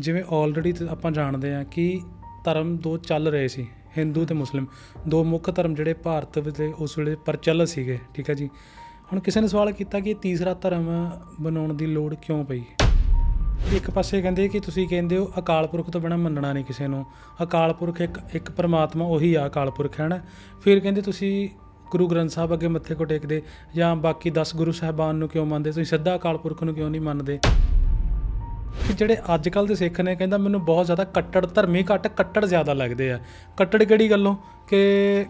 ਜਿਵੇਂ ਆਲਰੇਡੀ ਆਪਾਂ ਜਾਣਦੇ ਹਾਂ ਕਿ ਧਰਮ ਦੋ ਚੱਲ ਰਹੇ ਸੀ ਹਿੰਦੂ ਤੇ ਮੁਸਲਿਮ ਦੋ ਮੁੱਖ ਧਰਮ ਜਿਹੜੇ ਭਾਰਤ ਦੇ ਉਸ ਵੇਲੇ ਪ੍ਰਚਲਿਤ ਸੀਗੇ ਠੀਕ ਹੈ ਜੀ ਹੁਣ ਕਿਸੇ ਨੇ ਸਵਾਲ ਕੀਤਾ ਕਿ ਤੀਸਰਾ ਧਰਮ ਬਣਾਉਣ ਦੀ ਲੋੜ ਕਿਉਂ ਪਈ ਇੱਕ ਪਾਸੇ ਕਹਿੰਦੇ ਕਿ ਤੁਸੀਂ ਕਹਿੰਦੇ ਹੋ ਅਕਾਲ ਪੁਰਖ ਤੋਂ ਬਿਨਾ ਮੰਨਣਾ ਨਹੀਂ ਕਿਸੇ ਨੂੰ ਅਕਾਲ ਪੁਰਖ ਇੱਕ ਇੱਕ ਪਰਮਾਤਮਾ ਉਹੀ ਆ ਅਕਾਲ ਪੁਰਖ ਹੈ ਨਾ ਫਿਰ ਕਹਿੰਦੇ ਤੁਸੀਂ ਗੁਰੂ ਗ੍ਰੰਥ ਸਾਹਿਬ ਅੱਗੇ ਮੱਥੇ ਕੋ ਟੇਕਦੇ ਜਾਂ ਬਾਕੀ 10 ਗੁਰੂ ਸਾਹਿਬਾਨ ਨੂੰ ਕਿਉਂ ਮੰਨਦੇ ਤੁਸੀਂ ਸਿੱਧਾ ਅਕਾਲ ਪੁਰਖ ਨੂੰ ਕਿਉਂ ਨਹੀਂ ਮੰਨਦੇ ਕਿ ਜਿਹੜੇ ਅੱਜ ਕੱਲ ਦੇ ਸਿੱਖ ਨੇ ਕਹਿੰਦਾ ਮੈਨੂੰ ਬਹੁਤ ਜ਼ਿਆਦਾ ਕੱਟੜ ਧਰਮੀ ਘੱਟ ਕੱਟੜ ਜ਼ਿਆਦਾ ਲੱਗਦੇ ਆ ਕੱਟੜ ਕਿਹੜੀ ਗੱਲੋਂ ਕਿ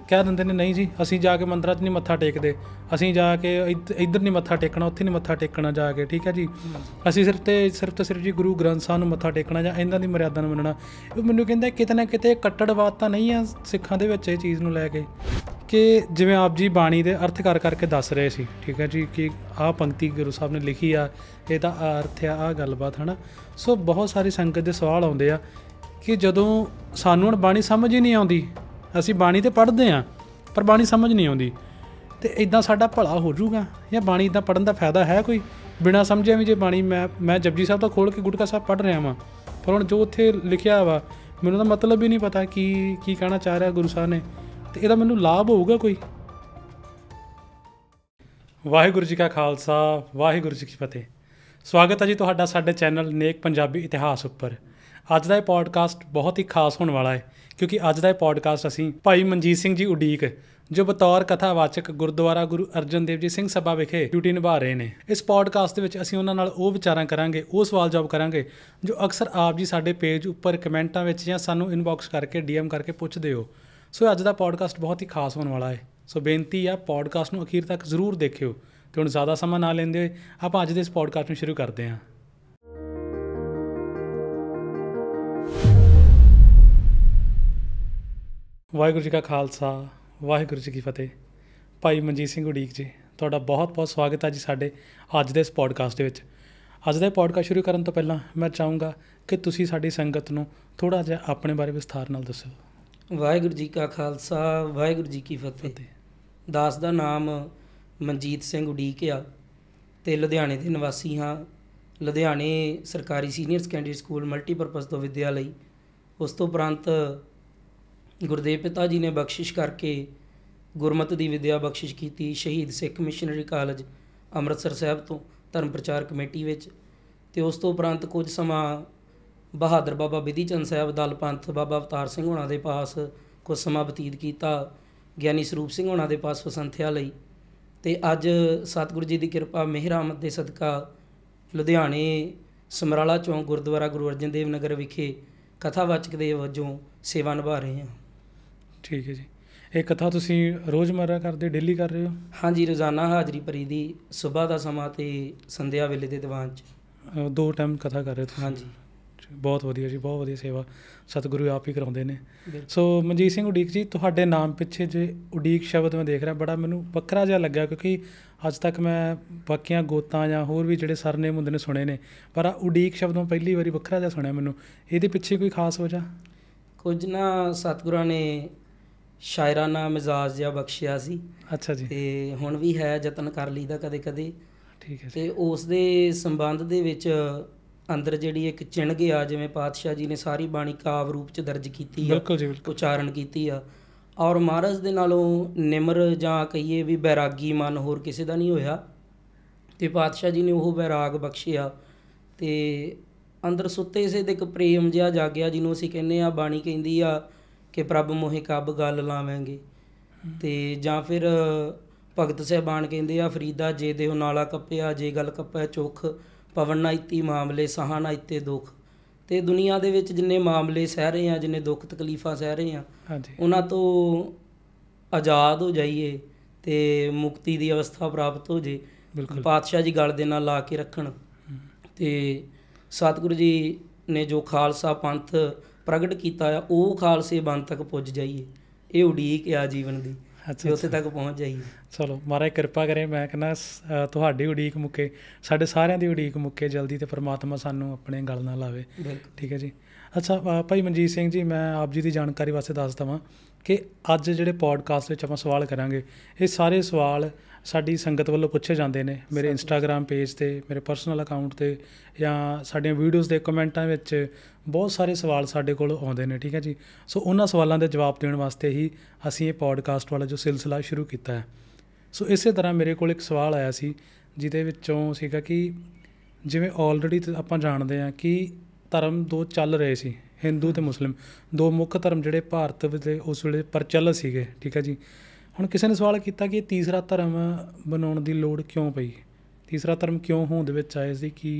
ਕਹਿ ਦਿੰਦੇ ਨੇ ਨਹੀਂ ਜੀ ਅਸੀਂ ਜਾ ਕੇ ਮੰਦਰਾਂ 'ਚ ਨਹੀਂ ਮੱਥਾ ਟੇਕਦੇ ਅਸੀਂ ਜਾ ਕੇ ਇੱਧਰ ਨਹੀਂ ਮੱਥਾ ਟੇਕਣਾ ਉੱਥੇ ਨਹੀਂ ਮੱਥਾ ਟੇਕਣਾ ਜਾ ਕੇ ਠੀਕ ਹੈ ਜੀ ਅਸੀਂ ਸਿਰਫ ਤੇ ਸਿਰਫ ਤੇ ਸਿਰਫ ਜੀ ਗੁਰੂ ਗ੍ਰੰਥ ਸਾਹਿਬ ਨੂੰ ਮੱਥਾ ਟੇਕਣਾ ਜਾਂ ਇਹਨਾਂ ਦੀ ਮਰਿਆਦਾ ਨੂੰ ਮੰਨਣਾ ਉਹ ਮੈਨੂੰ ਕਹਿੰਦਾ ਕਿਤੇ ਨਾ ਕਿਤੇ ਕੱਟੜਵਾਦ ਤਾਂ ਨਹੀਂ ਆ ਸਿੱਖਾਂ ਦੇ ਵਿੱਚ ਇਹ ਚੀਜ਼ ਨੂੰ ਲੈ ਕੇ ਕਿ ਜਿਵੇਂ ਆਪ ਜੀ ਬਾਣੀ ਦੇ ਅਰਥ ਕਰ ਕਰਕੇ ਦੱਸ ਰਹੇ ਸੀ ਠੀਕ ਹੈ ਜੀ ਕਿ ਆਹ ਪੰਕਤੀ ਗੁਰੂ ਸਾਹਿਬ ਨੇ ਲਿਖੀ ਆ ਇਹਦਾ ਅਰਥ ਆ ਆ ਗੱਲਬਾਤ ਹਨਾ ਸੋ ਬਹੁਤ ਸਾਰੇ ਸੰਗਤ ਦੇ ਸਵਾਲ ਆਉਂਦੇ ਆ ਕਿ ਜਦੋਂ ਸਾਨੂੰ ਹੁਣ ਬਾਣੀ ਸਮਝ ਹੀ ਨਹੀਂ ਆਉਂਦੀ ਅਸੀਂ ਬਾਣੀ ਤੇ ਪੜ੍ਹਦੇ ਆ ਪਰ ਬਾਣੀ ਸਮਝ ਨਹੀਂ ਆਉਂਦੀ ਤੇ ਇਦਾਂ ਸਾਡਾ ਭਲਾ ਹੋ ਜਾਊਗਾ ਜਾਂ ਬਾਣੀ ਇਦਾਂ ਪੜਨ ਦਾ ਫਾਇਦਾ ਹੈ ਕੋਈ ਬਿਨਾ ਸਮਝਿਆ ਵੀ ਜੇ ਬਾਣੀ ਮੈਂ ਮੈਂ ਜਪਜੀ ਸਾਹਿਬ ਤਾਂ ਖੋਲ ਕੇ ਗੁਟਕਾ ਸਾਹਿਬ ਪੜ ਰਿਹਾ ਵਾਂ ਪਰ ਹੁਣ ਜੋ ਉੱਥੇ ਲਿਖਿਆ ਵਾ ਮੈਨੂੰ ਤਾਂ ਮਤਲਬ ਹੀ ਨਹੀਂ ਪਤਾ ਕੀ ਕੀ ਕਹਿਣਾ ਚਾਹ ਰਿਹਾ ਗੁਰੂ ਸਾਹਿਬ ਨੇ ਤੇ ਇਹਦਾ ਮੈਨੂੰ ਲਾਭ ਹੋਊਗਾ ਕੋਈ ਵਾਹਿਗੁਰੂ ਜੀ ਕਾ ਖਾਲਸਾ ਵਾਹਿਗੁਰੂ ਜੀ ਕੀ ਫਤਿਹ ਸਵਾਗਤ ਹੈ ਜੀ ਤੁਹਾਡਾ ਸਾਡੇ ਚੈਨਲ ਨੇਕ ਪੰਜਾਬੀ ਇਤਿਹਾਸ ਉੱਪਰ ਅੱਜ ਦਾ ਇਹ ਪੋਡਕਾਸਟ ਬਹੁਤ ਹੀ ਖਾਸ ਹੋਣ ਵਾਲਾ ਹੈ ਕਿਉਂਕਿ ਅੱਜ ਦਾ ਇਹ ਪੋਡਕਾਸਟ ਅਸੀਂ ਭਾਈ ਮਨਜੀਤ ਸਿੰਘ ਜੀ ਉਡੀਕ ਜੋ ਬਤੌਰ ਕਥਾਵਾਚਕ ਗੁਰਦੁਆਰਾ ਗੁਰੂ ਅਰਜਨ ਦੇਵ ਜੀ ਸਿੰਘ ਸਭਾ ਵਿਖੇ ਡਿਊਟੀ ਨਿਭਾ ਰਹੇ ਨੇ ਇਸ ਪੋਡਕਾਸਟ ਦੇ ਵਿੱਚ ਅਸੀਂ ਉਹਨਾਂ ਨਾਲ ਉਹ ਵਿਚਾਰਾਂ ਕਰਾਂਗੇ ਉਹ ਸਵਾਲ ਜਵਾਬ ਕਰਾਂਗੇ ਜੋ ਅਕਸਰ ਆਪ ਜੀ ਸਾਡੇ ਪੇਜ ਉੱਪਰ ਕਮੈਂਟਾਂ ਵਿੱਚ ਜਾਂ ਸਾਨੂੰ ਇਨਬਾਕਸ ਕਰਕੇ ਡੀਐਮ ਕਰਕੇ ਪੁੱਛਦੇ ਹੋ ਸੋ ਅੱਜ ਦਾ ਪੋਡਕਾਸਟ ਬਹੁਤ ਹੀ ਖਾਸ ਹੋਣ ਵਾਲਾ ਹੈ ਸੋ ਬੇਨਤੀ ਆ ਪੋਡਕਾਸਟ ਨੂੰ ਅਖੀਰ ਤੱਕ ਜ਼ਰੂਰ ਦੇਖਿਓ ਤੇ ਹੁਣ ਜ਼ਿਆਦਾ ਸਮਾਂ ਨਾ ਲੈਂਦੇ ਹੋਏ ਆਪਾਂ ਅੱਜ ਦੇ ਇਸ ਪੋਡਕਾਸਟ ਨੂੰ ਸ਼ੁਰੂ ਕਰਦੇ ਹਾਂ ਵਾਹਿਗੁਰੂ ਜੀ ਕਾ ਖਾਲਸਾ ਵਾਹਿਗੁਰੂ ਜੀ ਕੀ ਫਤਿਹ ਭਾਈ ਮਨਜੀਤ ਸਿੰਘ ਉਡੀਕ ਜੀ ਤੁਹਾਡਾ ਬਹੁਤ-ਬਹੁਤ ਸਵਾਗਤ ਹੈ ਜੀ ਸਾਡੇ ਅੱਜ ਦੇ ਇਸ ਪੋਡਕਾਸਟ ਦੇ ਵਿੱਚ ਅੱਜ ਦਾ ਪੋਡਕਾਸਟ ਸ਼ੁਰੂ ਕਰਨ ਤੋਂ ਪਹਿਲਾਂ ਮੈਂ ਚਾਹੂੰਗਾ ਕਿ ਤੁਸੀਂ ਸਾਡੀ ਸੰਗਤ ਨੂੰ ਥੋੜਾ ਜਿਹਾ ਆਪਣੇ ਬਾਰੇ ਵਿਸਥਾਰ ਨਾਲ ਦੱਸੋ ਵਾਹਿਗੁਰੂ ਜੀ ਕਾ ਖਾਲਸਾ ਵਾਹਿਗੁਰੂ ਜੀ ਕੀ ਫਤਿਹ ਦਾਸ ਦਾ ਨਾਮ ਮਨਜੀਤ ਸਿੰਘ ਉਡੀਕ ਆ ਤੇ ਲੁਧਿਆਣੇ ਦੇ ਨਿਵਾਸੀ ਹਾਂ ਲੁਧਿਆਣੇ ਸਰਕਾਰੀ ਸੀਨੀਅਰ ਸੈਕੰਡਰੀ ਸਕੂਲ ਮਲਟੀਪਰਪਸ ਤੋਂ ਵਿਦਿਆ ਲਈ ਉਸ ਤੋਂ ਉਪਰੰਤ ਗੁਰਦੇਵ ਪਿਤਾ ਜੀ ਨੇ ਬਖਸ਼ਿਸ਼ ਕਰਕੇ ਗੁਰਮਤ ਦੀ ਵਿਦਿਆ ਬਖਸ਼ਿਸ਼ ਕੀਤੀ ਸ਼ਹੀਦ ਸਿੱਖ ਮਿਸ਼ਨਰੀ ਕਾਲਜ ਅੰਮ੍ਰਿਤਸਰ ਸਾਹਿਬ ਤੋਂ ਧਰਮ ਪ੍ਰਚਾਰ ਕਮੇਟੀ ਵਿੱਚ ਤੇ ਉਸ ਤੋਂ ਉਪਰੰਤ ਕੁਝ ਸਮਾਂ ਬਹਾਦਰ ਬਾਬਾ ਵਿਧੀ ਚੰਦ ਸਾਹਿਬ ਦਲ ਪੰਥ ਬਾਬਾ ਅਵਤਾਰ ਸਿੰਘ ਹੋਣਾ ਦੇ ਪਾਸ ਕੁਝ ਸਮਾਂ ਬਤੀਤ ਕੀਤਾ ਗਿਆਨੀ ਸਰੂਪ ਸਿੰਘ ਹੋਣਾ ਦੇ ਪਾਸ ਵਸੰਥਿਆ ਲਈ ਤੇ ਅੱਜ ਸਤਿਗੁਰੂ ਜੀ ਦੀ ਕਿਰਪਾ ਮਿਹਰ ਅਮਤ ਦੇ ਸਦਕਾ ਲੁਧਿਆਣੇ ਸਮਰਾਲਾ ਚੌਂ ਗੁਰਦੁਆਰਾ ਗੁਰੂ ਅਰਜਨ ਦੇਵ ਨਗਰ ਵਿਖੇ ਕਥਾਵਾਚਕ ਦੇ ਵਜੋਂ ਸੇਵਾ ਨਿਭਾ ਰਹੇ ਹਾਂ ਠੀਕ ਹੈ ਜੀ ਇਹ ਕਥਾ ਤੁਸੀਂ ਰੋਜ਼ਮਰਰਾ ਕਰਦੇ ਡੇਲੀ ਕਰ ਰਹੇ ਹੋ ਹਾਂਜੀ ਰੋਜ਼ਾਨਾ ਹਾਜ਼ਰੀ ਭਰੀ ਦੀ ਸਵੇਰ ਦਾ ਸਮਾਂ ਤੇ ਸੰਧਿਆ ਵੇਲੇ ਦੇ ਦੀਵਾਨ ਚ ਦੋ ਟਾਈਮ ਕਥਾ ਕਰ ਰਹੇ ਹੋ ਤੁਸੀਂ ਹਾਂਜੀ ਬਹੁਤ ਵਧੀਆ ਜੀ ਬਹੁਤ ਵਧੀਆ ਸੇਵਾ ਸਤਿਗੁਰੂ ਆਪ ਹੀ ਕਰਾਉਂਦੇ ਨੇ ਸੋ ਮਨਜੀਤ ਸਿੰਘ ਉਡੀਕ ਜੀ ਤੁਹਾਡੇ ਨਾਮ ਪਿੱਛੇ ਜੇ ਉਡੀਕ ਸ਼ਬਦ ਮੈਂ ਦੇਖ ਰਿਹਾ ਬੜਾ ਮੈਨੂੰ ਵੱਖਰਾ ਜਿਹਾ ਲੱਗਾ ਕਿਉਂਕਿ ਅੱਜ ਤੱਕ ਮੈਂ ਬਾਕੀਆਂ ਗੋਤਾਂ ਜਾਂ ਹੋਰ ਵੀ ਜਿਹੜੇ ਸਰਨੇਮ ਹੁੰਦੇ ਨੇ ਸੁਣੇ ਨੇ ਪਰ ਆ ਉਡੀਕ ਸ਼ਬਦ ਮੈਂ ਪਹਿਲੀ ਵਾਰੀ ਵੱਖਰਾ ਜਿਹਾ ਸੁਣਿਆ ਮੈਨੂੰ ਇਹਦੇ ਪਿੱਛੇ ਕੋਈ ਖਾਸ ਵਜ੍ਹਾ ਕੁਝ ਨਾ ਸਤਿਗੁਰਾਂ ਨੇ ਸ਼ਾਇਰਾਨਾ ਮਿਜ਼ਾਜ ਜਿਹਾ ਬਖਸ਼ਿਆ ਸੀ ਅੱਛਾ ਜੀ ਤੇ ਹੁਣ ਵੀ ਹੈ ਯਤਨ ਕਰ ਲਈਦਾ ਕਦੇ ਕਦੇ ਠੀਕ ਹੈ ਤੇ ਉਸ ਦੇ ਸੰਬੰਧ ਦੇ ਵਿੱਚ ਅੰਦਰ ਜਿਹੜੀ ਇੱਕ ਚਿਣ ਗਿਆ ਜਿਵੇਂ ਪਾਤਸ਼ਾਹ ਜੀ ਨੇ ਸਾਰੀ ਬਾਣੀ ਕਾਵ ਰੂਪ ਚ ਦਰਜ ਕੀਤੀ ਆ ਬਿਲਕੁਲ ਜੀ ਬਿਲਕੁਲ ਉਚਾਰਨ ਕੀਤੀ ਆ ਔਰ ਮਹਾਰਾਜ ਦੇ ਨਾਲੋਂ ਨਿਮਰ ਜਾਂ ਕਹੀਏ ਵੀ ਬੈਰਾਗੀ ਮਨ ਹੋਰ ਕਿਸੇ ਦਾ ਨਹੀਂ ਹੋਇਆ ਤੇ ਪਾਤਸ਼ਾਹ ਜੀ ਨੇ ਉਹ ਬੈਰਾਗ ਬਖਸ਼ਿਆ ਤੇ ਅੰਦਰ ਸੁੱਤੇ ਸੇ ਦੇ ਇੱਕ ਪ੍ਰੇਮ ਜਿਹਾ ਜਾਗਿਆ ਜਿਹਨੂੰ ਅਸੀਂ ਕਹਿੰਦੇ ਆ ਬਾਣੀ ਕਹਿੰਦੀ ਆ ਕਿ ਪ੍ਰਭ ਮੋਹਿ ਕਬ ਗੱਲ ਲਾਵਾਂਗੇ ਤੇ ਜਾਂ ਫਿਰ ਭਗਤ ਸਹਿਬਾਨ ਕਹਿੰਦੇ ਆ ਫਰੀਦਾ ਜੇ ਦੇਹ ਨਾਲਾ ਕੱਪਿਆ ਜੇ ਗੱਲ ਕੱਪਿਆ ਚੋਖ ਪਵਨ ਨਾਇਤੀ ਮਾਮਲੇ ਸਹਾ ਨਾਇਤੇ ਦੁਖ ਤੇ ਦੁਨੀਆ ਦੇ ਵਿੱਚ ਜਿੰਨੇ ਮਾਮਲੇ ਸਹਿ ਰਹੇ ਆ ਜਿੰਨੇ ਦੁੱਖ ਤਕਲੀਫਾਂ ਸਹਿ ਰਹੇ ਆ ਉਹਨਾਂ ਤੋਂ ਆਜ਼ਾਦ ਹੋ ਜਾਈਏ ਤੇ ਮੁਕਤੀ ਦੀ ਅਵਸਥਾ ਪ੍ਰਾਪਤ ਹੋ ਜੇ ਪਾਤਸ਼ਾਹ ਜੀ ਗੱਲ ਦੇ ਨਾਲ ਲਾ ਕੇ ਰੱਖਣ ਤੇ ਸਤਿਗੁਰੂ ਜੀ ਨੇ ਜੋ ਖਾਲਸਾ ਪੰਥ ਪ੍ਰਗਟ ਕੀਤਾ ਆ ਉਹ ਖਾਲਸੇ ਬੰਦ ਤੱਕ ਪੁੱਜ ਜਾਈਏ ਇਹ ਉਡੀਕ ਆ ਜੀਵਨ ਦੀ ਅੱਛਾ ਉੱਥੇ ਤੱਕ ਪਹੁੰਚ ਜਾਈਏ ਚਲੋ ਮਹਾਰਾਜ ਕਿਰਪਾ ਕਰੇ ਮੈਂ ਕਹਿੰਦਾ ਤੁਹਾਡੀ ਉਡੀਕ ਮੁੱਕੇ ਸਾਡੇ ਸਾਰਿਆਂ ਦੀ ਉਡੀਕ ਮੁੱਕੇ ਜਲਦੀ ਤੇ ਪ੍ਰਮਾਤਮਾ ਸਾਨੂੰ ਆਪਣੇ ਗਲ ਨਾਲ ਲਾਵੇ ਠੀਕ ਹੈ ਜੀ ਅੱਛਾ ਭਾਈ ਮਨਜੀਤ ਸਿੰਘ ਜੀ ਮੈਂ ਆਪ ਜੀ ਦੀ ਜਾਣਕਾਰੀ ਵਾਸਤੇ ਦੱਸ ਦਵਾਂ ਕਿ ਅੱਜ ਜਿਹੜੇ ਪੋਡਕਾਸਟ ਵਿੱਚ ਆਪਾਂ ਸਵਾਲ ਕਰਾਂਗੇ ਇਹ ਸਾਰੇ ਸਵਾਲ ਸਾਡੀ ਸੰਗਤ ਵੱਲੋਂ ਪੁੱਛੇ ਜਾਂਦੇ ਨੇ ਮੇਰੇ ਇੰਸਟਾਗ੍ਰam ਪੇਜ ਤੇ ਮੇਰੇ ਪਰਸਨਲ ਅਕਾਊਂਟ ਤੇ ਜਾਂ ਸਾਡੀਆਂ ਵੀਡੀਓਜ਼ ਦੇ ਕਮੈਂਟਾਂ ਵਿੱਚ ਬਹੁਤ ਸਾਰੇ ਸਵਾਲ ਸਾਡੇ ਕੋਲ ਆਉਂਦੇ ਨੇ ਠੀਕ ਹੈ ਜੀ ਸੋ ਉਹਨਾਂ ਸਵਾਲਾਂ ਦੇ ਜਵਾਬ ਦੇਣ ਵਾਸਤੇ ਹੀ ਅਸੀਂ ਇਹ ਪੋਡਕਾਸਟ ਵਾਲਾ ਜੋ ਸਿਲਸਿਲਾ ਸ਼ੁਰੂ ਕੀਤਾ ਹੈ ਸੋ ਇਸੇ ਤਰ੍ਹਾਂ ਮੇਰੇ ਕੋਲ ਇੱਕ ਸਵਾਲ ਆਇਆ ਸੀ ਜਿਹਦੇ ਵਿੱਚੋਂ ਸੀਗਾ ਕਿ ਜਿਵੇਂ ਆਲਰੇਡੀ ਆਪਾਂ ਜਾਣਦੇ ਆ ਕਿ ਧਰਮ ਦੋ ਚੱਲ ਰਹੇ ਸੀ ਹਿੰਦੂ ਤੇ ਮੁਸਲਮ ਦੋ ਮੁੱਖ ਧਰਮ ਜਿਹੜੇ ਭਾਰਤ ਵਿੱਚ ਉਸ ਵੇਲੇ ਪ੍ਰਚਲਿਤ ਸੀਗੇ ਠੀਕ ਹੈ ਜੀ ਹੁਣ ਕਿਸੇ ਨੇ ਸਵਾਲ ਕੀਤਾ ਕਿ ਤੀਸਰਾ ਧਰਮ ਬਣਾਉਣ ਦੀ ਲੋੜ ਕਿਉਂ ਪਈ ਤੀਸਰਾ ਧਰਮ ਕਿਉਂ ਹੋਂਦ ਵਿੱਚ ਆਇਆ ਸੀ ਕੀ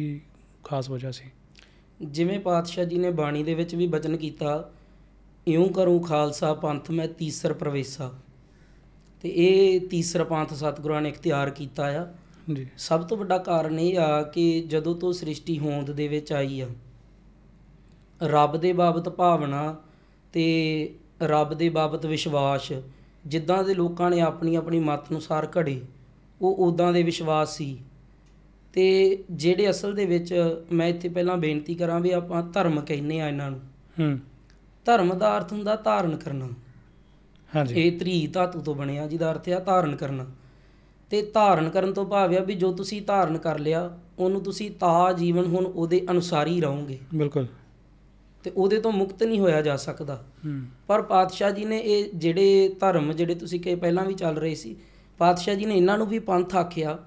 ਖਾਸ ਵਜ੍ਹਾ ਸੀ ਜਿਵੇਂ ਪਾਤਸ਼ਾਹ ਜੀ ਨੇ ਬਾਣੀ ਦੇ ਵਿੱਚ ਵੀ ਬਚਨ ਕੀਤਾ ਇਉਂ ਕਰੂੰ ਖਾਲਸਾ ਪੰਥ ਮੈਂ ਤੀਸਰ ਪ੍ਰਵੇਸ਼ਾ ਤੇ ਇਹ ਤੀਸਰਾ ਪੰਥ ਸਤਿਗੁਰਾਂ ਨੇ ਇਖਤਿਆਰ ਕੀਤਾ ਆ ਜੀ ਸਭ ਤੋਂ ਵੱਡਾ ਕਾਰਨ ਇਹ ਆ ਕਿ ਜਦੋਂ ਤੋਂ ਸ੍ਰਿਸ਼ਟੀ ਹੋਂਦ ਦੇ ਵਿੱਚ ਆਈ ਆ ਰੱਬ ਦੇ ਬਾਬਤ ਭਾਵਨਾ ਤੇ ਰੱਬ ਦੇ ਬਾਬਤ ਵਿਸ਼ਵਾਸ ਜਿੱਦਾਂ ਦੇ ਲੋਕਾਂ ਨੇ ਆਪਣੀ ਆਪਣੀ ਮਤ ਅਨੁਸਾਰ ਘੜੇ ਉਹ ਉਦਾਂ ਦੇ ਵਿਸ਼ਵਾਸ ਸੀ ਤੇ ਜਿਹੜੇ ਅਸਲ ਦੇ ਵਿੱਚ ਮੈਂ ਇੱਥੇ ਪਹਿਲਾਂ ਬੇਨਤੀ ਕਰਾਂ ਵੀ ਆਪਾਂ ਧਰਮ ਕਹਿੰਨੇ ਆ ਇਹਨਾਂ ਨੂੰ ਹੂੰ ਧਰਮ ਦਾ ਅਰਥ ਹੁੰਦਾ ਧਾਰਨ ਕਰਨਾ ਹਾਂਜੀ ਇਹ ਤ੍ਰੀ ਧਾਤੂ ਤੋਂ ਬਣਿਆ ਜਿਹਦਾ ਅਰਥ ਹੈ ਧਾਰਨ ਕਰਨਾ ਤੇ ਧਾਰਨ ਕਰਨ ਤੋਂ ਭਾਵ ਆ ਵੀ ਜੋ ਤੁਸੀਂ ਧਾਰਨ ਕਰ ਲਿਆ ਉਹਨੂੰ ਤੁਸੀਂ ਤਾ ਜੀਵਨ ਹੁਣ ਉਹਦੇ ਅਨੁਸਾਰ ਹੀ ਰਹੋਗੇ ਬਿਲਕੁਲ ਤੇ ਉਹਦੇ ਤੋਂ ਮੁਕਤ ਨਹੀਂ ਹੋਇਆ ਜਾ ਸਕਦਾ ਪਰ ਪਾਤਸ਼ਾਹ ਜੀ ਨੇ ਇਹ ਜਿਹੜੇ ਧਰਮ ਜਿਹੜੇ ਤੁਸੀਂ ਕਹੇ ਪਹਿਲਾਂ ਵੀ ਚੱਲ ਰਹੇ ਸੀ ਪਾਤਸ਼ਾਹ ਜੀ ਨੇ ਇਹਨਾਂ ਨੂੰ ਵੀ ਪੰਥ ਆਖਿਆ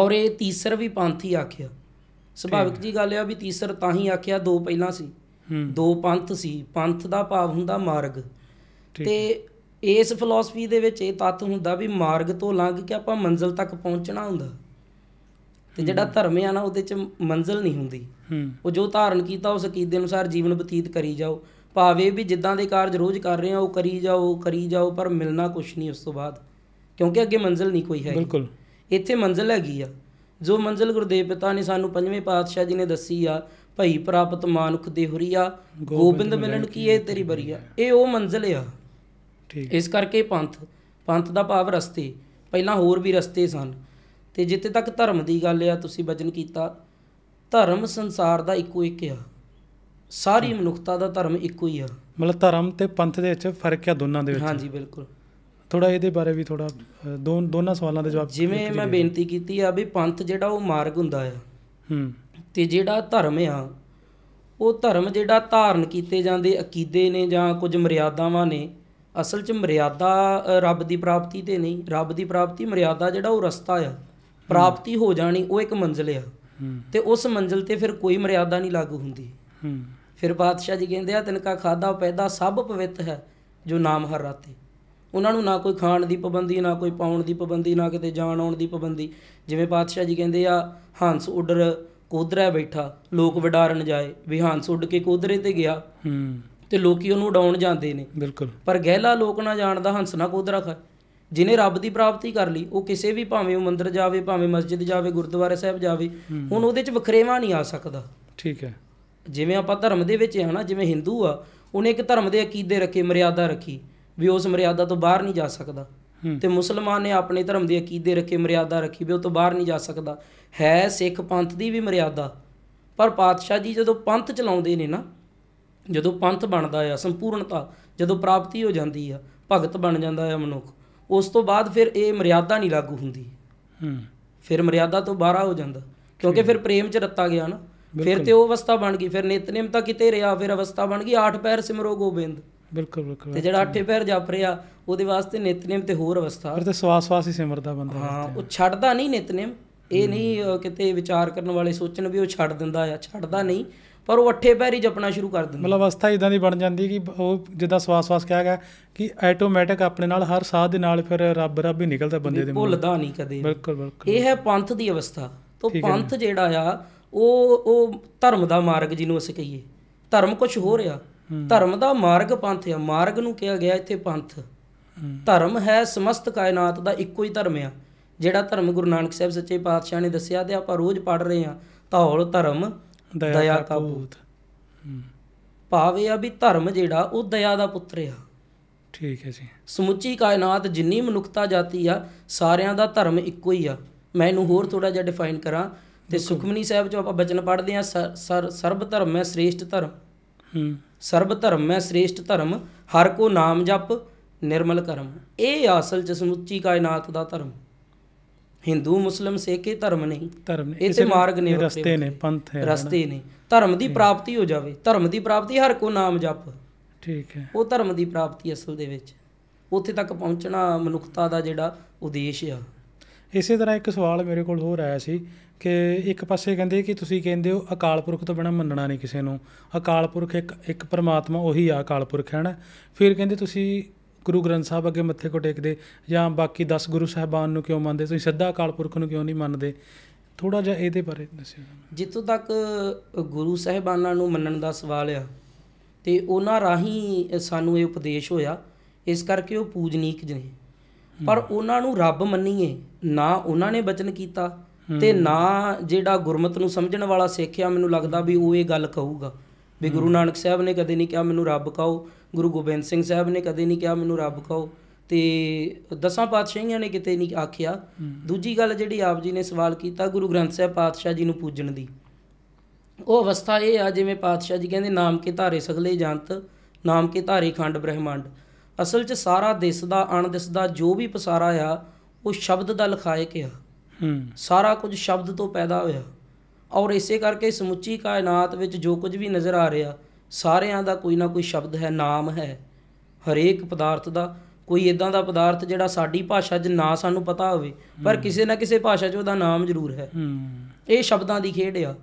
ਔਰ ਇਹ ਤੀਸਰ ਵੀ ਪੰਥ ਹੀ ਆਖਿਆ ਸੁਭਾਵਿਕ ਜੀ ਗੱਲ ਆ ਵੀ ਤੀਸਰ ਤਾਂ ਹੀ ਆਖਿਆ ਦੋ ਪਹਿਲਾਂ ਸੀ ਦੋ ਪੰਥ ਸੀ ਪੰਥ ਦਾ ਭਾਵ ਹੁੰਦਾ ਮਾਰਗ ਤੇ ਇਸ ਫਿਲਾਸਫੀ ਦੇ ਵਿੱਚ ਇਹ ਤੱਤ ਹੁੰਦਾ ਵੀ ਮਾਰਗ ਤੋਂ ਲੰਘ ਕੇ ਆਪਾਂ ਮੰਜ਼ਲ ਤੱਕ ਪਹੁੰਚਣਾ ਹੁੰਦਾ ਤੇ ਜਿਹੜਾ ਧਰਮ ਆ ਨਾ ਉਹਦੇ ਚ ਮੰਜ਼ਲ ਨਹੀਂ ਹੁੰਦੀ ਉਹ ਜੋ ਧਾਰਨ ਕੀਤਾ ਉਸ ਅਕੀਦੇ ਅਨੁਸਾਰ ਜੀਵਨ ਬਤੀਤ ਕਰੀ ਜਾਓ ਭਾਵੇਂ ਵੀ ਜਿੱਦਾਂ ਦੇ ਕਾਰਜ ਰੋਜ਼ ਕਰ ਰਹੇ ਆ ਉਹ ਕਰੀ ਜਾਓ ਕਰੀ ਜਾਓ ਪਰ ਮਿਲਣਾ ਕੁਝ ਨਹੀਂ ਉਸ ਤੋਂ ਬਾਅਦ ਕਿਉਂਕਿ ਅੱਗੇ ਮੰਜ਼ਲ ਨਹੀਂ ਕੋਈ ਹੈ ਬਿਲਕੁਲ ਇੱਥੇ ਮੰਜ਼ਲ ਹੈਗੀ ਆ ਜੋ ਮੰਜ਼ਲ ਗੁਰਦੇਵ ਪਿਤਾ ਨੇ ਸਾਨੂੰ ਪੰਜਵੇਂ ਪਾਤਸ਼ਾਹ ਜੀ ਨੇ ਦੱਸੀ ਆ ਭਈ ਪ੍ਰਾਪਤ ਮਾਨੁਖ ਦੇ ਗੋਬਿੰਦ ਮਿਲਣ ਕੀ ਇਹ ਤੇਰੀ ਬਰੀਆ ਇਹ ਉਹ ਮੰਜ਼ਲ ਆ ਠੀਕ ਇਸ ਕਰਕੇ ਪੰਥ ਪੰਥ ਦਾ ਭਾਵ ਰਸਤੇ ਪਹਿਲਾਂ ਹੋਰ ਵੀ ਰਸਤੇ ਸਨ ਤੇ ਜਿੱਤੇ ਤੱਕ ਧਰਮ ਦੀ ਗੱਲ ਆ ਤੁਸੀਂ ਵਜਨ ਕੀਤਾ ਧਰਮ ਸੰਸਾਰ ਦਾ ਇੱਕੋ ਇੱਕ ਆ ਸਾਰੀ ਮਨੁੱਖਤਾ ਦਾ ਧਰਮ ਇੱਕੋ ਹੀ ਆ ਮਤਲਬ ਧਰਮ ਤੇ ਪੰਥ ਦੇ ਵਿੱਚ ਫਰਕ ਆ ਦੋਨਾਂ ਦੇ ਵਿੱਚ ਹਾਂਜੀ ਬਿਲਕੁਲ ਥੋੜਾ ਇਹਦੇ ਬਾਰੇ ਵੀ ਥੋੜਾ ਦੋ ਦੋਨਾਂ ਸਵਾਲਾਂ ਦੇ ਜਵਾਬ ਜਿਵੇਂ ਮੈਂ ਬੇਨਤੀ ਕੀਤੀ ਆ ਵੀ ਪੰਥ ਜਿਹੜਾ ਉਹ ਮਾਰਗ ਹੁੰਦਾ ਆ ਹੂੰ ਤੇ ਜਿਹੜਾ ਧਰਮ ਆ ਉਹ ਧਰਮ ਜਿਹੜਾ ਧਾਰਨ ਕੀਤੇ ਜਾਂਦੇ ਅਕੀਦੇ ਨੇ ਜਾਂ ਕੁਝ ਮਰਿਆਦਾਵਾਂ ਨੇ ਅਸਲ 'ਚ ਮਰਿਆਦਾ ਰੱਬ ਦੀ ਪ੍ਰਾਪਤੀ ਤੇ ਨਹੀਂ ਰੱਬ ਦੀ ਪ੍ਰਾਪਤੀ ਮਰਿਆਦਾ ਜਿਹੜਾ ਉਹ ਰਸਤਾ ਆ ਪ੍ਰਾਪਤੀ ਹੋ ਜਾਣੀ ਉਹ ਇੱਕ ਮੰਜ਼ਲ ਆ ਤੇ ਉਸ ਮੰਜ਼ਲ ਤੇ ਫਿਰ ਕੋਈ ਮਰਿਆਦਾ ਨਹੀਂ ਲਾਗੂ ਹੁੰਦੀ ਫਿਰ ਬਾਦਸ਼ਾਹ ਜੀ ਕਹਿੰਦੇ ਆ ਤਨਕਾ ਖਾਦਾ ਪੈਦਾ ਸਭ ਪਵਿੱਤ ਹੈ ਜੋ ਨਾਮ ਹਰ ਰਾਤੇ ਉਹਨਾਂ ਨੂੰ ਨਾ ਕੋਈ ਖਾਣ ਦੀ ਪਾਬੰਦੀ ਨਾ ਕੋਈ ਪਾਉਣ ਦੀ ਪਾਬੰਦੀ ਨਾ ਕਿਤੇ ਜਾਣ ਆਉਣ ਦੀ ਪਾਬੰਦੀ ਜਿਵੇਂ ਬਾਦਸ਼ਾਹ ਜੀ ਕਹਿੰਦੇ ਆ ਹੰਸ ਉੱਡਰ ਕੋਧਰਾ ਬੈਠਾ ਲੋਕ ਵਡਾਰਨ ਜਾਏ ਵੀ ਹੰਸ ਉੱਡ ਕੇ ਕੋਧਰੇ ਤੇ ਗਿਆ ਹੂੰ ਤੇ ਲੋਕੀ ਉਹਨੂੰ ਉਡਾਉਣ ਜਾਂਦੇ ਨੇ ਬਿਲਕੁਲ ਪਰ ਗਹਿਲਾ ਲੋਕ ਨਾ ਜਾਣਦਾ ਹੰਸ ਨਾ ਕੋਧਰਾ ਖਾ ਜਿਨੇ ਰੱਬ ਦੀ ਪ੍ਰਾਪਤੀ ਕਰ ਲਈ ਉਹ ਕਿਸੇ ਵੀ ਭਾਵੇਂ ਉਹ ਮੰਦਿਰ ਜਾਵੇ ਭਾਵੇਂ ਮਸਜਿਦ ਜਾਵੇ ਗੁਰਦੁਆਰੇ ਸਾਹਿਬ ਜਾਵੇ ਹੁਣ ਉਹਦੇ 'ਚ ਵਖਰੇਵਾ ਨਹੀਂ ਆ ਸਕਦਾ ਠੀਕ ਹੈ ਜਿਵੇਂ ਆਪਾਂ ਧਰਮ ਦੇ ਵਿੱਚ ਹੈ ਨਾ ਜਿਵੇਂ ਹਿੰਦੂ ਆ ਉਹਨੇ ਇੱਕ ਧਰਮ ਦੇ ਅਕੀਦੇ ਰੱਖੇ ਮਰਿਆਦਾ ਰੱਖੀ ਵੀ ਉਸ ਮਰਿਆਦਾ ਤੋਂ ਬਾਹਰ ਨਹੀਂ ਜਾ ਸਕਦਾ ਤੇ ਮੁਸਲਮਾਨ ਨੇ ਆਪਣੇ ਧਰਮ ਦੇ ਅਕੀਦੇ ਰੱਖੇ ਮਰਿਆਦਾ ਰੱਖੀ ਵੀ ਉਹ ਤੋਂ ਬਾਹਰ ਨਹੀਂ ਜਾ ਸਕਦਾ ਹੈ ਸਿੱਖ ਪੰਥ ਦੀ ਵੀ ਮਰਿਆਦਾ ਪਰ ਪਾਤਸ਼ਾਹ ਜੀ ਜਦੋਂ ਪੰਥ ਚਲਾਉਂਦੇ ਨੇ ਨਾ ਜਦੋਂ ਪੰਥ ਬਣਦਾ ਆ ਸੰਪੂਰਨਤਾ ਜਦੋਂ ਪ੍ਰਾਪਤੀ ਹੋ ਜਾਂਦੀ ਆ ਭਗਤ ਬਣ ਜਾਂਦਾ ਆ ਮਨੁੱਖ ਉਸ ਤੋਂ ਬਾਅਦ ਫਿਰ ਇਹ ਮਰਿਆਦਾ ਨਹੀਂ ਲਾਗੂ ਹੁੰਦੀ ਹੂੰ ਫਿਰ ਮਰਿਆਦਾ ਤੋਂ ਬਾਹਰ ਹੋ ਜਾਂਦਾ ਕਿਉਂਕਿ ਫਿਰ ਪ੍ਰੇਮ ਚ ਰੱਤਾ ਗਿਆ ਨਾ ਫਿਰ ਤੇ ਉਹ ਅਵਸਥਾ ਬਣ ਗਈ ਫਿਰ ਨਿਤਨੇਮ ਤਾਂ ਕਿਤੇ ਰਿਹਾ ਫਿਰ ਅਵਸਥਾ ਬਣ ਗਈ ਆਠ ਪੈਰ ਸਿਮਰੋ ਗੋਬਿੰਦ ਬਿਲਕੁਲ ਬਿਲਕੁਲ ਤੇ ਜਿਹੜਾ ਅੱਠੇ ਪੈਰ ਜਪ ਰਿਹਾ ਉਹਦੇ ਵਾਸਤੇ ਨਿਤਨੇਮ ਤੇ ਹੋਰ ਅਵਸਥਾ ਫਿਰ ਤੇ ਸਵਾਸ ਸਵਾਸ ਹੀ ਸਿਮਰਦਾ ਬੰਦਾ ਹਾਂ ਉਹ ਛੱਡਦਾ ਨਹੀਂ ਨਿਤਨੇਮ ਇਹ ਨਹੀਂ ਕਿਤੇ ਵਿਚਾਰ ਕਰਨ ਵਾਲੇ ਸੋਚਣ ਵੀ ਉਹ ਛੱਡ ਦਿੰਦਾ ਆ ਛੱਡਦਾ ਨਹੀਂ ਪਰ ਉਹ ਅੱਠੇ ਪੈਰੀ ਜਪਣਾ ਸ਼ੁਰੂ ਕਰ ਦਿੰਦੇ ਮਤਲਬ ਅਵਸਥਾ ਇਦਾਂ ਦੀ ਬਣ ਜਾਂਦੀ ਕਿ ਉਹ ਜਿੱਦਾਂ ਸਵਾਸ-ਸਵਾਸ ਕਿਹਾ ਗਿਆ ਕਿ ਆਟੋਮੈਟਿਕ ਆਪਣੇ ਨਾਲ ਹਰ ਸਾਹ ਦੇ ਨਾਲ ਫਿਰ ਰੱਬ ਰੱਬ ਹੀ ਨਿਕਲਦਾ ਬੰਦੇ ਦੇ ਮੂੰਹ ਭੁੱਲਦਾ ਨਹੀਂ ਕਦੇ ਬਿਲਕੁਲ ਬਿਲਕੁਲ ਇਹ ਹੈ ਪੰਥ ਦੀ ਅਵਸਥਾ ਤੋਂ ਪੰਥ ਜਿਹੜਾ ਆ ਉਹ ਉਹ ਧਰਮ ਦਾ ਮਾਰਗ ਜਿਹਨੂੰ ਅਸੀਂ ਕਹੀਏ ਧਰਮ ਕੁਝ ਹੋਰ ਆ ਧਰਮ ਦਾ ਮਾਰਗ ਪੰਥ ਆ ਮਾਰਗ ਨੂੰ ਕਿਹਾ ਗਿਆ ਇੱਥੇ ਪੰਥ ਧਰਮ ਹੈ ਸਮਸਤ ਕਾਇਨਾਤ ਦਾ ਇੱਕੋ ਹੀ ਧਰਮ ਆ ਜਿਹੜਾ ਧਰਮ ਗੁਰੂ ਨਾਨਕ ਸਾਹਿਬ ਸੱਚੇ ਪਾਤਸ਼ਾਹ ਨੇ ਦੱਸਿਆ ਤੇ ਆਪਾਂ ਰੋਜ਼ ਪੜ ਰਹੇ ਆ ਧੌਲ ਧਰਮ ਦਇਆ ਦਾ ਪੁੱਤ ਭਾਵੇਂ ਆ ਵੀ ਧਰਮ ਜਿਹੜਾ ਉਹ ਦਇਆ ਦਾ ਪੁੱਤਰ ਆ ਠੀਕ ਹੈ ਜੀ ਸਮੁੱਚੀ ਕਾਇਨਾਤ ਜਿੰਨੀ ਮਨੁੱਖਤਾ ਜਾਤੀ ਆ ਸਾਰਿਆਂ ਦਾ ਧਰਮ ਇੱਕੋ ਹੀ ਆ ਮੈਂ ਇਹਨੂੰ ਹੋਰ ਥੋੜਾ ਜਿਹਾ ਡਿਫਾਈਨ ਕਰਾਂ ਤੇ ਸੁਖਮਨੀ ਸਾਹਿਬ ਜੋ ਆਪਾਂ ਬਚਨ ਪੜ੍ਹਦੇ ਆ ਸਰਬ ਧਰਮ ਹੈ ਸ੍ਰੇਸ਼ਟ ਧਰਮ ਹੂੰ ਸਰਬ ਧਰਮ ਹੈ ਸ੍ਰੇਸ਼ਟ ਧਰਮ ਹਰ ਕੋ ਨਾਮ ਜਪ ਨਿਰਮਲ ਕਰਮ ਇਹ ਅਸਲ ਚ ਸਮੁੱਚੀ ਕਾਇਨਾਤ ਦਾ ਧਰਮ ਹਿੰਦੂ ਮੁਸਲਮ ਸਿੱਖ ਇਹ ਧਰਮ ਨਹੀਂ ਧਰਮ ਨਹੀਂ ਇਹ ਤੇ ਮਾਰਗ ਨੇ ਰਸਤੇ ਨੇ ਪੰਥ ਹੈ ਰਸਤੇ ਨੇ ਧਰਮ ਦੀ ਪ੍ਰਾਪਤੀ ਹੋ ਜਾਵੇ ਧਰਮ ਦੀ ਪ੍ਰਾਪਤੀ ਹਰ ਕੋ ਨਾਮ ਜਪ ਠੀਕ ਹੈ ਉਹ ਧਰਮ ਦੀ ਪ੍ਰਾਪਤੀ ਅਸਲ ਦੇ ਵਿੱਚ ਉੱਥੇ ਤੱਕ ਪਹੁੰਚਣਾ ਮਨੁੱਖਤਾ ਦਾ ਜਿਹੜਾ ਉਦੇਸ਼ ਆ ਇਸੇ ਤਰ੍ਹਾਂ ਇੱਕ ਸਵਾਲ ਮੇਰੇ ਕੋਲ ਹੋਰ ਆਇਆ ਸੀ ਕਿ ਇੱਕ ਪਾਸੇ ਕਹਿੰਦੇ ਕਿ ਤੁਸੀਂ ਕਹਿੰਦੇ ਹੋ ਅਕਾਲ ਪੁਰਖ ਤੋਂ ਬਿਨਾ ਮੰਨਣਾ ਨਹੀਂ ਕਿਸੇ ਨੂੰ ਅਕਾਲ ਪੁਰਖ ਇੱਕ ਇੱਕ ਪਰਮਾਤਮਾ ਉਹੀ ਆ ਅਕਾਲ ਪੁਰਖ ਹੈ ਨਾ ਫਿਰ ਕਹਿੰਦੇ ਤੁਸੀਂ ਗੁਰੂ ਗ੍ਰੰਥ ਸਾਹਿਬ ਅੱਗੇ ਮੱਥੇ ਕੋ ਟੇਕਦੇ ਜਾਂ ਬਾਕੀ 10 ਗੁਰੂ ਸਾਹਿਬਾਨ ਨੂੰ ਕਿਉਂ ਮੰਨਦੇ ਤੁਸੀਂ ਸਿੱਧਾ ਅਕਾਲ ਪੁਰਖ ਨੂੰ ਕਿਉਂ ਨਹੀਂ ਮੰਨਦੇ ਥੋੜਾ ਜਿਹਾ ਇਹਦੇ ਬਾਰੇ ਦੱਸਿਓ ਜਿੱਥੋਂ ਤੱਕ ਗੁਰੂ ਸਾਹਿਬਾਨਾਂ ਨੂੰ ਮੰਨਣ ਦਾ ਸਵਾਲ ਆ ਤੇ ਉਹਨਾਂ ਰਾਹੀਂ ਸਾਨੂੰ ਇਹ ਉਪਦੇਸ਼ ਹੋਇਆ ਇਸ ਕਰਕੇ ਉਹ ਪੂਜਨੀਕ ਜਨੇ ਪਰ ਉਹਨਾਂ ਨੂੰ ਰੱਬ ਮੰਨੀਏ ਨਾ ਉਹਨਾਂ ਨੇ ਬਚਨ ਕੀਤਾ ਤੇ ਨਾ ਜਿਹੜਾ ਗੁਰਮਤ ਨੂੰ ਸਮਝਣ ਵਾਲਾ ਸਿੱਖਿਆ ਮੈਨੂੰ ਲੱਗਦਾ ਵੀ ਉਹ ਇਹ ਗੱਲ ਕਹੂਗਾ ਵੀ ਗੁਰੂ ਨਾਨਕ ਸਾਹਿਬ ਨੇ ਕਦੇ ਨਹੀਂ ਕਿਹਾ ਮੈਨੂੰ ਰੱਬ ਕਹੋ ਗੁਰੂ ਗੋਬਿੰਦ ਸਿੰਘ ਸਾਹਿਬ ਨੇ ਕਦੇ ਨਹੀਂ ਕਿਹਾ ਮੈਨੂੰ ਰੱਬ ਕਹੋ ਤੇ ਦਸਾਂ ਪਾਤਸ਼ਾਹੀਆਂ ਨੇ ਕਿਤੇ ਨਹੀਂ ਆਖਿਆ ਦੂਜੀ ਗੱਲ ਜਿਹੜੀ ਆਪ ਜੀ ਨੇ ਸਵਾਲ ਕੀਤਾ ਗੁਰੂ ਗ੍ਰੰਥ ਸਾਹਿਬ ਪਾਤਸ਼ਾਹ ਜੀ ਨੂੰ ਪੂਜਣ ਦੀ ਉਹ ਅਵਸਥਾ ਇਹ ਆ ਜਿਵੇਂ ਪਾਤਸ਼ਾਹ ਜੀ ਕਹਿੰਦੇ ਨਾਮ ਕੇ ਧਾਰੇ ਸਗਲੇ ਜੰਤ ਨਾਮ ਕੇ ਧਾਰੇ ਖੰਡ ਬ੍ਰਹਿਮੰਡ ਅਸਲ 'ਚ ਸਾਰਾ ਦਿਸਦਾ ਅਣ ਦਿਸਦਾ ਜੋ ਵੀ ਪਸਾਰਾ ਆ ਉਹ ਸ਼ਬਦ ਦਾ ਲਖਾਇਕ ਆ ਹੂੰ ਸਾਰਾ ਕੁਝ ਸ਼ਬਦ ਤੋਂ ਪੈਦਾ ਹੋਇਆ ਔਰ ਇਸੇ ਕਰਕੇ ਸਮੁੱਚੀ ਕਾਇਨਾਤ ਵਿੱਚ ਜੋ ਕੁਝ ਵੀ ਨਜ਼ਰ ਆ ਰਿਹਾ ਸਾਰਿਆਂ ਦਾ ਕੋਈ ਨਾ ਕੋਈ ਸ਼ਬਦ ਹੈ ਨਾਮ ਹੈ ਹਰੇਕ ਪਦਾਰਥ ਦਾ ਕੋਈ ਇਦਾਂ ਦਾ ਪਦਾਰਥ ਜਿਹੜਾ ਸਾਡੀ ਭਾਸ਼ਾ 'ਚ ਨਾ ਸਾਨੂੰ ਪਤਾ ਹੋਵੇ ਪਰ ਕਿਸੇ ਨਾ ਕਿਸੇ ਭਾਸ਼ਾ 'ਚ ਉਹਦਾ ਨਾਮ ਜ਼ਰੂਰ ਹੈ ਇਹ ਸ਼ਬਦਾਂ ਦੀ ਖੇਡ ਆ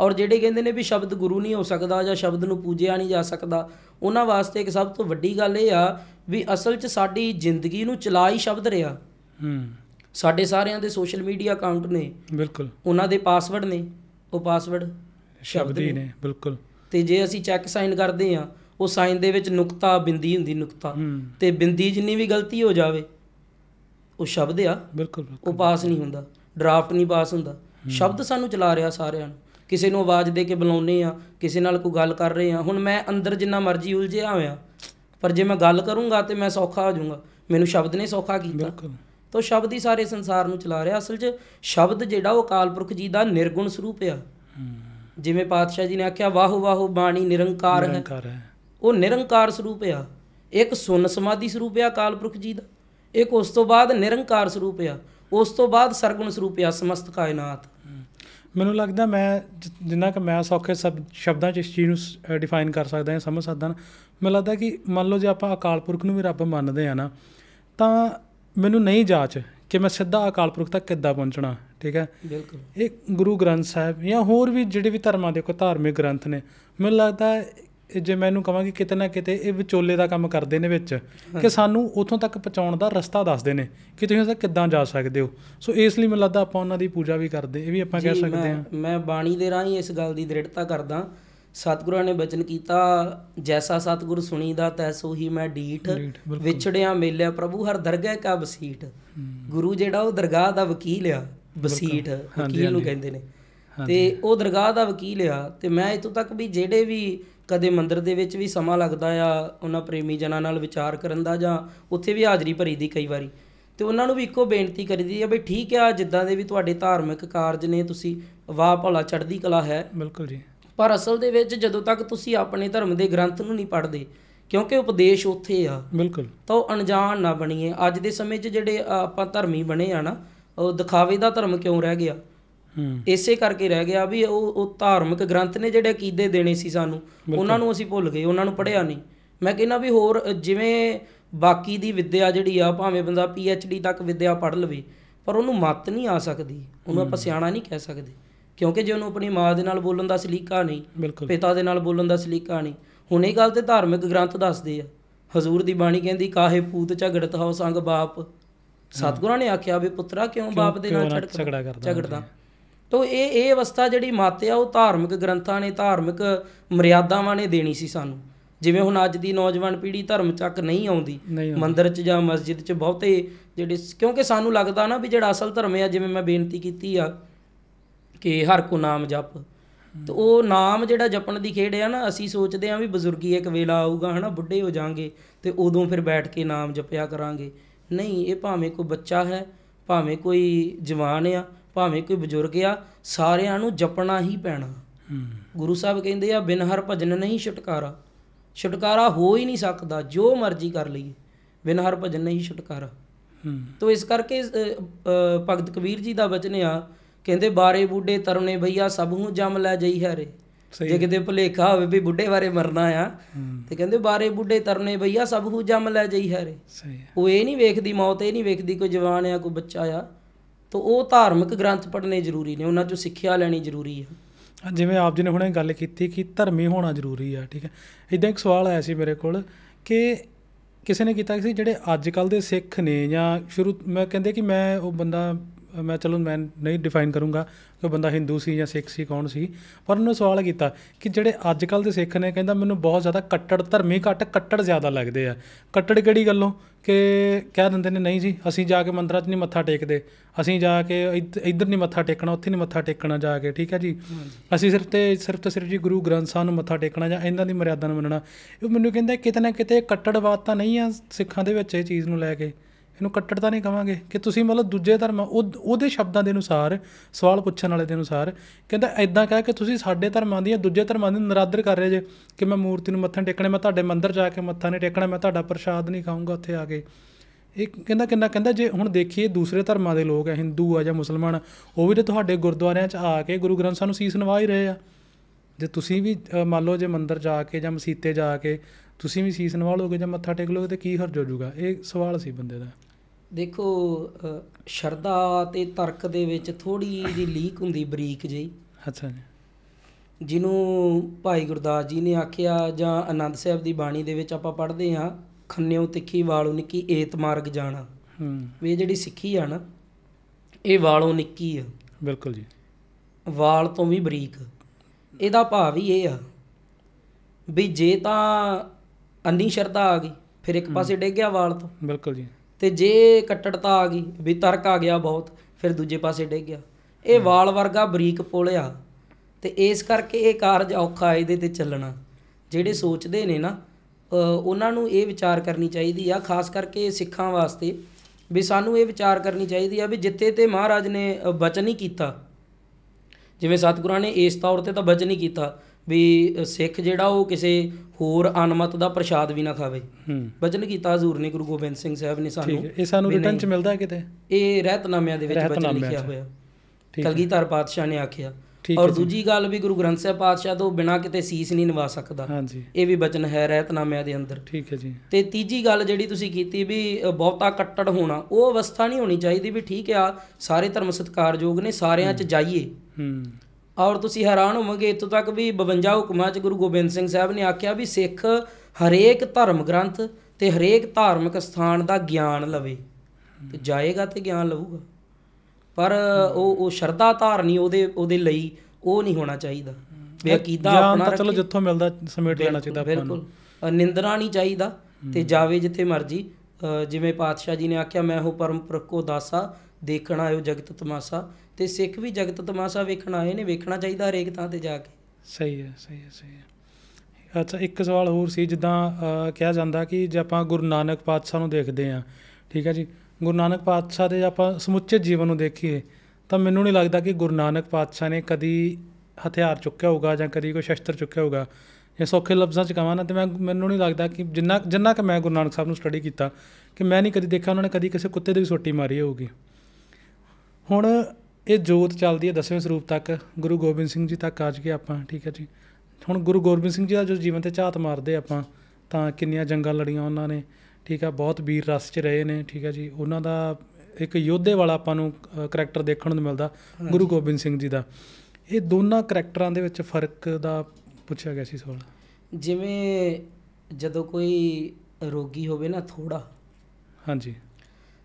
ਔਰ ਜਿਹੜੇ ਕਹਿੰਦੇ ਨੇ ਵੀ ਸ਼ਬਦ ਗੁਰੂ ਨਹੀਂ ਹੋ ਸਕਦਾ ਜਾਂ ਸ਼ਬਦ ਨੂੰ ਪੂਜਿਆ ਨਹੀਂ ਜਾ ਸਕਦਾ ਉਹਨਾਂ ਵਾਸਤੇ ਇੱਕ ਸਭ ਤੋਂ ਵੱਡੀ ਗੱਲ ਇਹ ਆ ਵੀ ਅਸਲ 'ਚ ਸਾਡੀ ਜ਼ਿੰਦਗੀ ਨੂੰ ਚਲਾਈ ਸ਼ਬਦ ਰਿਹਾ ਹੂੰ ਸਾਡੇ ਸਾਰਿਆਂ ਦੇ ਸੋਸ਼ਲ ਮੀਡੀਆ ਅਕਾਊਂਟ ਨੇ ਬਿਲਕੁਲ ਉਹਨਾਂ ਦੇ ਪਾਸਵਰਡ ਨੇ ਉਹ ਪਾਸਵਰਡ ਸ਼ਬਦ ਹੀ ਨੇ ਬਿਲਕੁਲ ਤੇ ਜੇ ਅਸੀਂ ਚੈੱਕ ਸਾਈਨ ਕਰਦੇ ਆ ਉਹ ਸਾਈਨ ਦੇ ਵਿੱਚ ਨੁਕਤਾ ਬਿੰਦੀ ਹੁੰਦੀ ਨੁਕਤਾ ਤੇ ਬਿੰਦੀ ਜਿੰਨੀ ਵੀ ਗਲਤੀ ਹੋ ਜਾਵੇ ਉਹ ਸ਼ਬਦ ਆ ਬਿਲਕੁਲ ਉਹ ਪਾਸ ਨਹੀਂ ਹੁੰਦਾ ਡਰਾਫਟ ਨਹੀਂ ਪਾਸ ਹੁੰਦਾ ਸ਼ਬਦ ਸਾਨੂੰ ਚਲਾ ਰਿਹਾ ਸਾਰਿਆਂ ਨੂੰ ਕਿਸੇ ਨੂੰ ਆਵਾਜ਼ ਦੇ ਕੇ ਬੁਲਾਉਨੇ ਆ ਕਿਸੇ ਨਾਲ ਕੋਈ ਗੱਲ ਕਰ ਰਹੇ ਆ ਹੁਣ ਮੈਂ ਅੰਦਰ ਜਿੰਨਾ ਮਰਜ਼ੀ ਉਲਝਿਆ ਹੋਇਆ ਪਰ ਜੇ ਮੈਂ ਗੱਲ ਕਰੂੰਗਾ ਤੇ ਮੈਂ ਸੌਖਾ ਹੋ ਜਾਊਂਗਾ ਮੈਨੂੰ ਸ਼ਬਦ ਨੇ ਸੌਖਾ ਕੀਤਾ ਬਿਲਕੁਲ ਤੋ ਸ਼ਬਦ ਹੀ ਸਾਰੇ ਸੰਸਾਰ ਨੂੰ ਚਲਾ ਰਿਹਾ ਅਸਲ 'ਚ ਸ਼ਬਦ ਜਿਹੜਾ ਉਹ ਕਾਲਪੁਰਖ ਜੀ ਦਾ ਨਿਰਗੁਣ ਸਰੂਪ ਆ ਜਿਵੇਂ ਪਾਤਸ਼ਾਹ ਜੀ ਨੇ ਆਖਿਆ ਵਾਹੂ ਵਾਹੂ ਬਾਣੀ ਨਿਰੰਕਾਰ ਹੈ ਉਹ ਨਿਰੰਕਾਰ ਸਰੂਪ ਆ ਇੱਕ ਸੁਨ ਸਮਾਧੀ ਸਰੂਪ ਆ ਕਾਲਪੁਰਖ ਜੀ ਦਾ ਇੱਕ ਉਸ ਤੋਂ ਬਾਅਦ ਨਿਰੰਕਾਰ ਸਰੂਪ ਆ ਉਸ ਤੋਂ ਬਾਅਦ ਸਰਗੁਣ ਸਰੂਪ ਆ ਸਮਸਤ ਕਾਇਨਾਤ ਮੈਨੂੰ ਲੱਗਦਾ ਮੈਂ ਜਿੰਨਾ ਕਿ ਮੈਂ ਸੌਖੇ ਸ਼ਬਦਾਂ 'ਚ ਇਸ ਚੀਜ਼ ਨੂੰ ਡਿਫਾਈਨ ਕਰ ਸਕਦਾ ਹਾਂ ਸਮਝ ਸਕਦਾ ਮੈਨੂੰ ਲੱਗਦਾ ਕਿ ਮੰਨ ਲਓ ਜੇ ਆਪਾਂ ਅਕਾਲਪੁਰਖ ਨੂੰ ਵੀ ਰੱਬ ਮੰਨਦੇ ਆ ਨਾ ਤਾਂ ਮੈਨੂੰ ਨਹੀਂ ਜਾਚ ਕਿ ਮੈਂ ਸਿੱਧਾ ਅਕਾਲਪੁਰਖ ਤੱਕ ਕਿੱਦਾਂ ਪਹੁੰਚਣਾ ਠੀਕ ਹੈ ਬਿਲਕੁਲ ਇਹ ਗੁਰੂ ਗ੍ਰੰਥ ਸਾਹਿਬ ਜਾਂ ਹੋਰ ਵੀ ਜਿਹੜੇ ਵੀ ਧਰਮਾਂ ਦੇ ਕੋ ਧਾਰਮਿਕ ਗ੍ਰੰਥ ਨੇ ਮੈਨੂੰ ਲੱਗਦਾ ਜੇ ਮੈਨੂੰ ਕਹਾਂ ਕਿ ਕਿਤੇ ਨਾ ਕਿਤੇ ਇਹ ਵਿਚੋਲੇ ਦਾ ਕੰਮ ਕਰਦੇ ਨੇ ਵਿੱਚ ਕਿ ਸਾਨੂੰ ਉਥੋਂ ਤੱਕ ਪਹੁੰਚਾਉਣ ਦਾ ਰਸਤਾ ਦੱਸਦੇ ਨੇ ਕਿ ਤੁਸੀਂ ਤੱਕ ਕਿੱਦਾਂ ਜਾ ਸਕਦੇ ਹੋ ਸੋ ਇਸ ਲਈ ਮੈਨੂੰ ਲੱਗਦਾ ਆਪਾਂ ਉਹਨਾਂ ਦੀ ਪੂਜਾ ਵੀ ਕਰਦੇ ਇਹ ਵੀ ਆਪਾਂ ਕਹਿ ਸਕਦੇ ਹਾਂ ਮੈਂ ਬਾਣੀ ਦੇ ਰਾਹੀਂ ਇਸ ਗੱਲ ਦੀ ਦ੍ਰਿੜਤਾ ਕਰਦਾ ਸਤਿਗੁਰਾਂ ਨੇ ਬਚਨ ਕੀਤਾ ਜੈਸਾ ਸਤਿਗੁਰ ਸੁਣੀਦਾ ਤੈਸੋ ਹੀ ਮੈਂ ਡੀਠ ਵਿਛੜਿਆ ਮੇਲਿਆ ਪ੍ਰਭੂ ਹਰ ਦਰਗਾਹ ਕਾ ਬਸੀਠ ਗੁਰੂ ਜਿਹੜਾ ਉਹ ਦਰਗਾਹ ਦਾ ਵਕੀਲ ਆ ਵਸੀਟ ਵਕੀਲ ਨੂੰ ਕਹਿੰਦੇ ਨੇ ਤੇ ਉਹ ਦਰਗਾਹ ਦਾ ਵਕੀਲ ਆ ਤੇ ਮੈਂ ਇਤੋਂ ਤੱਕ ਵੀ ਜਿਹੜੇ ਵੀ ਕਦੇ ਮੰਦਿਰ ਦੇ ਵਿੱਚ ਵੀ ਸਮਾਂ ਲੱਗਦਾ ਆ ਉਹਨਾਂ ਪ੍ਰੇਮੀ ਜਨਾਂ ਨਾਲ ਵਿਚਾਰ ਕਰਨ ਦਾ ਜਾਂ ਉੱਥੇ ਵੀ ਹਾਜ਼ਰੀ ਭਰੀ ਦੀ ਕਈ ਵਾਰੀ ਤੇ ਉਹਨਾਂ ਨੂੰ ਵੀ ਇੱਕੋ ਬੇਨਤੀ ਕਰੀਦੀ ਆ ਬਈ ਠੀਕ ਆ ਜਿੱਦਾਂ ਦੇ ਵੀ ਤੁਹਾਡੇ ਧਾਰਮਿਕ ਕਾਰਜ ਨੇ ਤੁਸੀਂ ਵਾਹ ਭਲਾ ਚੜ੍ਹਦੀ ਕਲਾ ਹੈ ਬਿਲਕੁਲ ਜੀ ਪਰ ਅਸਲ ਦੇ ਵਿੱਚ ਜਦੋਂ ਤੱਕ ਤੁਸੀਂ ਆਪਣੇ ਧਰਮ ਦੇ ਗ੍ਰੰਥ ਨੂੰ ਨਹੀਂ ਪੜ੍ਹਦੇ ਕਿਉਂਕਿ ਉਪਦੇਸ਼ ਉੱਥੇ ਆ ਬਿਲਕੁਲ ਤਾਂ ਉਹ ਅਣਜਾਣ ਨਾ ਬਣੀਏ ਅੱਜ ਦੇ ਸਮੇਂ 'ਚ ਜਿਹੜੇ ਆਪਾਂ ਧਰਮੀ ਬਣੇ ਆ ਨਾ ਉਹ ਦਿਖਾਵੇ ਦਾ ਧਰਮ ਕਿਉਂ ਰਹਿ ਗਿਆ ਹੂੰ ਇਸੇ ਕਰਕੇ ਰਹਿ ਗਿਆ ਵੀ ਉਹ ਉਹ ਧਾਰਮਿਕ ਗ੍ਰੰਥ ਨੇ ਜਿਹੜੇ ਕੀਦੇ ਦੇਣੇ ਸੀ ਸਾਨੂੰ ਉਹਨਾਂ ਨੂੰ ਅਸੀਂ ਭੁੱਲ ਗਏ ਉਹਨਾਂ ਨੂੰ ਪੜਿਆ ਨਹੀਂ ਮੈਂ ਕਹਿੰਦਾ ਵੀ ਹੋਰ ਜਿਵੇਂ ਬਾਕੀ ਦੀ ਵਿੱਦਿਆ ਜਿਹੜੀ ਆ ਭਾਵੇਂ ਬੰਦਾ ਪੀ ਐਚ ਡੀ ਤੱਕ ਵਿੱਦਿਆ ਪੜ੍ਹ ਲਵੇ ਪਰ ਉਹਨੂੰ ਮਤ ਨਹੀਂ ਆ ਸਕਦੀ ਉਹਨੂੰ ਆਪਾਂ ਸਿਆਣਾ ਨਹੀਂ ਕਹਿ ਸਕਦੇ ਕਿਉਂਕਿ ਜੇ ਉਹਨੂੰ ਆਪਣੀ ਮਾਂ ਦੇ ਨਾਲ ਬੋਲਣ ਦਾ ਸਲੀਕਾ ਨਹੀਂ ਪਿਤਾ ਦੇ ਨਾਲ ਬੋਲਣ ਦਾ ਸਲੀਕਾ ਨਹੀਂ ਹੁਣ ਇਹ ਗੱਲ ਤੇ ਧਾਰਮਿਕ ਗ੍ਰੰਥ ਦੱਸਦੇ ਆ ਹਜ਼ੂਰ ਦੀ ਬਾਣੀ ਕਹਿੰਦੀ ਕਾਹੇ ਪੂਤ ਝਗੜਤ ਹੋ ਸੰਗ ਬਾਪ ਸਤਗੁਰਾਂ ਨੇ ਆਖਿਆ ਵੀ ਪੁੱਤਰਾ ਕਿਉਂ ਬਾਪ ਦੇ ਨਾਲ ਝਗੜਾ ਕਰਦਾ ਝਗੜਦਾ ਤੋ ਇਹ ਇਹ ਅਵਸਥਾ ਜਿਹੜੀ ਮਾਤਿਆ ਆ ਉਹ ਧਾਰਮਿਕ ਗ੍ਰੰਥਾਂ ਨੇ ਧਾਰਮਿਕ ਮਰਿਆਦਾਵਾਂ ਨੇ ਦੇਣੀ ਸੀ ਸਾਨੂੰ ਜਿਵੇਂ ਹੁਣ ਅੱਜ ਦੀ ਨੌਜਵਾਨ ਪੀੜ੍ਹੀ ਧਰਮ ਚੱਕ ਨਹੀਂ ਆਉਂਦੀ ਮੰਦਿਰ 'ਚ ਜਾਂ ਮਸਜਿਦ 'ਚ ਬਹੁਤੇ ਜਿਹੜੇ ਕਿਉਂਕਿ ਸਾਨੂੰ ਲੱਗਦਾ ਨਾ ਵੀ ਜਿਹੜਾ ਅਸਲ ਧਰਮ ਹੈ ਜਿਵੇਂ ਮੈਂ ਬੇਨਤੀ ਕੀਤੀ ਆ ਕਿ ਹਰ ਕੋ ਨਾਮ ਜਪ ਤੇ ਉਹ ਨਾਮ ਜਿਹੜਾ ਜਪਣ ਦੀ ਖੇਡ ਆ ਨਾ ਅਸੀਂ ਸੋਚਦੇ ਆ ਵੀ ਬਜ਼ੁਰਗੀ ਇੱਕ ਵੇਲਾ ਆਊਗਾ ਹਨਾ ਬੁੱਢੇ ਹੋ ਜਾਾਂਗੇ ਤੇ ਉਦੋਂ ਫਿਰ ਬੈਠ ਕੇ ਨਾਮ ਜਪਿਆ ਕਰਾਂਗੇ ਨਹੀਂ ਇਹ ਭਾਵੇਂ ਕੋਈ ਬੱਚਾ ਹੈ ਭਾਵੇਂ ਕੋਈ ਜਵਾਨ ਆ ਭਾਵੇਂ ਕੋਈ ਬਜ਼ੁਰਗ ਆ ਸਾਰਿਆਂ ਨੂੰ ਜਪਣਾ ਹੀ ਪੈਣਾ ਗੁਰੂ ਸਾਹਿਬ ਕਹਿੰਦੇ ਆ ਬਿਨ ਹਰ ਭਜਨ ਨਹੀਂ ਛੁਟਕਾਰਾ ਛੁਟਕਾਰਾ ਹੋ ਹੀ ਨਹੀਂ ਸਕਦਾ ਜੋ ਮਰਜ਼ੀ ਕਰ ਲਈਏ ਬਿਨ ਹਰ ਭਜਨ ਨਹੀਂ ਛੁਟਕਾਰਾ ਤੋ ਇਸ ਕਰਕੇ ਭਗਤ ਕਬੀਰ ਜੀ ਦਾ ਬਚਨ ਆ ਕਹਿੰਦੇ ਬਾਰੇ ਬੁੱਢੇ ਤਰਨੇ ਭਈਆ ਸਭ ਨੂੰ ਜਮ ਲੈ ਜਈ ਹੈ ਰੇ ਜੇ ਕਿਤੇ ਭੁਲੇਖਾ ਹੋਵੇ ਵੀ ਬੁੱਢੇ ਬਾਰੇ ਮਰਨਾ ਆ ਤੇ ਕਹਿੰਦੇ ਬਾਰੇ ਬੁੱਢੇ ਤਰਨੇ ਬਈਆ ਸਭ ਹੂ ਜਮ ਲੈ ਜਈ ਹਰੇ ਰੇ ਉਹ ਇਹ ਨਹੀਂ ਵੇਖਦੀ ਮੌਤ ਇਹ ਨਹੀਂ ਵੇਖਦੀ ਕੋਈ ਜਵਾਨ ਆ ਕੋਈ ਬੱਚਾ ਆ ਤਾਂ ਉਹ ਧਾਰਮਿਕ ਗ੍ਰੰਥ ਪੜ੍ਹਨੇ ਜ਼ਰੂਰੀ ਨੇ ਉਹਨਾਂ ਚੋਂ ਸਿੱਖਿਆ ਲੈਣੀ ਜ਼ਰੂਰੀ ਆ ਜਿਵੇਂ ਆਪ ਜੀ ਨੇ ਹੁਣੇ ਗੱਲ ਕੀਤੀ ਕਿ ਧਰਮੀ ਹੋਣਾ ਜ਼ਰੂਰੀ ਆ ਠੀਕ ਹੈ ਇਦਾਂ ਇੱਕ ਸਵਾਲ ਆਇਆ ਸੀ ਮੇਰੇ ਕੋਲ ਕਿ ਕਿਸੇ ਨੇ ਕੀਤਾ ਸੀ ਜਿਹੜੇ ਅੱਜ ਕੱਲ ਦੇ ਸਿੱਖ ਨੇ ਜਾਂ ਸ਼ੁਰੂ ਮੈਂ ਕਹਿੰਦੇ ਕਿ ਮੈਂ ਉਹ ਬੰਦਾ ਮੈਂ ਚਲੋ ਮੈਂ ਨਹੀਂ ਡਿਫਾਈਨ ਕਰੂੰਗਾ ਕਿ ਬੰਦਾ ਹਿੰਦੂ ਸੀ ਜਾਂ ਸਿੱਖ ਸੀ ਕੌਣ ਸੀ ਪਰ ਉਹਨੇ ਸਵਾਲ ਕੀਤਾ ਕਿ ਜਿਹੜੇ ਅੱਜ ਕੱਲ ਦੇ ਸਿੱਖ ਨੇ ਕਹਿੰਦਾ ਮੈਨੂੰ ਬਹੁਤ ਜ਼ਿਆਦਾ ਕੱਟੜ ਧਰਮੀ ਘੱਟ ਕੱਟੜ ਜ਼ਿਆਦਾ ਲੱਗਦੇ ਆ ਕੱਟੜ ਕਿਹੜੀ ਗੱਲੋਂ ਕਿ ਕਹਿ ਦਿੰਦੇ ਨੇ ਨਹੀਂ ਜੀ ਅਸੀਂ ਜਾ ਕੇ ਮੰਦਰਾਂ 'ਚ ਨਹੀਂ ਮੱਥਾ ਟੇਕਦੇ ਅਸੀਂ ਜਾ ਕੇ ਇੱਧਰ ਨਹੀਂ ਮੱਥਾ ਟੇਕਣਾ ਉੱਥੇ ਨਹੀਂ ਮੱਥਾ ਟੇਕਣਾ ਜਾ ਕੇ ਠੀਕ ਹੈ ਜੀ ਅਸੀਂ ਸਿਰਫ ਤੇ ਸਿਰਫ ਤੇ ਸਿਰਫ ਜੀ ਗੁਰੂ ਗ੍ਰੰਥ ਸਾਹਿਬ ਨੂੰ ਮੱਥਾ ਟੇਕਣਾ ਜਾਂ ਇਹਨਾਂ ਦੀ ਮਰਿਆਦਾ ਨੂੰ ਮੰਨਣਾ ਇਹ ਮੈਨੂੰ ਕਹਿੰਦਾ ਕਿਤੇ ਨਾ ਕਿਤੇ ਕੱਟੜਵਾਦ ਤਾਂ ਨਹੀਂ ਆ ਸਿੱਖਾਂ ਦੇ ਵਿੱਚ ਇਹ ਚੀਜ਼ ਨੂੰ ਲੈ ਕੇ ਇਹਨੂੰ ਕੱਟੜਤਾ ਨਹੀਂ ਕਹਾਂਗੇ ਕਿ ਤੁਸੀਂ ਮਤਲਬ ਦੂਜੇ ਧਰਮ ਉਹਦੇ ਸ਼ਬਦਾਂ ਦੇ ਅਨੁਸਾਰ ਸਵਾਲ ਪੁੱਛਣ ਵਾਲੇ ਦੇ ਅਨੁਸਾਰ ਕਹਿੰਦਾ ਐਦਾਂ ਕਹਿ ਕੇ ਤੁਸੀਂ ਸਾਡੇ ਧਰਮਾਂ ਦੀਆਂ ਦੂਜੇ ਧਰਮਾਂ ਦੀ ਨਰਾਦਰ ਕਰ ਰਹੇ ਜੇ ਕਿ ਮੈਂ ਮੂਰਤੀ ਨੂੰ ਮੱਥਾ ਟੇਕਣਾ ਮੈਂ ਤੁਹਾਡੇ ਮੰਦਿਰ ਜਾ ਕੇ ਮੱਥਾ ਨਹੀਂ ਟੇਕਣਾ ਮੈਂ ਤੁਹਾਡਾ ਪ੍ਰਸ਼ਾਦ ਨਹੀਂ ਖਾਊਂਗਾ ਉੱਥੇ ਆ ਕੇ ਇਹ ਕਹਿੰਦਾ ਕਿੰਨਾ ਕਹਿੰਦਾ ਜੇ ਹੁਣ ਦੇਖੀਏ ਦੂਸਰੇ ਧਰਮਾਂ ਦੇ ਲੋਕ ਆ ਹਿੰਦੂ ਆ ਜਾਂ ਮੁਸਲਮਾਨ ਉਹ ਵੀ ਤੇ ਤੁਹਾਡੇ ਗੁਰਦੁਆਰਿਆਂ 'ਚ ਆ ਕੇ ਗੁਰੂ ਗ੍ਰੰਥ ਸਾਹਿਬ ਨੂੰ ਸੀਸ ਨਵਾ ਹੀ ਰਹੇ ਆ ਜੇ ਤੁਸੀਂ ਵੀ ਮੰਨ ਲਓ ਜੇ ਮੰਦਿਰ ਜਾ ਕੇ ਜਾਂ ਮਸੀਤੇ ਜਾ ਕੇ ਤੁਸੀਂ ਵੀ ਸੀਸ ਨਵਾ ਲੋਗੇ ਜਾਂ ਮੱਥਾ ਟੇਕ ਲੋਗੇ ਤੇ ਕੀ ਹਰਜ ਹੋ ਜਾਊਗਾ ਇਹ ਸਵਾਲ ਸੀ ਬੰਦੇ ਦਾ ਦੇਖੋ ਸ਼ਰਧਾ ਤੇ ਤਰਕ ਦੇ ਵਿੱਚ ਥੋੜੀ ਜੀ ਲੀਕ ਹੁੰਦੀ ਬਰੀਕ ਜਿਹੀ ਅੱਛਾ ਜੀ ਜਿਹਨੂੰ ਭਾਈ ਗੁਰਦਾਸ ਜੀ ਨੇ ਆਖਿਆ ਜਾਂ ਆਨੰਦ ਸਾਹਿਬ ਦੀ ਬਾਣੀ ਦੇ ਵਿੱਚ ਆਪਾਂ ਪੜ੍ਹਦੇ ਹਾਂ ਖੰਨਿਓ ਤਿੱਖੀ ਵਾਲੋਂ ਨਿੱਕੀ ਏਤ ਮਾਰਗ ਜਾਣਾ ਹੂੰ ਵੀ ਜਿਹੜੀ ਸਿੱਖੀ ਆ ਨਾ ਇਹ ਵਾਲੋਂ ਨਿੱਕੀ ਆ ਬਿਲਕੁਲ ਜੀ ਵਾਲ ਤੋਂ ਵੀ ਬਰੀਕ ਇਹਦਾ ਭਾਵ ਹੀ ਇਹ ਆ ਵੀ ਜੇ ਤਾਂ ਅੰਨੀ ਸ਼ਰਧਾ ਆ ਗਈ ਫਿਰ ਇੱਕ ਪਾਸੇ ਡਿੱਗ ਗਿਆ ਵਾਲ ਤੋਂ ਬਿਲਕੁਲ ਜੀ ਤੇ ਜੇ ਕੱਟੜਤਾ ਆ ਗਈ ਵੀ ਤਰਕ ਆ ਗਿਆ ਬਹੁਤ ਫਿਰ ਦੂਜੇ ਪਾਸੇ ਡਿੱਗ ਗਿਆ ਇਹ ਵਾਲ ਵਰਗਾ ਬਰੀਕ ਪੁਲ ਆ ਤੇ ਇਸ ਕਰਕੇ ਇਹ ਕਾਰਜ ਔਖਾ ਇਹਦੇ ਤੇ ਚੱਲਣਾ ਜਿਹੜੇ ਸੋਚਦੇ ਨੇ ਨਾ ਉਹਨਾਂ ਨੂੰ ਇਹ ਵਿਚਾਰ ਕਰਨੀ ਚਾਹੀਦੀ ਆ ਖਾਸ ਕਰਕੇ ਸਿੱਖਾਂ ਵਾਸਤੇ ਵੀ ਸਾਨੂੰ ਇਹ ਵਿਚਾਰ ਕਰਨੀ ਚਾਹੀਦੀ ਆ ਵੀ ਜਿੱਥੇ ਤੇ ਮਹਾਰਾਜ ਨੇ ਬਚਨ ਹੀ ਕੀਤਾ ਜਿਵੇਂ ਸਤਿਗੁਰਾਂ ਨੇ ਇਸ ਤੌਰ ਤੇ ਤਾਂ ਬਚਨ ਹੀ ਕੀਤਾ ਵੀ ਸਿੱਖ ਜਿਹੜਾ ਉਹ ਕਿਸੇ ਹੋਰ ਅਨਮਤ ਦਾ ਪ੍ਰਸ਼ਾਦ ਵੀ ਨਾ ਖਾਵੇ ਬਚਨ ਕੀਤਾ ਹਜ਼ੂਰ ਨੇ ਗੁਰੂ ਗੋਬਿੰਦ ਸਿੰਘ ਸਾਹਿਬ ਨੇ ਸਾਨੂੰ ਇਹ ਸਾਨੂੰ ਰਿਟਨ ਚ ਮਿਲਦਾ ਕਿਤੇ ਇਹ ਰਹਿਤਨਾਮਿਆਂ ਦੇ ਵਿੱਚ ਬਚਨ ਲਿਖਿਆ ਹੋਇਆ ਕਲਗੀਧਰ ਪਾਤਸ਼ਾਹ ਨੇ ਆਖਿਆ ਔਰ ਦੂਜੀ ਗੱਲ ਵੀ ਗੁਰੂ ਗ੍ਰੰਥ ਸਾਹਿਬ ਪਾਤਸ਼ਾਹ ਤੋਂ ਬਿਨਾ ਕਿਤੇ ਸੀਸ ਨਹੀਂ ਨਿਵਾ ਸਕਦਾ ਇਹ ਵੀ ਬਚਨ ਹੈ ਰਹਿਤਨਾਮਿਆਂ ਦੇ ਅੰਦਰ ਠੀਕ ਹੈ ਜੀ ਤੇ ਤੀਜੀ ਗੱਲ ਜਿਹੜੀ ਤੁਸੀਂ ਕੀਤੀ ਵੀ ਬਹੁਤਾ ਕੱਟੜ ਹੋਣਾ ਉਹ ਅਵਸਥਾ ਨਹੀਂ ਹੋਣੀ ਚਾਹੀਦੀ ਵੀ ਠੀਕ ਆ ਸਾਰੇ ਧਰਮ ਸਤਕਾਰਯੋਗ ਨੇ ਸਾਰਿਆਂ 'ਚ ਜਾਈਏ ਔਰ ਤੁਸੀਂ ਹੈਰਾਨ ਹੋਵੋਗੇ ਇਤੋਂ ਤੱਕ ਵੀ 52 ਹੁਕਮਾਂ 'ਚ ਗੁਰੂ ਗੋਬਿੰਦ ਸਿੰਘ ਸਾਹਿਬ ਨੇ ਆਖਿਆ ਵੀ ਸਿੱਖ ਹਰੇਕ ਧਰਮ ਗ੍ਰੰਥ ਤੇ ਹਰੇਕ ਧਾਰਮਿਕ ਸਥਾਨ ਦਾ ਗਿਆਨ ਲਵੇ ਤੇ ਜਾਏਗਾ ਤੇ ਗਿਆਨ ਲਊਗਾ ਪਰ ਉਹ ਉਹ ਸ਼ਰਧਾ ਧਾਰਨੀ ਉਹਦੇ ਉਹਦੇ ਲਈ ਉਹ ਨਹੀਂ ਹੋਣਾ ਚਾਹੀਦਾ ਵੀ ਅਕੀਦਾ ਆਪਣਾ ਚਲੋ ਜਿੱਥੋਂ ਮਿਲਦਾ ਸਮੇਟ ਲੈਣਾ ਚਾਹੀਦਾ ਆਪਾਂ ਨੂੰ ਬਿਲਕੁਲ ਨਿੰਦਰਾ ਨਹੀਂ ਚਾਹੀਦਾ ਤੇ ਜਾਵੇ ਜਿੱਥੇ ਮਰਜੀ ਜਿਵੇਂ ਪਾਤਸ਼ਾਹ ਜੀ ਨੇ ਆਖਿਆ ਮੈਂ ਉਹ ਪਰਮ ਪ੍ਰਕੋ ਕੋ ਦਾਸਾ ਦੇਖਣਾ ਆਇਓ ਜਗਤ ਤਮਾਸ਼ਾ ਤੇ ਸਿੱਖ ਵੀ ਜਗਤ ਤਮਾਸ਼ਾ ਵੇਖਣ ਆਏ ਨੇ ਵੇਖਣਾ ਚਾਹੀਦਾ ਹਰੇਕ ਥਾਂ ਤੇ ਜਾ ਕੇ ਸਹੀ ਹੈ ਸਹੀ ਹੈ ਸਹੀ ਹੈ ਅੱਛਾ ਇੱਕ ਸਵਾਲ ਹੋਰ ਸੀ ਜਿੱਦਾਂ ਕਿਹਾ ਜਾਂਦਾ ਕਿ ਜੇ ਆਪਾਂ ਗੁਰੂ ਨਾਨਕ ਪਾਤਸ਼ਾਹ ਨੂੰ ਦੇਖਦੇ ਆਂ ਠੀਕ ਹੈ ਜੀ ਗੁਰੂ ਨਾਨਕ ਪਾਤਸ਼ਾਹ ਦੇ ਆਪਾਂ ਸਮੁੱਚੇ ਜੀਵਨ ਨੂੰ ਦੇਖੀਏ ਤਾਂ ਮੈਨੂੰ ਨਹੀਂ ਲੱਗਦਾ ਕਿ ਗੁਰੂ ਨਾਨਕ ਪਾਤਸ਼ਾਹ ਨੇ ਕਦੀ ਹਥਿਆਰ ਚੁੱਕਿਆ ਹੋਊਗਾ ਜਾਂ ਕਦੀ ਕੋਈ ਸ਼ਸਤਰ ਚੁੱਕਿਆ ਹੋਊਗਾ ਇਹ ਸੌਖੇ ਲਫ਼ਜ਼ਾਂ 'ਚ ਕਹਾਂ ਨਾ ਤੇ ਮੈਂ ਮੈਨੂੰ ਨਹੀਂ ਲੱਗਦਾ ਕਿ ਜਿੰਨਾ ਜਿੰਨਾ ਕਿ ਮੈਂ ਗੁਰੂ ਨਾਨਕ ਸਾਹਿਬ ਨੂੰ ਸਟੱਡੀ ਕੀਤਾ ਕਿ ਮੈਂ ਨਹੀਂ ਕਦੀ ਦੇਖਿਆ ਉਹਨਾਂ ਨੇ ਕਦੀ ਕਿਸੇ ਕੁੱਤੇ ਦੇ ਵੀ ਸੋਟੀ ਮਾਰੀ ਹੋਊਗੀ ਹੁਣ ਇਹ ਜੋਤ ਚੱਲਦੀ ਹੈ ਦਸਵੇਂ ਸਰੂਪ ਤੱਕ ਗੁਰੂ ਗੋਬਿੰਦ ਸਿੰਘ ਜੀ ਤੱਕ ਆ ਕੇ ਆਪਾਂ ਠੀਕ ਹੈ ਜੀ ਹੁਣ ਗੁਰੂ ਗੋਬਿੰਦ ਸਿੰਘ ਜੀ ਦਾ ਜੋ ਜੀਵਨ ਤੇ ਝਾਤ ਮਾਰਦੇ ਆਪਾਂ ਤਾਂ ਕਿੰਨੀਆਂ ਜੰਗਾਂ ਲੜੀਆਂ ਉਹਨਾਂ ਨੇ ਠੀਕ ਹੈ ਬਹੁਤ ਵੀਰ ਰਸ 'ਚ ਰਹੇ ਨੇ ਠੀਕ ਹੈ ਜੀ ਉਹਨਾਂ ਦਾ ਇੱਕ ਯੋਧੇ ਵਾਲਾ ਆਪਾਂ ਨੂੰ ਕੈਰੈਕਟਰ ਦੇਖਣ ਨੂੰ ਮਿਲਦਾ ਗੁਰੂ ਗੋਬਿੰਦ ਸਿੰਘ ਜੀ ਦਾ ਇਹ ਦੋਨਾਂ ਕੈਰੈਕਟਰਾਂ ਦੇ ਵਿੱਚ ਫਰਕ ਦਾ ਪੁੱਛਿਆ ਗਿਆ ਸੀ ਸਵਾਲ ਜਿਵੇਂ ਜਦੋਂ ਕੋਈ ਰੋਗੀ ਹੋਵੇ ਨਾ ਥੋੜਾ ਹਾਂਜੀ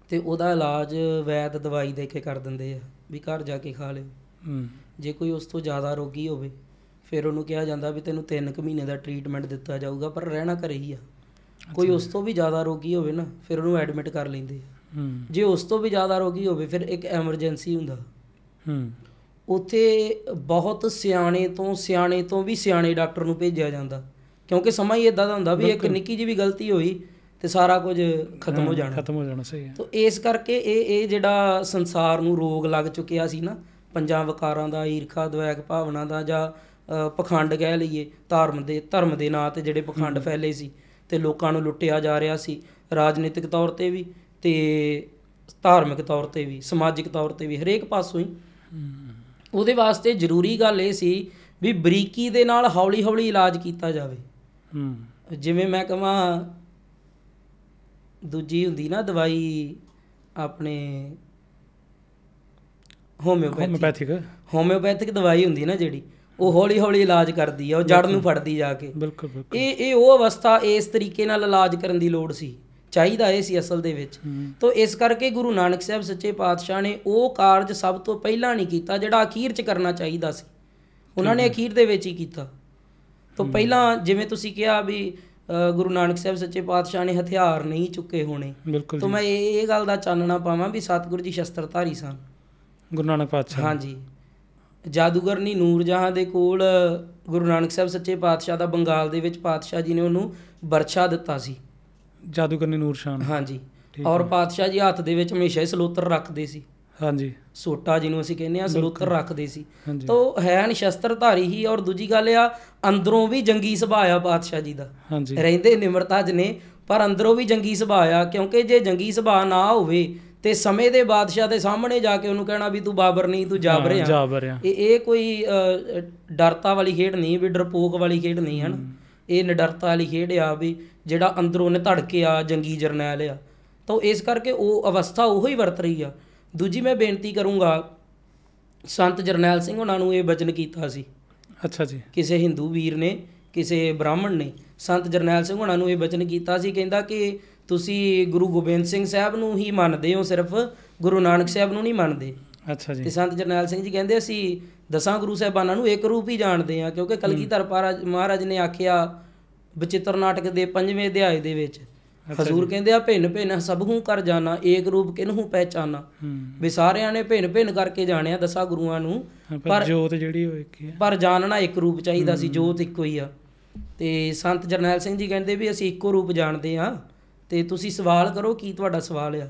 ਤੇ ਉਹਦਾ ਇਲਾਜ ਵੈਦ ਦਵਾਈ ਦੇ ਕੇ ਕਰ ਦਿੰਦੇ ਆ ਵੀ ਘਰ ਜਾ ਕੇ ਖਾ ਲਿਓ ਜੇ ਕੋਈ ਉਸ ਤੋਂ ਜ਼ਿਆਦਾ ਰੋਗੀ ਹੋਵੇ ਫਿਰ ਉਹਨੂੰ ਕਿਹਾ ਜਾਂਦਾ ਵੀ ਤੈਨੂੰ 3 ਕੁ ਮਹੀਨੇ ਦਾ ਟ੍ਰੀਟਮੈਂਟ ਦਿੱਤਾ ਜਾਊਗਾ ਪਰ ਰਹਿਣਾ ਘਰੇ ਹੀ ਆ ਕੋਈ ਉਸ ਤੋਂ ਵੀ ਜ਼ਿਆਦਾ ਰੋਗੀ ਹੋਵੇ ਨਾ ਫਿਰ ਉਹਨੂੰ ਐਡਮਿਟ ਕਰ ਲੈਂਦੇ ਆ ਜੇ ਉਸ ਤੋਂ ਵੀ ਜ਼ਿਆਦਾ ਰੋਗੀ ਹੋਵੇ ਫਿਰ ਇੱਕ ਐਮਰਜੈਂਸੀ ਹੁੰਦਾ ਹੂੰ ਉਥੇ ਬਹੁਤ ਸਿਆਣੇ ਤੋਂ ਸਿਆਣੇ ਤੋਂ ਵੀ ਸਿਆਣੇ ਡਾਕਟਰ ਨੂੰ ਭੇਜਿਆ ਜਾਂਦਾ ਕਿਉਂਕਿ ਸਮਾਂ ਹੀ ਇਦਾਂ ਦਾ ਹੁੰਦਾ ਵੀ ਇੱਕ ਨਿੱਕੀ ਜਿਹੀ ਵੀ ਗਲਤੀ ਹੋਈ ਤੇ ਸਾਰਾ ਕੁਝ ਖਤਮ ਹੋ ਜਾਣਾ ਖਤਮ ਹੋ ਜਾਣਾ ਸਹੀ ਹੈ ਤਾਂ ਇਸ ਕਰਕੇ ਇਹ ਇਹ ਜਿਹੜਾ ਸੰਸਾਰ ਨੂੰ ਰੋਗ ਲੱਗ ਚੁੱਕਿਆ ਸੀ ਨਾ ਪੰਜਾਂ ਵਿਕਾਰਾਂ ਦਾ ਈਰਖਾ ਦੁਆਇਕ ਭਾਵਨਾ ਦਾ ਜਾਂ ਪਖੰਡ ਕਹਿ ਲਈਏ ਧਰਮ ਦੇ ਧਰਮ ਦੇ ਨਾਂ ਤੇ ਜਿਹੜੇ ਪਖੰਡ ਫੈਲੇ ਸੀ ਤੇ ਲੋਕਾਂ ਨੂੰ ਲੁੱਟਿਆ ਜਾ ਰਿਹਾ ਸੀ ਰਾਜਨੀਤਿਕ ਤੌਰ ਤੇ ਵੀ ਤੇ ਧਾਰਮਿਕ ਤੌਰ ਤੇ ਵੀ ਸਮਾਜਿਕ ਤੌਰ ਤੇ ਵੀ ਹਰੇਕ ਪਾਸੋਂ ਹੀ ਉਹਦੇ ਵਾਸਤੇ ਜ਼ਰੂਰੀ ਗੱਲ ਇਹ ਸੀ ਵੀ ਬਰੀਕੀ ਦੇ ਨਾਲ ਹੌਲੀ-ਹੌਲੀ ਇਲਾਜ ਕੀਤਾ ਜਾਵੇ ਹੂੰ ਜਿਵੇਂ ਮੈਂ ਕਹਾਂ ਦੂਜੀ ਹੁੰਦੀ ਨਾ ਦਵਾਈ ਆਪਣੇ ਹੋਮਿਓਪੈਥਿਕ ਹੋਮਿਓਪੈਥਿਕ ਦਵਾਈ ਹੁੰਦੀ ਨਾ ਜਿਹੜੀ ਉਹ ਹੌਲੀ ਹੌਲੀ ਇਲਾਜ ਕਰਦੀ ਆ ਉਹ ਜੜ ਨੂੰ ਫੜਦੀ ਜਾ ਕੇ ਬਿਲਕੁਲ ਬਿਲਕੁਲ ਇਹ ਇਹ ਉਹ ਅਵਸਥਾ ਇਸ ਤਰੀਕੇ ਨਾਲ ਇਲਾਜ ਕਰਨ ਦੀ ਲੋੜ ਸੀ ਚਾਹੀਦਾ ਇਹ ਸੀ ਅਸਲ ਦੇ ਵਿੱਚ ਤੋਂ ਇਸ ਕਰਕੇ ਗੁਰੂ ਨਾਨਕ ਸਾਹਿਬ ਸੱਚੇ ਪਾਤਸ਼ਾਹ ਨੇ ਉਹ ਕਾਰਜ ਸਭ ਤੋਂ ਪਹਿਲਾਂ ਨਹੀਂ ਕੀਤਾ ਜਿਹੜਾ ਅਖੀਰ 'ਚ ਕਰਨਾ ਚਾਹੀਦਾ ਸੀ ਉਹਨਾਂ ਨੇ ਅਖੀਰ ਦੇ ਵਿੱਚ ਹੀ ਕੀਤਾ ਤੋਂ ਪਹਿਲਾਂ ਜਿਵੇਂ ਤੁਸੀਂ ਕਿਹਾ ਵੀ ਗੁਰੂ ਨਾਨਕ ਸਾਹਿਬ ਸੱਚੇ ਪਾਤਸ਼ਾਹ ਨੇ ਹਥਿਆਰ ਨਹੀਂ ਚੁੱਕੇ ਹੋਣੇ ਤਾਂ ਮੈਂ ਇਹ ਇਹ ਗੱਲ ਦਾ ਚਾਨਣਾ ਪਾਵਾਂ ਵੀ ਸਤਿਗੁਰੂ ਜੀ ਸ਼ਸਤਰਧਾਰੀ ਸਨ ਗੁਰੂ ਨਾਨਕ ਪਾਤਸ਼ਾਹ ਹਾਂਜੀ ਜਾਦੂਗਰਨੀ ਨੂਰਜਹਾਂ ਦੇ ਕੋਲ ਗੁਰੂ ਨਾਨਕ ਸਾਹਿਬ ਸੱਚੇ ਪਾਤਸ਼ਾਹ ਦਾ ਬੰਗਾਲ ਦੇ ਵਿੱਚ ਪਾਤਸ਼ਾਹ ਜੀ ਨੇ ਉਹਨੂੰ ਵਰਛਾ ਦਿੱਤਾ ਸੀ ਜਾਦੂਗਰਨੀ ਨੂਰਸ਼ਾਨ ਹਾਂਜੀ ਔਰ ਪਾਤਸ਼ਾਹ ਜੀ ਹੱਥ ਦੇ ਵਿੱਚ ਹਮੇਸ਼ਾ ਹੀ ਸਲੋਤਰ ਰੱਖਦੇ ਸੀ ਹਾਂਜੀ ਸੋਟਾ ਜਿਹਨੂੰ ਅਸੀਂ ਕਹਿੰਦੇ ਆ ਸਲੂਤਰ ਰੱਖਦੇ ਸੀ ਤਾਂ ਉਹ ਹੈ ਨਹੀਂ ਸ਼ਸਤਰਧਾਰੀ ਹੀ ਔਰ ਦੂਜੀ ਗੱਲ ਆ ਅੰਦਰੋਂ ਵੀ ਜੰਗੀ ਸੁਭਾਅ ਆ ਬਾਦਸ਼ਾਹ ਜੀ ਦਾ ਰਹਿੰਦੇ ਨਿਮਰਤਾਜ ਨੇ ਪਰ ਅੰਦਰੋਂ ਵੀ ਜੰਗੀ ਸੁਭਾਅ ਆ ਕਿਉਂਕਿ ਜੇ ਜੰਗੀ ਸੁਭਾਅ ਨਾ ਹੋਵੇ ਤੇ ਸਮੇਂ ਦੇ ਬਾਦਸ਼ਾਹ ਦੇ ਸਾਹਮਣੇ ਜਾ ਕੇ ਉਹਨੂੰ ਕਹਿਣਾ ਵੀ ਤੂੰ ਬਾਬਰ ਨਹੀਂ ਤੂੰ ਜਾਬਰ ਆ ਇਹ ਇਹ ਕੋਈ ਡਰਤਾ ਵਾਲੀ ਖੇਡ ਨਹੀਂ ਵੀ ਡਰਪੋਕ ਵਾਲੀ ਖੇਡ ਨਹੀਂ ਹਨ ਇਹ ਨਡਰਤਾ ਵਾਲੀ ਖੇਡ ਆ ਵੀ ਜਿਹੜਾ ਅੰਦਰੋਂ ਨੇ ਧੜਕੇ ਆ ਜੰਗੀ ਜਰਨੈਲ ਆ ਤਾਂ ਇਸ ਕਰਕੇ ਉਹ ਅਵਸਥਾ ਉਹੋ ਹੀ ਵਰਤ ਰਹੀ ਆ ਦੂਜੀ ਮੈਂ ਬੇਨਤੀ ਕਰੂੰਗਾ ਸੰਤ ਜਰਨੈਲ ਸਿੰਘ ਉਹਨਾਂ ਨੂੰ ਇਹ ਬਚਨ ਕੀਤਾ ਸੀ ਅੱਛਾ ਜੀ ਕਿਸੇ ਹਿੰਦੂ ਵੀਰ ਨੇ ਕਿਸੇ ਬ੍ਰਾਹਮਣ ਨੇ ਸੰਤ ਜਰਨੈਲ ਸਿੰਘ ਉਹਨਾਂ ਨੂੰ ਇਹ ਬਚਨ ਕੀਤਾ ਸੀ ਕਹਿੰਦਾ ਕਿ ਤੁਸੀਂ ਗੁਰੂ ਗੋਬਿੰਦ ਸਿੰਘ ਸਾਹਿਬ ਨੂੰ ਹੀ ਮੰਨਦੇ ਹੋ ਸਿਰਫ ਗੁਰੂ ਨਾਨਕ ਸਾਹਿਬ ਨੂੰ ਨਹੀਂ ਮੰਨਦੇ ਅੱਛਾ ਜੀ ਤੇ ਸੰਤ ਜਰਨੈਲ ਸਿੰਘ ਜੀ ਕਹਿੰਦੇ ਅਸੀਂ ਦਸਾਂ ਗੁਰੂ ਸਾਹਿਬਾਨਾਂ ਨੂੰ ਇੱਕ ਰੂਪ ਹੀ ਜਾਣਦੇ ਆ ਕਿਉਂਕਿ ਕਲਗੀਧਰ ਮਹਾਰਾਜ ਨੇ ਆਖਿਆ ਬਚਿੱਤਰ ਨਾਟਕ ਦੇ 5ਵੇਂ ਅਧਿਆਏ ਦੇ ਵਿੱਚ ਹਜ਼ੂਰ ਕਹਿੰਦੇ ਆ ਭਿੰਨ ਭਿੰਨ ਸਭ ਨੂੰ ਕਰ ਜਾਣਾ ਏਕ ਰੂਪ ਕਿਨਹੂ ਪਹਿਚਾਨਾ ਵੀ ਸਾਰਿਆਂ ਨੇ ਭਿੰਨ ਭਿੰਨ ਕਰਕੇ ਜਾਣਿਆ ਦਸਾਂ ਗੁਰੂਆਂ ਨੂੰ ਪਰ ਜੋਤ ਜਿਹੜੀ ਉਹ ਇੱਕ ਹੈ ਪਰ ਜਾਣਨਾ ਇੱਕ ਰੂਪ ਚਾਹੀਦਾ ਸੀ ਜੋਤ ਇੱਕੋ ਹੀ ਆ ਤੇ ਸੰਤ ਜਰਨੈਲ ਸਿੰਘ ਜੀ ਕਹਿੰਦੇ ਵੀ ਅਸੀਂ ਇੱਕੋ ਰੂਪ ਜਾਣਦੇ ਆ ਤੇ ਤੁਸੀਂ ਸਵਾਲ ਕਰੋ ਕੀ ਤੁਹਾਡਾ ਸਵਾਲ ਆ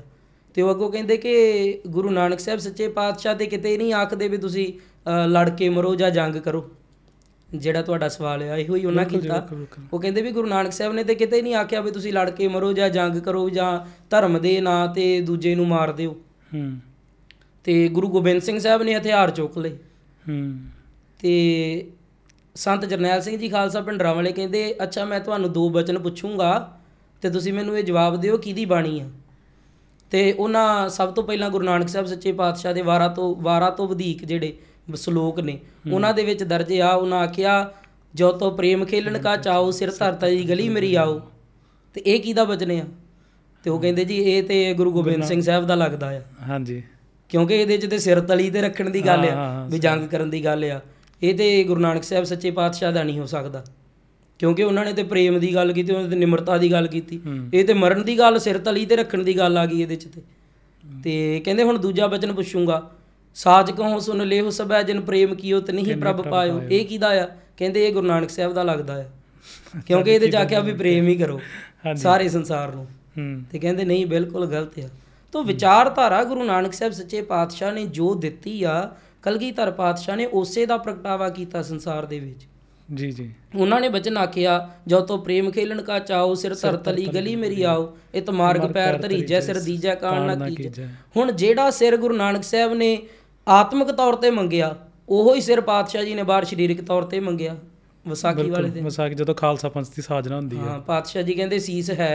ਤੇ ਉਹ ਅੱਗੋਂ ਕਹਿੰਦੇ ਕਿ ਗੁਰੂ ਨਾਨਕ ਸਾਹਿਬ ਸੱਚੇ ਪਾਤਸ਼ਾਹ ਤੇ ਕਿਤੇ ਨਹੀਂ ਆਖਦੇ ਵੀ ਤੁਸੀਂ ਲੜ ਕੇ ਮਰੋ ਜਾਂ ਜੰਗ ਕਰੋ ਜਿਹੜਾ ਤੁਹਾਡਾ ਸਵਾਲ ਆ ਇਹੋ ਹੀ ਉਹਨਾਂ ਕੀਤਾ ਉਹ ਕਹਿੰਦੇ ਵੀ ਗੁਰੂ ਨਾਨਕ ਸਾਹਿਬ ਨੇ ਤੇ ਕਿਤੇ ਨਹੀਂ ਆਖਿਆ ਵੀ ਤੁਸੀਂ ਲੜ ਕੇ ਮਰੋ ਜਾਂ ਜੰਗ ਕਰੋ ਜਾਂ ਧਰਮ ਦੇ ਨਾਂ ਤੇ ਦੂਜੇ ਨੂੰ ਮਾਰ ਦਿਓ ਹੂੰ ਤੇ ਗੁਰੂ ਗੋਬਿੰਦ ਸਿੰਘ ਸਾਹਿਬ ਨੇ ਹਥਿਆਰ ਚੁੱਕ ਲਏ ਹੂੰ ਤੇ ਸੰਤ ਜਰਨੈਲ ਸਿੰਘ ਜੀ ਖਾਲਸਾ ਪਿੰਡਰਾ ਵਾਲੇ ਕਹਿੰਦੇ ਅੱਛਾ ਮੈਂ ਤੁਹਾਨੂੰ ਦੋ ਬਚਨ ਪੁੱਛੂੰਗਾ ਤੇ ਤੁਸੀਂ ਮੈਨੂੰ ਇਹ ਜਵਾਬ ਦਿਓ ਕਿਹਦੀ ਬਾਣੀ ਆ ਤੇ ਉਹਨਾਂ ਸਭ ਤੋਂ ਪਹਿਲਾਂ ਗੁਰੂ ਨਾਨਕ ਸਾਹਿਬ ਸੱਚੇ ਪਾਤਸ਼ਾਹ ਦੇ ਵਾਰਾ ਤੋਂ ਵਾਰਾ ਤੋਂ ਵਧੇਕ ਜਿਹੜੇ ਸ਼ਲੋਕ ਨੇ ਉਹਨਾਂ ਦੇ ਵਿੱਚ ਦਰਜ ਆ ਉਹਨਾਂ ਆਖਿਆ ਜੋ ਤੋ ਪ੍ਰੇਮ ਖੇਲਣ ਕਾ ਚਾਓ ਸਿਰ ਧਰਤਾ ਦੀ ਗਲੀ ਮੇਰੀ ਆਓ ਤੇ ਇਹ ਕਿਹਦਾ ਬਚਨ ਆ ਤੇ ਉਹ ਕਹਿੰਦੇ ਜੀ ਇਹ ਤੇ ਗੁਰੂ ਗੋਬਿੰਦ ਸਿੰਘ ਸਾਹਿਬ ਦਾ ਲੱਗਦਾ ਆ ਹਾਂਜੀ ਕਿਉਂਕਿ ਇਹਦੇ ਚ ਤੇ ਸਿਰ ਤਲੀ ਤੇ ਰੱਖਣ ਦੀ ਗੱਲ ਆ ਵੀ ਜੰਗ ਕਰਨ ਦੀ ਗੱਲ ਆ ਇਹ ਤੇ ਗੁਰੂ ਨਾਨਕ ਸਾਹਿਬ ਸੱਚੇ ਪਾਤਸ਼ਾਹ ਦਾ ਨਹੀਂ ਹੋ ਸਕਦਾ ਕਿਉਂਕਿ ਉਹਨਾਂ ਨੇ ਤੇ ਪ੍ਰੇਮ ਦੀ ਗੱਲ ਕੀਤੀ ਉਹਨਾਂ ਨੇ ਨਿਮਰਤਾ ਦੀ ਗੱਲ ਕੀਤੀ ਇਹ ਤੇ ਮਰਨ ਦੀ ਗੱਲ ਸਿਰ ਤਲੀ ਤੇ ਰੱਖਣ ਦੀ ਗੱਲ ਆ ਗਈ ਇਹਦੇ ਚ ਤੇ ਤੇ ਕਹਿੰਦੇ ਹੁਣ ਦੂਜਾ ਬਚਨ ਪੁੱਛੂੰਗਾ ਸਾਜਕ ਹੋ ਸੁਨ ਲਿਓ ਸਭੈ ਜਿਨ ਪ੍ਰੇਮ ਕੀਓ ਤ ਨਹੀਂ ਪ੍ਰਭ ਪਾਇਓ ਇਹ ਕਿਦਾ ਆ ਕਹਿੰਦੇ ਇਹ ਗੁਰੂ ਨਾਨਕ ਸਾਹਿਬ ਦਾ ਲੱਗਦਾ ਆ ਕਿਉਂਕਿ ਇਹਦੇ ਜਾ ਕੇ ਆ ਵੀ ਪ੍ਰੇਮ ਹੀ ਕਰੋ ਸਾਰੇ ਸੰਸਾਰ ਨੂੰ ਤੇ ਕਹਿੰਦੇ ਨਹੀਂ ਬਿਲਕੁਲ ਗਲਤ ਆ ਵਿਚਾਰ ਵਿਚਾਰਧਾਰਾ ਗੁਰੂ ਨਾਨਕ ਸਾਹਿਬ ਸੱਚੇ ਪਾਤਸ਼ਾਹ ਨੇ ਜੋ ਦਿੱਤੀ ਆ ਕਲਗੀਧਰ ਪਾਤਸ਼ਾਹ ਨੇ ਉਸੇ ਦਾ ਪ੍ਰਗਟਾਵਾ ਕੀਤਾ ਸੰਸਾਰ ਦੇ ਵਿੱਚ ਜੀ ਜੀ ਉਹਨਾਂ ਨੇ ਬਚਨ ਆਖਿਆ ਜੋ ਤੋ ਪ੍ਰੇਮ ਖੇਲਣ ਕਾ ਚਾਓ ਸਿਰ ਸਰਤਲੀ ਤਲੀ ਗਲੀ ਮੇਰੀ ਆਓ ਇਤ ਮਾਰਗ ਪੈਰ ਧਰੀ ਜੈ ਸਿਰ ਦੀਜੈ ਕਾਣ ਨਾ ਕੀਜੈ ਹੁਣ ਜਿਹੜਾ ਸਿਰ ਗੁਰੂ ਨਾਨਕ ਸਾਹਿਬ ਨੇ ਆਤਮਿਕ ਤੌਰ ਤੇ ਮੰਗਿਆ ਉਹੋ ਹੀ ਸਿਰ ਪਾਤਸ਼ਾਹ ਜੀ ਨੇ ਬਾਹਰ ਸਰੀਰਕ ਤੌਰ ਤੇ ਮੰਗਿਆ ਵਿਸਾਖੀ ਵਾਲੇ ਦਿਨ ਵਿਸਾਖੀ ਜਦੋਂ ਖਾਲਸਾ ਪੰਥ ਦੀ ਸਾਜਨਾ ਹੁੰਦੀ ਹੈ ਹਾਂ ਪਾਤਸ਼ਾਹ ਜੀ ਕਹਿੰਦੇ ਸੀਸ ਹੈ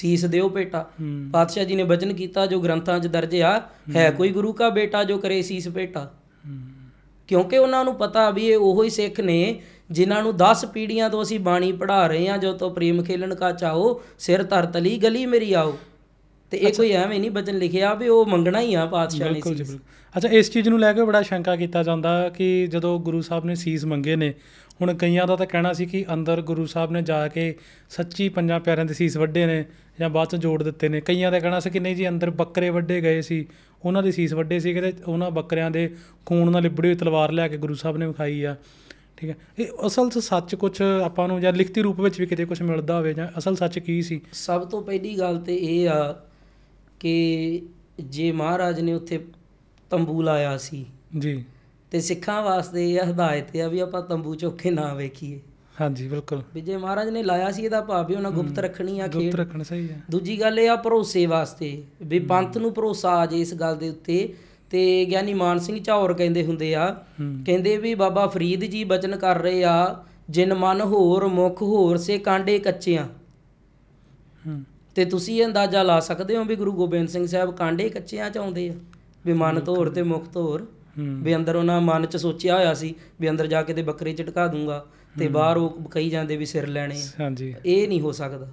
ਸੀਸ ਦਿਓ ਬੇਟਾ ਪਾਤਸ਼ਾਹ ਜੀ ਨੇ ਬਚਨ ਕੀਤਾ ਜੋ ਗ੍ਰੰਥਾਂ 'ਚ ਦਰਜ ਆ ਹੈ ਕੋਈ ਗੁਰੂ ਕਾ ਬੇਟਾ ਜੋ ਕਰੇ ਸੀਸ ਬੇਟਾ ਕਿਉਂਕਿ ਉਹਨਾਂ ਨੂੰ ਪਤਾ ਵੀ ਇਹ ਉਹੋ ਹੀ ਸਿੱਖ ਨੇ ਜਿਨ੍ਹਾਂ ਨੂੰ 10 ਪੀੜੀਆਂ ਤੋਂ ਅਸੀਂ ਬਾਣੀ ਪੜ੍ਹਾ ਰਹੇ ਹਾਂ ਜੋ ਤੋਂ ਪ੍ਰੇਮ ਖੇਲਣ ਕਾ ਚਾਹੋ ਸਿਰ ਧਰ ਤਲੀ ਗਲੀ ਮੇਰੀ ਆਓ ਤੇ ਇਹ ਕੋਈ ਐਵੇਂ ਨਹੀਂ ਬਚਨ ਲਿਖਿਆ ਵੀ ਉਹ ਮੰਗਣਾ ਹੀ ਆ ਪਾਤਸ਼ਾਹ ਨੇ ਬਿਲਕੁਲ ਜੀ ਬਿਲਕੁਲ ਅੱਛਾ ਇਸ ਚੀਜ਼ ਨੂੰ ਲੈ ਕੇ ਬੜਾ ਸ਼ੰਕਾ ਕੀਤਾ ਜਾਂਦਾ ਕਿ ਜਦੋਂ ਗੁਰੂ ਸਾਹਿਬ ਨੇ ਸੀਸ ਮੰਗੇ ਨੇ ਹੁਣ ਕਈਆਂ ਦਾ ਤਾਂ ਕਹਿਣਾ ਸੀ ਕਿ ਅੰਦਰ ਗੁਰੂ ਸਾਹਿਬ ਨੇ ਜਾ ਕੇ ਸੱਚੀ ਪੰਜਾਂ ਪਿਆਰਿਆਂ ਦੇ ਸੀਸ ਵੱਡੇ ਨੇ ਜਾਂ ਬਾਅਦ ਚ ਜੋੜ ਦਿੱਤੇ ਨੇ ਕਈਆਂ ਦਾ ਕਹਿਣਾ ਸੀ ਕਿ ਨਹੀਂ ਜੀ ਅੰਦਰ ਬੱਕਰੇ ਵੱਡੇ ਗਏ ਸੀ ਉਹਨਾਂ ਦੇ ਸੀਸ ਵੱਡੇ ਸੀ ਕਿਤੇ ਉਹਨਾਂ ਬੱਕਰਿਆਂ ਦੇ ਖੂਨ ਨਾਲ ਲਿਬੜੀ ਹੋਈ ਤਲਵਾਰ ਲੈ ਕੇ ਗੁਰੂ ਸਾਹਿਬ ਨੇ ਵਿਖਾਈ ਆ ਠੀਕ ਹੈ ਇਹ ਅਸਲ 'ਚ ਸੱਚ ਕੁਝ ਆਪਾਂ ਨੂੰ ਜਾਂ ਲਿਖਤੀ ਰੂਪ ਵਿੱਚ ਵੀ ਕਿਤੇ ਕੁਝ ਮਿਲਦਾ ਹੋਵੇ ਜਾਂ ਅਸਲ ਸੱਚ ਕੀ ਸੀ ਸਭ ਤੋਂ ਪਹਿਲੀ ਗੱਲ ਤੇ ਇਹ ਆ ਕਿ ਜੇ ਮਹਾਰਾਜ ਨੇ ਉੱਥੇ ਤੰਬੂ ਲਾਇਆ ਸੀ ਜੀ ਤੇ ਸਿੱਖਾਂ ਵਾਸਤੇ ਇਹ ਹਦਾਇਤ ਹੈ ਵੀ ਆਪਾਂ ਤੰਬੂ ਚੋਕੇ ਨਾ ਵੇਖੀਏ ਹਾਂਜੀ ਬਿਲਕੁਲ ਵੀ ਜੇ ਮਹਾਰਾਜ ਨੇ ਲਾਇਆ ਸੀ ਇਹਦਾ ਭਾਵ ਵੀ ਉਹਨਾਂ ਗੁਪਤ ਰੱਖਣੀ ਆ ਖੇਡ ਗੁਪਤ ਰੱਖਣਾ ਸਹੀ ਆ ਦੂਜੀ ਗੱਲ ਇਹ ਆ ਭਰੋਸੇ ਵਾਸਤੇ ਵੀ ਪੰਥ ਨੂੰ ਭਰੋਸਾ ਆ ਜੇ ਇਸ ਗੱਲ ਦੇ ਉੱਤੇ ਤੇ ਗਿਆਨੀ ਮਾਨ ਸਿੰਘ ਝੌਰ ਕਹਿੰਦੇ ਹੁੰਦੇ ਆ ਕਹਿੰਦੇ ਵੀ ਬਾਬਾ ਫਰੀਦ ਜੀ ਬਚਨ ਕਰ ਰਹੇ ਆ ਜਿਨ ਮਨ ਹੋਰ ਮੁਖ ਹੋਰ ਸੇ ਕਾਂਡੇ ਕੱਚਿਆਂ ਤੇ ਤੁਸੀਂ ਇਹ ਅੰਦਾਜ਼ਾ ਲਾ ਸਕਦੇ ਹੋ ਵੀ ਗੁਰੂ ਗੋਬਿੰਦ ਸਿੰਘ ਸਾਹਿਬ ਕਾਂਡੇ ਕੱਚਿਆਂ ਚ ਆਉਂਦੇ ਆ ਵੀ ਮਨ ਤੋਰ ਤੇ ਮੁਖ ਤੋਰ ਵੀ ਅੰਦਰ ਉਹਨਾਂ ਮਨ ਚ ਸੋਚਿਆ ਹੋਇਆ ਸੀ ਵੀ ਅੰਦਰ ਜਾ ਕੇ ਤੇ ਬੱਕਰੇ ਝਟਕਾ ਦੂੰਗਾ ਤੇ ਬਾਹਰ ਉਹ ਕਹੀ ਜਾਂਦੇ ਵੀ ਸਿਰ ਲੈਣੇ ਆ ਹਾਂਜੀ ਇਹ ਨਹੀਂ ਹੋ ਸਕਦਾ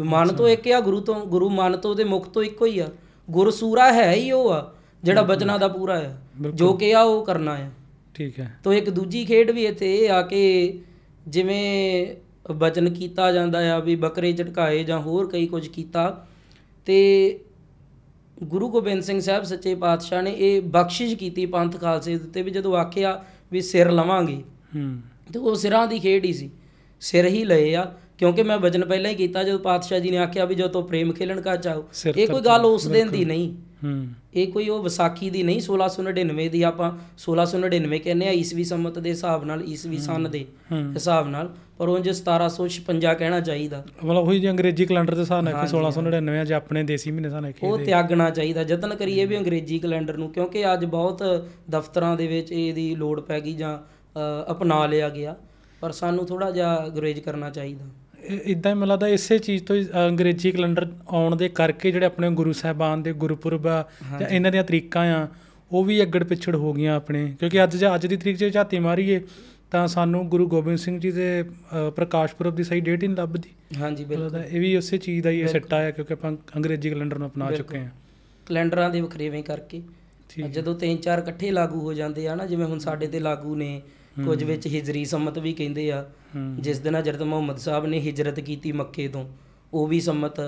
ਵੀ ਮਨ ਤੋਂ ਇੱਕ ਆ ਗੁਰੂ ਤੋਂ ਗੁਰੂ ਮਨ ਤੋਂ ਤੇ ਮੁਖ ਤੋਂ ਇੱਕੋ ਹੀ ਆ ਗੁਰਸੂਰਾ ਹੈ ਹੀ ਉਹ ਆ ਜਿਹੜਾ ਬਚਨਾਂ ਦਾ ਪੂਰਾ ਆ ਜੋ ਕਿ ਆ ਉਹ ਕਰਨਾ ਆ ਠੀਕ ਹੈ ਤੋਂ ਇੱਕ ਦੂਜੀ ਖੇਡ ਵੀ ਇੱਥੇ ਇਹ ਆ ਕਿ ਜਿਵੇਂ ਬਚਨ ਕੀਤਾ ਜਾਂਦਾ ਆ ਵੀ ਬੱਕਰੇ ਝਟਕਾਏ ਜਾਂ ਹੋਰ ਕਈ ਕੁਝ ਕੀਤਾ ਤੇ ਗੁਰੂ ਗੋਬਿੰਦ ਸਿੰਘ ਸਾਹਿਬ ਸੱਚੇ ਪਾਤਸ਼ਾਹ ਨੇ ਇਹ ਬਖਸ਼ਿਸ਼ ਕੀਤੀ ਪੰਥ ਖਾਲਸੇ ਦੇ ਉੱਤੇ ਵੀ ਜਦੋਂ ਆਖਿਆ ਵੀ ਸਿਰ ਲਵਾਂਗੇ ਹੂੰ ਤੇ ਉਹ ਸਿਰਾਂ ਦੀ ਖੇਡ ਹੀ ਸੀ ਸਿਰ ਹੀ ਲਏ ਆ ਕਿਉਂਕਿ ਮੈਂ ਵਚਨ ਪਹਿਲਾਂ ਹੀ ਕੀਤਾ ਜਦੋਂ ਪਾਤਸ਼ਾਹ ਜੀ ਨੇ ਆਖਿਆ ਵੀ ਜਦੋਂ ਤੋ ਪ੍ਰੇਮ ਖੇਲਣ ਕਾ ਚਾਹੋ ਇਹ ਕੋਈ ਗੱਲ ਉਸ ਦਿਨ ਦੀ ਨਹੀਂ ਇਹ ਕੋਈ ਉਹ ਵਿਸਾਖੀ ਦੀ ਨਹੀਂ 1699 ਦੀ ਆਪਾਂ 1699 ਕਹਿੰਦੇ ਆ ਈਸਵੀ ਸੰਮਤ ਦੇ ਹਿਸਾਬ ਨਾਲ ਈਸਵੀ ਸਨ ਦੇ ਹਿਸਾਬ ਨਾਲ ਪਰ ਉਹ ਜੇ 1756 ਕਹਿਣਾ ਚਾਹੀਦਾ ਮਤਲਬ ਉਹੀ ਜੇ ਅੰਗਰੇਜ਼ੀ ਕੈਲੰਡਰ ਦੇ ਹਿਸਾਬ ਨਾਲ ਕਿ 1699 ਆ ਜੇ ਆਪਣੇ ਦੇਸੀ ਮਹੀਨੇ ਸਾਨ ਇੱਕ ਉਹ ਤਿਆਗਣਾ ਚਾਹੀਦਾ ਯਤਨ ਕਰੀਏ ਵੀ ਅੰਗਰੇਜ਼ੀ ਕੈਲੰਡਰ ਨੂੰ ਕਿਉਂਕਿ ਅੱਜ ਬਹੁਤ ਦਫ਼ਤਰਾਂ ਦੇ ਵਿੱਚ ਇਹਦੀ ਲੋੜ ਪੈ ਗਈ ਜਾਂ ਅਪਣਾ ਲਿਆ ਗਿਆ ਪਰ ਸਾਨੂੰ ਥੋੜਾ ਜਿਹਾ ਗੁਰੇਜ ਕਰਨਾ ਚਾਹੀਦਾ ਇਦਾਂ ਹੀ ਮਿਲਦਾ ਇਸੇ ਚੀਜ਼ ਤੋਂ ਅੰਗਰੇਜ਼ੀ ਕੈਲੰਡਰ ਆਉਣ ਦੇ ਕਰਕੇ ਜਿਹੜੇ ਆਪਣੇ ਗੁਰੂ ਸਾਹਿਬਾਨ ਦੇ ਗੁਰਪੁਰਬ ਜਾਂ ਇਹਨਾਂ ਦੀਆਂ ਤਰੀਕਾਂ ਆ ਉਹ ਵੀ ਅੱਗੜ ਪਿਛੜ ਹੋ ਗਈਆਂ ਆਪਣੇ ਕਿਉਂਕਿ ਅੱਜ ਜਾਂ ਅੱਜ ਦੀ ਤਰੀਕ 'ਚ ਝਾਤੀ ਮਾਰੀਏ ਤਾਂ ਸਾਨੂੰ ਗੁਰੂ ਗੋਬਿੰਦ ਸਿੰਘ ਜੀ ਦੇ ਪ੍ਰਕਾਸ਼ ਪੁਰਬ ਦੀ ਸਹੀ ਡੇਟ ਹੀ ਨਹੀਂ ਲੱਭਦੀ ਹਾਂਜੀ ਬਿਲਕੁਲ ਇਹ ਵੀ ਉਸੇ ਚੀਜ਼ ਦਾ ਹੀ ਸੱਟਾ ਆ ਕਿਉਂਕਿ ਆਪਾਂ ਅੰਗਰੇਜ਼ੀ ਕੈਲੰਡਰ ਨੂੰ ਅਪਣਾ ਚੁੱਕੇ ਆ ਕੈਲੰਡਰਾਂ ਦੇ ਵਖਰੇਵੇਂ ਕਰਕੇ ਜਦੋਂ ਤਿੰਨ ਚਾਰ ਇਕੱਠੇ ਲਾਗੂ ਹੋ ਜਾਂਦੇ ਆ ਨਾ ਜਿਵੇਂ ਹੁਣ ਸਾਡੇ ਤੇ ਲਾਗੂ ਨੇ ਕੁਝ ਵਿੱਚ ਹਿਜਰੀ ਸੰਮਤ ਵੀ ਕਹਿੰਦੇ ਆ ਜਿਸ ਦਿਨ ਹਜ਼ਰਤ ਮੁਹੰਮਦ ਸਾਹਿਬ ਨੇ ਹਿਜਰਤ ਕੀਤੀ ਮੱਕੇ ਤੋਂ ਉਹ ਵੀ ਸੰਮਤ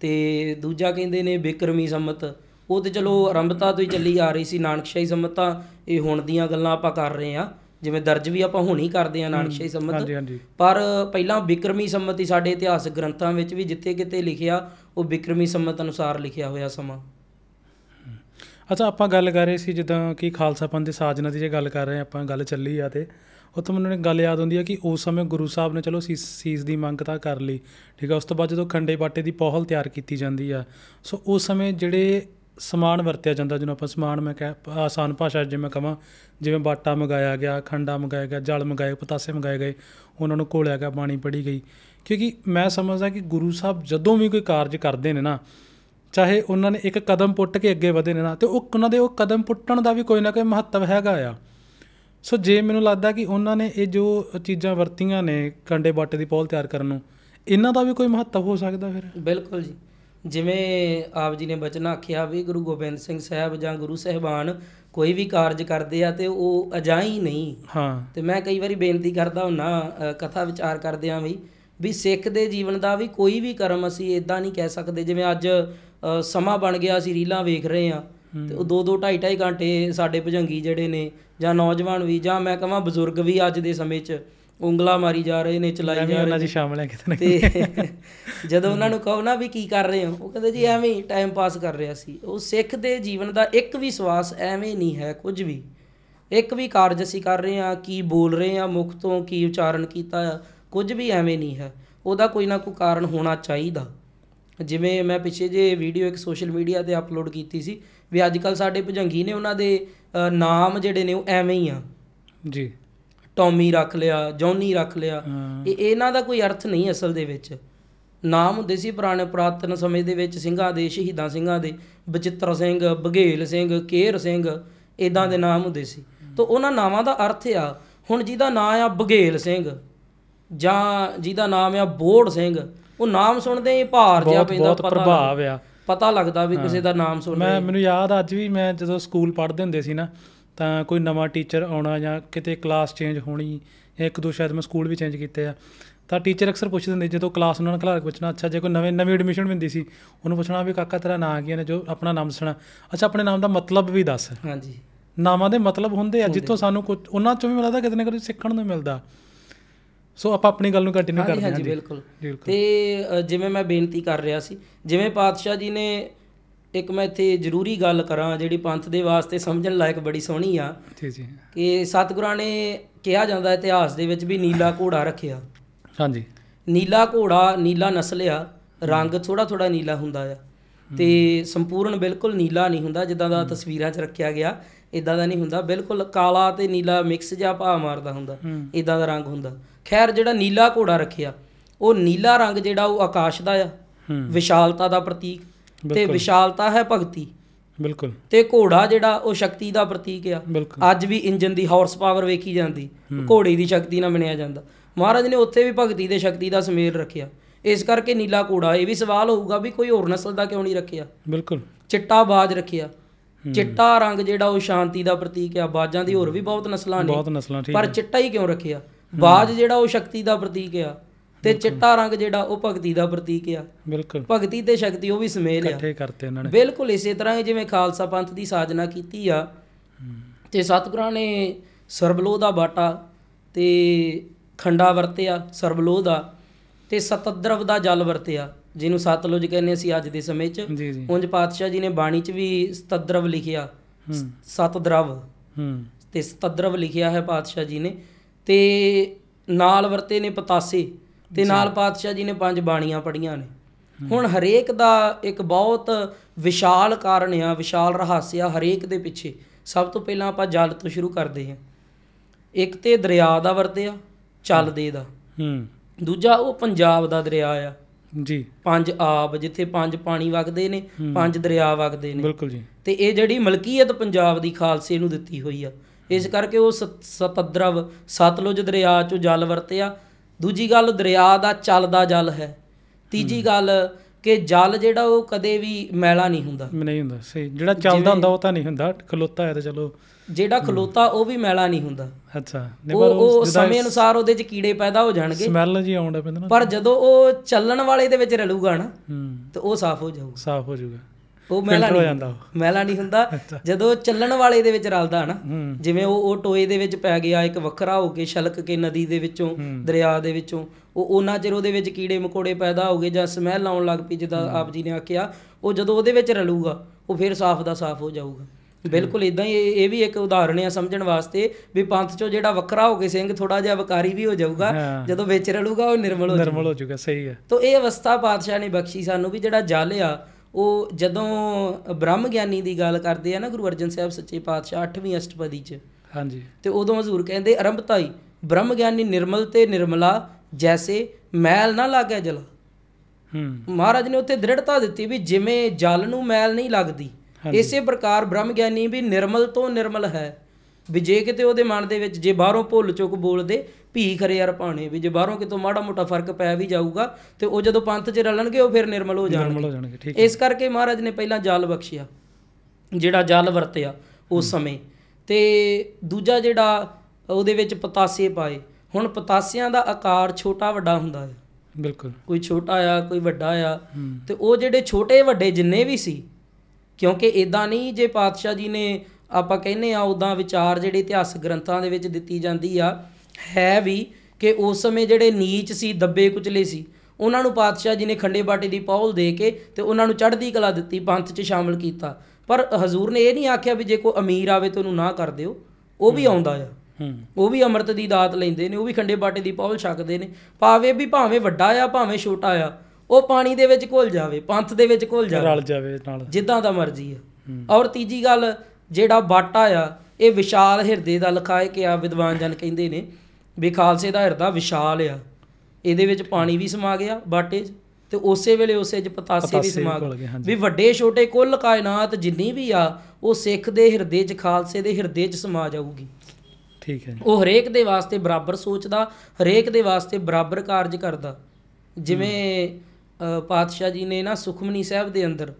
ਤੇ ਦੂਜਾ ਕਹਿੰਦੇ ਨੇ ਬਿਕਰਮੀ ਸੰਮਤ ਉਹ ਤੇ ਚਲੋ ਆਰੰਭਤਾ ਤੋਂ ਹੀ ਚੱਲੀ ਆ ਰਹੀ ਸੀ ਨਾਨਕਸ਼ਾਹੀ ਸੰਮਤਾਂ ਇਹ ਹੁਣ ਦੀਆਂ ਗੱਲਾਂ ਆਪਾਂ ਕਰ ਰਹੇ ਆ ਜਿਵੇਂ ਦਰਜ ਵੀ ਆਪਾਂ ਹੁਣ ਹੀ ਕਰਦੇ ਆ ਨਾਨਕਸ਼ਾਹੀ ਸੰਮਤ ਪਰ ਪਹਿਲਾਂ ਬਿਕਰਮੀ ਸੰਮਤ ਹੀ ਸਾਡੇ ਇਤਿਹਾਸ ਗ੍ਰੰਥਾਂ ਵਿੱਚ ਵੀ ਜਿੱਥੇ ਕਿਤੇ ਲਿਖਿਆ ਉਹ ਬਿਕਰਮੀ ਸੰਮਤ ਅਨੁਸਾਰ ਲਿਖਿਆ ਹੋਇਆ ਸਮਾਂ ਅੱਛਾ ਆਪਾਂ ਗੱਲ ਕਰ ਰਹੇ ਸੀ ਜਿੱਦਾਂ ਕਿ ਖਾਲਸਾ ਪੰਥ ਦੇ ਸਾਜਨਾ ਦੀ ਜੇ ਗੱਲ ਕਰ ਰਹੇ ਆ ਆਪਾਂ ਗੱਲ ਚੱਲੀ ਆ ਤੇ ਉੱਥੋਂ ਮੈਨੂੰ ਇੱਕ ਗੱਲ ਯਾਦ ਆਉਂਦੀ ਹੈ ਕਿ ਉਸ ਸਮੇਂ ਗੁਰੂ ਸਾਹਿਬ ਨੇ ਚਲੋ ਸੀਸ ਦੀ ਮੰਗ ਤਾਂ ਕਰ ਲਈ ਠੀਕ ਆ ਉਸ ਤੋਂ ਬਾਅਦ ਜਦੋਂ ਖੰਡੇ ਬਾਟੇ ਦੀ ਪੋਹਲ ਤਿਆਰ ਕੀਤੀ ਜਾਂਦੀ ਆ ਸੋ ਉਸ ਸਮੇਂ ਜਿਹੜੇ ਸਮਾਨ ਵਰਤਿਆ ਜਾਂਦਾ ਜਿਹਨੂੰ ਆਪਾਂ ਸਮਾਨ ਮੈਂ ਕਹ ਆਸਾਨ ਭਾਸ਼ਾ ਜਿਵੇਂ ਕਹਾਂ ਜਿਵੇਂ ਬਾਟਾ ਮੰਗਾਇਆ ਗਿਆ ਖੰਡਾ ਮੰਗਾਇਆ ਗਿਆ ਜਲ ਮੰਗਾਇਆ ਪਤਾਸੇ ਮੰਗਾਏ ਗਏ ਉਹਨਾਂ ਨੂੰ ਕੋਲਿਆ ਗਿਆ ਪਾਣੀ ਪੜੀ ਗਈ ਕਿਉਂਕਿ ਮੈਂ ਸਮਝਦਾ ਕਿ ਗੁਰੂ ਸਾਹਿਬ ਜਦੋਂ ਵੀ ਕੋਈ ਕਾਰਜ ਕਰਦੇ ਨੇ ਨਾ ਚਾਹੇ ਉਹਨਾਂ ਨੇ ਇੱਕ ਕਦਮ ਪੁੱਟ ਕੇ ਅੱਗੇ ਵਧੇ ਨੇ ਨਾ ਤੇ ਉਹ ਉਹਨਾਂ ਦੇ ਉਹ ਕਦਮ ਪੁੱਟਣ ਦਾ ਵੀ ਕੋਈ ਨਾ ਕੋਈ ਮਹੱਤਵ ਹੈਗਾ ਆ ਸੋ ਜੇ ਮੈਨੂੰ ਲੱਗਦਾ ਕਿ ਉਹਨਾਂ ਨੇ ਇਹ ਜੋ ਚੀਜ਼ਾਂ ਵਰਤੀਆਂ ਨੇ ਕੰਡੇ ਬਾਟੇ ਦੀ ਪੌਲ ਤਿਆਰ ਕਰਨ ਨੂੰ ਇਹਨਾਂ ਦਾ ਵੀ ਕੋਈ ਮਹੱਤਵ ਹੋ ਸਕਦਾ ਫਿਰ ਬਿਲਕੁਲ ਜੀ ਜਿਵੇਂ ਆਪ ਜੀ ਨੇ ਬਚਨ ਆਖਿਆ ਵੀ ਗੁਰੂ ਗੋਬਿੰਦ ਸਿੰਘ ਸਾਹਿਬ ਜਾਂ ਗੁਰੂ ਸਹਿਬਾਨ ਕੋਈ ਵੀ ਕਾਰਜ ਕਰਦੇ ਆ ਤੇ ਉਹ ਅਜਾਈ ਨਹੀਂ ਹਾਂ ਤੇ ਮੈਂ ਕਈ ਵਾਰੀ ਬੇਨਤੀ ਕਰਦਾ ਹੁੰਨਾ ਕਥਾ ਵਿਚਾਰ ਕਰਦੇ ਆ ਵੀ ਵੀ ਸਿੱਖ ਦੇ ਜੀਵਨ ਦਾ ਵੀ ਕੋਈ ਵੀ ਕਰਮ ਅਸੀਂ ਇਦਾਂ ਨਹੀਂ ਕਹਿ ਸਕਦੇ ਜਿਵੇਂ ਅੱਜ ਸਮਾਂ ਬਣ ਗਿਆ ਅਸੀਂ ਰੀਲਾਂ ਵੇਖ ਰਹੇ ਆ ਤੇ ਉਹ ਦੋ ਦੋ ਢਾਈ ਢਾਈ ਘੰਟੇ ਸਾਡੇ ਭਜੰਗੀ ਜਿਹੜੇ ਨੇ ਜਾਂ ਨੌਜਵਾਨ ਵੀ ਜਾਂ ਮੈਂ ਕਹਾਂ ਬਜ਼ੁਰਗ ਵੀ ਅੱਜ ਦੇ ਸਮੇਂ 'ਚ ਉਂਗਲਾ ਮਾਰੀ ਜਾ ਰਹੇ ਨੇ ਚਲਾਈ ਜਾ ਰਹੇ ਨੇ ਉਹਨਾਂ ਦੀ ਸ਼ਾਮਲ ਹੈ ਕਿਤੇ ਨਾ ਤੇ ਜਦੋਂ ਉਹਨਾਂ ਨੂੰ ਕਹੋ ਨਾ ਵੀ ਕੀ ਕਰ ਰਹੇ ਹੋ ਉਹ ਕਹਿੰਦੇ ਜੀ ਐਵੇਂ ਟਾਈਮ ਪਾਸ ਕਰ ਰਿਹਾ ਸੀ ਉਹ ਸਿੱਖ ਦੇ ਜੀਵਨ ਦਾ ਇੱਕ ਵੀ ਸਵਾਸ ਐਵੇਂ ਨਹੀਂ ਹੈ ਕੁਝ ਵੀ ਇੱਕ ਵੀ ਕਾਰਜ ਅਸੀਂ ਕਰ ਰਹੇ ਹਾਂ ਕੀ ਬੋਲ ਰਹੇ ਹਾਂ ਮੁਖ ਤੋਂ ਕੀ ਉਚਾਰਨ ਕੀਤਾ ਕੁਝ ਵੀ ਐਵੇਂ ਨਹੀਂ ਹੈ ਉਹਦਾ ਕੋਈ ਨਾ ਕੋਈ ਕਾਰਨ ਹੋਣਾ ਚਾਹੀਦਾ ਜਿਵੇਂ ਮੈਂ ਪਿੱਛੇ ਜੇ ਵੀਡੀਓ ਇੱਕ ਸੋਸ਼ਲ ਮੀਡੀਆ ਤੇ ਅਪਲੋਡ ਕੀਤੀ ਸੀ ਵੀ ਅੱਜ ਕੱਲ ਸਾਡੇ ਭਜੰਗੀ ਨੇ ਉਹਨਾਂ ਦੇ ਨਾਮ ਜਿਹੜੇ ਨੇ ਉਹ ਐਵੇਂ ਹੀ ਆ ਜੀ ਟੌਮੀ ਰੱਖ ਲਿਆ ਜੌਨੀ ਰੱਖ ਲਿਆ ਇਹ ਇਹਨਾਂ ਦਾ ਕੋਈ ਅਰਥ ਨਹੀਂ ਅਸਲ ਦੇ ਵਿੱਚ ਨਾਮ ਹੁੰਦੇ ਸੀ ਪੁਰਾਣੇ ਪ੍ਰਾਤਨ ਸਮੇਂ ਦੇ ਵਿੱਚ ਸਿੰਘਾਂ ਦੇ ਸ਼ਹੀਦਾਂ ਸਿੰਘਾਂ ਦੇ ਬਚਿੱਤਰ ਸਿੰਘ ਬਘੇਲ ਸਿੰਘ ਕੇਰ ਸਿੰਘ ਇਦਾਂ ਦੇ ਨਾਮ ਹੁੰਦੇ ਸੀ ਤਾਂ ਉਹਨਾਂ ਨਾਵਾਂ ਦਾ ਅਰਥ ਆ ਹੁਣ ਜਿਹਦਾ ਨਾਮ ਆ ਬਘੇਲ ਸਿੰਘ ਜਾਂ ਜਿਹਦਾ ਨਾਮ ਆ ਬੋੜ ਸਿੰਘ ਉਹ ਨਾਮ ਸੁਣਦੇ ਹੀ ਭਾਰ ਜਿਹਾ ਪੈਂਦਾ ਪਤਾ ਪ੍ਰਭਾਵ ਆ ਪਤਾ ਲੱਗਦਾ ਵੀ ਕਿਸੇ ਦਾ ਨਾਮ ਸੁਣ ਮੈਂ ਮੈਨੂੰ ਯਾਦ ਅੱਜ ਵੀ ਮੈਂ ਜਦੋਂ ਸਕੂਲ ਪੜ੍ਹਦੇ ਹੁੰਦੇ ਸੀ ਨਾ ਤਾਂ ਕੋਈ ਨਵਾਂ ਟੀਚਰ ਆਉਣਾ ਜਾਂ ਕਿਤੇ ਕਲਾਸ ਚੇਂਜ ਹੋਣੀ ਇੱਕ ਦੋ ਸ਼ਾਇਦ ਮੈਂ ਸਕੂਲ ਵੀ ਚੇਂਜ ਕੀਤੇ ਆ ਤਾਂ ਟੀਚਰ ਅਕਸਰ ਪੁੱਛਦੇ ਹੁੰਦੇ ਜਦੋਂ ਕਲਾਸ ਉਹਨਾਂ ਨੂੰ ਕਲਾਰਕ ਪੁੱਛਣਾ ਅੱਛਾ ਜੇ ਕੋਈ ਨਵੇਂ ਨਵੀਂ ਐਡਮਿਸ਼ਨ ਹੁੰਦੀ ਸੀ ਉਹਨੂੰ ਪੁੱਛਣਾ ਵੀ ਕਾਕਾ ਤੇਰਾ ਨਾਂ ਕੀ ਹੈ ਜੋ ਆਪਣਾ ਨਾਮ ਸੁਣਾ ਅੱਛਾ ਆਪਣੇ ਨਾਮ ਦਾ ਮਤਲਬ ਵੀ ਦੱਸ ਹਾਂਜੀ ਨਾਮਾਂ ਦੇ ਮਤਲਬ ਹੁੰਦੇ ਆ ਜਿੱਥੋਂ ਸਾਨੂੰ ਕੁਝ ਉਹਨਾਂ ਚੋਂ ਵੀ ਮਿਲਦਾ ਕਿਤੇ ਨਾ ਕਿਤੇ ਸਿੱਖਣ ਨੂੰ ਮਿਲਦਾ ਸੋ ਆਪਾਂ ਆਪਣੀ ਗੱਲ ਨੂੰ ਕੰਟੀਨਿਊ ਕਰਦੇ ਹਾਂ ਜੀ ਬਿਲਕੁਲ ਤੇ ਜਿਵੇਂ ਮੈਂ ਬੇਨਤੀ ਕਰ ਰਿਹਾ ਸੀ ਜਿਵੇਂ ਪਾਤਸ਼ਾਹ ਜੀ ਨੇ ਇੱਕ ਮੈਂ ਇੱਥੇ ਜ਼ਰੂਰੀ ਗੱਲ ਕਰਾਂ ਜਿਹੜੀ ਪੰਥ ਦੇ ਵਾਸਤੇ ਸਮਝਣ ਲਾਇਕ ਬੜੀ ਸੋਹਣੀ ਆ ਜੀ ਜੀ ਕਿ ਸਤਿਗੁਰਾਂ ਨੇ ਕਿਹਾ ਜਾਂਦਾ ਇਤਿਹਾਸ ਦੇ ਵਿੱਚ ਵੀ ਨੀਲਾ ਘੋੜਾ ਰੱਖਿਆ ਹਾਂਜੀ ਨੀਲਾ ਘੋੜਾ ਨੀਲਾ ਨਸਲ ਆ ਰੰਗ ਥੋੜਾ ਥੋੜਾ ਨੀਲਾ ਹੁੰਦਾ ਆ ਤੇ ਸੰਪੂਰਨ ਬਿਲਕੁਲ ਨੀਲਾ ਨਹੀਂ ਹੁੰਦਾ ਜਿੱਦਾਂ ਦਾ ਤਸਵੀਰਾਂ 'ਚ ਰੱਖਿਆ ਗਿਆ ਇਦਾਂ ਦਾ ਨਹੀਂ ਹੁੰਦਾ ਬਿਲਕੁਲ ਕਾਲਾ ਤੇ ਨੀਲਾ ਮਿਕਸ ਜਿਹਾ ਭਾਅ ਮਾਰਦਾ ਹੁੰਦਾ ਇਦਾਂ ਦਾ ਰੰਗ ਹੁੰਦਾ ਖੈਰ ਜਿਹੜਾ ਨੀਲਾ ਘੋੜਾ ਰੱਖਿਆ ਉਹ ਨੀਲਾ ਰੰਗ ਜਿਹੜਾ ਉਹ ਆਕਾਸ਼ ਦਾ ਆ ਵਿਸ਼ਾਲਤਾ ਦਾ ਪ੍ਰਤੀਕ ਤੇ ਵਿਸ਼ਾਲਤਾ ਹੈ ਭਗਤੀ ਬਿਲਕੁਲ ਤੇ ਘੋੜਾ ਜਿਹੜਾ ਉਹ ਸ਼ਕਤੀ ਦਾ ਪ੍ਰਤੀਕ ਆ ਅੱਜ ਵੀ ਇੰਜਨ ਦੀ ਹਾਰਸ ਪਾਵਰ ਵੇਖੀ ਜਾਂਦੀ ਘੋੜੇ ਦੀ ਸ਼ਕਤੀ ਨਾਲ ਬਣਿਆ ਜਾਂਦਾ ਮਹਾਰਾਜ ਨੇ ਉੱਥੇ ਵੀ ਭਗਤੀ ਦੇ ਸ਼ਕਤੀ ਦਾ ਸਮੇਲ ਰੱਖਿਆ ਇਸ ਕਰਕੇ ਨੀਲਾ ਘੋੜਾ ਇਹ ਵੀ ਸਵਾਲ ਹੋਊਗਾ ਵੀ ਕੋਈ ਹੋਰ ਨਸਲ ਦਾ ਕਿਉਂ ਨਹੀਂ ਰੱਖਿਆ ਬਿਲਕੁਲ ਚਿੱਟਾ ਬਾਜ ਰੱਖਿਆ ਚਿੱਟਾ ਰੰਗ ਜਿਹੜਾ ਉਹ ਸ਼ਾਂਤੀ ਦਾ ਪ੍ਰਤੀਕ ਆ ਬਾਜਾਂ ਦੀ ਹੋਰ ਵੀ ਬਹੁਤ ਨਸਲਾਂ ਨੇ ਬਹੁਤ ਨਸਲਾਂ ਠੀਕ ਪਰ ਚਿੱਟਾ ਹੀ ਕਿਉਂ ਰੱਖਿਆ ਬਾਜ ਜਿਹੜਾ ਉਹ ਸ਼ਕਤੀ ਦਾ ਪ੍ਰਤੀਕ ਆ ਤੇ ਚਿੱਟਾ ਰੰਗ ਜਿਹੜਾ ਉਹ ਭਗਤੀ ਦਾ ਪ੍ਰਤੀਕ ਆ ਬਿਲਕੁਲ ਭਗਤੀ ਤੇ ਸ਼ਕਤੀ ਉਹ ਵੀ ਸਮੇਲ ਆ ਇਕੱਠੇ ਕਰਤੇ ਉਹਨਾਂ ਨੇ ਬਿਲਕੁਲ ਇਸੇ ਤਰ੍ਹਾਂ ਜਿਵੇਂ ਖਾਲਸਾ ਪੰਥ ਦੀ ਸਾਜਨਾ ਕੀਤੀ ਆ ਤੇ ਸਤਿਗੁਰਾਂ ਨੇ ਸਰਬਲੋਹ ਦਾ ਬਾਟਾ ਤੇ ਖੰਡਾ ਵਰਤਿਆ ਸਰਬਲੋਹ ਦਾ ਤੇ ਸਤਦਰਵ ਦਾ ਜਲ ਵਰਤਿਆ ਜਿਹਨੂੰ ਸਤਲੁਜ ਕਹਿੰਦੇ ਸੀ ਅੱਜ ਦੇ ਸਮੇਂ 'ਚ ਉਂਝ ਪਾਤਸ਼ਾਹ ਜੀ ਨੇ ਬਾਣੀ 'ਚ ਵੀ ਸਤਦਰਵ ਲਿਖਿਆ ਸਤਦਰਵ ਹੂੰ ਤੇ ਸਤਦਰਵ ਲਿਖਿਆ ਹੈ ਪਾਤਸ਼ਾਹ ਜੀ ਨੇ ਤੇ ਨਾਲ ਵਰਤੇ ਨੇ ਪਤਾਸੇ ਤੇ ਨਾਲ ਪਾਤਸ਼ਾਹ ਜੀ ਨੇ ਪੰਜ ਬਾਣੀਆਂ ਪੜੀਆਂ ਨੇ ਹੁਣ ਹਰੇਕ ਦਾ ਇੱਕ ਬਹੁਤ ਵਿਸ਼ਾਲ ਕਾਰਨ ਆ ਵਿਸ਼ਾਲ ਰਹੱਸ ਆ ਹਰੇਕ ਦੇ ਪਿੱਛੇ ਸਭ ਤੋਂ ਪਹਿਲਾਂ ਆਪਾਂ ਜਲ ਤੋਂ ਸ਼ੁਰੂ ਕਰਦੇ ਹਾਂ ਇੱਕ ਤੇ ਦਰਿਆ ਦਾ ਵਰਤਿਆ ਦੇ ਦਾ ਹੂੰ ਦੂਜਾ ਉਹ ਪੰਜਾਬ ਦਾ ਦਰਿਆ ਆ ਜੀ ਪੰਜ ਆਬ ਜਿੱਥੇ ਪੰਜ ਪਾਣੀ ਵਗਦੇ ਨੇ ਪੰਜ ਦਰਿਆ ਵਗਦੇ ਨੇ ਬਿਲਕੁਲ ਜੀ ਤੇ ਇਹ ਜਿਹੜੀ ਮਲਕੀਅਤ ਪੰਜਾਬ ਦੀ ਖਾਲਸੇ ਨੂੰ ਦਿੱਤੀ ਹੋਈ ਆ ਇਸ ਕਰਕੇ ਉਹ ਸਤਦਰਵ ਸਤਲੁਜ ਦਰਿਆ ਚੋਂ ਜਲ ਵਰਤਿਆ ਦੂਜੀ ਗੱਲ ਦਰਿਆ ਦਾ ਚੱਲਦਾ ਜਲ ਹੈ ਤੀਜੀ ਗੱਲ ਕਿ ਜਲ ਜਿਹੜਾ ਉਹ ਕਦੇ ਵੀ ਮੈਲਾ ਨਹੀਂ ਹੁੰਦਾ ਨਹੀਂ ਹੁੰਦਾ ਸਹੀ ਜਿਹੜਾ ਚੱਲਦਾ ਹੁੰਦਾ ਉਹ ਤਾਂ ਨਹੀਂ ਹੁੰਦਾ ਖਲੋਤਾ ਹੈ ਤਾਂ ਚਲੋ ਜਿਹੜਾ ਖਲੋਤਾ ਉਹ ਵੀ ਮੈਲਾ ਨਹੀਂ ਹੁੰਦਾ ਅੱਛਾ ਉਹ ਸਮੇਂ ਅਨੁਸਾਰ ਉਹਦੇ 'ਚ ਕੀੜੇ ਪੈਦਾ ਹੋ ਜਾਣਗੇ ਸਮੈਲ ਜੀ ਆਉਂਦਾ ਪੈਂਦਾ ਨਾ ਪਰ ਜਦੋਂ ਉਹ ਚੱਲਣ ਵਾਲੇ ਦੇ ਵਿੱਚ ਰਲੂਗਾ ਨਾ ਤੇ ਉਹ ਸਾਫ਼ ਹੋ ਜਾਊਗਾ ਸਾਫ਼ ਹੋ ਜਾਊਗਾ ਉਹ ਮੈਲਾ ਨਹੀਂ ਮੈਲਾ ਨਹੀਂ ਹੁੰਦਾ ਜਦੋਂ ਚੱਲਣ ਵਾਲੇ ਦੇ ਵਿੱਚ ਰਲਦਾ ਨਾ ਜਿਵੇਂ ਉਹ ਉਹ ਟੋਏ ਦੇ ਵਿੱਚ ਪੈ ਗਿਆ ਇੱਕ ਵੱਖਰਾ ਹੋ ਕੇ ਛਲਕ ਕੇ ਨਦੀ ਦੇ ਵਿੱਚੋਂ ਦਰਿਆ ਦੇ ਵਿੱਚੋਂ ਉਹ ਉਹਨਾਂ ਚਿਰ ਉਹਦੇ ਵਿੱਚ ਕੀੜੇ ਮਕੋੜੇ ਪੈਦਾ ਹੋ ਗਏ ਜਾਂ ਸਮੈਲ ਆਉਣ ਲੱਗ ਪਈ ਜਿੱਦਾਂ ਆਪ ਜੀ ਨੇ ਆਖਿਆ ਉਹ ਜਦੋਂ ਉਹਦੇ ਵਿੱਚ ਰਲੂਗਾ ਉਹ ਫਿਰ ਸਾਫ਼ ਦਾ ਸਾਫ਼ ਹੋ ਜਾਊਗਾ ਬਿਲਕੁਲ ਇਦਾਂ ਹੀ ਇਹ ਵੀ ਇੱਕ ਉਦਾਹਰਣ ਹੈ ਸਮਝਣ ਵਾਸਤੇ ਵੀ ਪੰਥ ਚੋਂ ਜਿਹੜਾ ਵੱਖਰਾ ਹੋ ਕੇ ਸਿੰਘ ਥੋੜਾ ਜਿਹਾ ਵਕਾਰੀ ਵੀ ਹੋ ਜਾਊਗਾ ਜਦੋਂ ਵਿੱਚ ਰਲੂਗਾ ਉਹ ਨਿਰਮਲ ਹੋ ਜਾਊਗਾ ਨਿਰਮਲ ਹੋ ਜਾਊਗਾ ਸਹੀ ਹੈ ਤਾਂ ਇਹ ਅਵਸਥਾ ਪਾਤਸ਼ਾਹ ਨੇ ਬਖਸ਼ੀ ਸਾਨੂੰ ਵੀ ਜਿਹੜਾ ਜਲ ਆ ਉਹ ਜਦੋਂ ਬ੍ਰਹਮ ਗਿਆਨੀ ਦੀ ਗੱਲ ਕਰਦੇ ਆ ਨਾ ਗੁਰੂ ਅਰਜਨ ਸਾਹਿਬ ਸੱਚੇ ਪਾਤਸ਼ਾਹ 8ਵੀਂ ਅਸ਼ਟਪਦੀ 'ਚ ਹਾਂਜੀ ਤੇ ਉਦੋਂ ਹਜ਼ੂਰ ਕਹਿੰਦੇ ਅਰੰਭਤਾਈ ਬ੍ਰਹਮ ਗਿਆਨੀ ਨਿਰਮਲ ਤੇ ਨਿਰਮਲਾ ਜੈਸੇ ਮੈਲ ਨਾ ਲਾਗੇ ਜਲ ਹੂੰ ਮਹਾਰਾਜ ਨੇ ਉੱਥੇ ਦ੍ਰਿੜਤਾ ਦਿੱਤੀ ਵੀ ਜਿਵੇਂ ਜਲ ਨੂੰ ਮੈਲ ਨਹੀਂ ਲੱਗਦੀ ਇਸੇ ਪ੍ਰਕਾਰ ਬ੍ਰਹਮ ਗਿਆਨੀ ਵੀ ਨਿਰਮਲ ਤੋਂ ਨਿਰਮਲ ਹੈ ਵੀ ਜੇ ਕਿਤੇ ਉਹਦੇ ਮਨ ਦੇ ਵਿੱਚ ਜੇ ਬਾਹਰੋਂ ਭੁੱਲ ਚੁੱਕ ਬੋਲਦੇ ਭੀ ਖਰੇ ਯਾਰ ਪਾਣੇ ਵੀ ਜੇ ਬਾਹਰੋਂ ਕਿਤੋਂ ਮਾੜਾ ਮੋਟਾ ਫਰਕ ਪੈ ਵੀ ਜਾਊਗਾ ਤੇ ਉਹ ਜਦੋਂ ਪੰਥ 'ਚ ਰਲਣਗੇ ਉਹ ਫਿਰ ਨਿਰਮਲ ਹੋ ਜਾਣਗੇ ਨਿਰਮਲ ਹੋ ਜਾਣਗੇ ਠੀਕ ਇਸ ਕਰਕੇ ਮਹਾਰਾਜ ਨੇ ਪਹਿਲਾਂ ਜਾਲ ਬਖਸ਼ਿਆ ਜਿਹੜਾ ਜਾਲ ਵਰਤਿਆ ਉਸ ਸਮੇਂ ਤੇ ਦੂਜਾ ਜਿਹੜਾ ਉਹਦੇ ਵਿੱਚ ਪਤਾਸੇ ਪਾਏ ਹੁਣ ਪਤਾਸਿਆਂ ਦਾ ਆਕਾਰ ਛੋਟਾ ਵੱਡਾ ਹੁੰਦਾ ਹੈ ਬਿਲਕੁਲ ਕੋਈ ਛੋਟਾ ਆ ਕੋਈ ਵੱਡਾ ਆ ਤੇ ਉਹ ਜਿਹੜੇ ਛੋਟੇ ਵੱਡੇ ਜਿੰਨੇ ਵੀ ਸੀ ਕਿਉਂਕਿ ਇਦਾਂ ਨਹੀਂ ਜੇ ਪਾਤਸ਼ਾਹ ਜੀ ਨੇ ਆਪਾਂ ਕਹਿੰਨੇ ਆ ਉਦਾਂ ਵਿਚਾਰ ਜਿਹੜੇ ਇਤਿਹਾਸ ਗ੍ਰੰਥਾਂ ਦੇ ਵਿੱਚ ਦਿੱਤੀ ਜਾਂਦੀ ਆ ਹੈ ਵੀ ਕਿ ਉਸ ਸਮੇਂ ਜਿਹੜੇ ਨੀਚ ਸੀ ਦੱਬੇ ਕੁਚਲੇ ਸੀ ਉਹਨਾਂ ਨੂੰ ਪਾਤਸ਼ਾਹ ਜੀ ਨੇ ਖੰਡੇ ਬਾਟੇ ਦੀ ਪੌਲ ਦੇ ਕੇ ਤੇ ਉਹਨਾਂ ਨੂੰ ਚੜ੍ਹਦੀ ਕਲਾ ਦਿੱਤੀ ਪੰਥ 'ਚ ਸ਼ਾਮਲ ਕੀਤਾ ਪਰ ਹਜ਼ੂਰ ਨੇ ਇਹ ਨਹੀਂ ਆਖਿਆ ਵੀ ਜੇ ਕੋਈ ਅਮੀਰ ਆਵੇ ਤੇ ਉਹਨੂੰ ਨਾ ਕਰ ਦਿਓ ਉਹ ਵੀ ਆਉਂਦਾ ਆ ਉਹ ਵੀ ਅੰਮ੍ਰਿਤ ਦੀ ਦਾਤ ਲੈਂਦੇ ਨੇ ਉਹ ਵੀ ਖੰਡੇ ਬਾਟੇ ਦੀ ਪੌਲ ਛਕਦੇ ਨੇ ਭਾਵੇਂ ਵੀ ਭਾਵੇਂ ਵੱਡਾ ਆ ਭਾਵੇਂ ਛੋਟਾ ਆ ਉਹ ਪਾਣੀ ਦੇ ਵਿੱਚ ਘੁਲ ਜਾਵੇ ਪੰਥ ਦੇ ਵਿੱਚ ਘੁਲ ਜਾਵੇ ਰਲ ਜਾਵੇ ਨਾਲ ਜਿੱਦਾਂ ਦਾ ਮਰਜ਼ੀ ਆ ਔਰ ਤੀਜੀ ਗੱਲ ਜਿਹੜਾ ਬਾਟਾ ਆ ਇਹ ਵਿਸ਼ਾਲ ਹਿਰਦੇ ਦਾ ਲਖਾਇ ਕਿ ਆ ਵਿਦਵਾਨ ਜਨ ਕਹਿੰਦੇ ਨੇ ਵੀ ਖਾਲਸੇ ਦਾ ਹਿਰਦਾ ਵਿਸ਼ਾਲ ਆ ਇਹਦੇ ਵਿੱਚ ਪਾਣੀ ਵੀ ਸਮਾ ਗਿਆ ਬਾਟੇ ਤੇ ਉਸੇ ਵੇਲੇ ਉਸੇ 'ਚ ਪਤਾਸੇ ਵੀ ਸਮਾ ਗਿਆ ਵੀ ਵੱਡੇ ਛੋਟੇ ਕੁੱਲ ਕਾਇਨਾਤ ਜਿੰਨੀ ਵੀ ਆ ਉਹ ਸਿੱਖ ਦੇ ਹਿਰਦੇ 'ਚ ਖਾਲਸੇ ਦੇ ਹਿਰਦੇ 'ਚ ਸਮਾ ਜਾਊਗੀ ਠੀਕ ਹੈ ਉਹ ਹਰੇਕ ਦੇ ਵਾਸਤੇ ਬਰਾਬਰ ਸੋਚਦਾ ਹਰੇਕ ਦੇ ਵਾਸਤੇ ਬਰਾਬਰ ਕਾਰਜ ਕਰਦਾ ਜਿਵੇਂ ਪਾਤਸ਼ਾਹ ਜੀ ਨੇ ਨਾ ਸੁਖਮਨੀ ਸਾਹਿਬ ਦੇ ਅੰਦਰ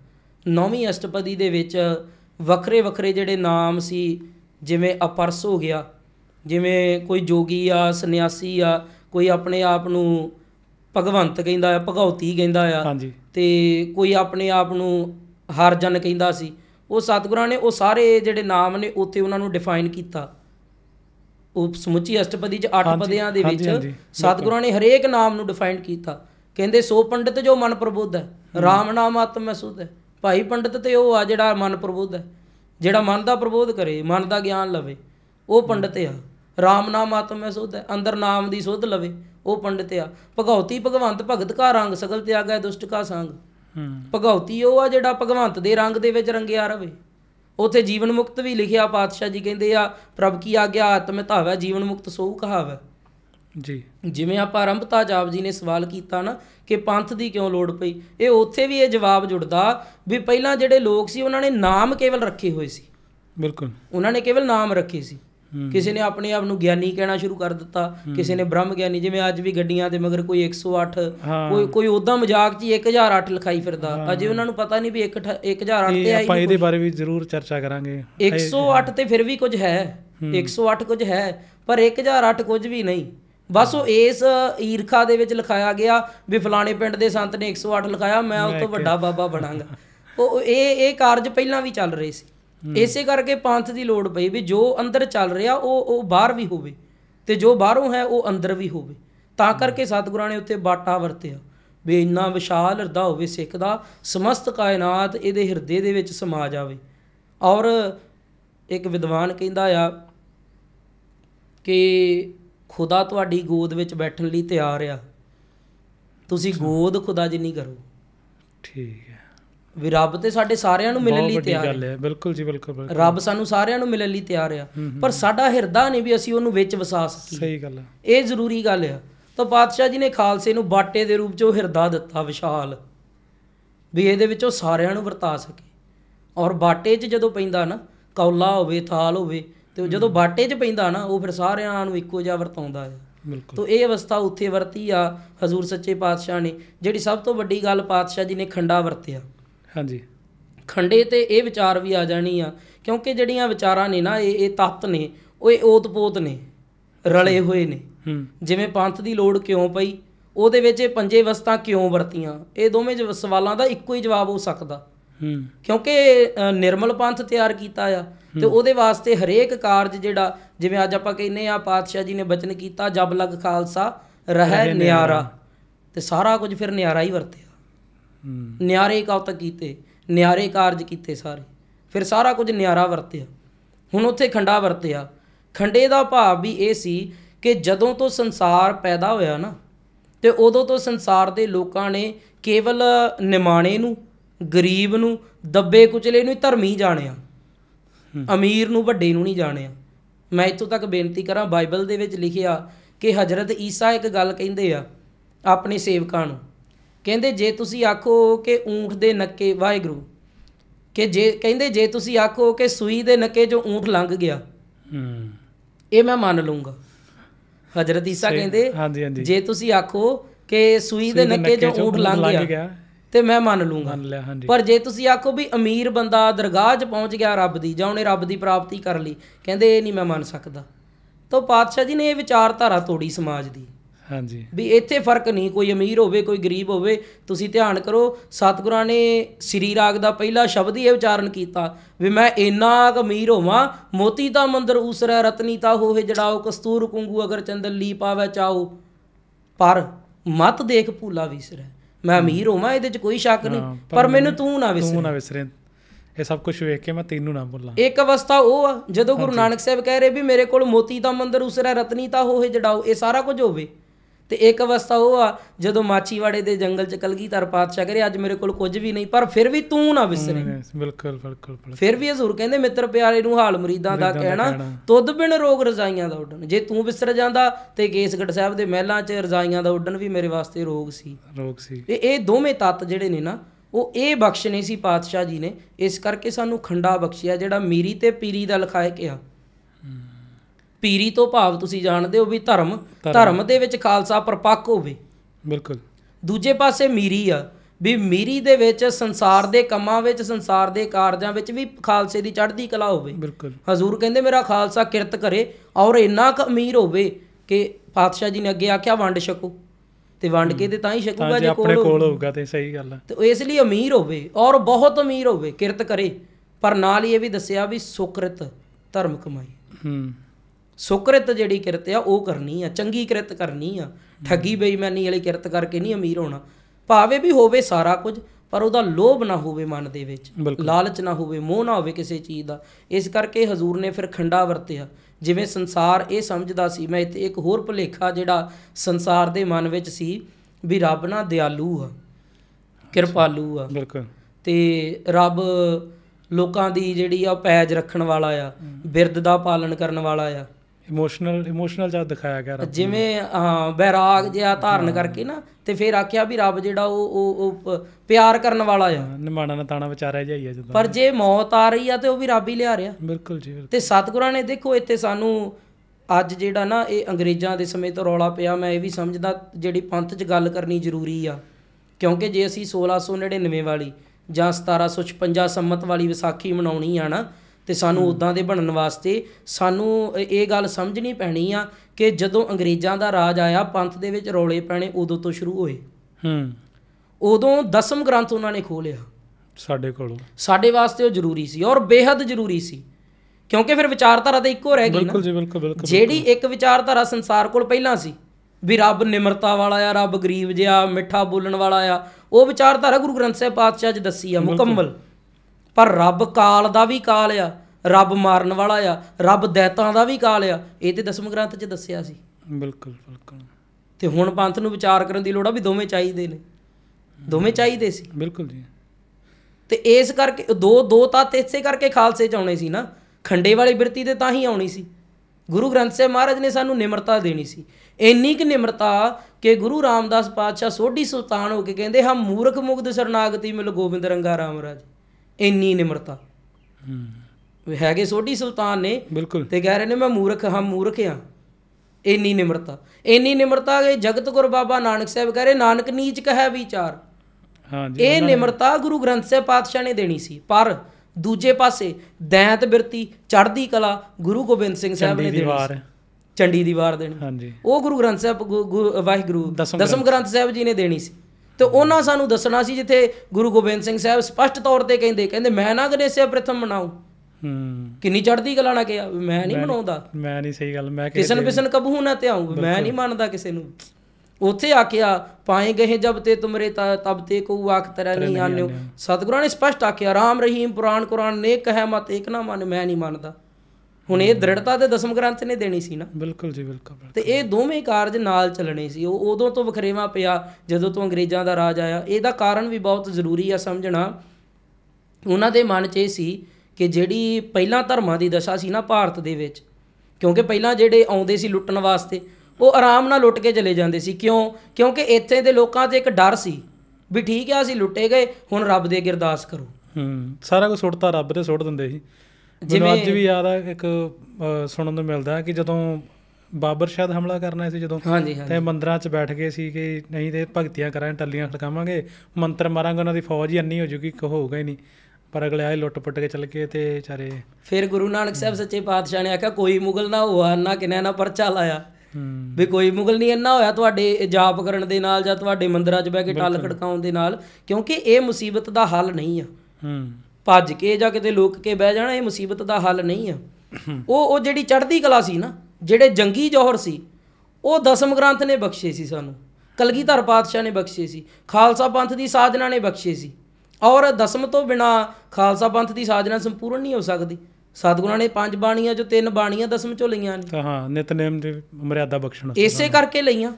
ਨੌਵੀਂ ਅਸ਼ਟਪਦੀ ਦੇ ਵਿੱਚ ਵੱਖਰੇ ਵੱਖਰੇ ਜਿਹੜੇ ਨਾਮ ਸੀ ਜਿਵੇਂ ਅਪਰਸ ਹੋ ਗਿਆ ਜਿਵੇਂ ਕੋਈ ਜੋਗੀ ਆ ਸੰਨਿਆਸੀ ਆ ਕੋਈ ਆਪਣੇ ਆਪ ਨੂੰ ਭਗਵੰਤ ਕਹਿੰਦਾ ਆ ਭਗਉਤੀ ਕਹਿੰਦਾ ਆ ਤੇ ਕੋਈ ਆਪਣੇ ਆਪ ਨੂੰ ਹਰਜਨ ਕਹਿੰਦਾ ਸੀ ਉਹ ਸਤਿਗੁਰਾਂ ਨੇ ਉਹ ਸਾਰੇ ਜਿਹੜੇ ਨਾਮ ਨੇ ਉੱਥੇ ਉਹਨਾਂ ਨੂੰ ਡਿਫਾਈਨ ਕੀਤਾ ਉਹ ਸਮੁੱਚੀ ਅਸ਼ਟਪਦੀ ਚ 8 ਪਦਿਆਂ ਦੇ ਵਿੱਚ ਸਤਿਗੁਰਾਂ ਨੇ ਹਰੇਕ ਨਾਮ ਨੂੰ ਡਿਫਾਈਨ ਕੀਤਾ ਕਹਿੰਦੇ ਸੋ ਪੰਡਿਤ ਜੋ ਮਨ ਪ੍ਰਬੁੱਧ ਹੈ RAM ਨਾਮ ਆਤਮ ਮਹਿਸੂਦ ਹੈ ਭਾਈ ਪੰਡਿਤ ਤੇ ਉਹ ਆ ਜਿਹੜਾ ਮਨ ਪ੍ਰਬੁੱਧ ਹੈ ਜਿਹੜਾ ਮਨ ਦਾ ਪ੍ਰਬੋਧ ਕਰੇ ਮਨ ਦਾ ਗਿਆਨ ਲਵੇ ਉਹ ਪੰਡਿਤ ਆ ਰਾਮ ਨਾਮ ਆਤਮੈ ਸੁਧ ਹੈ ਅੰਦਰ ਨਾਮ ਦੀ ਸੁਧ ਲਵੇ ਉਹ ਪੰਡਿਤ ਆ ਭਗਉਤੀ ਭਗਵੰਤ ਭਗਤ ਕਾ ਰੰਗ ਸਗਲ ਤਿਆਗੈ ਦੁਸ਼ਟ ਕਾ ਸੰਗ ਭਗਉਤੀ ਉਹ ਆ ਜਿਹੜਾ ਭਗਵੰਤ ਦੇ ਰੰਗ ਦੇ ਵਿੱਚ ਰੰਗਿਆ ਰਵੇ ਉਥੇ ਜੀਵਨ ਮੁਕਤ ਵੀ ਲਿਖਿਆ ਪਾਤਸ਼ਾਹ ਜੀ ਕਹਿੰਦੇ ਆ ਪ੍ਰਭ ਕੀ ਆਗਿਆ ਆਤਮੈ ਧਾਵੈ ਜੀਵਨ ਮੁਕਤ ਸੋਉ ਕਹਾਵੈ ਜੀ ਜਿਵੇਂ ਆਪਾਂ ਆਰੰਭਤਾ ਜਾਪ ਜੀ ਨੇ ਸਵਾਲ ਕੀਤਾ ਨਾ ਕਿ ਪੰਥ ਦੀ ਕਿਉਂ ਲੋੜ ਪਈ ਇਹ ਉਥੇ ਵੀ ਇਹ ਜਵਾਬ ਜੁੜਦਾ ਵੀ ਪਹਿਲਾਂ ਜਿਹੜੇ ਲੋਕ ਸੀ ਉਹਨਾਂ ਨੇ ਨਾਮ ਕੇਵਲ ਰੱਖੇ ਹੋਏ ਸੀ ਬਿਲਕੁਲ ਉਹਨਾਂ ਨੇ ਕੇਵਲ ਨਾਮ ਰੱਖੇ ਸੀ ਕਿਸੇ ਨੇ ਆਪਣੇ ਆਪ ਨੂੰ ਗਿਆਨੀ ਕਹਿਣਾ ਸ਼ੁਰੂ ਕਰ ਦਿੱਤਾ ਕਿਸੇ ਨੇ ਬ੍ਰਹਮ ਗਿਆਨੀ ਜਿਵੇਂ ਅੱਜ ਵੀ ਗੱਡੀਆਂ ਤੇ ਮਗਰ ਕੋਈ 108 ਕੋਈ ਕੋਈ ਉਦਾਂ ਮਜ਼ਾਕ 'ਚ 1008 ਲਿਖਾਈ ਫਿਰਦਾ ਅਜੇ ਉਹਨਾਂ ਨੂੰ ਪਤਾ ਨਹੀਂ ਵੀ 1008 ਤੇ ਆਈ ਆਪਾਂ ਇਹਦੇ ਬਾਰੇ ਵੀ ਜ਼ਰੂਰ ਚਰਚਾ ਕਰਾਂਗੇ 108 ਤੇ ਫਿਰ ਵੀ ਕੁਝ ਹੈ 108 ਕੁਝ ਹੈ ਪਰ 1008 ਕੁਝ ਵੀ ਨਹੀਂ ਬਸ ਉਹ ਇਸ ਈਰਖਾ ਦੇ ਵਿੱਚ ਲਿਖਾਇਆ ਗਿਆ ਵੀ ਫਲਾਣੇ ਪਿੰਡ ਦੇ ਸੰਤ ਨੇ 108 ਲਿਖਾਇਆ ਮੈਂ ਉਹ ਤੋਂ ਵੱਡਾ ਬਾਬਾ ਬਣਾਂਗਾ ਉਹ ਇਹ ਇਹ ਕਾਰਜ ਪਹਿਲਾਂ ਵੀ ਚੱਲ ਰਹੇ ਸੀ ਇਸੇ ਕਰਕੇ ਪੰਥ ਦੀ ਲੋੜ ਪਈ ਵੀ ਜੋ ਅੰਦਰ ਚੱਲ ਰਿਹਾ ਉਹ ਉਹ ਬਾਹਰ ਵੀ ਹੋਵੇ ਤੇ ਜੋ ਬਾਹਰੋਂ ਹੈ ਉਹ ਅੰਦਰ ਵੀ ਹੋਵੇ ਤਾਂ ਕਰਕੇ ਸਤਿਗੁਰਾਂ ਨੇ ਉੱਤੇ ਬਾਟਾ ਵਰਤਿਆ ਵੀ ਇੰਨਾ ਵਿਸ਼ਾਲ ਹਿਰਦਾ ਹੋਵੇ ਸਿੱਖ ਦਾ ਸਮਸਤ ਕਾਇਨਾਤ ਇਹਦੇ ਹਿਰਦੇ ਦੇ ਵਿੱਚ ਸਮਾ ਜਾਵੇ ਔਰ ਇੱਕ ਵਿਦਵਾਨ ਕਹਿੰਦਾ ਆ ਕਿ ਖੁਦਾ ਤੁਹਾਡੀ ਗੋਦ ਵਿੱਚ ਬੈਠਣ ਲਈ ਤਿਆਰ ਆ ਤੁਸੀਂ ਗੋਦ ਖੁਦਾ ਜਿੰਨੀ ਕਰੋ ਠੀਕ ਵੀ ਰੱਬ ਤੇ ਸਾਡੇ ਸਾਰਿਆਂ ਨੂੰ ਮਿਲਣ ਲਈ ਤਿਆਰ ਹੈ ਬਿਲਕੁਲ ਜੀ ਬਿਲਕੁਲ ਰੱਬ ਸਾਨੂੰ ਸਾਰਿਆਂ ਨੂੰ ਮਿਲਣ ਲਈ ਤਿਆਰ ਆ ਪਰ ਸਾਡਾ ਹਿਰਦਾ ਨਹੀਂ ਵੀ ਅਸੀਂ ਉਹਨੂੰ ਵਿੱਚ ਵਸਾ ਸਕੀ ਸਹੀ ਗੱਲ ਹੈ ਇਹ ਜ਼ਰੂਰੀ ਗੱਲ ਆ ਤਾਂ ਪਾਤਸ਼ਾਹ ਜੀ ਨੇ ਖਾਲਸੇ ਨੂੰ ਬਾਟੇ ਦੇ ਰੂਪ 'ਚ ਉਹ ਹਿਰਦਾ ਦਿੱਤਾ ਵਿਸ਼ਾਲ ਵੀ ਇਹਦੇ ਵਿੱਚ ਉਹ ਸਾਰਿਆਂ ਨੂੰ ਵਰਤਾ ਸਕੇ ਔਰ ਬਾਟੇ 'ਚ ਜਦੋਂ ਪੈਂਦਾ ਨਾ ਕੌਲਾ ਹੋਵੇ ਥਾਲ ਹੋਵੇ ਤੇ ਜਦੋਂ ਬਾਟੇ 'ਚ ਪੈਂਦਾ ਨਾ ਉਹ ਫਿਰ ਸਾਰਿਆਂ ਨੂੰ ਇੱਕੋ ਜਿਹਾ ਵਰਤਾਉਂਦਾ ਹੈ ਬਿਲਕੁਲ ਤੋਂ ਇਹ ਅਵਸਥਾ ਉੱਥੇ ਵਰਤੀ ਆ ਹਜ਼ੂਰ ਸੱਚੇ ਪਾਤਸ਼ਾਹ ਨੇ ਜਿਹੜੀ ਸਭ ਤੋਂ ਵੱਡੀ ਗੱਲ ਪਾਤਸ਼ਾਹ ਜੀ ਨੇ ਖੰਡਾ ਵਰਤਿਆ ਹਾਂਜੀ ਖੰਡੇ ਤੇ ਇਹ ਵਿਚਾਰ ਵੀ ਆ ਜਾਣੀ ਆ ਕਿਉਂਕਿ ਜਿਹੜੀਆਂ ਵਿਚਾਰਾਂ ਨੇ ਨਾ ਇਹ ਇਹ ਤੱਤ ਨੇ ਉਹ ਇਹ ਓਤਪੋਤ ਨੇ ਰਲੇ ਹੋਏ ਨੇ ਜਿਵੇਂ ਪੰਥ ਦੀ ਲੋੜ ਕਿਉਂ ਪਈ ਉਹਦੇ ਵਿੱਚ ਇਹ ਪੰਜੇ ਵਸਤਾਂ ਕਿਉਂ ਵਰਤੀਆਂ ਇਹ ਦੋਵੇਂ ਸਵਾਲਾਂ ਦਾ ਇੱਕੋ ਹੀ ਜਵਾਬ ਹੋ ਸਕਦਾ ਕਿਉਂਕਿ ਨਿਰਮਲ ਪੰਥ ਤਿਆਰ ਕੀਤਾ ਆ ਤੇ ਉਹਦੇ ਵਾਸਤੇ ਹਰੇਕ ਕਾਰਜ ਜਿਹੜਾ ਜਿਵੇਂ ਅੱਜ ਆਪਾਂ ਕਹਿੰਨੇ ਆ ਪਾਤਸ਼ਾਹ ਜੀ ਨੇ ਬਚਨ ਕੀਤਾ ਜਬ ਲਗ ਖਾਲਸਾ ਰਹਿ ਨਿਆਰਾ ਤੇ ਸਾਰਾ ਕੁਝ ਫਿਰ ਨਿਆਰਾ ਹੀ ਵਰਤਿਆ ਨਿਆਰੇ ਕੌਤਕ ਕੀਤੇ ਨਿਆਰੇ ਕਾਰਜ ਕੀਤੇ ਸਾਰੇ ਫਿਰ ਸਾਰਾ ਕੁਝ ਨਿਆਰਾ ਵਰਤਿਆ ਹੁਣ ਉੱਥੇ ਖੰਡਾ ਵਰਤਿਆ ਖੰਡੇ ਦਾ ਭਾਵ ਵੀ ਇਹ ਸੀ ਕਿ ਜਦੋਂ ਤੋਂ ਸੰਸਾਰ ਪੈਦਾ ਹੋਇਆ ਨਾ ਤੇ ਉਦੋਂ ਤੋਂ ਸੰਸਾਰ ਦੇ ਲੋਕਾਂ ਨੇ ਕੇਵਲ ਨਿਮਾਣੇ ਨੂੰ ਗਰੀਬ ਨੂੰ ਦੱਬੇ ਕੁਚਲੇ ਨੂੰ ਹੀ ਧਰਮੀ ਜਾਣਿਆ ਅਮੀਰ ਨੂੰ ਵੱਡੇ ਨੂੰ ਨਹੀਂ ਜਾਣਿਆ ਮੈਂ ਇਤੋਂ ਤੱਕ ਬੇਨਤੀ ਕਰਾਂ ਬਾਈਬਲ ਦੇ ਵਿੱਚ ਲਿਖਿਆ ਕਿ ਹਜ਼ਰਤ ਈਸਾ ਇੱਕ ਗੱਲ ਕਹਿੰਦੇ ਆ ਆਪਣੇ ਸੇਵਕਾਂ ਨੂੰ ਕਹਿੰਦੇ ਜੇ ਤੁਸੀਂ ਆਖੋ ਕਿ ਊਂਠ ਦੇ ਨੱਕੇ ਵਾਹਿਗੁਰੂ ਕਿ ਜੇ ਕਹਿੰਦੇ ਜੇ ਤੁਸੀਂ ਆਖੋ ਕਿ ਸੂਈ ਦੇ ਨੱਕੇ ਜੋ ਊਂਠ ਲੰਘ ਗਿਆ ਹੂੰ ਇਹ ਮੈਂ ਮੰਨ ਲੂੰਗਾ ਹਜ਼ਰਤ ਈਸਾ ਕਹਿੰਦੇ ਹਾਂਜੀ ਹਾਂਜੀ ਜੇ ਤੁਸੀਂ ਆਖੋ ਕਿ ਸੂਈ ਦੇ ਨੱਕੇ ਜੋ ਊਂਠ ਲੰਘ ਗਿਆ ਤੇ ਮੈਂ ਮੰਨ ਲੂੰਗਾ ਪਰ ਜੇ ਤੁਸੀਂ ਆਖੋ ਵੀ ਅਮੀਰ ਬੰਦਾ ਦਰਗਾਹ 'ਚ ਪਹੁੰਚ ਗਿਆ ਰੱਬ ਦੀ ਜਾਂ ਉਹਨੇ ਰੱਬ ਦੀ ਪ੍ਰਾਪਤੀ ਕਰ ਲਈ ਕਹਿੰਦੇ ਇਹ ਨਹੀਂ ਮੈਂ ਮੰਨ ਸਕਦਾ ਤਾਂ ਪਾਤਸ਼ਾਹ ਜੀ ਨੇ ਇਹ ਵਿਚਾਰਧਾਰਾ ਤੋੜੀ ਸਮਾਜ ਦੀ ਹਾਂਜੀ ਵੀ ਇੱਥੇ ਫਰਕ ਨਹੀਂ ਕੋਈ ਅਮੀਰ ਹੋਵੇ ਕੋਈ ਗਰੀਬ ਹੋਵੇ ਤੁਸੀਂ ਧਿਆਨ ਕਰੋ ਸਤਿਗੁਰਾਂ ਨੇ ਸ੍ਰੀ ਰਾਗ ਦਾ ਪਹਿਲਾ ਸ਼ਬਦ ਹੀ ਇਹ ਉਚਾਰਨ ਕੀਤਾ ਵੀ ਮੈਂ ਇੰਨਾ ਅਮੀਰ ਹੋਵਾਂ ਮੋਤੀ ਦਾ ਮੰਦਰ ਉਸਰੈ ਰਤਨੀ ਤਾ ਹੋਏ ਜੜਾਓ ਕਸਤੂਰ ਕੁੰਗੂ ਅਗਰ ਚੰਦਨ ਲੀ ਪਾਵੇ ਚਾਓ ਪਰ ਮਤ ਦੇਖ ਭੂਲਾ ਵਿਸਰੇ ਮੈਂ ਅਮੀਰ ਹੋਵਾਂ ਇਹਦੇ 'ਚ ਕੋਈ ਸ਼ੱਕ ਨਹੀਂ ਪਰ ਮੈਨੂੰ ਤੂੰ ਨਾ ਵਿਸਰੇ ਤੂੰ ਨਾ ਵਿਸਰੇ ਇਹ ਸਭ ਕੁਝ ਵੇਖ ਕੇ ਮੈਂ ਤੈਨੂੰ ਨਾ ਭੁੱਲਾਂ ਇੱਕ ਅਵਸਥਾ ਉਹ ਆ ਜਦੋਂ ਗੁਰੂ ਨਾਨਕ ਸਾਹਿਬ ਕਹਿ ਰਹੇ ਵੀ ਮੇਰੇ ਕੋਲ ਮੋਤੀ ਦਾ ਮੰਦਰ ਉਸਰੇ ਰਤਨੀ ਤਾਂ ਹੋਏ ਜੜਾਓ ਇਹ ਸਾਰਾ ਕੁਝ ਹੋਵੇ ਤੇ ਇੱਕ ਅਵਸਥਾ ਉਹ ਆ ਜਦੋਂ ਮਾਚੀਵਾੜੇ ਦੇ ਜੰਗਲ ਚ ਕਲਗੀਧਰ ਪਾਤਸ਼ਾਹ ਕਰੇ ਅੱਜ ਮੇਰੇ ਕੋਲ ਕੁਝ ਵੀ ਨਹੀਂ ਪਰ ਫਿਰ ਵੀ ਤੂੰ ਨਾ ਵਿਸਰੇ ਬਿਲਕੁਲ ਬਿਲਕੁਲ ਫਿਰ ਵੀ ਹਜ਼ੂਰ ਕਹਿੰਦੇ ਮਿੱਤਰ ਪਿਆਰੇ ਨੂੰ ਹਾਲ ਮਰੀਦਾਂ ਦਾ ਕਹਿਣਾ ਤੁਧ ਬਿਨ ਰੋਗ ਰਜ਼ਾਈਆਂ ਦਾ ਉੱਡਣ ਜੇ ਤੂੰ ਵਿਸਰ ਜਾਂਦਾ ਤੇ ਕੇਸਗੜ ਸਾਹਿਬ ਦੇ ਮਹਿਲਾਂ 'ਚ ਰਜ਼ਾਈਆਂ ਦਾ ਉੱਡਣ ਵੀ ਮੇਰੇ ਵਾਸਤੇ ਰੋਗ ਸੀ ਰੋਗ ਸੀ ਇਹ ਇਹ ਦੋਵੇਂ ਤੱਤ ਜਿਹੜੇ ਨੇ ਨਾ ਉਹ ਇਹ ਬਖਸ਼ਨੇ ਸੀ ਪਾਤਸ਼ਾਹ ਜੀ ਨੇ ਇਸ ਕਰਕੇ ਸਾਨੂੰ ਖੰਡਾ ਬਖਸ਼ਿਆ ਜਿਹੜਾ ਮੀਰੀ ਤੇ ਪੀਰੀ ਦਾ ਲਖਾਇਕ ਆ ਪੀਰੀ ਤੋਂ ਭਾਵ ਤੁਸੀਂ ਜਾਣਦੇ ਹੋ ਵੀ ਧਰਮ ਧਰਮ ਦੇ ਵਿੱਚ ਖਾਲਸਾ ਪਰਪੱਕ ਹੋਵੇ ਬਿਲਕੁਲ ਦੂਜੇ ਪਾਸੇ ਮੀਰੀ ਆ ਵੀ ਮੀਰੀ ਦੇ ਵਿੱਚ ਸੰਸਾਰ ਦੇ ਕੰਮਾਂ ਵਿੱਚ ਸੰਸਾਰ ਦੇ ਕਾਰਜਾਂ ਵਿੱਚ ਵੀ ਖਾਲਸੇ ਦੀ ਚੜ੍ਹਦੀ ਕਲਾ ਹੋਵੇ ਬਿਲਕੁਲ ਹਜ਼ੂਰ ਕਹਿੰਦੇ ਮੇਰਾ ਖਾਲਸਾ ਕਿਰਤ ਕਰੇ ਔਰ ਇੰਨਾ ਕੁ ਅਮੀਰ ਹੋਵੇ ਕਿ ਪਾਤਸ਼ਾਹ ਜੀ ਨੇ ਅੱਗੇ ਆਖਿਆ ਵੰਡ ਛਕੋ ਤੇ ਵੰਡ ਕੇ ਤੇ ਤਾਂ ਹੀ ਛਕੂਗਾ ਜੇ ਕੋਲ ਆਪਣੇ ਕੋਲ ਹੋਊਗਾ ਤੇ ਸਹੀ ਗੱਲ ਹੈ ਤੇ ਇਸ ਲਈ ਅਮੀਰ ਹੋਵੇ ਔਰ ਬਹੁਤ ਅਮੀਰ ਹੋਵੇ ਕਿਰਤ ਕਰੇ ਪਰ ਨਾਲ ਹੀ ਇਹ ਵੀ ਦੱਸਿਆ ਵੀ ਸੁਕ੍ਰਿਤ ਧਰਮ ਕਮਾਈ ਹੂੰ ਸੁਕ੍ਰਿਤ ਜਿਹੜੀ ਕਿਰਤ ਆ ਉਹ ਕਰਨੀ ਆ ਚੰਗੀ ਕਿਰਤ ਕਰਨੀ ਆ ਠੱਗੀ ਬੇਈਮਾਨੀ ਵਾਲੀ ਕਿਰਤ ਕਰਕੇ ਨਹੀਂ ਅਮੀਰ ਹੋਣਾ ਭਾਵੇਂ ਵੀ ਹੋਵੇ ਸਾਰਾ ਕੁਝ ਪਰ ਉਹਦਾ ਲੋਭ ਨਾ ਹੋਵੇ ਮਨ ਦੇ ਵਿੱਚ ਲਾਲਚ ਨਾ ਹੋਵੇ ਮੋਹ ਨਾ ਹੋਵੇ ਕਿਸੇ ਚੀਜ਼ ਦਾ ਇਸ ਕਰਕੇ ਹਜ਼ੂਰ ਨੇ ਫਿਰ ਖੰਡਾ ਵਰਤਿਆ ਜਿਵੇਂ ਸੰਸਾਰ ਇਹ ਸਮਝਦਾ ਸੀ ਮੈਂ ਇੱਥੇ ਇੱਕ ਹੋਰ ਭੁਲੇਖਾ ਜਿਹੜਾ ਸੰਸਾਰ ਦੇ ਮਨ ਵਿੱਚ ਸੀ ਵੀ ਰੱਬ ਨਾ ਦਿਆਲੂ ਆ ਕਿਰਪਾਲੂ ਆ ਬਿਲਕੁਲ ਤੇ ਰੱਬ ਲੋਕਾਂ ਦੀ ਜਿਹੜੀ ਆ ਪੈਜ ਰੱਖਣ ਵਾਲਾ ਆ ਬਿਰਦ ਦਾ ਪਾਲਣ ਕਰਨ ਵਾਲਾ ਆ ਇਮੋਸ਼ਨਲ ਇਮੋਸ਼ਨਲ ਜਿਆਦਾ ਦਿਖਾਇਆ ਗਿਆ ਰੱਬ ਜਿਵੇਂ ਬੈਰਾਗ ਜਿਆ ਧਾਰਨ ਕਰਕੇ ਨਾ ਤੇ ਫਿਰ ਆਖਿਆ ਵੀ ਰੱਬ ਜਿਹੜਾ ਉਹ ਉਹ ਪਿਆਰ ਕਰਨ ਵਾਲਾ ਆ ਨਿਮਾਣਾ ਨਾ ਤਾਣਾ ਵਿਚਾਰਿਆ ਜਾਈ ਆ ਜਦੋਂ ਪਰ ਜੇ ਮੌਤ ਆ ਰਹੀ ਆ ਤੇ ਉਹ ਵੀ ਰੱਬ ਹੀ ਲਿਆ ਰਿਹਾ ਬਿਲਕੁਲ ਜੀ ਤੇ ਸਤਿਗੁਰਾਂ ਨੇ ਦੇਖੋ ਇੱਥੇ ਸਾਨੂੰ ਅੱਜ ਜਿਹੜਾ ਨਾ ਇਹ ਅੰਗਰੇਜ਼ਾਂ ਦੇ ਸਮੇਂ ਤੋਂ ਰੌਲਾ ਪਿਆ ਮੈਂ ਇਹ ਵੀ ਸਮਝਦਾ ਜਿਹੜੀ ਪੰਥ 'ਚ ਗੱਲ ਕਰਨੀ ਜ਼ਰੂਰੀ ਆ ਕਿਉਂਕਿ ਜੇ ਅਸੀਂ 1699 ਵਾਲੀ ਜਾਂ 1756 ਸੰਮਤ ਵਾਲੀ ਵਿਸਾਖੀ ਮਨਾਉਣੀ ਆ ਨਾ ਤੇ ਸਾਨੂੰ ਉਦਾਂ ਦੇ ਬਣਨ ਵਾਸਤੇ ਸਾਨੂੰ ਇਹ ਗੱਲ ਸਮਝਣੀ ਪੈਣੀ ਆ ਕਿ ਜਦੋਂ ਅੰਗਰੇਜ਼ਾਂ ਦਾ ਰਾਜ ਆਇਆ ਪੰਥ ਦੇ ਵਿੱਚ ਰੌਲੇ ਪੈਣੇ ਉਦੋਂ ਤੋਂ ਸ਼ੁਰੂ ਹੋਏ ਹੂੰ ਉਦੋਂ ਦਸਮ ਗ੍ਰੰਥ ਉਹਨਾਂ ਨੇ ਖੋਲਿਆ ਸਾਡੇ ਕੋਲੋਂ ਸਾਡੇ ਵਾਸਤੇ ਉਹ ਜ਼ਰੂਰੀ ਸੀ ਔਰ ਬੇहद ਜ਼ਰੂਰੀ ਸੀ ਕਿਉਂਕਿ ਫਿਰ ਵਿਚਾਰਧਾਰਾ ਤਾਂ ਇੱਕੋ ਰਹਿ ਗਈ ਨਾ ਬਿਲਕੁਲ ਜੀ ਬਿਲਕੁਲ ਬਿਲਕੁਲ ਜਿਹੜੀ ਇੱਕ ਵਿਚਾਰਧਾਰਾ ਸੰਸਾਰ ਕੋਲ ਪਹਿਲਾਂ ਸੀ ਵੀ ਰੱਬ ਨਿਮਰਤਾ ਵਾਲਾ ਆ ਰੱਬ ਗਰੀਬ ਜਿਹਾ ਮਿੱਠਾ ਬੋਲਣ ਵਾਲਾ ਆ ਉਹ ਵਿਚਾਰਧਾਰਾ ਗੁਰੂ ਗ੍ਰੰਥ ਸਾਹਿਬ ਪਾਤਸ਼ਾਹ ਜੀ ਦੱਸੀ ਆ ਮੁਕੰਮਲ ਪਰ ਰੱਬ ਕਾਲ ਦਾ ਵੀ ਕਾਲ ਆ ਰੱਬ ਮਾਰਨ ਵਾਲਾ ਆ ਰੱਬ ਦੈਤਾਂ ਦਾ ਵੀ ਕਾਲ ਆ ਇਹ ਤੇ ਦਸਮ ਗ੍ਰੰਥ 'ਚ ਦੱਸਿਆ ਸੀ ਬਿਲਕੁਲ ਬਿਲਕੁਲ ਤੇ ਹੁਣ ਪੰਥ ਨੂੰ ਵਿਚਾਰ ਕਰਨ ਦੀ ਲੋੜ ਆ ਵੀ ਦੋਵੇਂ ਚਾਹੀਦੇ ਨੇ ਦੋਵੇਂ ਚਾਹੀਦੇ ਸੀ ਬਿਲਕੁਲ ਜੀ ਤੇ ਇਸ ਕਰਕੇ ਦੋ ਦੋ ਤਾਂ ਇਸੇ ਕਰਕੇ ਖਾਲਸੇ 'ਚ ਆਉਣੇ ਸੀ ਨਾ ਖੰਡੇ ਵਾਲੀ ਬਿਰਤੀ ਤੇ ਤਾਂ ਹੀ ਆਉਣੀ ਸੀ ਗੁਰੂ ਗ੍ਰੰਥ ਸਾਹਿਬ ਮਹਾਰਾਜ ਨੇ ਸਾਨੂੰ ਨਿਮਰਤਾ ਦੇਣੀ ਸੀ ਇੰਨੀ ਕਿ ਨਿਮਰਤਾ ਕਿ ਗੁਰੂ ਰਾਮਦਾਸ ਪਾਤਸ਼ਾਹ ਸੋਢੀ ਸੁਲਤਾਨ ਹੋ ਕੇ ਕਹਿੰਦੇ ਹਾਂ ਮੂਰਖ ਮੁਗਧ ਸਰਨਾਗਤੀ ਮਿਲ ਗੋਬਿੰਦ ਰੰਗਾ ਰਾਮ ਰਾਜ ਇੰਨੀ ਨਿਮਰਤਾ ਹੂੰ ਹੈਗੇ ਸੋਢੀ ਸੁਲਤਾਨ ਨੇ ਬਿਲਕੁਲ ਤੇ ਕਹਿ ਰਹੇ ਨੇ ਮੈਂ ਮੂਰਖ ਹਾਂ ਮੂਰਖ ਆ ਇੰਨੀ ਨਿਮਰਤਾ ਇੰਨੀ ਨਿਮਰਤਾ ਕਿ ਗੁਰ ਬਾਬਾ ਨਾਨਕ ਸਾਹਿਬ ਕਹ ਰਹੇ ਨਾਨਕ ਨੀਚ ਕਹੈ ਵਿਚਾਰ ਹਾਂਜੀ ਇਹ ਨਿਮਰਤਾ ਗੁਰੂ ਗ੍ਰੰਥ ਸਾਹਿਬ ਪਾਤਸ਼ਾਹ ਨੇ ਦੇਣੀ ਸੀ ਪਰ ਦੂਜੇ ਪਾਸੇ ਦੈਂਤ ਬਿਰਤੀ ਚੜ੍ਹਦੀ ਕਲਾ ਗੁਰੂ ਗੋਬਿੰਦ ਸਿੰਘ ਸਾਹਿਬ ਨੇ ਦੇਣੀ ਸੀ ਚੰਡੀ ਦੀ ਵਾਰ ਦੇਣੀ ਹਾਂਜੀ ਉਹ ਗੁਰੂ ਗ੍ਰੰਥ ਸਾਹਿਬ ਵਾਹਿਗੁਰੂ ਦਸਮ ਗ੍ਰੰਥ ਸਾਹਿਬ ਜੀ ਨੇ ਦੇਣੀ ਸੀ ਤੇ ਉਹਨਾਂ ਸਾਨੂੰ ਦੱਸਣਾ ਸੀ ਜਿੱਥੇ ਗੁਰੂ ਗੋਬਿੰਦ ਸਿੰਘ ਸਾਹਿਬ ਸਪਸ਼ਟ ਤੌਰ ਤੇ ਕਹਿੰਦੇ ਕਹਿੰਦੇ ਮੈਂ ਨਾ ਗਨੇਸ਼ਿਆ ਪ੍ਰਥਮ ਮਨਾਉ ਹੂੰ ਕਿੰਨੀ ਚੜਦੀ ਗੱਲਾਂ ਨਾ ਕਿਹਾ ਮੈਂ ਨਹੀਂ ਮਨਾਉਂਦਾ ਮੈਂ ਨਹੀਂ ਸਹੀ ਗੱਲ ਮੈਂ ਕਿਸੇ ਨੂੰ ਕਿਸੇ ਨੂੰ ਕਬੂ ਨਾ ਆਉਂ ਮੈਂ ਨਹੀਂ ਮੰਨਦਾ ਕਿਸੇ ਨੂੰ ਉੱਥੇ ਆਖਿਆ ਪਾਏ ਗਏ ਜਬ ਤੇ ਤੁਮਰੇ ਤਬ ਤੇ ਕੋ ਆਖ ਤਰਾ ਨਹੀਂ ਆਨਿਓ ਸਤਿਗੁਰਾਂ ਨੇ ਸਪਸ਼ਟ ਆਖਿਆ ਰਾਮ ਰਹੀਮ ਪੁਰਾਨ ਕੁਰਾਨ ਨੇ ਕਹਿ ਮਤ ਇੱਕ ਨਾ ਮੰਨ ਮੈਂ ਨਹੀਂ ਮੰਨਦਾ ਹੁਣ ਇਹ ਦ੍ਰਿੜਤਾ ਤੇ ਦਸਮ ਗ੍ਰੰਥ ਨੇ ਦੇਣੀ ਸੀ ਨਾ ਬਿਲਕੁਲ ਜੀ ਬਿਲਕੁਲ ਤੇ ਇਹ ਦੋਵੇਂ ਕਾਰਜ ਨਾਲ ਚੱਲਣੇ ਸੀ ਉਹ ਉਦੋਂ ਤੋਂ ਵਖਰੇਵਾ ਪਿਆ ਜਦੋਂ ਤੋਂ ਅੰਗਰੇਜ਼ਾਂ ਦਾ ਰਾਜ ਆਇਆ ਇਹਦਾ ਕਾਰਨ ਵੀ ਬਹੁਤ ਜ਼ਰੂਰੀ ਆ ਸਮਝਣਾ ਉਹਨਾਂ ਦੇ ਮਨ 'ਚ ਇਹ ਸੀ ਕਿ ਜਿਹੜੀ ਪਹਿਲਾਂ ਧਰਮਾਂ ਦੀ ਦਸ਼ਾ ਸੀ ਨਾ ਭਾਰਤ ਦੇ ਵਿੱਚ ਕਿਉਂਕਿ ਪਹਿਲਾਂ ਜਿਹੜੇ ਆਉਂਦੇ ਸੀ ਲੁੱਟਣ ਵਾਸਤੇ ਉਹ ਆਰਾਮ ਨਾਲ ਲੁੱਟ ਕੇ ਚਲੇ ਜਾਂਦੇ ਸੀ ਕਿਉਂ ਕਿਉਂਕਿ ਇੱਥੇ ਦੇ ਲੋਕਾਂ 'ਤੇ ਇੱਕ ਡਰ ਸੀ ਵੀ ਠੀਕ ਆ ਅਸੀਂ ਲੁੱਟੇ ਗਏ ਹੁਣ ਰੱਬ ਦੇ ਅੱਗੇ ਅਰਦਾਸ ਕਰੋ ਹੂੰ ਸਾਰਾ ਕੁਝ ਸੁੱਟਤਾ ਰੱਬ ਤੇ ਸੁੱਟ ਦਿੰਦੇ ਸੀ ਜਿਵੇਂ ਅੱਜ ਵੀ ਯਾਦ ਆ ਇੱਕ ਸੁਣਨ ਨੂੰ ਮਿਲਦਾ ਕਿ ਜਦੋਂ ਬਾਬਰ ਸ਼ਾਹ ਹਮਲਾ ਕਰਨਾ ਸੀ ਜਦੋਂ ਤੇ ਮੰਦਰਾਂ 'ਚ ਬੈਠ ਗਏ ਸੀ ਕਿ ਨਹੀਂ ਤੇ ਭਗਤੀਆਂ ਕਰਾਂ ਟੱਲੀਆਂ ਖੜਕਾਵਾਂਗੇ ਮੰਤਰ ਮਾਰਾਂਗੇ ਉਹਨਾਂ ਦੀ ਫੌਜ ਹੀ ਅੰਨੀ ਹੋ ਜੂਗੀ ਕੋ ਹੋਊਗਾ ਹੀ ਨਹੀਂ ਪਰ ਅਗਲੇ ਆਏ ਲੁੱਟ ਪੁੱਟ ਕੇ ਚੱਲ ਗਏ ਤੇ ਵਿਚਾਰੇ ਫਿਰ ਗੁਰੂ ਨਾਨਕ ਸਾਹਿਬ ਸੱਚੇ ਪਾਤਸ਼ਾਹ ਨੇ ਆਖਿਆ ਕੋਈ ਮੁਗਲ ਨਾ ਹੋਆ ਨਾ ਕਿਨੇ ਨਾ ਪਰਚਾ ਲਾਇਆ ਵੀ ਕੋਈ ਮੁਗਲ ਨਹੀਂ ਇੰਨਾ ਹੋਇਆ ਤੁਹਾਡੇ ਜਾਪ ਕਰਨ ਦੇ ਨਾਲ ਜਾਂ ਤੁਹਾਡੇ ਮੰਦਰਾਂ 'ਚ ਬਹਿ ਕੇ ਟੱਲ ਖੜਕਾਉਣ ਦੇ ਨਾਲ ਕਿਉਂਕਿ ਇਹ ਮੁਸੀਬਤ ਦਾ ਹੱਲ ਨਹੀਂ ਆ ਭੱਜ ਕੇ ਜਾਂ ਕਿਤੇ ਲੁੱਕ ਕੇ ਬਹਿ ਜਾਣਾ ਇਹ ਮੁਸੀਬਤ ਦਾ ਹੱਲ ਨਹੀਂ ਆ ਉਹ ਉਹ ਜਿਹੜੀ ਚੜ੍ਹਦੀ ਕਲਾ ਸੀ ਨਾ ਜਿਹੜੇ ਜੰਗੀ ਜੋਹਰ ਸੀ ਉਹ ਦਸਮ ਗ੍ਰੰਥ ਨੇ ਬਖਸ਼ੇ ਸੀ ਸਾਨੂੰ ਕਲਗੀਧਰ ਪਾਤਸ਼ਾਹ ਨੇ ਬਖਸ਼ੇ ਸੀ ਖਾਲਸਾ ਪੰਥ ਦੀ ਸਾਜਨਾ ਨੇ ਬਖਸ਼ੇ ਸੀ ਔਰ ਦਸਮ ਤੋਂ ਬਿਨਾ ਖਾਲਸਾ ਪੰਥ ਦੀ ਸਾਜਨਾ ਸੰਪੂਰਨ ਨਹੀਂ ਹੋ ਸਕਦੀ ਸਤਗੁਰਾਂ ਨੇ ਪੰਜ ਬਾਣੀਆਂ ਚੋਂ ਤਿੰਨ ਬਾਣੀਆਂ ਦਸਮ ਚੋਂ ਲਈਆਂ ਨੇ ਹਾਂ ਨਿਤਨੇਮ ਦੇ ਮਰਿਆਦਾ ਬਖਸ਼ਣ ਇਸੇ ਕਰਕੇ ਲਈਆਂ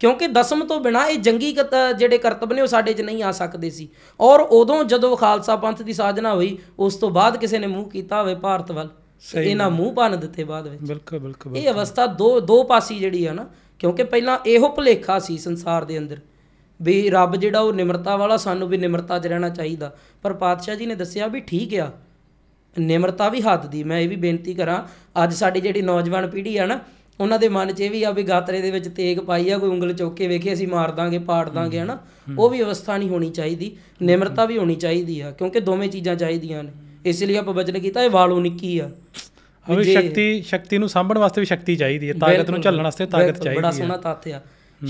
ਕਿਉਂਕਿ ਦਸਮ ਤੋਂ ਬਿਨਾ ਇਹ ਜੰਗੀ ਜਿਹੜੇ ਕਰਤਬ ਨੇ ਉਹ ਸਾਡੇ 'ਚ ਨਹੀਂ ਆ ਸਕਦੇ ਸੀ ਔਰ ਉਦੋਂ ਜਦੋਂ ਖਾਲਸਾ ਪੰਥ ਦੀ ਸਾਜਨਾ ਹੋਈ ਉਸ ਤੋਂ ਬਾਅਦ ਕਿਸੇ ਨੇ ਮੂੰਹ ਕੀਤਾ ਹੋਵੇ ਭਾਰਤ ਵੱਲ ਇਹਨਾਂ ਮੂੰਹ ਭੰਨ ਦਿੱਤੇ ਬਾਅਦ ਵਿੱਚ ਬਿਲਕੁਲ ਬਿਲਕੁਲ ਇਹ ਅਵਸਥਾ ਦੋ ਦੋ ਪਾਸੀ ਜਿਹੜੀ ਆ ਨਾ ਕਿਉਂਕਿ ਪਹਿਲਾਂ ਇਹੋ ਭਲੇਖਾ ਸੀ ਸੰਸਾਰ ਦੇ ਅੰਦਰ ਵੀ ਰੱਬ ਜਿਹੜਾ ਉਹ ਨਿਮਰਤਾ ਵਾਲਾ ਸਾਨੂੰ ਵੀ ਨਿਮਰਤਾ 'ਚ ਰਹਿਣਾ ਚਾਹੀਦਾ ਪਰ ਪਾਤਸ਼ਾਹ ਜੀ ਨੇ ਦੱਸਿਆ ਵੀ ਠੀਕ ਆ ਨਿਮਰਤਾ ਵੀ ਹੱਦ ਦੀ ਮੈਂ ਇਹ ਵੀ ਬੇਨਤੀ ਕਰਾਂ ਅੱਜ ਸਾਡੀ ਜਿਹੜੀ ਨੌਜਵਾਨ ਪੀੜ੍ਹੀ ਆ ਨਾ ਉਹਨਾਂ ਦੇ ਮਨ 'ਚ ਇਹ ਵੀ ਆ ਵੀ ਗਾਤਰੇ ਦੇ ਵਿੱਚ ਤੇਗ ਪਾਈ ਆ ਕੋਈ ਉਂਗਲ ਚੁੱਕ ਕੇ ਵੇਖੇ ਅਸੀਂ ਮਾਰ ਦਾਂਗੇ ਪਾੜ ਦਾਂਗੇ ਹਨਾ ਉਹ ਵੀ ਅਵਸਥਾ ਨਹੀਂ ਹੋਣੀ ਚਾਹੀਦੀ ਨਿਮਰਤਾ ਵੀ ਹੋਣੀ ਚਾਹੀਦੀ ਆ ਕਿਉਂਕਿ ਦੋਵੇਂ ਚੀਜ਼ਾਂ ਚਾਹੀਦੀਆਂ ਨੇ ਇਸ ਲਈ ਆਪਾਂ ਬਚਨ ਕੀਤਾ ਇਹ ਵਾਲੋਂ ਨਿੱਕੀ ਆ ਹਵੇ ਸ਼ਕਤੀ ਸ਼ਕਤੀ ਨੂੰ ਸਾਂਭਣ ਵਾਸਤੇ ਵੀ ਸ਼ਕਤੀ ਚਾਹੀਦੀ ਹੈ ਤਾਕਤ ਨੂੰ ਝੱਲਣ ਵਾਸਤੇ ਤਾਕਤ ਚਾਹੀਦੀ ਹੈ ਬੜਾ ਸੋਹਣਾ ਤੱਥ ਆ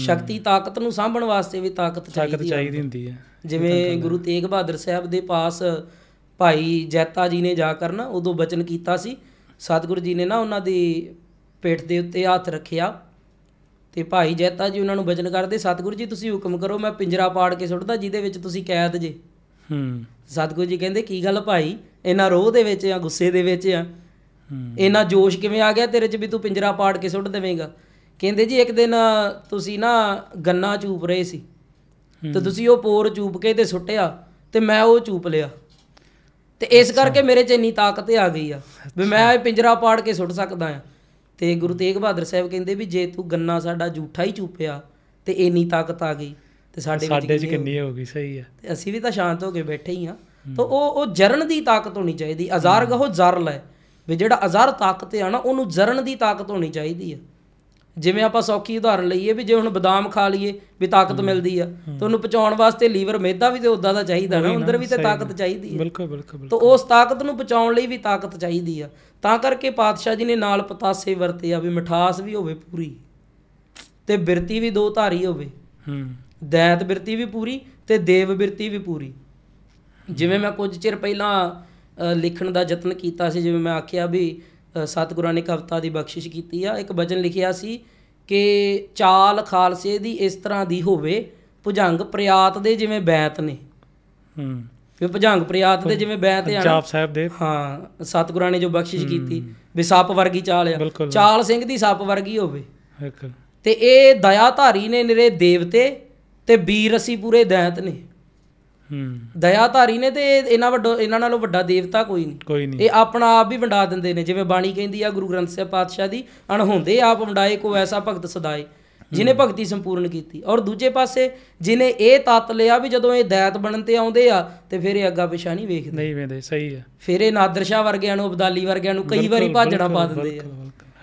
ਸ਼ਕਤੀ ਤਾਕਤ ਨੂੰ ਸਾਂਭਣ ਵਾਸਤੇ ਵੀ ਤਾਕਤ ਚਾਹੀਦੀ ਹੁੰਦੀ ਹੈ ਜਿਵੇਂ ਗੁਰੂ ਤੇਗ ਬਹਾਦਰ ਸਾਹਿਬ ਦੇ ਪਾਸ ਭਾਈ ਜੈਤਾ ਜੀ ਨੇ ਜਾ ਕਰਨਾ ਉਦੋਂ ਬਚਨ ਕੀਤਾ ਸੀ ਸਤਿਗੁਰੂ ਜੀ ਨੇ ਨਾ ਉਹਨਾਂ ਦੀ ਪੇਟ ਦੇ ਉੱਤੇ ਹੱਥ ਰੱਖਿਆ ਤੇ ਭਾਈ ਜੈਤਾ ਜੀ ਉਹਨਾਂ ਨੂੰ ਬਚਨ ਕਰਦੇ ਸਤਿਗੁਰੂ ਜੀ ਤੁਸੀਂ ਹੁਕਮ ਕਰੋ ਮੈਂ ਪਿੰਜਰਾ ਪਾੜ ਕੇ ਸੁੱਟਦਾ ਜਿਹਦੇ ਵਿੱਚ ਤੁਸੀਂ ਕੈਦ ਜੇ ਹੂੰ ਸਤਿਗੁਰੂ ਜੀ ਕਹਿੰਦੇ ਕੀ ਗੱਲ ਭਾਈ ਇਹਨਾਂ ਰੋਹ ਦੇ ਵਿੱਚ ਆ ਗੁੱਸੇ ਦੇ ਵਿੱਚ ਆ ਇਹਨਾਂ ਜੋਸ਼ ਕਿਵੇਂ ਆ ਗਿਆ ਤੇਰੇ 'ਚ ਵੀ ਤੂੰ ਪਿੰਜਰਾ ਪਾੜ ਕੇ ਸੁੱਟ ਦੇਵੇਂਗਾ ਕਹਿੰਦੇ ਜੀ ਇੱਕ ਦਿਨ ਤੁਸੀਂ ਨਾ ਗੰਨਾ ਚੂਪ ਰਹੇ ਸੀ ਤੇ ਤੁਸੀਂ ਉਹ ਪੋਰ ਚੂਪ ਕੇ ਤੇ ਸੁੱਟਿਆ ਤੇ ਮੈਂ ਉਹ ਚੂਪ ਲਿਆ ਤੇ ਇਸ ਕਰਕੇ ਮੇਰੇ 'ਚ ਇੰਨੀ ਤਾਕਤ ਆ ਗਈ ਆ ਵੀ ਮੈਂ ਇਹ ਪਿੰਜਰਾ ਪਾੜ ਕੇ ਸੁੱਟ ਸਕਦਾ ਆ ਤੇ ਗੁਰੂ ਤੇਗ ਬਹਾਦਰ ਸਾਹਿਬ ਕਹਿੰਦੇ ਵੀ ਜੇ ਤੂੰ ਗੰਨਾ ਸਾਡਾ ਝੂਠਾ ਹੀ ਚੂਪਿਆ ਤੇ ਇੰਨੀ ਤਾਕਤ ਆ ਗਈ ਤੇ ਸਾਡੇ ਵਿੱਚ ਸਾਡੇ 'ਚ ਕਿੰਨੀ ਹੋ ਗਈ ਸਹੀ ਆ ਤੇ ਅਸੀਂ ਵੀ ਤਾਂ ਸ਼ਾਂਤ ਹੋ ਕੇ ਬੈਠੇ ਹੀ ਆ ਤਾਂ ਉਹ ਉਹ ਜਰਨ ਦੀ ਤਾਕਤ ਹੋਣੀ ਚਾਹੀਦੀ ਅਜ਼ਾਰ ਗਹੋ ਜ਼ਰ ਲੈ ਵੀ ਜਿਹੜਾ ਅਜ਼ਾਰ ਤਾਕਤ ਆ ਨਾ ਉਹਨੂੰ ਜਰਨ ਦੀ ਤਾਕਤ ਹੋਣੀ ਚਾਹੀਦੀ ਆ ਜਿਵੇਂ ਆਪਾਂ ਸੌਖੀ ਉਦਾਹਰਨ ਲਈਏ ਵੀ ਜੇ ਹੁਣ ਬਦਾਮ ਖਾ ਲਈਏ ਵੀ ਤਾਕਤ ਮਿਲਦੀ ਆ ਤੁਹਾਨੂੰ ਪਚਾਉਣ ਵਾਸਤੇ ਲੀਵਰ ਮੇਦਾ ਵੀ ਤੇ ਉਦਾਂ ਦਾ ਚਾਹੀਦਾ ਨਾ ਅੰਦਰ ਵੀ ਤੇ ਤਾਕਤ ਚਾਹੀਦੀ ਹੈ ਬਿਲਕੁਲ ਬਿਲਕੁਲ ਤਾਂ ਉਸ ਤਾਕਤ ਨੂੰ ਪਚਾਉਣ ਲਈ ਵੀ ਤਾਕਤ ਚਾਹੀਦੀ ਆ ਤਾਂ ਕਰਕੇ ਪਾਤਸ਼ਾਹ ਜੀ ਨੇ ਨਾਲ ਪਤਾਸੇ ਵਰਤੇ ਆ ਵੀ ਮਿਠਾਸ ਵੀ ਹੋਵੇ ਪੂਰੀ ਤੇ ਬਿਰਤੀ ਵੀ ਦੋ ਧਾਰੀ ਹੋਵੇ ਹੂੰ ਦੈਤ ਬਿਰਤੀ ਵੀ ਪੂਰੀ ਤੇ ਦੇਵ ਬਿਰਤੀ ਵੀ ਪੂਰੀ ਜਿਵੇਂ ਮੈਂ ਕੁਝ ਚਿਰ ਪਹਿਲਾਂ ਲਿਖਣ ਦਾ ਯਤਨ ਕੀਤਾ ਸੀ ਜਿਵੇਂ ਮੈਂ ਆਖਿਆ ਵੀ ਸਤਿਗੁਰਾਂ ਨੇ ਕਵਤਾ ਦੀ ਬਖਸ਼ਿਸ਼ ਕੀਤੀ ਆ ਇੱਕ ਬਚਨ ਲਿਖਿਆ ਸੀ ਕਿ ਚਾਲ ਖਾਲਸੇ ਦੀ ਇਸ ਤਰ੍ਹਾਂ ਦੀ ਹੋਵੇ ਭੁਜੰਗ ਪ੍ਰਿਆਤ ਦੇ ਜਿਵੇਂ ਬੈਤ ਨੇ ਹੂੰ ਵੀ ਭੁਜੰਗ ਪ੍ਰਿਆਤ ਦੇ ਜਿਵੇਂ ਬੈਤ ਆ ਪੰਜਾਬ ਸਾਹਿਬ ਦੇ ਹਾਂ ਸਤਿਗੁਰਾਂ ਨੇ ਜੋ ਬਖਸ਼ਿਸ਼ ਕੀਤੀ ਵੀ ਸੱਪ ਵਰਗੀ ਚਾਲ ਆ ਚਾਲ ਸਿੰਘ ਦੀ ਸੱਪ ਵਰਗੀ ਹੋਵੇ ਤੇ ਇਹ ਦਇਆਧਾਰੀ ਨੇ ਨਰੇ ਦੇਵਤੇ ਤੇ ਵੀਰ ਅਸੀਂ ਪੂਰੇ ਦੈਂਤ ਨੇ ਹੂੰ ਦਇਆਧਾਰੀ ਨੇ ਤੇ ਇਹਨਾਂ ਵੱਡੋ ਇਹਨਾਂ ਨਾਲੋਂ ਵੱਡਾ ਦੇਵਤਾ ਕੋਈ ਨਹੀਂ ਕੋਈ ਨਹੀਂ ਇਹ ਆਪਣਾ ਆਪ ਵੀ ਵੰਡਾ ਦਿੰਦੇ ਨੇ ਜਿਵੇਂ ਬਾਣੀ ਕਹਿੰਦੀ ਆ ਗੁਰੂ ਗ੍ਰੰਥ ਸਾਹਿਬ ਪਾਤਸ਼ਾਹ ਦੀ ਅਣਹੋਂਦੇ ਆਪ ਵੰਡਾਏ ਕੋ ਐਸਾ ਭਗਤ ਸਦਾਏ ਜਿਨੇ ਭਗਤੀ ਸੰਪੂਰਨ ਕੀਤੀ ਔਰ ਦੂਜੇ ਪਾਸੇ ਜਿਨੇ ਇਹ ਤਤ ਲਿਆ ਵੀ ਜਦੋਂ ਇਹ ਦਇਤ ਬਣਨ ਤੇ ਆਉਂਦੇ ਆ ਤੇ ਫਿਰ ਇਹ ਅੱਗਾ ਪਿਛਾ ਨਹੀਂ ਵੇਖਦੇ ਨਹੀਂ ਵੇਖਦੇ ਸਹੀ ਆ ਫਿਰ ਇਹ ਨਾਦਰਸ਼ਾ ਵਰਗਿਆਂ ਨੂੰ ਅਬਦਾਲੀ ਵਰਗਿਆਂ ਨੂੰ ਕਈ ਵਾਰੀ ਭਾਜੜਾ ਪਾ ਦਿੰਦੇ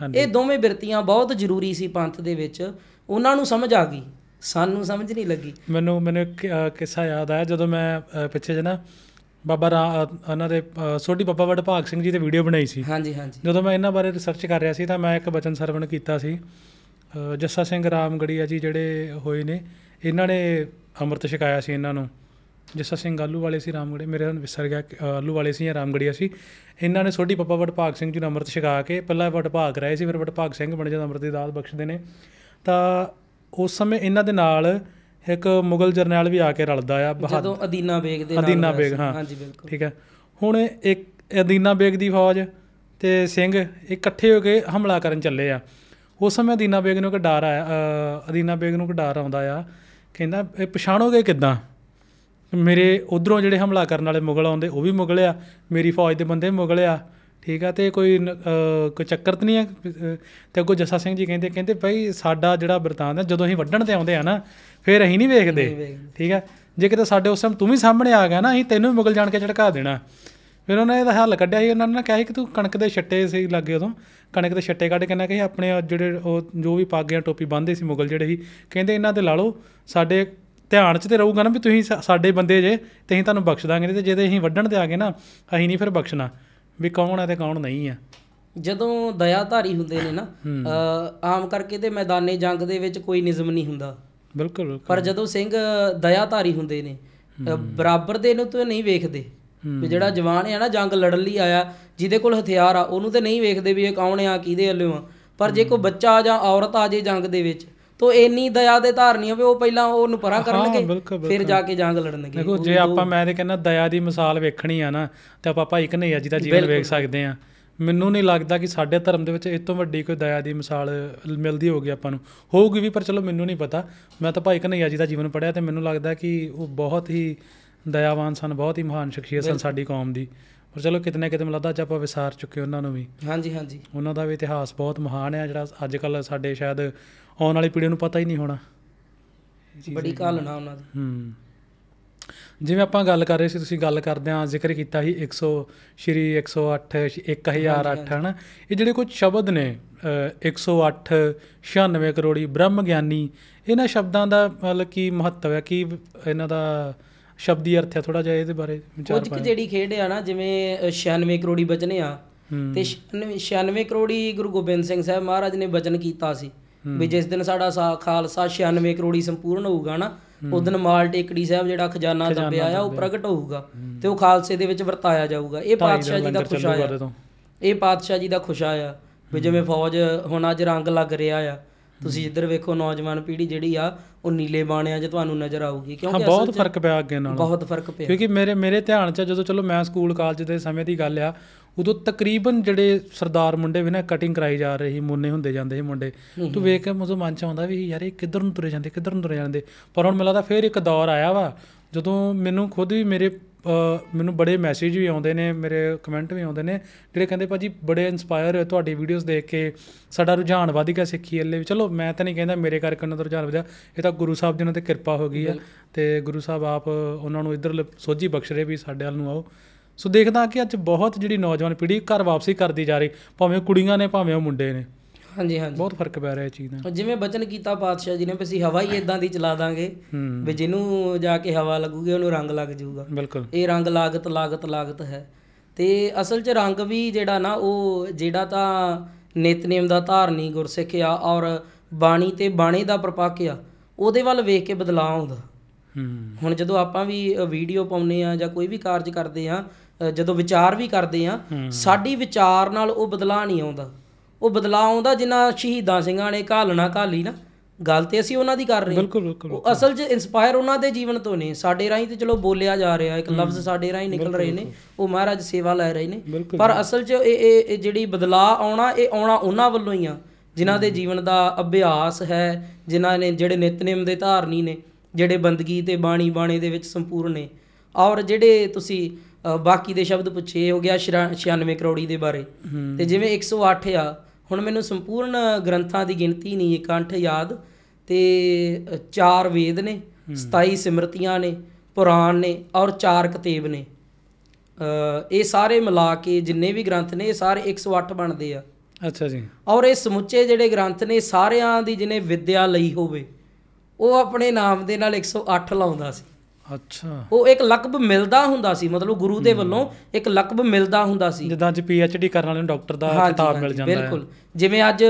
ਆ ਇਹ ਦੋਵੇਂ ਬਿਰਤੀਆਂ ਬਹੁਤ ਜ਼ਰੂਰੀ ਸੀ ਪੰਥ ਦੇ ਵਿੱਚ ਉਹਨਾਂ ਨੂੰ ਸਮਝ ਆ ਗਈ ਸਾਨੂੰ ਸਮਝ ਨਹੀਂ ਲੱਗੀ ਮੈਨੂੰ ਮੈਨੂੰ ਇੱਕ ਕਿੱਸਾ ਯਾਦ ਆਇਆ ਜਦੋਂ ਮੈਂ ਪਿੱਛੇ ਜਨਾ ਬਾਬਾ ਰਾ ਉਹਨਾਂ ਦੇ ਸੋਢੀ ਬਾਬਾ ਭਾਗ ਸਿੰਘ ਜੀ ਦੇ ਵੀਡੀਓ ਬਣਾਈ ਸੀ ਹਾਂਜੀ ਹਾਂਜੀ ਜਦੋਂ ਮੈਂ ਇਹਨਾਂ ਬਾਰੇ ਰਿਸਰਚ ਕਰ ਰਿਹਾ ਸੀ ਤਾਂ ਮੈਂ ਇੱਕ ਬਚਨ ਸਰਵਣ ਕੀਤਾ ਸੀ ਜੱਸਾ ਸਿੰਘ ਰਾਮਗੜੀਆ ਜੀ ਜਿਹੜੇ ਹੋਏ ਨੇ ਇਹਨਾਂ ਨੇ ਅੰਮ੍ਰਿਤ ਛਕਾਇਆ ਸੀ ਇਹਨਾਂ ਨੂੰ ਜੱਸਾ ਸਿੰਘ ਆਲੂ ਵਾਲੇ ਸੀ ਰਾਮਗੜੇ ਮੇਰੇ ਹੁਣ ਵਿਸਰ ਗਿਆ ਆਲੂ ਵਾਲੇ ਸੀ ਜਾਂ ਰਾਮਗੜੀਆ ਸੀ ਇਹਨਾਂ ਨੇ ਸੋਢੀ ਪੱਪਾ ਭਾਗ ਸਿੰਘ ਜੀ ਨੂੰ ਅੰਮ੍ਰਿਤ ਛਕਾ ਕੇ ਪਹਿਲਾਂ ਭਾਗ ਰਹੇ ਸੀ ਫਿਰ ਭਾਗ ਸਿੰਘ ਬਣ ਜਾਂਦਾ ਅੰਮ੍ਰਿਤ ਦੀ ਦਾਤ ਬਖਸ਼ਦੇ ਨੇ ਤਾਂ ਉਸ ਸਮੇਂ ਇਹਨਾਂ ਦੇ ਨਾਲ ਇੱਕ ਮੁਗਲ ਜਰਨੈਲ ਵੀ ਆ ਕੇ ਰਲਦਾ ਆ ਜਦੋਂ ਅਦੀਨਾ ਬੇਗ ਦੇ ਨਾਲ ਅਦੀਨਾ ਬੇਗ ਹਾਂ ਹਾਂਜੀ ਬਿਲਕੁਲ ਠੀਕ ਹੈ ਹੁਣ ਇੱਕ ਅਦੀਨਾ ਬੇਗ ਦੀ ਫੌਜ ਤੇ ਸਿੰਘ ਇਕੱਠੇ ਹੋ ਕੇ ਹਮਲਾ ਕਰਨ ਚੱਲੇ ਆ ਉਸ ਸਮੇਂ ਅਦੀਨਾ ਬੇਗ ਨੂੰ ਇੱਕ ਡਰ ਆਇਆ ਅਦੀਨਾ ਬੇਗ ਨੂੰ ਇੱਕ ਡਰ ਆਉਂਦਾ ਆ ਕਹਿੰਦਾ ਇਹ ਪਛਾਣੋਗੇ ਕਿਦਾਂ ਮੇਰੇ ਉਧਰੋਂ ਜਿਹੜੇ ਹਮਲਾ ਕਰਨ ਵਾਲੇ ਮੁਗਲ ਆਉਂਦੇ ਉਹ ਵੀ ਮੁਗਲ ਆ ਮੇਰੀ ਫੌਜ ਦੇ ਬੰਦੇ ਮੁਗਲ ਆ ਠੀਕ ਆ ਤੇ ਕੋਈ ਕੋਈ ਚੱਕਰ ਤਾਂ ਨਹੀਂ ਆ ਤੇ ਅੱਗੋ ਜੱਸਾ ਸਿੰਘ ਜੀ ਕਹਿੰਦੇ ਕਹਿੰਦੇ ਭਾਈ ਸਾਡਾ ਜਿਹੜਾ ਵਰਤਾਨ ਹੈ ਜਦੋਂ ਅਸੀਂ ਵੱਢਣ ਤੇ ਆਉਂਦੇ ਆ ਨਾ ਫਿਰ ਅਸੀਂ ਨਹੀਂ ਵੇਖਦੇ ਠੀਕ ਆ ਜੇ ਕਿਤੇ ਸਾਡੇ ਉਸ ਟਾਈਮ ਤੂੰ ਵੀ ਸਾਹਮਣੇ ਆ ਗਿਆ ਨਾ ਅਸੀਂ ਤੈਨੂੰ ਮੁਗਲ ਜਾਣ ਕੇ ਝੜਕਾ ਦੇਣਾ ਫਿਰ ਉਹਨਾਂ ਨੇ ਇਹਦਾ ਹੱਲ ਕੱਢਿਆ ਸੀ ਉਹਨਾਂ ਨੇ ਕਿਹਾ ਸੀ ਕਿ ਤੂੰ ਕਣਕ ਦੇ ਛੱਟੇ ਸੀ ਲੱਗੇ ਉਦੋਂ ਕਣਕ ਦੇ ਛੱਟੇ ਕੱਢ ਕੇ ਨਾ ਕਿ ਆਪਣੇ ਜਿਹੜੇ ਉਹ ਜੋ ਵੀ ਗਿਆ ਟੋਪੀ ਬੰਨਦੇ ਸੀ ਮੁਗਲ ਜਿਹੜੇ ਸੀ ਕਹਿੰਦੇ ਇਹਨਾਂ ਦੇ ਲਾ ਲਓ ਸਾਡੇ ਧਿਆਨ 'ਚ ਤੇ ਰਹੂਗਾ ਨਾ ਵੀ ਤੁਸੀਂ ਸਾਡੇ ਬੰਦੇ ਜੇ ਤੇ ਅਸੀਂ ਤੁਹਾਨੂੰ ਬਖਸ਼ ਦਾਂਗੇ ਤੇ ਜੇ ਤੇ ਅਸੀਂ ਵੱਢਣ ਤੇ ਆ ਗਏ ਨਾ ਅਸੀਂ ਨਹੀਂ ਫਿਰ ਬਖਸ਼ਣਾ ਵੀ ਕੌਣ ਹੈ ਤੇ ਕੌਣ ਨਹੀਂ ਹੈ ਜਦੋਂ ਦਇਆਧਾਰੀ ਹੁੰਦੇ ਨੇ ਨਾ ਆਮ ਕਰਕੇ ਤੇ ਮੈਦਾਨੇ ਜੰਗ ਦੇ ਵਿੱਚ ਕੋਈ ਨਿਜ਼ਮ ਨਹੀਂ ਹੁੰਦਾ ਬਿਲਕੁਲ ਪਰ ਜਦੋਂ ਸਿੰਘ ਦਇਆਧਾਰੀ ਹੁੰਦੇ ਨੇ ਬਰਾਬਰ ਦੇ ਨੂੰ ਤੂੰ ਨਹੀਂ ਵੇਖਦੇ ਵੀ ਜਿਹੜਾ ਜਵਾਨ ਹੈ ਨਾ ਜੰਗ ਲੜਨ ਲਈ ਆਇਆ ਜਿਹਦੇ ਕੋਲ ਹਥਿਆਰ ਆ ਉਹਨੂੰ ਤੇ ਨਹੀਂ ਵੇਖਦੇ ਵੀ ਇਹ ਕੌਣ ਆ ਕਿਹਦੇ ਵੱਲੋਂ ਆ ਪਰ ਜੇ ਕੋਈ ਬੱਚਾ ਜਾਂ ਔਰਤ ਆ ਜੇ ਜੰਗ ਦੇ ਵਿੱਚ ਤੋ ਇੰਨੀ ਦਇਆ ਦੇ ਧਾਰਨੀ ਹੋਵੇ ਉਹ ਪਹਿਲਾਂ ਉਹਨੂੰ ਪਰਾਂ ਕਰਨਗੇ ਫਿਰ ਜਾ ਕੇ ਜੰਗ ਲੜਨਗੇ ਦੇਖੋ ਜੇ ਆਪਾਂ ਮੈਂ ਤੇ ਕਹਿੰਦਾ ਦਇਆ ਦੀ ਮਿਸਾਲ ਵੇਖਣੀ ਆ ਨਾ ਤੇ ਆਪਾਂ ਭਾਈ ਕਨਈਆ ਜੀ ਦਾ ਜੀਵਨ ਵੇਖ ਸਕਦੇ ਆ ਮੈਨੂੰ ਨਹੀਂ ਲੱਗਦਾ ਕਿ ਸਾਡੇ ਧਰਮ ਦੇ ਵਿੱਚ ਇਸ ਤੋਂ ਵੱਡੀ ਕੋਈ ਦਇਆ ਦੀ ਮਿਸਾਲ ਮਿਲਦੀ ਹੋਗੀ ਆਪਾਂ ਨੂੰ ਹੋਊਗੀ ਵੀ ਪਰ ਚਲੋ ਮੈਨੂੰ ਨਹੀਂ ਪਤਾ ਮੈਂ ਤਾਂ ਭਾਈ ਕਨਈਆ ਜੀ ਦਾ ਜੀਵਨ ਪੜਿਆ ਤੇ ਮੈਨੂੰ ਲੱਗਦਾ ਕਿ ਉਹ ਬਹੁਤ ਹੀ ਦਇਆਵਾਨ ਸਨ ਬਹੁਤ ਹੀ ਮਹਾਨ ਸ਼ਖਸੀਅਤ ਸਨ ਸਾਡੀ ਕੌਮ ਦੀ ਪਰ ਚਲੋ ਕਿਤਨੇ ਕਿਤੇ ਮਿਲਦਾ ਅੱਜ ਆਪਾਂ ਵਿਸਾਰ ਚੁੱਕੇ ਉਹਨਾਂ ਨੂੰ ਵੀ ਹਾਂਜੀ ਹਾਂਜੀ ਉਹਨਾਂ ਦਾ ਵੀ ਇਤਿਹਾਸ ਬਹੁਤ ਮਹਾਨ ਹੈ ਜਿਹੜਾ ਅੱਜ ਕੱਲ ਸਾਡੇ ਸ਼ਾਇਦ ਆਉਣ ਵਾਲੀ ਪੀੜ੍ਹੀ ਨੂੰ ਪਤਾ ਹੀ ਨਹੀਂ ਹੋਣਾ ਬੜੀ ਘਾਲਣਾ ਉਹਨਾਂ ਦੀ ਹੂੰ ਜਿਵੇਂ ਆਪਾਂ ਗੱਲ ਕਰ ਰਹੇ ਸੀ ਤੁਸੀਂ ਗੱਲ ਕਰਦੇ ਆ ਜ਼ਿਕਰ ਕੀਤਾ ਸੀ 100 ਸ਼੍ਰੀ 108 1008 ਹਨ ਇਹ ਜਿਹੜੇ ਕੁਝ ਸ਼ਬਦ ਨੇ 108 96 ਕਰੋੜੀ ਬ੍ਰਹਮ ਗਿਆਨੀ ਇਹਨਾਂ ਸ਼ਬਦਾਂ ਦਾ ਮਤਲਬ ਕੀ ਮਹੱਤਵ ਹੈ ਕੀ ਇਹਨਾਂ ਦਾ ਸ਼ਬਦੀ ਅਰਥ ਹੈ ਥੋੜਾ ਜਿਹਾ ਇਹਦੇ ਬਾਰੇ ਵਿਚਾਰ ਪਾਓ ਕੁਝ ਜਿਹੜੀ ਖੇਡ ਆ ਨਾ ਜਿਵੇਂ 96 ਕਰੋੜੀ ਬਚਨੇ ਆ ਤੇ 96 ਕਰੋੜੀ ਗੁਰੂ ਗੋਬਿੰਦ ਸਿੰਘ ਸਾਹਿਬ ਮਹਾਰਾਜ ਨੇ ਬਚਨ ਕੀਤਾ ਸੀ ਵੀ ਜਿਸ ਦਿਨ ਸਾਡਾ ਖਾਲਸਾ 96 ਕਰੋੜੀ ਸੰਪੂਰਨ ਹੋਊਗਾ ਨਾ ਉਸ ਦਿਨ ਮਾਲ ਟੇਕੜੀ ਸਾਹਿਬ ਜਿਹੜਾ ਖਜ਼ਾਨਾ ਦੱਬਿਆ ਆ ਉਹ ਪ੍ਰਗਟ ਹੋਊਗਾ ਤੇ ਉਹ ਖਾਲਸੇ ਦੇ ਵਿੱਚ ਵਰਤਾਇਆ ਜਾਊਗਾ ਇਹ ਪਾਤਸ਼ਾਹ ਜੀ ਦਾ ਖੁਸ਼ਾ ਆ ਇਹ ਪਾਤਸ਼ਾਹ ਜੀ ਦਾ ਖੁਸ਼ਾ ਆ ਵੀ ਜਿਵੇਂ ਫੌਜ ਹੁਣ ਅੱਜ ਰੰਗ ਲੱਗ ਰਿਹਾ ਆ ਤੁਸੀਂ ਇੱਧਰ ਵੇਖੋ ਨੌਜਵਾਨ ਪੀੜ੍ਹੀ ਜਿਹੜੀ ਆ ਉਹ ਨੀਲੇ ਬਾਣਿਆਂ 'ਚ ਤੁਹਾਨੂੰ ਨਜ਼ਰ ਆਊਗੀ ਕਿਉਂਕਿ ਬਹੁਤ ਫਰਕ ਪਿਆ ਅੱਗੇ ਨਾਲੋਂ ਬਹੁਤ ਫਰਕ ਪਿਆ ਕਿਉਂਕਿ ਮੇਰੇ ਮੇਰੇ ਧਿਆਨ 'ਚ ਜਦੋਂ ਚਲੋ ਮੈਂ ਸਕੂਲ ਕਾਲਜ ਦੇ ਸਮੇਂ ਦੀ ਗੱਲ ਆ ਉਦੋਂ ਤਕਰੀਬਨ ਜਿਹੜੇ ਸਰਦਾਰ ਮੁੰਡੇ ਵੀ ਨਾ ਕਟਿੰਗ ਕਰਾਈ ਜਾ ਰਹੇ ਸੀ ਮੁੰਨੇ ਹੁੰਦੇ ਜਾਂਦੇ ਸੀ ਮੁੰਡੇ ਤੂੰ ਵੇਖ ਕੇ ਮੈਨੂੰ ਮਨ ਚ ਆਉਂਦਾ ਵੀ ਯਾਰ ਇਹ ਕਿੱਧਰ ਨੂੰ ਤੁਰੇ ਜਾਂਦੇ ਕਿੱਧਰ ਨੂੰ ਤੁਰੇ ਜਾਂਦੇ ਪਰ ਹੁਣ ਮਿਲਦਾ ਫੇਰ ਇੱਕ ਦੌਰ ਆਇਆ ਵਾ ਜਦੋਂ ਮੈਨੂੰ ਖੁਦ ਵੀ ਮੇਰੇ ਮੈਨੂੰ ਬੜੇ ਮੈਸੇਜ ਵੀ ਆਉਂਦੇ ਨੇ ਮੇਰੇ ਕਮੈਂਟ ਵੀ ਆਉਂਦੇ ਨੇ ਜਿਹੜੇ ਕਹਿੰਦੇ ਭਾਜੀ ਬੜੇ ਇਨਸਪਾਇਰ ਹੋਏ ਤੁਹਾਡੀ ਵੀਡੀਓਜ਼ ਦੇਖ ਕੇ ਸਾਡਾ ਰੁਝਾਨ ਵਧ ਗਿਆ ਸਿੱਖੀ ਅੱਲੇ ਵੀ ਚਲੋ ਮੈਂ ਤਾਂ ਨਹੀਂ ਕਹਿੰਦਾ ਮੇਰੇ ਕਰਕੇ ਉਹਨਾਂ ਦਾ ਰੁਝਾਨ ਵਧਿਆ ਇਹ ਤਾਂ ਗੁਰੂ ਸਾਹਿਬ ਜੀ ਉਹਨਾਂ ਤੇ ਕਿਰਪਾ ਹੋ ਗਈ ਹੈ ਤੇ ਗੁਰੂ ਸਾਹਿਬ ਆਪ ਉਹਨਾਂ ਨੂੰ ਇਧਰ ਸੋਝੀ ਬਖਸ਼ ਰਹੇ ਵੀ ਸਾਡੇ ਵੱਲ ਨੂੰ ਆਓ ਸੋ ਦੇਖਦਾ ਕਿ ਅੱਜ ਬਹੁਤ ਜਿਹੜੀ ਨੌਜਵਾਨ ਪੀੜ੍ਹੀ ਘਰ ਵਾਪਸੀ ਕਰਦੀ ਜਾ ਰਹੀ ਭਾਵੇਂ ਕੁੜੀਆਂ ਨੇ ਭਾਵੇਂ ਉਹ ਮੁੰਡੇ ਨੇ ਹਾਂਜੀ ਹਾਂਜੀ ਬਹੁਤ ਫਰਕ ਪੈ ਰਿਹਾ ਇਹ ਚੀਜ਼ ਦਾ ਜਿਵੇਂ ਬਚਨ ਕੀਤਾ ਪਾਤਸ਼ਾਹ ਜੀ ਨੇ ਵੀ ਅਸੀਂ ਹਵਾ ਹੀ ਇਦਾਂ ਦੀ ਚਲਾ ਦਾਂਗੇ ਵੀ ਜਿਹਨੂੰ ਜਾ ਕੇ ਹਵਾ ਲੱਗੂਗੀ ਉਹਨੂੰ ਰੰਗ ਲੱਗ ਜਾਊਗਾ ਬਿਲਕੁਲ ਇਹ ਰੰਗ ਲਾਗਤ ਲਾਗਤ ਲਾਗਤ ਹੈ ਤੇ ਅਸਲ 'ਚ ਰੰਗ ਵੀ ਜਿਹੜਾ ਨਾ ਉਹ ਜਿਹੜਾ ਤਾਂ ਨਿਤਨੇਮ ਦਾ ਧਾਰਨੀ ਗੁਰਸਿੱਖ ਆ ਔਰ ਬਾਣੀ ਤੇ ਬਾਣੇ ਦਾ ਪ੍ਰਪੱਕ ਆ ਉਹਦੇ ਵੱਲ ਵੇਖ ਕੇ ਬਦਲਾਅ ਆਉਂਦਾ ਹੁਣ ਜਦੋਂ ਆਪਾਂ ਵੀ ਵੀਡੀਓ ਪਾਉਨੇ ਆ ਜਾਂ ਕੋਈ ਵੀ ਕਾਰਜ ਕਰਦੇ ਆ ਜਦੋਂ ਵਿਚਾਰ ਵੀ ਕਰਦੇ ਆ ਸਾਡੀ ਵਿਚਾਰ ਨਾਲ ਉਹ ਬਦਲਾ ਨਹੀਂ ਆਉਂਦਾ ਉਹ ਬਦਲਾ ਆਉਂਦਾ ਜਿਨ੍ਹਾਂ ਸ਼ਹੀਦਾਂ ਸਿੰਘਾਂ ਨੇ ਘਾਲਣਾ ਘਾਲੀ ਨਾ ਗੱਲ ਤੇ ਅਸੀਂ ਉਹਨਾਂ ਦੀ ਕਰ ਰਹੇ ਹਾਂ ਬਿਲਕੁਲ ਬਿਲਕੁਲ ਉਹ ਅਸਲ 'ਚ ਇਨਸਪਾਇਰ ਉਹਨਾਂ ਦੇ ਜੀਵਨ ਤੋਂ ਨਹੀਂ ਸਾਡੇ ਰਾਹੀਂ ਤੇ ਚਲੋ ਬੋਲਿਆ ਜਾ ਰਿਹਾ ਇੱਕ ਲਫ਼ਜ਼ ਸਾਡੇ ਰਾਹੀਂ ਨਿਕਲ ਰਹੇ ਨੇ ਉਹ ਮਹਾਰਾਜ ਸੇਵਾ ਲੈ ਰਹੇ ਨੇ ਪਰ ਅਸਲ 'ਚ ਇਹ ਇਹ ਜਿਹੜੀ ਬਦਲਾ ਆਉਣਾ ਇਹ ਆਉਣਾ ਉਹਨਾਂ ਵੱਲੋਂ ਹੀ ਆ ਜਿਨ੍ਹਾਂ ਦੇ ਜੀਵਨ ਦਾ ਅਭਿਆਸ ਹੈ ਜਿਨ੍ਹਾਂ ਨੇ ਜਿਹੜੇ ਨਿਤਨੇਮ ਦੇ ਧਾਰਨੀ ਨੇ ਜਿਹੜੇ ਬੰਦਗੀ ਤੇ ਬਾਣੀ ਬਾਣੇ ਦੇ ਵਿੱਚ ਸੰਪੂਰਨ ਨੇ ਔਰ ਜਿਹੜੇ ਤੁਸੀਂ ਬਾਕੀ ਦੇ ਸ਼ਬਦ ਪੁੱਛੇ ਹੋ ਗਿਆ 96 ਕਰੋੜੀ ਦੇ ਬਾਰੇ ਤੇ ਜਿਵੇਂ 108 ਆ ਹੁਣ ਮੈਨੂੰ ਸੰਪੂਰਨ ਗ੍ਰੰਥਾਂ ਦੀ ਗਿਣਤੀ ਨਹੀਂ ਇਕੰਠ ਯਾਦ ਤੇ ਚਾਰ ਵੇਦ ਨੇ 27 ਸਿਮਰਤੀਆਂ ਨੇ ਪੁਰਾਣ ਨੇ ਔਰ ਚਾਰ ਕਤੇਬ ਨੇ ਇਹ ਸਾਰੇ ਮਿਲਾ ਕੇ ਜਿੰਨੇ ਵੀ ਗ੍ਰੰਥ ਨੇ ਇਹ ਸਾਰੇ 108 ਬਣਦੇ ਆ ਅੱਛਾ ਜੀ ਔਰ ਇਹ ਸਮੁੱਚੇ ਜਿਹੜੇ ਗ੍ਰੰਥ ਨੇ ਸਾਰਿਆਂ ਦੀ ਜਿਹਨੇ ਵਿੱਦਿਆ ਲਈ ਹੋਵੇ ਉਹ ਆਪਣੇ ਨਾਮ ਦੇ ਨਾਲ 108 ਲਾਉਂਦਾ ਸੀ ਅੱਛਾ ਉਹ ਇੱਕ ਲਕਬ ਮਿਲਦਾ ਹੁੰਦਾ ਸੀ ਮਤਲਬ ਗੁਰੂ ਦੇ ਵੱਲੋਂ ਇੱਕ ਲਕਬ ਮਿਲਦਾ ਹੁੰਦਾ ਸੀ ਜਿੱਦਾਂ ਚ ਪੀ ਐਚ ਡੀ ਕਰਨ ਵਾਲੇ ਨੂੰ ਡਾਕਟਰ ਦਾ ਖਿਤਾਬ ਮਿਲ ਜਾਂਦਾ ਹੈ ਬਿਲਕੁਲ ਜਿਵੇਂ ਅੱਜ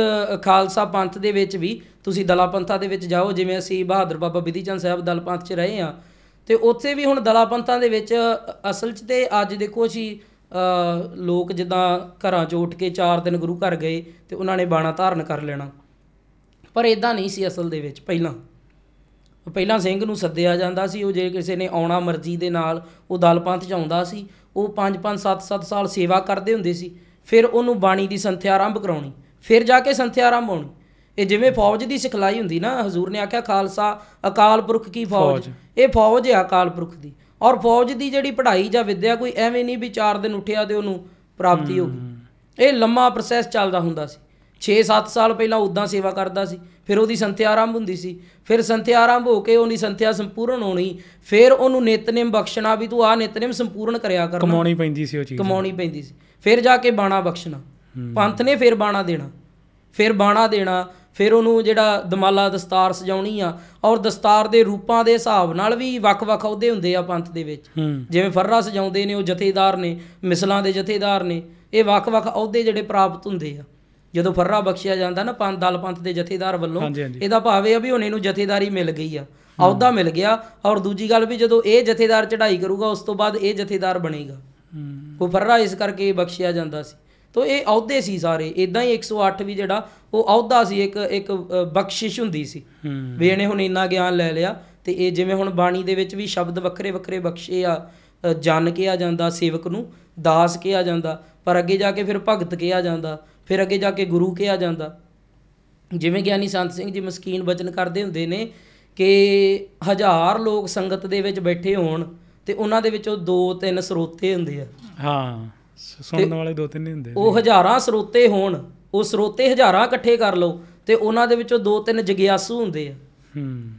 ਖਾਲਸਾ ਪੰਥ ਦੇ ਵਿੱਚ ਵੀ ਤੁਸੀਂ ਦਲਾ ਪੰਥਾਂ ਦੇ ਵਿੱਚ ਜਾਓ ਜਿਵੇਂ ਅਸੀਂ ਬਹਾਦਰ ਬਾਬਾ ਬਿਧੀ ਚੰਦ ਸਾਹਿਬ ਦਲ ਪੰਥ 'ਚ ਰਹੇ ਆ ਤੇ ਉੱਥੇ ਵੀ ਹੁਣ ਦਲਾ ਪੰਥਾਂ ਦੇ ਵਿੱਚ ਅਸਲ 'ਚ ਤੇ ਅੱਜ ਦੇਖੋ ਅਸੀਂ ਲੋਕ ਜਿੱਦਾਂ ਘਰਾਂ 'ਚ ਉੱਠ ਕੇ 4 ਦਿਨ ਗੁਰੂ ਘਰ ਗਏ ਤੇ ਉਹਨਾਂ ਨੇ ਬਾਣਾ ਧਾਰਨ ਕਰ ਲੈਣਾ ਪਰ ਇਦਾਂ ਨਹੀਂ ਸੀ ਅਸਲ ਦੇ ਵਿੱਚ ਪਹਿਲਾਂ ਪਹਿਲਾਂ ਸਿੰਘ ਨੂੰ ਸੱਦਿਆ ਜਾਂਦਾ ਸੀ ਉਹ ਜੇ ਕਿਸੇ ਨੇ ਆਉਣਾ ਮਰਜ਼ੀ ਦੇ ਨਾਲ ਉਹ ਦਲ ਪੰਥ ਚ ਆਉਂਦਾ ਸੀ ਉਹ 5 5 7 7 ਸਾਲ ਸੇਵਾ ਕਰਦੇ ਹੁੰਦੇ ਸੀ ਫਿਰ ਉਹਨੂੰ ਬਾਣੀ ਦੀ ਸੰਥਿਆ ਆਰੰਭ ਕਰਾਉਣੀ ਫਿਰ ਜਾ ਕੇ ਸੰਥਿਆ ਆਰੰਭ ਹੋਣੀ ਇਹ ਜਿਵੇਂ ਫੌਜ ਦੀ ਸਿਖਲਾਈ ਹੁੰਦੀ ਨਾ ਹਜ਼ੂਰ ਨੇ ਆਖਿਆ ਖਾਲਸਾ ਅਕਾਲ ਪੁਰਖ ਕੀ ਫੌਜ ਇਹ ਫੌਜ ਹੈ ਅਕਾਲ ਪੁਰਖ ਦੀ ਔਰ ਫੌਜ ਦੀ ਜਿਹੜੀ ਪੜ੍ਹਾਈ ਜਾਂ ਵਿੱਦਿਆ ਕੋਈ ਐਵੇਂ ਨਹੀਂ ਵੀ 4 ਦਿਨ ਉੱਠਿਆ ਤੇ ਉਹਨੂੰ ਪ੍ਰਾਪਤੀ ਹੋ ਗਈ ਇਹ ਲੰਮਾ ਪ੍ਰੋਸੈਸ ਚੱਲਦਾ ਹੁੰਦਾ ਸੀ 6-7 ਸਾਲ ਪਹਿਲਾਂ ਉਦਾਂ ਸੇਵਾ ਕਰਦਾ ਸੀ ਫਿਰ ਉਹਦੀ ਸੰਥਿਆ ਆਰੰਭ ਹੁੰਦੀ ਸੀ ਫਿਰ ਸੰਥਿਆ ਆਰੰਭ ਹੋ ਕੇ ਉਹਨੀ ਸੰਥਿਆ ਸੰਪੂਰਨ ਹੋਣੀ ਫਿਰ ਉਹਨੂੰ ਨਿਤਨੇਮ ਬਖਸ਼ਣਾ ਵੀ ਤੂੰ ਆ ਨਿਤਨੇਮ ਸੰਪੂਰਨ ਕਰਿਆ ਕਰਨਾ ਕਮਾਉਣੀ ਪੈਂਦੀ ਸੀ ਉਹ ਚੀਜ਼ ਕਮਾਉਣੀ ਪੈਂਦੀ ਸੀ ਫਿਰ ਜਾ ਕੇ ਬਾਣਾ ਬਖਸ਼ਣਾ ਪੰਥ ਨੇ ਫਿਰ ਬਾਣਾ ਦੇਣਾ ਫਿਰ ਬਾਣਾ ਦੇਣਾ ਫਿਰ ਉਹਨੂੰ ਜਿਹੜਾ ਦਮਾਲਾ ਦਸਤਾਰ ਸਜਾਉਣੀ ਆ ਔਰ ਦਸਤਾਰ ਦੇ ਰੂਪਾਂ ਦੇ ਹਿਸਾਬ ਨਾਲ ਵੀ ਵੱਖ-ਵੱਖ ਅਹੁਦੇ ਹੁੰਦੇ ਆ ਪੰਥ ਦੇ ਵਿੱਚ ਜਿਵੇਂ ਫਰਰਾ ਸਜਾਉਂਦੇ ਨੇ ਉਹ ਜਥੇਦਾਰ ਨੇ ਮਿਸਲਾਂ ਦੇ ਜਥੇਦਾਰ ਨੇ ਇਹ ਵੱਖ-ਵੱਖ ਅਹੁਦੇ ਜਿਹੜੇ ਪ੍ਰਾਪਤ ਹੁੰਦੇ ਆ ਜਦੋਂ ਫਰਰਾ ਬਖਸ਼ਿਆ ਜਾਂਦਾ ਨਾ ਪੰਥ ਦਲ ਪੰਥ ਦੇ ਜਥੇਦਾਰ ਵੱਲੋਂ ਇਹਦਾ ਭਾਵ ਇਹ ਆ ਵੀ ਹੁਣ ਇਹਨੂੰ ਜਥੇਦਾਰੀ ਮਿਲ ਗਈ ਆ ਅਹੁਦਾ ਮਿਲ ਗਿਆ ਔਰ ਦੂਜੀ ਗੱਲ ਵੀ ਜਦੋਂ ਇਹ ਜਥੇਦਾਰ ਚੜ੍ਹਾਈ ਕਰੂਗਾ ਉਸ ਤੋਂ ਬਾਅਦ ਇਹ ਜਥੇਦਾਰ ਬਣੇਗਾ ਉਹ ਫਰਰਾ ਇਸ ਕਰਕੇ ਬਖਸ਼ਿਆ ਜਾਂਦਾ ਸੀ ਤੋ ਇਹ ਅਹੁਦੇ ਸੀ ਸਾਰੇ ਇਦਾਂ ਹੀ 108 ਵੀ ਜਿਹੜਾ ਉਹ ਅਹੁਦਾ ਸੀ ਇੱਕ ਇੱਕ ਬਖਸ਼ਿਸ਼ ਹੁੰਦੀ ਸੀ ਵੀ ਇਹਨੇ ਹੁਣ ਇੰਨਾ ਗਿਆਨ ਲੈ ਲਿਆ ਤੇ ਇਹ ਜਿਵੇਂ ਹੁਣ ਬਾਣੀ ਦੇ ਵਿੱਚ ਵੀ ਸ਼ਬਦ ਵੱਖਰੇ ਵੱਖਰੇ ਬਖਸ਼ੇ ਆ ਜਨ ਕਿਹਾ ਜਾਂਦਾ ਸੇਵਕ ਨੂੰ ਦਾਸ ਕਿਹਾ ਜਾਂਦਾ ਪਰ ਅੱਗੇ ਜਾ ਕੇ ਫਿਰ ਭਗਤ ਕਿਹਾ ਜਾਂਦਾ ਫਿਰ ਅੱਗੇ ਜਾ ਕੇ ਗੁਰੂ ਕਿਹਾ ਜਾਂਦਾ ਜਿਵੇਂ ਗਿਆਨੀ ਸੰਤ ਸਿੰਘ ਜੀ ਮਸਕੀਨ ਬਚਨ ਕਰਦੇ ਹੁੰਦੇ ਨੇ ਕਿ ਹਜ਼ਾਰ ਲੋਕ ਸੰਗਤ ਦੇ ਵਿੱਚ ਬੈਠੇ ਹੋਣ ਤੇ ਉਹਨਾਂ ਦੇ ਵਿੱਚੋਂ ਦੋ ਤਿੰਨ ਸਰੋਤੇ ਹੁੰਦੇ ਆ ਹਾਂ ਸੁਣਨ ਵਾਲੇ ਦੋ ਤਿੰਨ ਹੁੰਦੇ ਉਹ ਹਜ਼ਾਰਾਂ ਸਰੋਤੇ ਹੋਣ ਉਹ ਸਰੋਤੇ ਹਜ਼ਾਰਾਂ ਇਕੱਠੇ ਕਰ ਲਓ ਤੇ ਉਹਨਾਂ ਦੇ ਵਿੱਚੋਂ ਦੋ ਤਿੰਨ ਜਗਿਆਸੂ ਹੁੰਦੇ ਆ ਹੂੰ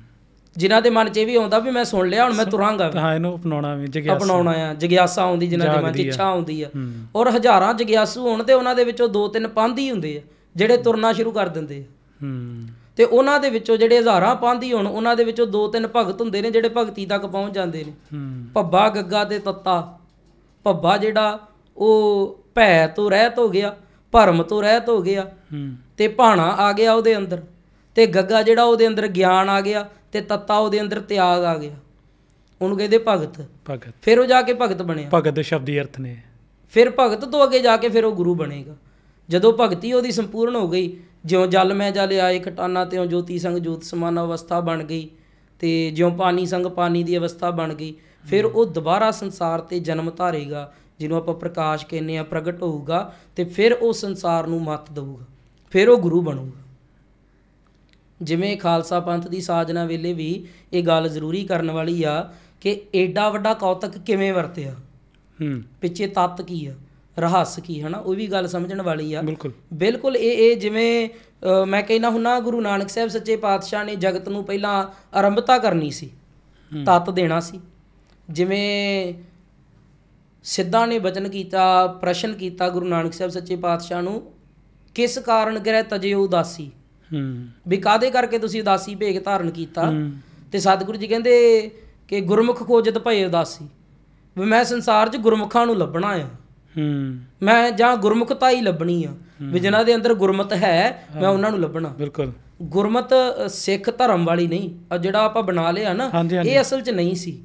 ਜਿਨ੍ਹਾਂ ਦੇ ਮਨ 'ਚ ਇਹ ਵੀ ਆਉਂਦਾ ਵੀ ਮੈਂ ਸੁਣ ਲਿਆ ਹੁਣ ਮੈਂ ਤੁਰਾਂਗਾ ਹਾਂ ਇਹਨੂੰ ਅਪਣਾਉਣਾ ਵੀ ਜਗਿਆਸਾ ਅਪਣਾਉਣਾ ਆ ਜਗਿਆਸਾ ਆਉਂਦੀ ਜਿਨ੍ਹਾਂ ਦੇ ਮਨ 'ਚ ਇੱਛਾ ਆਉਂਦੀ ਆ ਔਰ ਹਜ਼ਾਰਾਂ ਜਗਿਆਸੂ ਹੋਣ ਤੇ ਉਹਨਾਂ ਦੇ ਵਿੱਚੋਂ ਦੋ ਤਿੰਨ ਪੰਧੀ ਹੁੰਦੇ ਆ ਜਿਹੜੇ ਤੁਰਨਾ ਸ਼ੁਰੂ ਕਰ ਦਿੰਦੇ ਆ ਹੂੰ ਤੇ ਉਹਨਾਂ ਦੇ ਵਿੱਚੋਂ ਜਿਹੜੇ ਹਜ਼ਾਰਾਂ ਪਾਂਦੀ ਹੋਣ ਉਹਨਾਂ ਦੇ ਵਿੱਚੋਂ ਦੋ ਤਿੰਨ ਭਗਤ ਹੁੰਦੇ ਨੇ ਜਿਹੜੇ ਭਗਤੀ ਤੱਕ ਪਹੁੰਚ ਜਾਂਦੇ ਨੇ ਭੱਬਾ ਗੱਗਾ ਤੇ ਤੱਤਾ ਭੱਬਾ ਜਿਹੜਾ ਉਹ ਭੈ ਤੋਂ ਰਹਿਤ ਹੋ ਗਿਆ ਭਰਮ ਤੋਂ ਰਹਿਤ ਹੋ ਗਿਆ ਤੇ ਭਾਣਾ ਆ ਗਿਆ ਉਹਦੇ ਅੰਦਰ ਤੇ ਗੱਗਾ ਜਿਹੜਾ ਉਹਦੇ ਅੰਦਰ ਗਿਆਨ ਆ ਗਿਆ ਤੇ ਤੱਤਾ ਉਹਦੇ ਅੰਦਰ ਤਿਆਗ ਆ ਗਿਆ ਉਹਨੂੰ ਕਹਿੰਦੇ ਭਗਤ ਭਗਤ ਫਿਰ ਉਹ ਜਾ ਕੇ ਭਗਤ ਬਣਿਆ ਭਗਤ ਦੇ ਸ਼ਬਦੀ ਅਰਥ ਨੇ ਫਿਰ ਭਗਤ ਤੋਂ ਅੱਗੇ ਜਾ ਕੇ ਫਿਰ ਉਹ ਗੁਰੂ ਬਣੇਗਾ ਜਦੋਂ ਭਗਤੀ ਉਹਦੀ ਸੰਪੂਰਨ ਹੋ ਗਈ ਜਿਉਂ ਜਲ ਮੈਂ ਜਲ ਆਏ ਖਟਾਨਾ ਤੇ ਜੋਤੀ ਸੰਗ ਜੋਤ ਸਮਾਨ ਅਵਸਥਾ ਬਣ ਗਈ ਤੇ ਜਿਉਂ ਪਾਣੀ ਸੰਗ ਪਾਣੀ ਦੀ ਅਵਸਥਾ ਬਣ ਗਈ ਫਿਰ ਉਹ ਦੁਬਾਰਾ ਸੰਸਾਰ ਤੇ ਜਨਮ ਧਾਰੇਗਾ ਜਿਹਨੂੰ ਆਪਾਂ ਪ੍ਰਕਾਸ਼ ਕਹਿੰਨੇ ਆ ਪ੍ਰਗਟ ਹੋਊਗਾ ਤੇ ਫਿਰ ਉਹ ਸੰਸਾਰ ਨੂੰ ਮੱਤ ਦੇਊਗਾ ਫਿਰ ਉਹ ਗੁਰੂ ਬਣੂਗਾ ਜਿਵੇਂ ਖਾਲਸਾ ਪੰਥ ਦੀ ਸਾਜਨਾ ਵੇਲੇ ਵੀ ਇਹ ਗੱਲ ਜ਼ਰੂਰੀ ਕਰਨ ਵਾਲੀ ਆ ਕਿ ਐਡਾ ਵੱਡਾ ਕੌਤਕ ਕਿਵੇਂ ਵਰਤਿਆ ਹੂੰ ਪਿੱਛੇ ਤੱਤ ਕੀ ਆ ਰਹੱਸ ਕੀ ਹਨਾ ਉਹ ਵੀ ਗੱਲ ਸਮਝਣ ਵਾਲੀ ਆ ਬਿਲਕੁਲ ਇਹ ਇਹ ਜਿਵੇਂ ਮੈਂ ਕਹਿੰਦਾ ਹੁੰਨਾ ਗੁਰੂ ਨਾਨਕ ਸਾਹਿਬ ਸੱਚੇ ਪਾਤਸ਼ਾਹ ਨੇ ਜਗਤ ਨੂੰ ਪਹਿਲਾਂ ਆਰੰਭਤਾ ਕਰਨੀ ਸੀ ਤਤ ਦੇਣਾ ਸੀ ਜਿਵੇਂ ਸਿੱਧਾਂ ਨੇ ਬਚਨ ਕੀਤਾ ਪ੍ਰਸ਼ਨ ਕੀਤਾ ਗੁਰੂ ਨਾਨਕ ਸਾਹਿਬ ਸੱਚੇ ਪਾਤਸ਼ਾਹ ਨੂੰ ਕਿਸ ਕਾਰਨ ਗ੍ਰਹਿ ਤਜੇ ਉਦਾਸੀ ਹੂੰ ਵੀ ਕਾਦੇ ਕਰਕੇ ਤੁਸੀਂ ਉਦਾਸੀ ਭੇਗ ਧਾਰਨ ਕੀਤਾ ਤੇ ਸਤਿਗੁਰੂ ਜੀ ਕਹਿੰਦੇ ਕਿ ਗੁਰਮੁਖ ਖੋਜਤ ਭਏ ਉਦਾਸੀ ਵੀ ਮੈਂ ਸੰਸਾਰ 'ਚ ਗੁਰਮੁਖਾਂ ਨੂੰ ਲੱਭਣਾ ਆ ਹੂੰ ਮੈਂ ਜਾਂ ਗੁਰਮੁਖਤਾ ਹੀ ਲੱਭਣੀ ਆ ਵੀ ਜਿਨ੍ਹਾਂ ਦੇ ਅੰਦਰ ਗੁਰਮਤ ਹੈ ਮੈਂ ਉਹਨਾਂ ਨੂੰ ਲੱਭਣਾ ਬਿਲਕੁਲ ਗੁਰਮਤ ਸਿੱਖ ਧਰਮ ਵਾਲੀ ਨਹੀਂ ਆ ਜਿਹੜਾ ਆਪਾਂ ਬਣਾ ਲਿਆ ਨਾ ਇਹ ਅਸਲ 'ਚ ਨਹੀਂ ਸੀ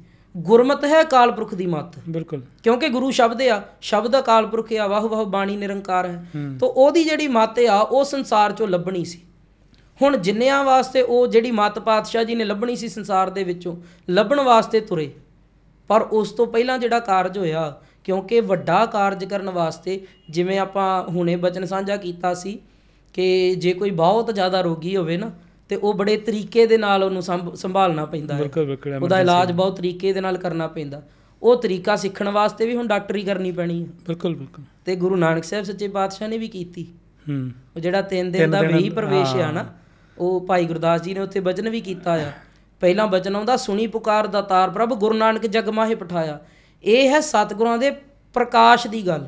ਗੁਰਮਤ ਹੈ ਕਾਲਪੁਰਖ ਦੀ ਮਤ ਬਿਲਕੁਲ ਕਿਉਂਕਿ ਗੁਰੂ ਸ਼ਬਦ ਆ ਸ਼ਬਦ ਕਾਲਪੁਰਖ ਆ ਵਾਹ ਵਾਹ ਬਾਣੀ ਨਿਰੰਕਾਰ ਹੈ ਤੋਂ ਉਹਦੀ ਜਿਹੜੀ ਮਤ ਆ ਉਹ ਸੰਸਾਰ 'ਚੋਂ ਲੱਭਣੀ ਸੀ ਹੁਣ ਜਿੰਨਿਆਂ ਵਾਸਤੇ ਉਹ ਜਿਹੜੀ ਮਤ ਪਾਤਸ਼ਾਹ ਜੀ ਨੇ ਲੱਭਣੀ ਸੀ ਸੰਸਾਰ ਦੇ ਵਿੱਚੋਂ ਲੱਭਣ ਵਾਸਤੇ ਤੁਰੇ ਪਰ ਉਸ ਤੋਂ ਪਹਿਲਾਂ ਜਿਹੜਾ ਕਾਰਜ ਹੋਇਆ ਕਿਉਂਕਿ ਵੱਡਾ ਕਾਰਜ ਕਰਨ ਵਾਸਤੇ ਜਿਵੇਂ ਆਪਾਂ ਹੁਣੇ ਬਚਨ ਸਾਂਝਾ ਕੀਤਾ ਸੀ ਕਿ ਜੇ ਕੋਈ ਬਹੁਤ ਜ਼ਿਆਦਾ ਰੋਗੀ ਹੋਵੇ ਨਾ ਤੇ ਉਹ ਬੜੇ ਤਰੀਕੇ ਦੇ ਨਾਲ ਉਹਨੂੰ ਸੰਭਾਲਣਾ ਪੈਂਦਾ ਹੈ ਉਹਦਾ ਇਲਾਜ ਬਹੁਤ ਤਰੀਕੇ ਦੇ ਨਾਲ ਕਰਨਾ ਪੈਂਦਾ ਉਹ ਤਰੀਕਾ ਸਿੱਖਣ ਵਾਸਤੇ ਵੀ ਹੁਣ ਡਾਕਟਰੀ ਕਰਨੀ ਪੈਣੀ ਹੈ ਬਿਲਕੁਲ ਬਿਲਕੁਲ ਤੇ ਗੁਰੂ ਨਾਨਕ ਸਾਹਿਬ ਸੱਚੇ ਪਾਤਸ਼ਾਹ ਨੇ ਵੀ ਕੀਤੀ ਹੂੰ ਉਹ ਜਿਹੜਾ 3 ਦਿਨ ਦਾ ਵੀ ਪ੍ਰਵੇਸ਼ ਆ ਨਾ ਉਹ ਭਾਈ ਗੁਰਦਾਸ ਜੀ ਨੇ ਉੱਥੇ ਬਚਨ ਵੀ ਕੀਤਾ ਆ ਪਹਿਲਾ ਬਚਨ ਆਉਂਦਾ ਸੁਣੀ ਪੁਕਾਰ ਦਾ ਤਾਰ ਪ੍ਰਭ ਗੁਰੂ ਨਾਨਕ ਜਗ ਮਾਹੇ ਪਠਾਇਆ ਇਹ ਹੈ ਸਤਿਗੁਰਾਂ ਦੇ ਪ੍ਰਕਾਸ਼ ਦੀ ਗੱਲ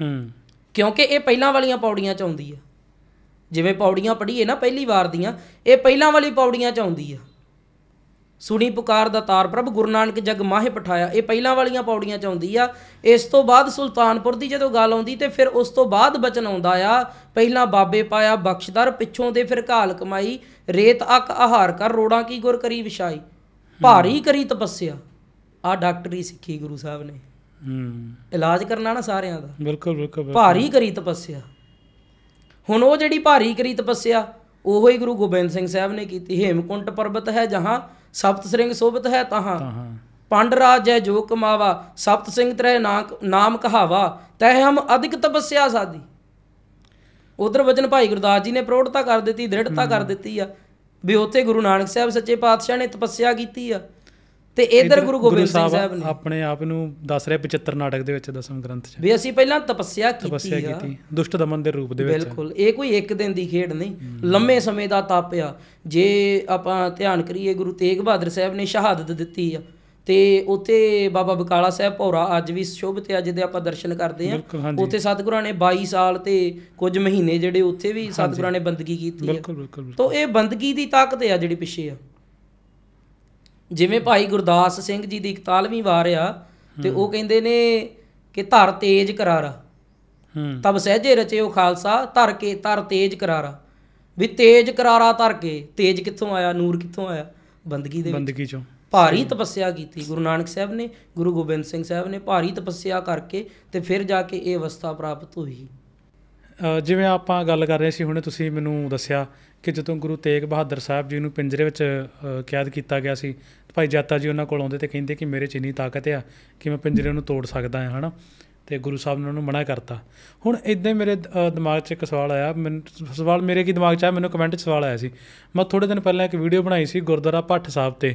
ਹੂੰ ਕਿਉਂਕਿ ਇਹ ਪਹਿਲਾਂ ਵਾਲੀਆਂ ਪੌੜੀਆਂ ਚ ਆਉਂਦੀ ਆ ਜਿਵੇਂ ਪੌੜੀਆਂ ਪੜੀਏ ਨਾ ਪਹਿਲੀ ਵਾਰ ਦੀਆਂ ਇਹ ਪਹਿਲਾਂ ਵਾਲੀ ਪੌੜੀਆਂ ਚ ਆਉਂਦੀ ਆ ਸੁਣੀ ਪੁਕਾਰ ਦਾ ਤਾਰ ਪ੍ਰਭ ਗੁਰੂ ਨਾਨਕ ਜਗ ਮਾਹੇ ਪਠਾਇਆ ਇਹ ਪਹਿਲਾਂ ਵਾਲੀਆਂ ਪੌੜੀਆਂ ਚ ਆਉਂਦੀ ਆ ਇਸ ਤੋਂ ਬਾਅਦ ਸੁਲਤਾਨਪੁਰ ਦੀ ਜਦੋਂ ਗੱਲ ਆਉਂਦੀ ਤੇ ਫਿਰ ਉਸ ਤੋਂ ਬਾਅਦ ਬਚਨ ਆਉਂਦਾ ਆ ਪਹਿਲਾਂ ਬਾਬੇ ਪਾਇਆ ਬਖਸ਼ਦਰ ਪਿੱਛੋਂ ਦੇ ਫਿਰ ਘਾਲ ਕਮਾਈ ਰੇਤ ਅਕ ਆਹਾਰ ਕਰ ਰੋੜਾਂ ਕੀ ਗੁਰ ਕਰੀ ਵਿਛਾਈ ਭਾਰੀ ਕਰੀ ਤਪੱਸਿਆ ਆ ਡਾਕਟਰੀ ਸਿੱਖੀ ਗੁਰੂ ਸਾਹਿਬ ਨੇ ਹੂੰ ਇਲਾਜ ਕਰਨਾ ਨਾ ਸਾਰਿਆਂ ਦਾ ਬਿਲਕੁਲ ਬਿਲਕੁਲ ਭਾਰੀ ਕਰੀ ਤਪੱਸਿਆ ਹੁਣ ਉਹ ਜਿਹੜੀ ਭਾਰੀ ਕਰੀ ਤਪੱਸਿਆ ਉਹੋ ਹੀ ਗੁਰੂ ਗੋਬਿੰਦ ਸਿੰਘ ਸਾਹਿਬ ਨੇ ਕੀਤੀ ਹੇਮਕੁੰਟ ਪਰਬਤ ਹੈ ਜਹਾਂ ਸਪਤ ਸਿੰਘ ਸੋਭਤ ਹੈ ਤਹਾਂ ਪੰਡਰਾਜ ਹੈ ਜੋ ਕਮਾਵਾ ਸਪਤ ਸਿੰਘ ਤਰੇ ਨਾਮ ਕਹਾਵਾ ਤੈ ਹਮ ਅਧਿਕ ਤਪੱਸਿਆ ਸਾਦੀ ਉਧਰ ਵਜਨ ਭਾਈ ਗੁਰਦਾਸ ਜੀ ਨੇ ਪ੍ਰੋੜਤਾ ਕਰ ਦਿੱਤੀ ਦ੍ਰਿੜਤਾ ਕਰ ਦਿੱਤੀ ਆ ਵੀ ਉੱਥੇ ਗੁਰੂ ਨਾਨਕ ਸਾਹਿਬ ਸੱਚੇ ਪਾਤਸ਼ਾਹ ਨੇ ਤਪੱਸਿਆ ਕੀਤੀ ਆ ਤੇ ਇਧਰ ਗੁਰੂ ਗੋਬਿੰਦ ਸਿੰਘ ਸਾਹਿਬ ਨੇ ਆਪਣੇ ਆਪ ਨੂੰ ਦੱਸ ਰਿਹਾ 75 ਨਾਟਕ ਦੇ ਵਿੱਚ ਦਸਮ ਗ੍ਰੰਥ ਚ ਵੀ ਅਸੀਂ ਪਹਿਲਾਂ ਤਪੱਸਿਆ ਕੀਤੀ ਤਪੱਸਿਆ ਕੀਤੀ ਦੁਸ਼ਟ ਦਮਨ ਦੇ ਰੂਪ ਦੇ ਵਿੱਚ ਬਿਲਕੁਲ ਇਹ ਕੋਈ ਇੱਕ ਦਿਨ ਦੀ ਖੇਡ ਨਹੀਂ ਲੰਮੇ ਸਮੇਂ ਦਾ ਤਪ ਆ ਜੇ ਆਪਾਂ ਧਿਆਨ ਕਰੀਏ ਗੁਰੂ ਤੇਗ ਬਹਾਦਰ ਸਾਹਿਬ ਨੇ ਸ਼ਹਾਦਤ ਦਿੱਤੀ ਆ ਤੇ ਉਥੇ ਬਾਬਾ ਬਕਾਲਾ ਸਾਹਿਬ ਭੌਰਾ ਅੱਜ ਵੀ ਤੇ ਅੱਜ ਦੇ ਆਪਾਂ ਦਰਸ਼ਨ ਕਰਦੇ ਆ ਉਥੇ ਸਤਿਗੁਰਾਂ ਨੇ 22 ਸਾਲ ਤੇ ਕੁਝ ਮਹੀਨੇ ਜਿਹੜੇ ਉਥੇ ਵੀ ਸਤਿਗੁਰਾਂ ਨੇ ਬੰਦਗੀ ਕੀਤੀ ਆ ਬਿਲਕੁਲ ਬਿਲਕੁਲ ਤਾਂ ਇਹ ਬੰਦਗੀ ਦੀ ਤਾਕਤ ਆ ਜਿਹੜੀ ਪਿੱਛੇ ਆ ਜਿਵੇਂ ਭਾਈ ਗੁਰਦਾਸ ਸਿੰਘ ਜੀ ਦੀ 41ਵੀਂ ਵਾਰ ਆ ਤੇ ਉਹ ਕਹਿੰਦੇ ਨੇ ਕਿ ਧਰ ਤੇਜ ਕਰਾਰ ਹੂੰ ਤਬ ਸਹਜੇ ਰਚਿਓ ਖਾਲਸਾ ਧਰ ਕੇ ਧਰ ਤੇਜ ਕਰਾਰ ਵੀ ਤੇਜ ਕਰਾਰਾ ਧਰ ਕੇ ਤੇਜ ਕਿੱਥੋਂ ਆਇਆ ਨੂਰ ਕਿੱਥੋਂ ਆਇਆ ਬੰਦਗੀ ਦੇ ਬੰਦਗੀ ਚੋਂ ਭਾਰੀ ਤਪੱਸਿਆ ਕੀਤੀ ਗੁਰੂ ਨਾਨਕ ਸਾਹਿਬ ਨੇ ਗੁਰੂ ਗੋਬਿੰਦ ਸਿੰਘ ਸਾਹਿਬ ਨੇ ਭਾਰੀ ਤਪੱਸਿਆ ਕਰਕੇ ਤੇ ਫਿਰ ਜਾ ਕੇ ਇਹ ਅਵਸਥਾ ਪ੍ਰਾਪਤ ਹੋਈ ਜਿਵੇਂ ਆਪਾਂ ਗੱਲ ਕਰ ਰਹੇ ਸੀ ਹੁਣੇ ਤੁਸੀਂ ਮੈਨੂੰ ਦੱਸਿਆ ਕਿ ਜਦੋਂ ਗੁਰੂ ਤੇਗ ਬਹਾਦਰ ਸਾਹਿਬ ਜੀ ਨੂੰ ਪਿੰਜਰੇ ਵਿੱਚ ਕੈਦ ਕੀਤਾ ਗਿਆ ਸੀ ਭਾਈ ਜਾਤਾ ਜੀ ਉਹਨਾਂ ਕੋਲ ਆਉਂਦੇ ਤੇ ਕਹਿੰਦੇ ਕਿ ਮੇਰੇ ਚ ਇਨੀ ਤਾਕਤ ਆ ਕਿ ਮੈਂ ਪਿੰਜਰੇ ਨੂੰ ਤੋੜ ਸਕਦਾ ਹਾਂ ਹਨਾ ਤੇ ਗੁਰੂ ਸਾਹਿਬ ਨੇ ਉਹਨੂੰ ਮਨਾ ਕਰਤਾ ਹੁਣ ਇਦਾਂ ਮੇਰੇ ਦਿਮਾਗ 'ਚ ਇੱਕ ਸਵਾਲ ਆਇਆ ਮੈਨੂੰ ਸਵਾਲ ਮੇਰੇ ਕੀ ਦਿਮਾਗ 'ਚ ਆਇਆ ਮੈਨੂੰ ਕਮੈਂਟ 'ਚ ਸਵਾਲ ਆਇਆ ਸੀ ਮੈਂ ਥੋੜੇ ਦਿਨ ਪਹਿਲਾਂ ਇੱਕ ਵੀਡੀਓ ਬਣਾਈ ਸੀ ਗੁਰਦੁਆਰਾ ਭੱਠ ਸਾਹਿਬ ਤੇ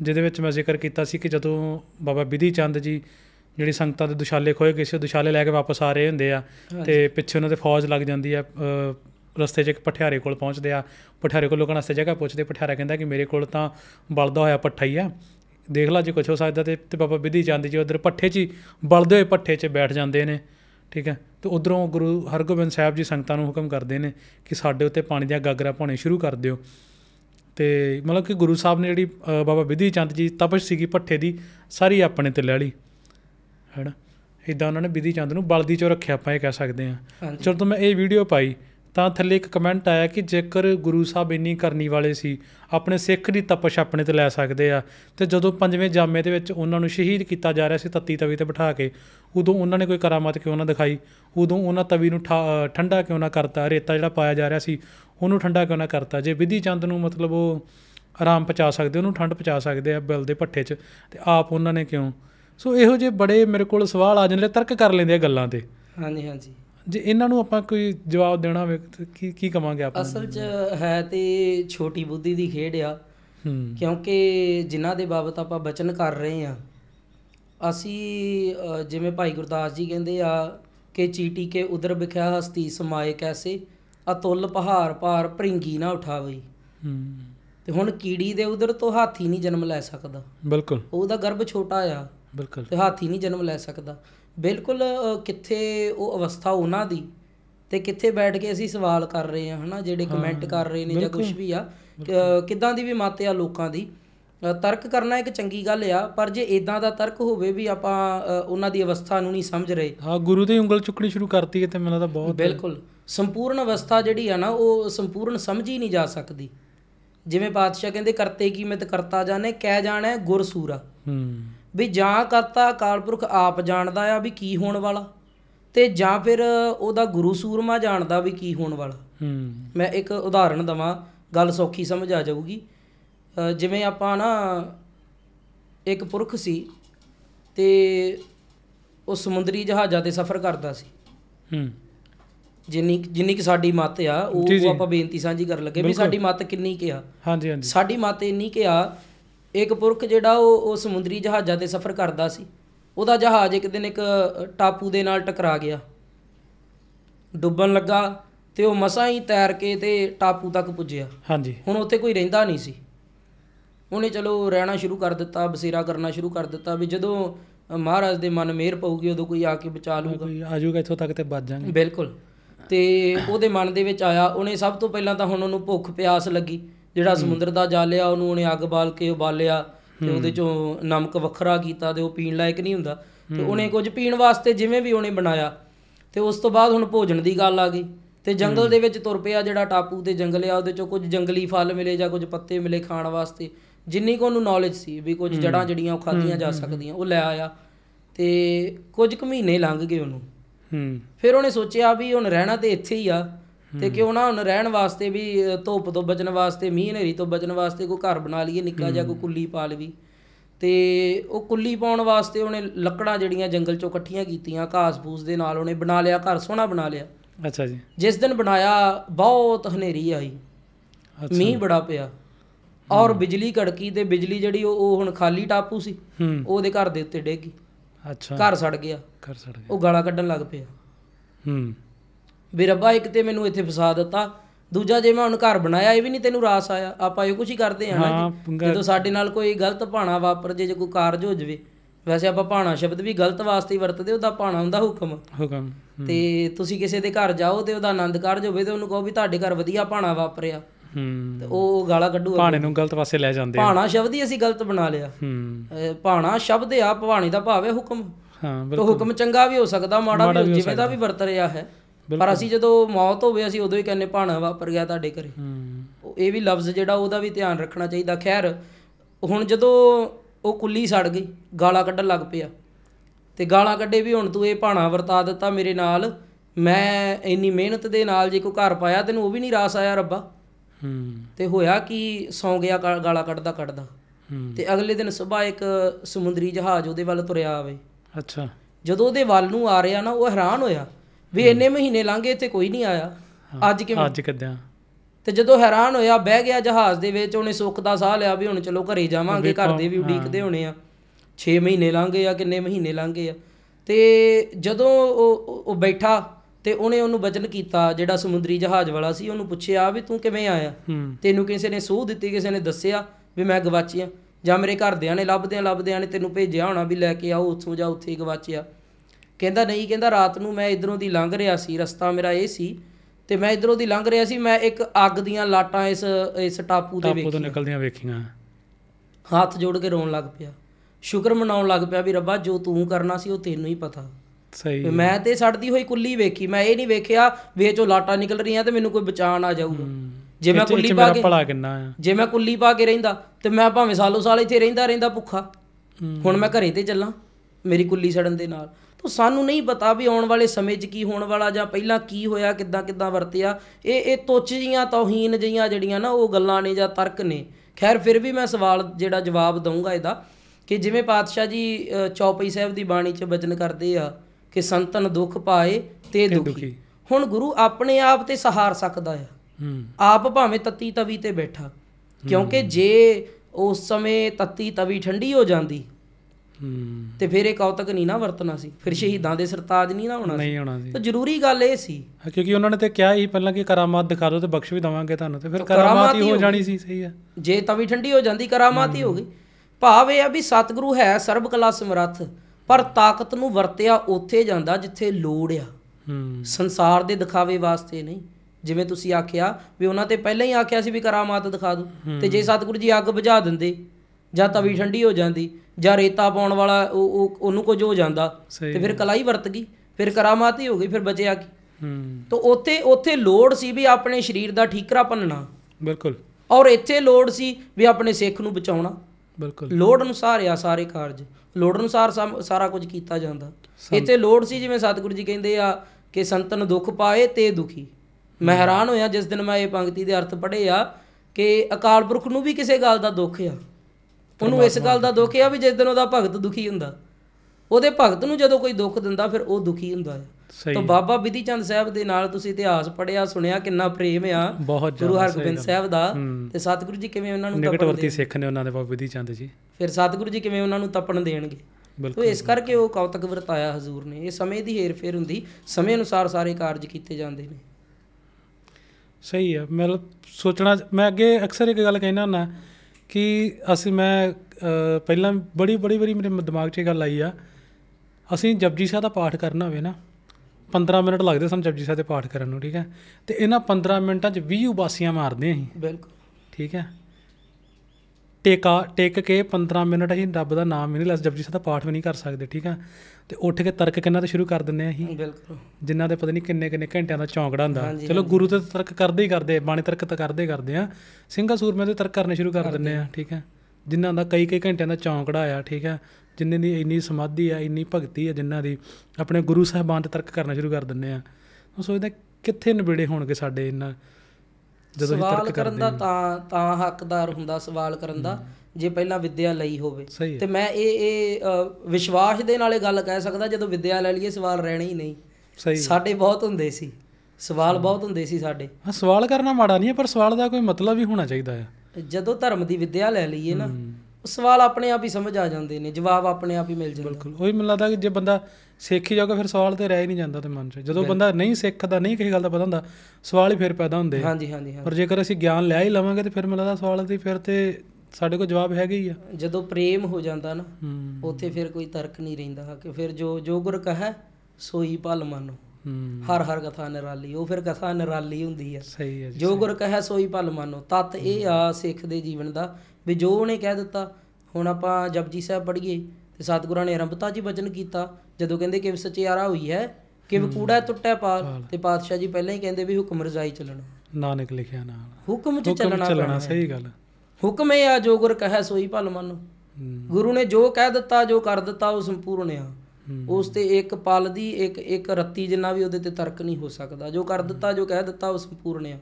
ਜਿਹਦੇ ਵਿੱਚ ਮੈਂ ਜ਼ਿਕਰ ਕੀਤਾ ਸੀ ਕਿ ਜਦੋਂ ਬਾਬਾ ਵਿਧੀ ਚੰਦ ਜੀ ਜਿਹੜੀ ਸੰਗਤਾਂ ਦੇ ਦੁਸ਼ਾਲੇ ਖੋਏ ਕਿਸੇ ਦੁਸ਼ਾਲੇ ਲੈ ਕੇ ਵਾਪਸ ਆ ਰਹੇ ਹੁੰਦੇ ਆ ਤੇ ਪਿੱਛੇ ਉਹਨਾਂ ਦੇ ਫੌਜ ਲੱਗ ਜਾਂਦੀ ਆ ਰਸਤੇ 'ਚ ਇੱਕ ਪਠਿਆਰੇ ਕੋਲ ਪਹੁੰਚਦੇ ਆ ਪਠਿਆਰੇ ਕੋਲ ਲੋਕਾਂ ਵਾਸਤੇ ਜਗ੍ਹਾ ਪੁੱਛਦੇ ਪਠਿਆਰਾ ਕਹਿੰਦਾ ਕਿ ਮੇਰੇ ਕੋਲ ਤਾਂ ਬਲਦਾ ਹੋਇਆ ਪੱਠਾ ਹੀ ਆ ਦੇਖ ਲਾ ਜੇ ਕੁਝ ਹੋ ਸਕਦਾ ਤੇ ਤੇ ਬਾਬਾ ਵਿਧੀ ਜਾਂਦੇ ਜੀ ਉਧਰ ਪੱਠੇ 'ਚ ਹੀ ਬਲਦੇ ਹੋਏ ਪੱਠੇ 'ਚ ਬੈਠ ਜਾਂਦੇ ਨੇ ਠੀਕ ਹੈ ਤੇ ਉਧਰੋਂ ਗੁਰੂ ਹਰਗੋਬਿੰਦ ਸਾਹਿਬ ਜੀ ਸੰਗਤਾਂ ਨੂੰ ਹੁਕਮ ਕਰਦੇ ਨੇ ਕਿ ਸਾਡੇ ਉੱਤੇ ਪਾਣੀ ਦੀਆਂ ਗਾਗਰਾ ਪਾਉਣੇ ਸ਼ੁਰੂ ਕਰ ਦਿਓ ਤੇ ਮਤਲਬ ਕਿ ਗੁਰੂ ਸਾਹਿਬ ਨੇ ਜਿਹੜੀ ਬਾਬਾ ਵਿਧੀ ਚੰਦ ਜੀ ਤਪਸ਼ ਸੀਗੀ ਪੱਠੇ ਦੀ ਸਾਰੀ ਆਪਣੇ ਤੇ ਲੈ ਲਈ ਹੈਨਾ ਇਦਾਂ ਉਹਨਾਂ ਨੇ ਵਿਧੀ ਚੰਦ ਨੂੰ ਬਲਦੀ ਚੋਂ ਰੱਖਿਆ ਆਪਾਂ ਇਹ ਕਹਿ ਸਕਦੇ ਆ ਚਲੋ ਤਾਂ ਮੈਂ ਇਹ ਵੀਡੀਓ ਪਾਈ ਤਾਂ ਥੱਲੇ ਇੱਕ ਕਮੈਂਟ ਆਇਆ ਕਿ ਜੇਕਰ ਗੁਰੂ ਸਾਹਿਬ ਇੰਨੀ ਕਰਨੀ ਵਾਲੇ ਸੀ ਆਪਣੇ ਸਿੱਖ ਦੀ ਤਪਸ਼ ਆਪਣੇ ਤੇ ਲੈ ਸਕਦੇ ਆ ਤੇ ਜਦੋਂ ਪੰਜਵੇਂ ਜਾਮੇ ਦੇ ਵਿੱਚ ਉਹਨਾਂ ਨੂੰ ਸ਼ਹੀਦ ਕੀਤਾ ਜਾ ਰਿਹਾ ਸੀ ਤੱਤੀ ਤਵੀ ਤੇ ਬਿਠਾ ਕੇ ਉਦੋਂ ਉਹਨਾਂ ਨੇ ਕੋਈ ਕਰਾਮਾਤ ਕਿਉਂ ਨਾ ਦਿਖਾਈ ਉਦੋਂ ਉਹਨਾਂ ਤਵੀ ਨੂੰ ਠੰਡਾ ਕਿਉਂ ਨਾ ਕਰਤਾ ਰੇਤਾ ਜਿਹੜਾ ਪਾਇਆ ਜਾ ਰਿਹਾ ਸੀ ਉਹਨੂੰ ਠੰਡਾ ਕਿਉਂ ਨਾ ਕਰਤਾ ਜੇ ਵਿਧੀ ਚੰਦ ਨੂੰ ਮਤਲਬ ਉਹ ਆਰਾਮ ਪਹੁੰਚਾ ਸਕਦੇ ਉਹਨੂੰ ਠੰਡ ਪਹੁੰਚਾ ਸਕਦੇ ਆ ਬਿਲ ਦੇ ਪੱਠੇ 'ਚ ਤੇ ਆਪ ਉਹਨਾਂ ਨੇ ਕਿਉਂ ਸੋ ਇਹੋ ਜਿਹੇ ਬੜੇ ਮੇਰੇ ਕੋਲ ਸਵਾਲ ਆ ਜਾਂਦੇ ਤਰਕ ਕਰ ਲੈਂਦੇ ਆ ਗੱਲਾਂ ਤੇ ਹਾਂਜੀ ਹਾਂਜੀ ਜੇ ਇਹਨਾਂ ਨੂੰ ਆਪਾਂ ਕੋਈ ਜਵਾਬ ਦੇਣਾ ਹੋਵੇ ਕੀ ਕੀ ਕਵਾਂਗੇ ਆਪਾਂ ਅਸਲ 'ਚ ਹੈ ਤੇ ਛੋਟੀ ਬੁੱਧੀ ਦੀ ਖੇਡ ਆ ਕਿਉਂਕਿ ਜਿਨ੍ਹਾਂ ਦੇ ਬਾਬਤ ਆਪਾਂ ਬਚਨ ਕਰ ਰਹੇ ਆ ਅਸੀਂ ਜਿਵੇਂ ਭਾਈ ਗੁਰਦਾਸ ਜੀ ਕਹਿੰਦੇ ਆ ਕਿ ਚੀਟੀ ਕੇ ਉਧਰ ਵਿਖਿਆ ਹਸਤੀ ਸਮਾਏ ਕੈਸੇ ਅਤੁੱਲ ਪਹਾੜ ਪਾਰ ਪ੍ਰਿੰਗੀ ਨਾ ਉਠਾਵਈ ਤੇ ਹੁਣ ਕੀੜੀ ਦੇ ਉਧਰ ਤੋਂ ਹਾਥੀ ਨਹੀਂ ਜਨਮ ਲੈ ਸਕਦਾ ਬਿਲਕੁਲ ਉਹਦਾ ਗਰਭ ਛੋਟਾ ਆ ਬਿਲਕੁਲ ਤੇ ਹਾਥੀ ਨਹੀਂ ਜਨਮ ਲੈ ਸਕਦਾ ਬਿਲਕੁਲ ਕਿੱਥੇ ਉਹ ਅਵਸਥਾ ਉਹਨਾਂ ਦੀ ਤੇ ਕਿੱਥੇ ਬੈਠ ਕੇ ਅਸੀਂ ਸਵਾਲ ਕਰ ਰਹੇ ਹਾਂ ਹਨਾ ਜਿਹੜੇ ਕਮੈਂਟ ਕਰ ਰਹੇ ਨੇ ਜਾਂ ਕੁਝ ਵੀ ਆ ਕਿਦਾਂ ਦੀ ਵੀ ਮਤ ਆ ਲੋਕਾਂ ਦੀ ਤਰਕ ਕਰਨਾ ਇੱਕ ਚੰਗੀ ਗੱਲ ਆ ਪਰ ਜੇ ਇਦਾਂ ਦਾ ਤਰਕ ਹੋਵੇ ਵੀ ਆਪਾਂ ਉਹਨਾਂ ਦੀ ਅਵਸਥਾ ਨੂੰ ਨਹੀਂ ਸਮਝ ਰਹੇ ਹਾਂ ਗੁਰੂ ਦੀ ਉਂਗਲ ਚੁੱਕਣੀ ਸ਼ੁਰੂ ਕਰਤੀ ਹੈ ਤੇ ਮੈਨੂੰ ਤਾਂ ਬਹੁਤ ਬਿਲਕੁਲ ਸੰਪੂਰਨ ਅਵਸਥਾ ਜਿਹੜੀ ਆ ਨਾ ਉਹ ਸੰਪੂਰਨ ਸਮਝ ਹੀ ਨਹੀਂ ਜਾ ਸਕਦੀ ਜਿਵੇਂ ਪਾਤਸ਼ਾਹ ਕਹਿੰਦੇ ਕਰਤੇ ਕੀ ਮਿਤ ਕਰਤਾ ਜਾਣੇ ਕਹਿ ਜਾਣਾ ਗੁਰ ਸੂਰਾ ਹੂੰ ਵੀ ਜਾਂ ਕਰਤਾ ਅਕਾਲ ਪੁਰਖ ਆਪ ਜਾਣਦਾ ਆ ਵੀ ਕੀ ਹੋਣ ਵਾਲਾ ਤੇ ਜਾਂ ਫਿਰ ਉਹਦਾ ਗੁਰੂ ਸੂਰਮਾ ਜਾਣਦਾ ਵੀ ਕੀ ਹੋਣ ਵਾਲਾ ਹੂੰ ਮੈਂ ਇੱਕ ਉਦਾਹਰਣ ਦਵਾਂ ਗੱਲ ਸੌਖੀ ਸਮਝ ਆ ਜਾਊਗੀ ਜਿਵੇਂ ਆਪਾਂ ਨਾ ਇੱਕ ਪੁਰਖ ਸੀ ਤੇ ਉਹ ਸਮੁੰਦਰੀ ਜਹਾਜ਼ਾਂ ਤੇ ਸਫ਼ਰ ਕਰਦਾ ਸੀ ਹੂੰ ਜਿੰਨੀ ਜਿੰਨੀ ਕਿ ਸਾਡੀ ਮੱਤ ਆ ਉਹ ਆਪਾਂ ਬੇਨਤੀ ਸਾਂਝੀ ਕਰਨ ਲੱਗੇ ਵੀ ਸਾਡੀ ਮੱਤ ਕਿੰਨੀ ਕਿ ਆ ਹਾਂਜੀ ਹਾਂਜੀ ਸਾਡੀ ਮੱਤ ਇੰਨੀ ਕਿ ਆ ਇੱਕ ਪੁਰਖ ਜਿਹੜਾ ਉਹ ਉਹ ਸਮੁੰਦਰੀ ਜਹਾਜ਼ਾਂ ਤੇ ਸਫ਼ਰ ਕਰਦਾ ਸੀ ਉਹਦਾ ਜਹਾਜ਼ ਇੱਕ ਦਿਨ ਇੱਕ ਟਾਪੂ ਦੇ ਨਾਲ ਟਕਰਾ ਗਿਆ ਡੁੱਬਣ ਲੱਗਾ ਤੇ ਉਹ ਮਸਾਂ ਹੀ ਤੈਰ ਕੇ ਤੇ ਟਾਪੂ ਤੱਕ ਪੁੱਜਿਆ ਹਾਂਜੀ ਹੁਣ ਉੱਥੇ ਕੋਈ ਰਹਿੰਦਾ ਨਹੀਂ ਸੀ ਉਹਨੇ ਚਲੋ ਰਹਿਣਾ ਸ਼ੁਰੂ ਕਰ ਦਿੱਤਾ ਬਸੇਰਾ ਕਰਨਾ ਸ਼ੁਰੂ ਕਰ ਦਿੱਤਾ ਵੀ ਜਦੋਂ ਮਹਾਰਾਜ ਦੇ ਮਨ ਮੇਰ ਪਊਗੀ ਉਦੋਂ ਕੋਈ ਆ ਕੇ ਬਚਾ ਲੂਗਾ ਕੋਈ ਆ ਜਾਊਗਾ ਇੱਥੋਂ ਤੱਕ ਤੇ ਬਚ ਜਾਾਂਗੇ ਬਿਲਕੁਲ ਤੇ ਉਹਦੇ ਮਨ ਦੇ ਵਿੱਚ ਆਇਆ ਉਹਨੇ ਸਭ ਤੋਂ ਪਹਿਲਾਂ ਤਾਂ ਹੁਣ ਉਹਨੂੰ ਭੁੱਖ ਪਿਆਸ ਲੱਗੀ ਜਿਹੜਾ ਸਮੁੰਦਰ ਦਾ ਜਲ ਆ ਉਹਨੂੰ ਉਹਨੇ ਅੱਗ ਬਾਲ ਕੇ ਉਬਾਲਿਆ ਤੇ ਉਹਦੇ ਚੋਂ ਨਮਕ ਵੱਖਰਾ ਕੀਤਾ ਤੇ ਉਹ ਪੀਣ ਲਾਇਕ ਨਹੀਂ ਹੁੰਦਾ ਤੇ ਉਹਨੇ ਕੁਝ ਪੀਣ ਵਾਸਤੇ ਜਿਵੇਂ ਵੀ ਉਹਨੇ ਬਣਾਇਆ ਤੇ ਉਸ ਤੋਂ ਬਾਅਦ ਹੁਣ ਭੋਜਨ ਦੀ ਗੱਲ ਆ ਗਈ ਤੇ ਜੰਗਲ ਦੇ ਵਿੱਚ ਤੁਰ ਪਿਆ ਜਿਹੜਾ ਟਾਪੂ ਤੇ ਜੰਗਲ ਆ ਉਹਦੇ ਚੋਂ ਕੁਝ ਜੰਗਲੀ ਫਲ ਮਿਲੇ ਜਾਂ ਕੁਝ ਪੱਤੇ ਮਿਲੇ ਖਾਣ ਵਾਸਤੇ ਜਿੰਨੀ ਕੋ ਉਹਨੂੰ ਨੌਲੇਜ ਸੀ ਵੀ ਕੁਝ ਜੜਾਂ ਜੜੀਆਂ ਉਹ ਖਾਧੀਆਂ ਜਾ ਸਕਦੀਆਂ ਉਹ ਲੈ ਆਇਆ ਤੇ ਕੁਝ ਕੁ ਮਹੀਨੇ ਲੰਘ ਗਏ ਉਹਨੂੰ ਹੂੰ ਫਿਰ ਉਹਨੇ ਸੋਚਿਆ ਵੀ ਹੁਣ ਰਹਿਣਾ ਤੇ ਇੱਥੇ ਹੀ ਆ ਤੇ ਕਿਉਂ ਨਾ ਹੁਣ ਰਹਿਣ ਵਾਸਤੇ ਵੀ ਧੁੱਪ ਤੋਂ ਬਚਣ ਵਾਸਤੇ ਮੀਂਹ ਹਨੇਰੀ ਤੋਂ ਬਚਣ ਵਾਸਤੇ ਕੋਈ ਘਰ ਬਣਾ ਲਈਏ ਨਿੱਕਾ ਜਿਹਾ ਕੋਈ ਕੁੱਲੀ ਪਾ ਲਈ ਤੇ ਉਹ ਕੁੱਲੀ ਪਾਉਣ ਵਾਸਤੇ ਉਹਨੇ ਲੱਕੜਾਂ ਜਿਹੜੀਆਂ ਜੰਗਲ ਚੋਂ ਇਕੱਠੀਆਂ ਕੀਤੀਆਂ ਘਾਸ-ਫੂਸ ਦੇ ਨਾਲ ਉਹਨੇ ਬਣਾ ਲਿਆ ਘਰ ਸੋਹਣਾ ਬਣਾ ਲਿਆ ਅੱਛਾ ਜੀ ਜਿਸ ਦਿਨ ਬਣਾਇਆ ਬਹੁਤ ਹਨੇਰੀ ਆਈ ਅੱਛਾ ਮੀਂਹ ਬੜਾ ਪਿਆ ਔਰ ਬਿਜਲੀ ਕੜਕੀ ਤੇ ਬਿਜਲੀ ਜਿਹੜੀ ਉਹ ਹੁਣ ਖਾਲੀ ਟਾਪੂ ਸੀ ਉਹਦੇ ਘਰ ਦੇ ਉੱਤੇ ਡੇਗੀ ਅੱਛਾ ਘਰ ਸੜ ਗਿਆ ਘਰ ਸੜ ਗਿਆ ਉਹ ਗਾਲਾਂ ਕੱਢਣ ਲੱਗ ਪਿਆ ਹੂੰ ਵੀ ਰੱਬਾ ਇੱਕ ਤੇ ਮੈਨੂੰ ਇੱਥੇ ਫਸਾ ਦਿੱਤਾ ਦੂਜਾ ਜੇ ਮੈਂ ਹੁਣ ਘਰ ਬਣਾਇਆ ਇਹ ਵੀ ਨਹੀਂ ਤੈਨੂੰ ਰਾਸ ਆਇਆ ਆਪਾਂ ਇਹ ਕੁਝ ਹੀ ਕਰਦੇ ਆ ਨਾ ਜਦੋਂ ਸਾਡੇ ਨਾਲ ਕੋਈ ਗਲਤ ਭਾਣਾ ਵਾਪਰ ਜੇ ਕੋਈ ਕਾਰਜ ਹੋ ਜਵੇ ਵੈਸੇ ਆਪਾਂ ਭਾਣਾ ਸ਼ਬਦ ਵੀ ਗਲਤ ਵਾਸਤੇ ਹੀ ਵਰਤਦੇ ਉਹਦਾ ਭਾਣਾ ਹੁੰਦਾ ਹੁਕਮ ਹੁਕਮ ਤੇ ਤੁਸੀਂ ਕਿਸੇ ਦੇ ਘਰ ਜਾਓ ਤੇ ਉਹਦਾ ਆਨੰਦ ਕਾਰਜ ਹੋਵੇ ਤੇ ਉਹਨੂੰ ਕਹੋ ਵੀ ਤੁਹਾਡੇ ਘਰ ਵਧੀਆ ਭਾਣਾ ਵਾਪਰਿਆ ਹੂੰ ਤੇ ਉਹ ਗਾਲਾਂ ਕੱਢੂ ਭਾਣੇ ਨੂੰ ਗਲਤ ਪਾਸੇ ਲੈ ਜਾਂਦੇ ਆ ਭਾਣਾ ਸ਼ਬਦ ਹੀ ਅਸੀਂ ਗਲਤ ਬਣਾ ਲਿਆ ਹੂੰ ਭਾਣਾ ਸ਼ਬਦ ਆ ਭਵਾਣੀ ਦਾ ਭਾਵ ਹੈ ਹੁਕਮ ਹਾਂ ਬਿਲਕੁਲ ਤਾਂ ਹੁਕਮ ਚੰਗਾ ਵੀ ਹੋ ਸਕਦਾ ਮਾੜਾ ਵੀ ਜਿਵੇਂ ਦਾ ਵੀ ਵਰਤ ਰਿਹਾ ਹੈ ਪਰ ਅਸੀਂ ਜਦੋਂ ਮੌਤ ਹੋਵੇ ਅਸੀਂ ਉਦੋਂ ਹੀ ਕਹਿੰਨੇ ਭਾਣਾ ਵਾਪਰ ਗਿਆ ਤੁਹਾਡੇ ਘਰੇ ਹੂੰ ਇਹ ਵੀ ਲਫ਼ਜ਼ ਜਿਹੜਾ ਉਹਦਾ ਵੀ ਧਿਆਨ ਰੱਖਣਾ ਚਾਹੀਦਾ ਖੈਰ ਹੁਣ ਜਦੋਂ ਉਹ ਕੁੱਲੀ ਸੜ ਗਈ ਗਾਲਾਂ ਕੱਢਣ ਲੱਗ ਪਿਆ ਤੇ ਗਾਲਾਂ ਕੱਢੇ ਵੀ ਹੁਣ ਤੂੰ ਇਹ ਭਾਣਾ ਵਰਤਾ ਦਿੱਤਾ ਮੇਰੇ ਨਾਲ ਮੈਂ ਇੰਨੀ ਮਿਹਨਤ ਦੇ ਨਾਲ ਜੇ ਕੋਈ ਘਰ ਪਾਇਆ ਤੈਨੂੰ ਉਹ ਵੀ ਨਹੀਂ ਰਾਸ ਆਇਆ ਰੱਬਾ ਹੂੰ ਤੇ ਹੋਇਆ ਕਿ ਸੌਂ ਗਿਆ ਗਾਲਾਂ ਕੱਢਦਾ ਕੱਢਦਾ ਤੇ ਅਗਲੇ ਦਿਨ ਸਵੇਰ ਇੱਕ ਸਮੁੰਦਰੀ ਜਹਾਜ਼ ਉਹਦੇ ਵੱਲ ਤੁਰਿਆ ਆਵੇ ਅੱਛਾ ਜਦੋਂ ਉਹਦੇ ਵੱਲ ਨੂੰ ਆ ਰਿਹਾ ਨਾ ਉਹ ਹੈਰਾਨ ਹੋਇਆ ਵੀ ਇੰਨੇ ਮਹੀਨੇ ਲੰਘੇ ਤੇ ਕੋਈ ਨਹੀਂ ਆਇਆ ਅੱਜ ਕਿਵੇਂ ਅੱਜ ਕਦਿਆਂ ਤੇ ਜਦੋਂ ਹੈਰਾਨ ਹੋਇਆ ਬਹਿ ਗਿਆ ਜਹਾਜ਼ ਦੇ ਵਿੱਚ ਉਹਨੇ ਸੁੱਖ ਦਾ ਸਾਹ ਲਿਆ ਵੀ ਹੁਣ ਚਲੋ ਘਰੇ ਜਾਵਾਂਗੇ ਘਰ ਦੇ ਵੀ ਉਡੀਕਦੇ ਹੋਣੇ ਆ 6 ਮਹੀਨੇ ਲੰਘੇ ਆ ਕਿੰਨੇ ਮਹੀਨੇ ਲੰਘੇ ਆ ਤੇ ਜਦੋਂ ਉਹ ਉਹ ਬੈਠਾ ਤੇ ਉਹਨੇ ਉਹਨੂੰ ਬਚਨ ਕੀਤਾ ਜਿਹੜਾ ਸਮੁੰਦਰੀ ਜਹਾਜ਼ ਵਾਲਾ ਸੀ ਉਹਨੂੰ ਪੁੱਛਿਆ ਵੀ ਤੂੰ ਕਿਵੇਂ ਆਇਆ ਤੈਨੂੰ ਕਿਸੇ ਨੇ ਸੂਹ ਦਿੱਤੀ ਕਿਸੇ ਨੇ ਦੱਸਿਆ ਵੀ ਮੈਂ ਗਵਾਚਿਆ ਜਾਂ ਮੇਰੇ ਘਰਦਿਆਂ ਨੇ ਲੱਭਦਿਆਂ ਲੱਭਦਿਆਂ ਨੇ ਤੈਨੂੰ ਭੇਜਿਆ ਹੋਣਾ ਵੀ ਲੈ ਕੇ ਆਓ ਉੱਥੋਂ ਜਾ ਉੱਥੇ ਗਵਾਚਿਆ ਕਹਿੰਦਾ ਨਹੀਂ ਕਹਿੰਦਾ ਰਾਤ ਨੂੰ ਮੈਂ ਇਧਰੋਂ ਦੀ ਲੰਘ ਰਿਹਾ ਸੀ ਰਸਤਾ ਮੇਰਾ ਇਹ ਸੀ ਤੇ ਮੈਂ ਇਧਰੋਂ ਦੀ ਲੰਘ ਰਿਹਾ ਸੀ ਮੈਂ ਇੱਕ ਅੱਗ ਦੀਆਂ ਲਾਟਾਂ ਇਸ ਇਸ ਟਾਪੂ ਦੇ ਵੇਖੀਆਂ ਟਾਪੂ ਤੋਂ ਨਿਕਲਦੀਆਂ ਵੇਖੀਆਂ ਹੱਥ ਜੋੜ ਕੇ ਰੋਣ ਲੱਗ ਪਿਆ ਸ਼ੁਕਰ ਮਨਾਉਣ ਲੱਗ ਪਿਆ ਵੀ ਰੱਬਾ ਜੋ ਤੂੰ ਕਰਨਾ ਸੀ ਉਹ ਤੈਨੂੰ ਹੀ ਪਤਾ ਸਹੀ ਮੈਂ ਤੇ ਸੜਦੀ ਹੋਈ ਕੁੱਲੀ ਵੇਖੀ ਮੈਂ ਇਹ ਨਹੀਂ ਵੇਖਿਆ ਵੀ ਚੋਂ ਲਾਟਾਂ ਨਿਕਲ ਰਹੀਆਂ ਤੇ ਮੈਨੂੰ ਕੋਈ ਬਚਾਣ ਆ ਜਾਊਗਾ ਜੇ ਮੈਂ ਕੁੱਲੀ ਪਾ ਕੇ ਭਲਾ ਕਿੰਨਾ ਆ ਜੇ ਮੈਂ ਕੁੱਲੀ ਪਾ ਕੇ ਰਹਿੰਦਾ ਤੇ ਮੈਂ ਭਾਵੇਂ ਸਾਲੋ ਸਾਲ ਇੱਥੇ ਰਹਿੰਦਾ ਰਹਿੰਦਾ ਭੁੱਖਾ ਹੁਣ ਮੈਂ ਘਰੇ ਤੇ ਚੱਲਾਂ ਮੇਰੀ ਕੁੱਲੀ ਸੜਨ ਦੇ ਨਾਲ ਉਹ ਸਾਨੂੰ ਨਹੀਂ ਪਤਾ ਵੀ ਆਉਣ ਵਾਲੇ ਸਮੇਂ 'ਚ ਕੀ ਹੋਣ ਵਾਲਾ ਜਾਂ ਪਹਿਲਾਂ ਕੀ ਹੋਇਆ ਕਿੱਦਾਂ ਕਿੱਦਾਂ ਵਰਤਿਆ ਇਹ ਇਹ ਤੋਚ ਜੀਆਂ ਤੌਹੀਨ ਜੀਆਂ ਜਿਹੜੀਆਂ ਨਾ ਉਹ ਗੱਲਾਂ ਨੇ ਜਾਂ ਤਰਕ ਨੇ ਖੈਰ ਫਿਰ ਵੀ ਮੈਂ ਸਵਾਲ ਜਿਹੜਾ ਜਵਾਬ ਦਊਂਗਾ ਇਹਦਾ ਕਿ ਜਿਵੇਂ ਪਾਤਸ਼ਾਹ ਜੀ ਚੌਪਈ ਸਾਹਿਬ ਦੀ ਬਾਣੀ 'ਚ ਬਚਨ ਕਰਦੇ ਆ ਕਿ ਸੰਤਨ ਦੁੱਖ ਪਾਏ ਤੇ ਦੁਖੀ ਹੁਣ ਗੁਰੂ ਆਪਣੇ ਆਪ ਤੇ ਸਹਾਰ ਸਕਦਾ ਆ ਆਪ ਭਾਵੇਂ ਤਤੀ ਤਵੀ ਤੇ ਬੈਠਾ ਕਿਉਂਕਿ ਜੇ ਉਸ ਸਮੇਂ ਤਤੀ ਤਵੀ ਠੰਡੀ ਹੋ ਜਾਂਦੀ ਤੇ ਫਿਰ ਇਹ ਕੌਤਕ ਨਹੀਂ ਨਾ ਵਰਤਣਾ ਸੀ ਫਿਰ ਸ਼ਹੀਦਾਂ ਦੇ ਸਰਤਾਜ ਨਹੀਂ ਨਾ ਹੋਣਾ ਸੀ ਨਹੀਂ ਹੋਣਾ ਸੀ ਤਾਂ ਜ਼ਰੂਰੀ ਗੱਲ ਇਹ ਸੀ ਕਿਉਂਕਿ ਉਹਨਾਂ ਨੇ ਤੇ ਕਿਹਾ ਹੀ ਪਹਿਲਾਂ ਕਿ ਕਰਾਮਾਤ ਦਿਖਾ ਦਿਓ ਤੇ ਬਖਸ਼ ਵੀ ਦਵਾਂਗੇ ਤੁਹਾਨੂੰ ਤੇ ਫਿਰ ਕਰਾਮਾਤ ਹੀ ਹੋ ਜਾਣੀ ਸੀ ਸਹੀ ਹੈ ਜੇ ਤਾਂ ਵੀ ਠੰਡੀ ਹੋ ਜਾਂਦੀ ਕਰਾਮਾਤ ਹੀ ਹੋ ਗਈ ਭਾਵ ਇਹ ਆ ਵੀ ਸਤਿਗੁਰੂ ਹੈ ਸਰਬ ਕਲਾ ਸਮਰੱਥ ਪਰ ਤਾਕਤ ਨੂੰ ਵਰਤਿਆ ਉੱਥੇ ਜਾਂਦਾ ਜਿੱਥੇ ਲੋੜ ਆ ਸੰਸਾਰ ਦੇ ਦਿਖਾਵੇ ਵਾਸਤੇ ਨਹੀਂ ਜਿਵੇਂ ਤੁਸੀਂ ਆਖਿਆ ਵੀ ਉਹਨਾਂ ਤੇ ਪਹਿਲਾਂ ਹੀ ਆਖਿਆ ਸੀ ਵੀ ਕਰਾਮਾਤ ਦਿਖਾ ਦਿਓ ਤੇ ਜੇ ਸਤਿਗੁਰੂ ਜੀ ਅੱਗ ਬੁਝਾ ਦਿੰਦੇ ਜਾਂ ਤਵੀ ਠੰਡੀ ਹੋ ਜਾਂਦੀ ਜਾਂ ਰੇਤਾ ਪਾਉਣ ਵਾਲਾ ਉਹ ਉਹਨੂੰ ਕੁਝ ਹੋ ਜਾਂਦਾ ਤੇ ਫਿਰ ਕਲਾ ਹੀ ਵਰਤ ਗਈ ਫਿਰ ਕਰਾਮਾਤ ਹੀ ਹੋ ਗਈ ਫਿਰ ਬਚਿਆ ਕੀ ਹੂੰ ਤਾਂ ਉੱਥੇ ਉੱਥੇ ਲੋੜ ਸੀ ਵੀ ਆਪਣੇ ਸਰੀਰ ਦਾ ਠੀਕਰਾ ਪੰਨਣਾ ਬਿਲਕੁਲ ਔਰ ਇੱਥੇ ਲੋੜ ਸੀ ਵੀ ਆਪਣੇ ਸਿੱਖ ਨੂੰ ਬਚਾਉਣਾ ਬਿਲਕੁਲ ਲੋੜ ਅਨੁਸਾਰ ਆ ਸਾਰੇ ਕਾਰਜ ਲੋੜ ਅਨੁਸਾਰ ਸਾਰਾ ਕੁਝ ਕੀਤਾ ਜਾਂਦਾ ਇੱਥੇ ਲੋੜ ਸੀ ਜਿਵੇਂ ਸਤਿਗੁਰੂ ਜੀ ਕਹਿੰਦੇ ਆ ਕਿ ਸੰਤਨ ਦੁੱਖ ਪਾਏ ਤੇ ਦੁਖੀ ਮੈਂ ਹੈਰਾਨ ਹੋਇਆ ਜਿਸ ਦਿਨ ਮੈਂ ਇਹ ਪੰਕਤੀ ਦੇ ਅਰਥ ਪੜ੍ਹੇ ਆ ਕਿ ਅਕਾਲ ਪੁਰਖ ਨੂੰ ਵੀ ਕਿਸੇ ਗੱਲ ਦਾ ਦੁੱਖ ਆ ਉਹਨੂੰ ਇਸ ਗੱਲ ਦਾ ਦੁੱਖ ਆ ਵੀ ਜਿਸ ਦਿਨ ਉਹਦਾ ਭਗਤ ਦੁਖੀ ਹੁੰਦਾ ਉਹਦੇ ਭਗਤ ਨੂੰ ਜਦੋਂ ਕੋਈ ਦੁੱਖ ਦਿੰਦਾ ਫਿਰ ਉਹ ਦੁਖੀ ਹੁੰਦਾ ਹੈ ਤਾਂ ਬਾਬਾ ਬਿਧੀ ਚੰਦ ਸਾਹਿਬ ਦੇ ਨਾਲ ਤੁਸੀਂ ਇਤਿਹਾਸ ਪੜਿਆ ਸੁਣਿਆ ਕਿੰਨਾ ਪ੍ਰੇਮ ਆ ਗੁਰੂ ਹਰਗੋਬਿੰਦ ਸਾਹਿਬ ਦਾ ਤੇ ਸਤਿਗੁਰੂ ਜੀ ਕਿਵੇਂ ਉਹਨਾਂ ਨੂੰ ਤਪਣ ਨਿਕਟਵਰਤੀ ਸਿੱਖ ਨੇ ਉਹਨਾਂ ਦੇ ਬਾਬਾ ਬਿਧੀ ਚੰਦ ਜੀ ਫਿਰ ਸਤਿਗੁਰੂ ਜੀ ਕਿਵੇਂ ਉਹਨਾਂ ਨੂੰ ਤਪਣ ਦੇਣਗੇ ਬਿਲਕੁਲ ਇਸ ਕਰਕੇ ਉਹ ਕੌਤਕ ਵਰਤਾਇਆ ਹਜ਼ੂਰ ਨੇ ਇਹ ਸਮੇਂ ਦੀ ਫੇਰ ਹੁੰਦੀ ਸਮੇਂ ਅਨੁਸਾਰ ਸਾਰੇ ਕਾਰਜ ਕੀਤੇ ਜਾਂਦੇ ਨੇ ਸਹੀ ਹੈ ਮੈਂ ਸੋਚਣਾ ਮੈਂ ਅੱਗੇ ਅਕਸਰ ਇੱਕ ਗੱਲ ਕਹਿਣਾ ਹੁੰਦਾ ਕਿ ਅਸੀਂ ਮੈਂ ਪਹਿਲਾਂ ਬੜੀ ਬੜੀ ਵਾਰੀ ਮੇਰੇ ਦਿਮਾਗ 'ਚ ਇਹ ਗੱਲ ਆਈ ਆ ਅਸੀਂ ਜਪਜੀ ਸਾਹਿਬ ਦਾ ਪਾਠ ਕਰਨਾ ਹੋਵੇ ਨਾ 15 ਮਿੰਟ ਲੱਗਦੇ ਸਾਨੂੰ ਜਪਜੀ ਸਾਹਿਬ ਦੇ ਪਾਠ ਕਰਨ ਨੂੰ ਠੀਕ ਹੈ ਤੇ ਇਹਨਾਂ 15 ਮਿੰਟਾਂ 'ਚ 20 ਉਬਾਸੀਆਂ ਮਾਰਦੇ ਅਸੀਂ ਬਿਲਕੁਲ ਠੀਕ ਹੈ ਟੇਕਾ ਟੇਕ ਕੇ 15 ਮਿੰਟ ਅਸੀਂ ਰੱਬ ਦਾ ਨਾਮ ਵੀ ਨਹੀਂ ਲੈ ਜਪਜੀ ਸਾਹਿਬ ਦਾ ਪਾਠ ਵੀ ਨਹੀਂ ਕਰ ਸਕਦੇ ਠੀਕ ਹੈ ਤੇ ਉੱਠ ਕੇ ਤਰਕ ਕਿੰਨਾ ਤੇ ਸ਼ੁਰੂ ਕਰ ਦਿੰਨੇ ਆ ਅਸੀਂ ਬਿਲਕੁਲ ਜਿਨ੍ਹਾਂ ਦੇ ਪਤਾ ਨਹੀਂ ਕਿੰਨੇ ਕਿੰਨੇ ਘੰਟਿਆਂ ਦਾ ਚੌਂਕੜਾ ਹੁੰਦਾ ਚਲੋ ਗੁਰੂ ਤੇ ਤਰਕ ਕਰਦੇ ਹੀ ਕਰਦੇ ਬਾਣੀ ਤਰਕ ਤਾਂ ਕਰਦੇ ਕਰਦੇ ਆ ਸਿੰਘਾ ਸੂਰਮਿਆਂ ਦੇ ਤਰਕ ਕਰਨੇ ਸ਼ੁਰੂ ਕਰ ਦਿੰਨੇ ਆ ਠੀਕ ਹੈ ਜਿਨ੍ਹਾਂ ਦਾ ਕਈ ਕਈ ਘੰਟਿਆਂ ਦਾ ਚੌਂਕੜਾ ਆ ਠੀਕ ਹੈ ਜਿੰਨੇ ਦੀ ਇੰਨੀ ਸਮਾਧੀ ਆ ਇੰਨੀ ਭਗਤੀ ਆ ਜਿਨ੍ਹਾਂ ਦੀ ਆਪਣੇ ਗੁਰੂ ਸਾਹਿਬਾਨ ਤੇ ਤਰਕ ਕਰਨਾ ਸ਼ੁਰੂ ਕਰ ਦਿੰਨੇ ਆ ਉਹ ਸੋਚਦਾ ਕਿੱਥੇ ਨਵੇੜੇ ਹੋਣਗੇ ਸਾਡੇ ਇਹਨਾਂ ਜਦੋਂ ਅਸੀਂ ਤਰਕ ਕਰਦੇ ਸਵਾਲ ਕਰਨ ਦਾ ਤਾਂ ਤਾਂ ਹੱਕਦਾਰ ਹੁੰਦਾ ਸਵਾਲ ਕਰਨ ਦਾ ਜੇ ਪਹਿਲਾਂ ਵਿੱਦਿਆ ਲਈ ਹੋਵੇ ਤੇ ਮੈਂ ਇਹ ਇਹ ਵਿਸ਼ਵਾਸ ਦੇ ਨਾਲ ਇਹ ਗੱਲ ਕਹਿ ਸਕਦਾ ਜਦੋਂ ਵਿੱਦਿਆ ਲੈ ਲਈਏ ਸਵਾਲ ਰਹਿਣੇ ਹੀ ਨਹੀਂ ਸਹੀ ਸਾਡੇ ਬਹੁਤ ਹੁੰਦੇ ਸੀ ਸਵਾਲ ਬਹੁਤ ਹੁੰਦੇ ਸੀ ਸਾਡੇ ਹਾਂ ਸਵਾਲ ਕਰਨਾ ਮਾੜਾ ਨਹੀਂ ਹੈ ਪਰ ਸਵਾਲ ਦਾ ਕੋਈ ਮਤਲਬ ਵੀ ਹੋਣਾ ਚਾਹੀਦਾ ਹੈ ਜਦੋਂ ਧਰਮ ਦੀ ਵਿੱਦਿਆ ਲੈ ਲਈਏ ਨਾ ਸਵਾਲ ਆਪਣੇ ਆਪ ਹੀ ਸਮਝ ਆ ਜਾਂਦੇ ਨੇ ਜਵਾਬ ਆਪਣੇ ਆਪ ਹੀ ਮਿਲ ਜਾਂਦੇ ਬਿਲਕੁਲ ਉਹੀ ਮੈਨੂੰ ਲੱਗਦਾ ਕਿ ਜੇ ਬੰਦਾ ਸਿੱਖ ਹੀ ਜਾਊਗਾ ਫਿਰ ਸਵਾਲ ਤੇ ਰਹਿ ਹੀ ਨਹੀਂ ਜਾਂਦਾ ਤੇ ਮਨ 'ਚ ਜਦੋਂ ਬੰਦਾ ਨਹੀਂ ਸਿੱਖਦਾ ਨਹੀਂ ਕਿਸੇ ਗੱਲ ਦਾ ਪਤਾ ਹੁੰਦਾ ਸਵਾਲ ਹੀ ਫਿਰ ਪੈਦਾ ਹੁੰਦੇ ਹਾਂਜੀ ਹਾਂਜੀ ਹਾਂ ਪਰ ਜੇਕਰ ਅਸੀਂ ਗਿਆਨ ਲੈ ਹੀ ਲਵਾਂਗੇ ਤੇ ਫਿਰ ਮੈਨੂੰ ਲੱਗਦਾ ਸਵਾਲ ਤੇ ਫਿਰ ਤੇ ਸਾਡੇ ਕੋਲ ਜਵਾਬ ਹੈਗਾ ਹੀ ਆ ਜਦੋਂ ਪ੍ਰੇਮ ਹੋ ਜਾਂਦਾ ਨਾ ਉੱਥੇ ਫਿਰ ਕੋਈ ਤਰਕ ਨਹੀਂ ਰਹਿੰਦਾ ਕਿ ਫਿਰ ਜੋ ਜੋ ਗੁਰ ਕਹੈ ਸੋਈ ਭਲ ਮੰਨੋ ਹਰ ਹਰ ਕਥਾ ਨਿਰਾਲੀ ਉਹ ਫਿਰ ਕਥਾ ਨਿਰਾਲੀ ਹੁੰਦੀ ਆ ਸਹੀ ਹੈ ਜੋ ਗੁਰ ਕਹੈ ਸੋਈ ਭਲ ਮੰਨੋ ਤਤ ਇਹ ਆ ਸਿੱਖ ਦੇ ਜੀਵਨ ਦਾ ਵੀ ਜੋ ਉਹਨੇ ਕਹਿ ਦਿੱਤਾ ਹੁਣ ਆਪਾਂ ਜਪਜੀ ਸਾਹਿਬ ਪੜ੍ਹੀਏ ਤੇ ਸਤਿਗੁਰਾਂ ਨੇ ਆਰੰਭਤਾ ਜੀ ਬਚਨ ਕੀਤਾ ਜਦੋਂ ਕਹਿੰਦੇ ਕਿ ਸਚਿਆਰਾ ਹੋਈ ਹੈ ਕਿ ਕੂੜਾ ਟੁੱਟੈ ਪਾਲ ਤੇ ਪਾਤਸ਼ਾਹ ਜੀ ਪਹਿਲਾਂ ਹੀ ਕਹਿੰਦੇ ਵੀ ਹੁਕਮ ਰਜ਼ਾਈ ਚੱਲਣਾ ਨਾਨਕ ਲਿਖਿਆ ਨਾਲ ਹੁਕਮ ਚ ਚੱਲਣਾ ਸਹੀ ਗੱਲ ਹੁਕਮ ਇਹ ਆ ਜੋ ਗੁਰ ਕਹੈ ਸੋਈ ਭਲ ਮੰਨੋ ਗੁਰੂ ਨੇ ਜੋ ਕਹਿ ਦਿੱਤਾ ਜੋ ਕਰ ਦਿੱਤਾ ਉਹ ਸੰਪੂਰਨ ਆ ਉਸ ਤੇ ਇੱਕ ਪਲ ਦੀ ਇੱਕ ਇੱਕ ਰੱਤੀ ਜਿੰਨਾ ਵੀ ਉਹਦੇ ਤੇ ਤਰਕ ਨਹੀਂ ਹੋ ਸਕਦਾ ਜੋ ਕਰ ਦਿੱਤਾ ਜੋ ਕਹਿ ਦਿੱਤਾ ਉਹ ਸੰਪੂਰਨ ਆ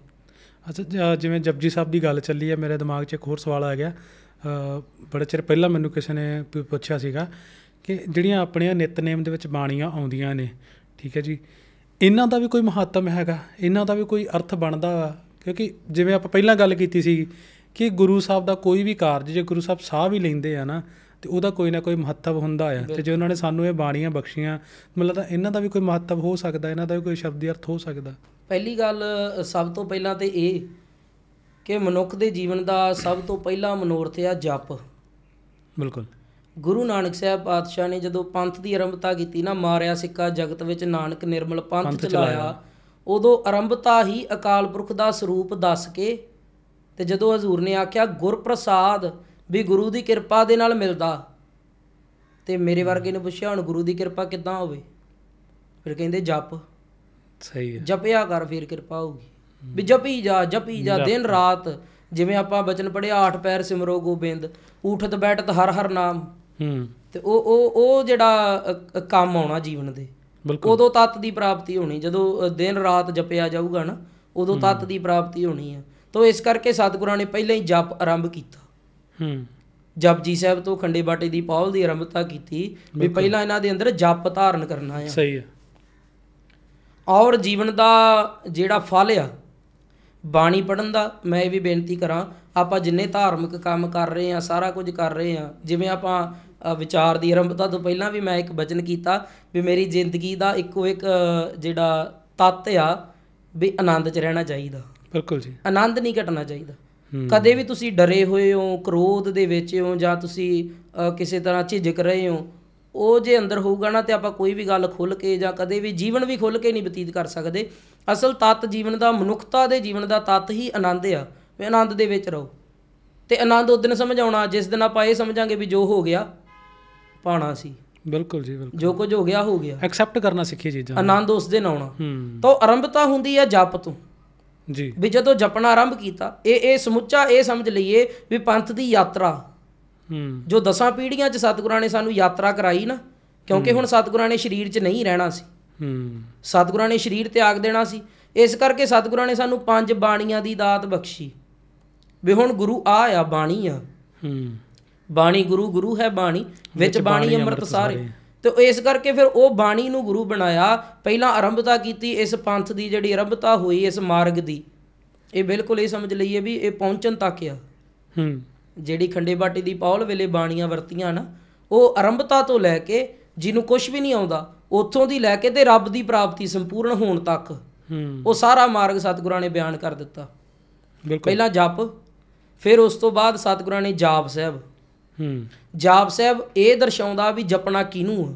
ਅੱਛਾ ਜਿਵੇਂ ਜਪਜੀ ਸਾਹਿਬ ਦੀ ਗੱਲ ਚੱਲੀ ਹੈ ਮੇਰੇ ਦਿਮਾਗ 'ਚ ਇੱਕ ਹੋਰ ਸਵਾਲ ਆ ਗਿਆ ਬੜਾ ਚਿਰ ਪਹਿਲਾਂ ਮੈਨੂੰ ਕਿਸੇ ਨੇ ਪੁੱਛਿਆ ਸੀਗਾ ਕਿ ਜਿਹੜੀਆਂ ਆਪਣੀਆਂ ਨਿਤਨੇਮ ਦੇ ਵਿੱਚ ਬਾਣੀਆਂ ਆਉਂਦੀਆਂ ਨੇ ਠੀਕ ਹੈ ਜੀ ਇਹਨਾਂ ਦਾ ਵੀ ਕੋਈ ਮਹੱਤਵ ਹੈਗਾ ਇਹਨਾਂ ਦਾ ਵੀ ਕੋਈ ਅਰਥ ਬਣਦਾ ਕਿਉਂਕਿ ਜਿਵੇਂ ਆਪਾਂ ਪਹਿਲਾਂ ਗੱਲ ਕੀਤੀ ਸੀ ਕਿ ਗੁਰੂ ਸਾਹਿਬ ਦਾ ਕੋਈ ਵੀ ਕਾਰਜ ਜੇ ਗੁਰੂ ਸਾਹਿਬ ਸਾਹ ਵੀ ਲੈਂਦੇ ਆ ਨਾ ਤੇ ਉਹਦਾ ਕੋਈ ਨਾ ਕੋਈ ਮਹੱਤਵ ਹੁੰਦਾ ਆ ਤੇ ਜੇ ਉਹਨਾਂ ਨੇ ਸਾਨੂੰ ਇਹ ਬਾਣੀਆਂ ਬਖਸ਼ੀਆਂ ਮਤਲਬ ਤਾਂ ਇਹਨਾਂ ਦਾ ਵੀ ਕੋਈ ਮਹੱਤਵ ਹੋ ਸਕਦਾ ਇਹਨਾਂ ਦਾ ਵੀ ਕੋਈ ਸ਼ਬਦੀ ਅਰਥ ਹੋ ਸਕਦਾ ਪਹਿਲੀ ਗੱਲ ਸਭ ਤੋਂ ਪਹਿਲਾਂ ਤੇ ਇਹ ਕਿ ਮਨੁੱਖ ਦੇ ਜੀਵਨ ਦਾ ਸਭ ਤੋਂ ਪਹਿਲਾ ਮਨੋਰਥ ਆ ਜਪ ਬਿਲਕੁਲ ਗੁਰੂ ਨਾਨਕ ਸਾਹਿਬ ਪਾਤਸ਼ਾਹ ਨੇ ਜਦੋਂ ਪੰਥ ਦੀ ਆਰੰਭਤਾ ਕੀਤੀ ਨਾ ਮਾਰਿਆ ਸਿੱਕਾ ਜਗਤ ਵਿੱਚ ਨਾਨਕ ਨਿਰਮਲ ਪੰਥ ਚਲਾਇਆ ਉਦੋਂ ਆਰੰਭਤਾ ਹੀ ਅਕਾਲ ਪੁਰਖ ਦਾ ਸਰੂਪ ਦੱਸ ਕੇ ਤੇ ਜਦੋਂ ਹਜ਼ੂਰ ਨੇ ਆਖਿਆ ਗੁਰਪ੍ਰਸਾਦ ਵੀ ਗੁਰੂ ਦੀ ਕਿਰਪਾ ਦੇ ਨਾਲ ਮਿਲਦਾ ਤੇ ਮੇਰੇ ਵਰਗੇ ਨੇ ਪੁੱਛਿਆ ਹੁਣ ਗੁਰੂ ਦੀ ਕਿਰਪਾ ਕਿੱਦਾਂ ਹੋਵੇ ਫਿਰ ਕਹਿੰਦੇ ਜਪ ਸਹੀ ਹੈ ਜਪਿਆ ਕਰ ਫਿਰ ਕਿਰਪਾ ਹੋਊਗੀ ਵੀ ਜਪੀ ਜਾ ਜਪੀ ਜਾ ਦਿਨ ਰਾਤ ਜਿਵੇਂ ਆਪਾਂ ਬਚਨ ਪੜਿਆ ਆਠ ਪੈਰ ਸਿਮਰੋ ਗੋਬਿੰਦ ਉਠਤ ਬੈਠਤ ਹਰ ਹਰ ਨਾਮ ਹੂੰ ਤੇ ਉਹ ਉਹ ਉਹ ਜਿਹੜਾ ਕੰਮ ਆਉਣਾ ਜੀਵਨ ਦੇ ਉਦੋਂ ਤਤ ਦੀ ਪ੍ਰਾਪਤੀ ਹੋਣੀ ਜਦੋਂ ਦਿਨ ਰਾਤ ਜਪਿਆ ਜਾਊਗਾ ਨਾ ਉਦੋਂ ਤਤ ਦੀ ਪ੍ਰਾਪਤੀ ਹੋਣੀ ਹੈ ਤੋਂ ਇਸ ਕਰਕੇ ਸਤਿਗੁਰਾਂ ਨੇ ਪਹਿਲਾਂ ਹੀ ਜਪ ਆਰੰਭ ਕੀਤਾ ਹੂੰ ਜਪਜੀ ਸਾਹਿਬ ਤੋਂ ਖੰਡੇ ਬਾਟੇ ਦੀ ਪਾਵਲ ਦੀ ਆਰੰਭਤਾ ਕੀਤੀ ਵੀ ਪਹਿਲਾਂ ਇਹਨਾਂ ਦੇ ਅੰਦਰ ਜਪ ਧਾਰਨ ਕਰਨਾ ਆ ਸਹੀ ਆ ਔਰ ਜੀਵਨ ਦਾ ਜਿਹੜਾ ਫਲ ਆ ਬਾਣੀ ਪੜਨ ਦਾ ਮੈਂ ਇਹ ਵੀ ਬੇਨਤੀ ਕਰਾਂ ਆਪਾਂ ਜਿੰਨੇ ਧਾਰਮਿਕ ਕੰਮ ਕਰ ਰਹੇ ਆ ਸਾਰਾ ਕੁਝ ਕਰ ਰਹੇ ਆ ਜਿਵੇਂ ਆਪਾਂ ਵਿਚਾਰ ਦੀ ਆਰੰਭਤਾ ਤੋਂ ਪਹਿਲਾਂ ਵੀ ਮੈਂ ਇੱਕ ਬਚਨ ਕੀਤਾ ਵੀ ਮੇਰੀ ਜ਼ਿੰਦਗੀ ਦਾ ਇੱਕੋ ਇੱਕ ਜਿਹੜਾ ਤੱਤ ਆ ਵੀ ਆਨੰਦ 'ਚ ਰਹਿਣਾ ਚਾਹੀਦਾ ਬਿਲਕੁਲ ਜੀ ਆਨੰਦ ਨਹੀਂ ਘਟਣਾ ਚਾਹੀਦਾ ਕਦੇ ਵੀ ਤੁਸੀਂ ਡਰੇ ਹੋਏ ਹੋ ਕ੍ਰੋਧ ਦੇ ਵਿੱਚ ਹੋ ਜਾਂ ਤੁਸੀਂ ਕਿਸੇ ਤਰ੍ਹਾਂ ਝਿਜਕ ਰਹੇ ਹੋ ਉਹ ਜੇ ਅੰਦਰ ਹੋਊਗਾ ਨਾ ਤੇ ਆਪਾਂ ਕੋਈ ਵੀ ਗੱਲ ਖੁੱਲ ਕੇ ਜਾਂ ਕਦੇ ਵੀ ਜੀਵਨ ਵੀ ਖੁੱਲ ਕੇ ਨਹੀਂ ਬਤੀਤ ਕਰ ਸਕਦੇ ਅਸਲ ਤਤ ਜੀਵਨ ਦਾ ਮਨੁੱਖਤਾ ਦੇ ਜੀਵਨ ਦਾ ਤਤ ਹੀ ਆਨੰਦ ਆ ਵੀ ਆਨੰਦ ਦੇ ਵਿੱਚ ਰਹੋ ਤੇ ਆਨੰਦ ਉਹ ਦਿਨ ਸਮਝ ਆਉਣਾ ਜਿਸ ਦਿਨ ਆਪਾਂ ਇਹ ਸਮਝਾਂਗੇ ਵੀ ਜੋ ਹੋ ਗਿਆ ਪਾਣਾ ਸੀ ਬਿਲਕੁਲ ਜੀ ਬਿਲਕੁਲ ਜੋ ਕੁਝ ਹੋ ਗਿਆ ਹੋ ਗਿਆ ਐਕਸੈਪਟ ਕਰਨਾ ਸਿੱਖੀ ਚੀਜ਼ਾਂ ਆਨੰਦ ਉਸ ਦਿਨ ਆਉਣਾ ਤਾਂ ਆਰੰਭਤਾ ਹੁੰਦੀ ਆ ਜਪ ਤੋਂ ਜੀ ਵੀ ਜਦੋਂ ਜਪਣਾ ਆਰੰਭ ਕੀਤਾ ਇਹ ਇਹ ਸਮੁੱਚਾ ਇਹ ਸਮਝ ਲਈਏ ਵੀ ਪੰਥ ਦੀ ਯਾਤਰਾ ਹੂੰ ਜੋ ਦਸਾਂ ਪੀੜ੍ਹੀਆਂ 'ਚ ਸਤਿਗੁਰਾਂ ਨੇ ਸਾਨੂੰ ਯਾਤਰਾ ਕਰਾਈ ਨਾ ਕਿਉਂਕਿ ਹੁਣ ਸਤਿਗੁਰਾਂ ਨੇ ਸਰੀਰ 'ਚ ਨਹੀਂ ਰਹਿਣਾ ਸੀ ਹੂੰ ਸਤਿਗੁਰਾਂ ਨੇ ਸਰੀਰ ਤਿਆਗ ਦੇਣਾ ਸੀ ਇਸ ਕਰਕੇ ਸਤਿਗੁਰਾਂ ਨੇ ਸਾਨੂੰ ਪੰਜ ਬਾਣੀਆਂ ਦੀ ਦਾਤ ਬਖਸ਼ੀ ਵੀ ਹੁਣ ਗੁਰੂ ਆ ਆ ਬਾਣੀ ਆ ਹੂੰ ਬਾਣੀ ਗੁਰੂ ਗੁਰੂ ਹੈ ਬਾਣੀ ਵਿੱਚ ਬਾਣੀ ਅੰਮ੍ਰਿਤ ਸਾਰੇ ਤੇ ਇਸ ਕਰਕੇ ਫਿਰ ਉਹ ਬਾਣੀ ਨੂੰ ਗੁਰੂ ਬਣਾਇਆ ਪਹਿਲਾਂ ਆਰੰਭਤਾ ਕੀਤੀ ਇਸ ਪੰਥ ਦੀ ਜਿਹੜੀ ਆਰੰਭਤਾ ਹੋਈ ਇਸ ਮਾਰਗ ਦੀ ਇਹ ਬਿਲਕੁਲ ਇਹ ਸਮਝ ਲਈਏ ਵੀ ਇਹ ਪਹੁੰਚਣ ਤੱਕ ਆ ਹੂੰ ਜਿਹੜੀ ਖੰਡੇ ਬਾਟੀ ਦੀ ਪੌਲ ਵੇਲੇ ਬਾਣੀਆਂ ਵਰਤੀਆਂ ਨਾ ਉਹ ਆਰੰਭਤਾ ਤੋਂ ਲੈ ਕੇ ਜਿਹਨੂੰ ਕੁਝ ਵੀ ਨਹੀਂ ਆਉਂਦਾ ਉੱਥੋਂ ਦੀ ਲੈ ਕੇ ਤੇ ਰੱਬ ਦੀ ਪ੍ਰਾਪਤੀ ਸੰਪੂਰਨ ਹੋਣ ਤੱਕ ਹੂੰ ਉਹ ਸਾਰਾ ਮਾਰਗ ਸਤਿਗੁਰਾਂ ਨੇ ਬਿਆਨ ਕਰ ਦਿੱਤਾ ਬਿਲਕੁਲ ਪਹਿਲਾਂ ਜਪ ਫਿਰ ਉਸ ਤੋਂ ਬਾਅਦ ਸਤਿਗੁਰਾਂ ਨੇ ਜਾਪ ਸਾਹਿਬ ਹੂੰ ਜਾਪ ਸਾਹਿਬ ਇਹ ਦਰਸਾਉਂਦਾ ਵੀ ਜਪਣਾ ਕਿਹਨੂੰ ਆ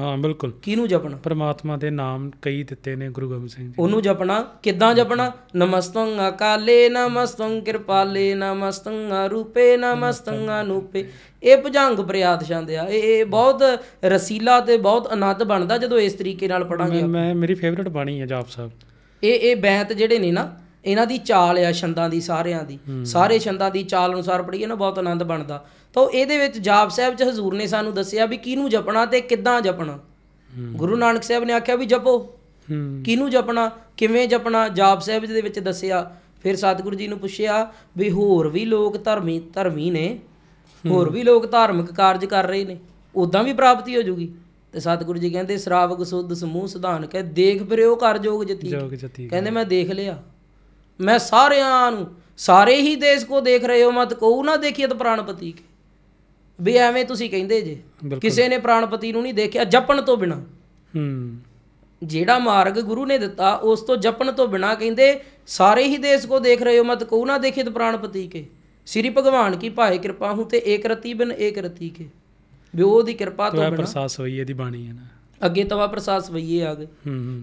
ਹਾਂ ਬਿਲਕੁਲ ਕਿਹਨੂੰ ਜਪਣਾ ਪ੍ਰਮਾਤਮਾ ਦੇ ਨਾਮ ਕਈ ਦਿੱਤੇ ਨੇ ਗੁਰੂ ਗੋਬਿੰਦ ਸਿੰਘ ਜੀ ਉਹਨੂੰ ਜਪਣਾ ਕਿੱਦਾਂ ਜਪਣਾ ਨਮਸਤੰ ਅਕਾਲੇ ਨਮਸਤੰ ਕਿਰਪਾਲੇ ਨਮਸਤੰ ਰੂਪੇ ਨਮਸਤੰ ਅਨੂਪੇ ਇਹ ਭਜੰਗ ਪ੍ਰਿਆਦ ਛੰਦ ਆ ਇਹ ਬਹੁਤ ਰਸੀਲਾ ਤੇ ਬਹੁਤ ਆਨੰਦ ਬਣਦਾ ਜਦੋਂ ਇਸ ਤਰੀਕੇ ਨਾਲ ਪੜਾਂਗੇ ਮੈਂ ਮੇਰੀ ਫੇਵਰਿਟ ਬਾਣੀ ਹੈ ਜਾਪ ਸਾਹਿਬ ਇਹ ਇਹ ਬੈਤ ਜਿਹੜੇ ਨੇ ਨਾ ਇਹਨਾਂ ਦੀ ਚਾਲ ਆ ਛੰਦਾਂ ਦੀ ਸਾਰਿਆਂ ਦੀ ਸਾਰੇ ਛੰਦਾਂ ਦੀ ਚਾਲ ਅਨੁਸਾਰ ਪੜੀਏ ਨਾ ਬਹੁਤ ਆਨੰਦ ਬਣਦਾ ਤਾਂ ਇਹਦੇ ਵਿੱਚ ਜਾਪ ਸਾਹਿਬ ਚ ਹਜ਼ੂਰ ਨੇ ਸਾਨੂੰ ਦੱਸਿਆ ਵੀ ਕਿਹਨੂੰ ਜਪਣਾ ਤੇ ਕਿੱਦਾਂ ਜਪਣਾ ਗੁਰੂ ਨਾਨਕ ਸਾਹਿਬ ਨੇ ਆਖਿਆ ਵੀ ਜਪੋ ਕਿਹਨੂੰ ਜਪਣਾ ਕਿਵੇਂ ਜਪਣਾ ਜਾਪ ਸਾਹਿਬ ਦੇ ਵਿੱਚ ਦੱਸਿਆ ਫਿਰ ਸਤਿਗੁਰੂ ਜੀ ਨੂੰ ਪੁੱਛਿਆ ਵੀ ਹੋਰ ਵੀ ਲੋਕ ਧਰਮੀ ਧਰਮੀ ਨੇ ਹੋਰ ਵੀ ਲੋਕ ਧਾਰਮਿਕ ਕਾਰਜ ਕਰ ਰਹੇ ਨੇ ਉਦਾਂ ਵੀ ਪ੍ਰਾਪਤੀ ਹੋ ਜੂਗੀ ਤੇ ਸਤਿਗੁਰੂ ਜੀ ਕਹਿੰਦੇ ਸਰਾਵਕ ਸੁਧ ਸਮੂਹ ਸਿਧਾਨ ਕਹੇ ਦੇਖ ਫਿਰਿਓ ਕਰ ਜੋਗ ਜਤੀ ਕਹਿੰਦੇ ਮੈਂ ਦੇਖ ਲਿਆ ਮੈਂ ਸਾਰਿਆਂ ਨੂੰ ਸਾਰੇ ਹੀ ਦੇਸ਼ ਕੋ ਦੇਖ ਰਹੇ ਹੋ ਮਤ ਕਹੂ ਨਾ ਦੇਖੀਏ ਤਾਂ ਪ੍ਰਾਣਪਤੀ ਕੇ ਵੀ ਐਵੇਂ ਤੁਸੀਂ ਕਹਿੰਦੇ ਜੇ ਕਿਸੇ ਨੇ ਪ੍ਰਾਣਪਤੀ ਨੂੰ ਨਹੀਂ ਦੇਖਿਆ ਜਪਣ ਤੋਂ ਬਿਨਾ ਹੂੰ ਜਿਹੜਾ ਮਾਰਗ ਗੁਰੂ ਨੇ ਦਿੱਤਾ ਉਸ ਤੋਂ ਜਪਣ ਤੋਂ ਬਿਨਾ ਕਹਿੰਦੇ ਸਾਰੇ ਹੀ ਦੇਸ਼ ਕੋ ਦੇਖ ਰਹੇ ਹੋ ਮਤ ਕਹੂ ਨਾ ਦੇਖੇ ਤਾਂ ਪ੍ਰਾਣਪਤੀ ਕੇ ਸ੍ਰੀ ਭਗਵਾਨ ਕੀ ਭਾਏ ਕਿਰਪਾ ਹੂੰ ਤੇ ਏਕ ਰਤੀ ਬਿਨ ਏਕ ਰਤੀ ਕੇ ਵੀ ਦੀ ਕਿਰਪਾ ਤੋਂ ਬਿਨਾ ਪ੍ਰਸਾਦ ਸਵਈਏ ਦੀ ਬਾਣੀ ਹੈ ਨਾ ਅੱਗੇ ਤਵਾ ਪ੍ਰਸਾਦ ਸਵਈਏ ਆ ਗਏ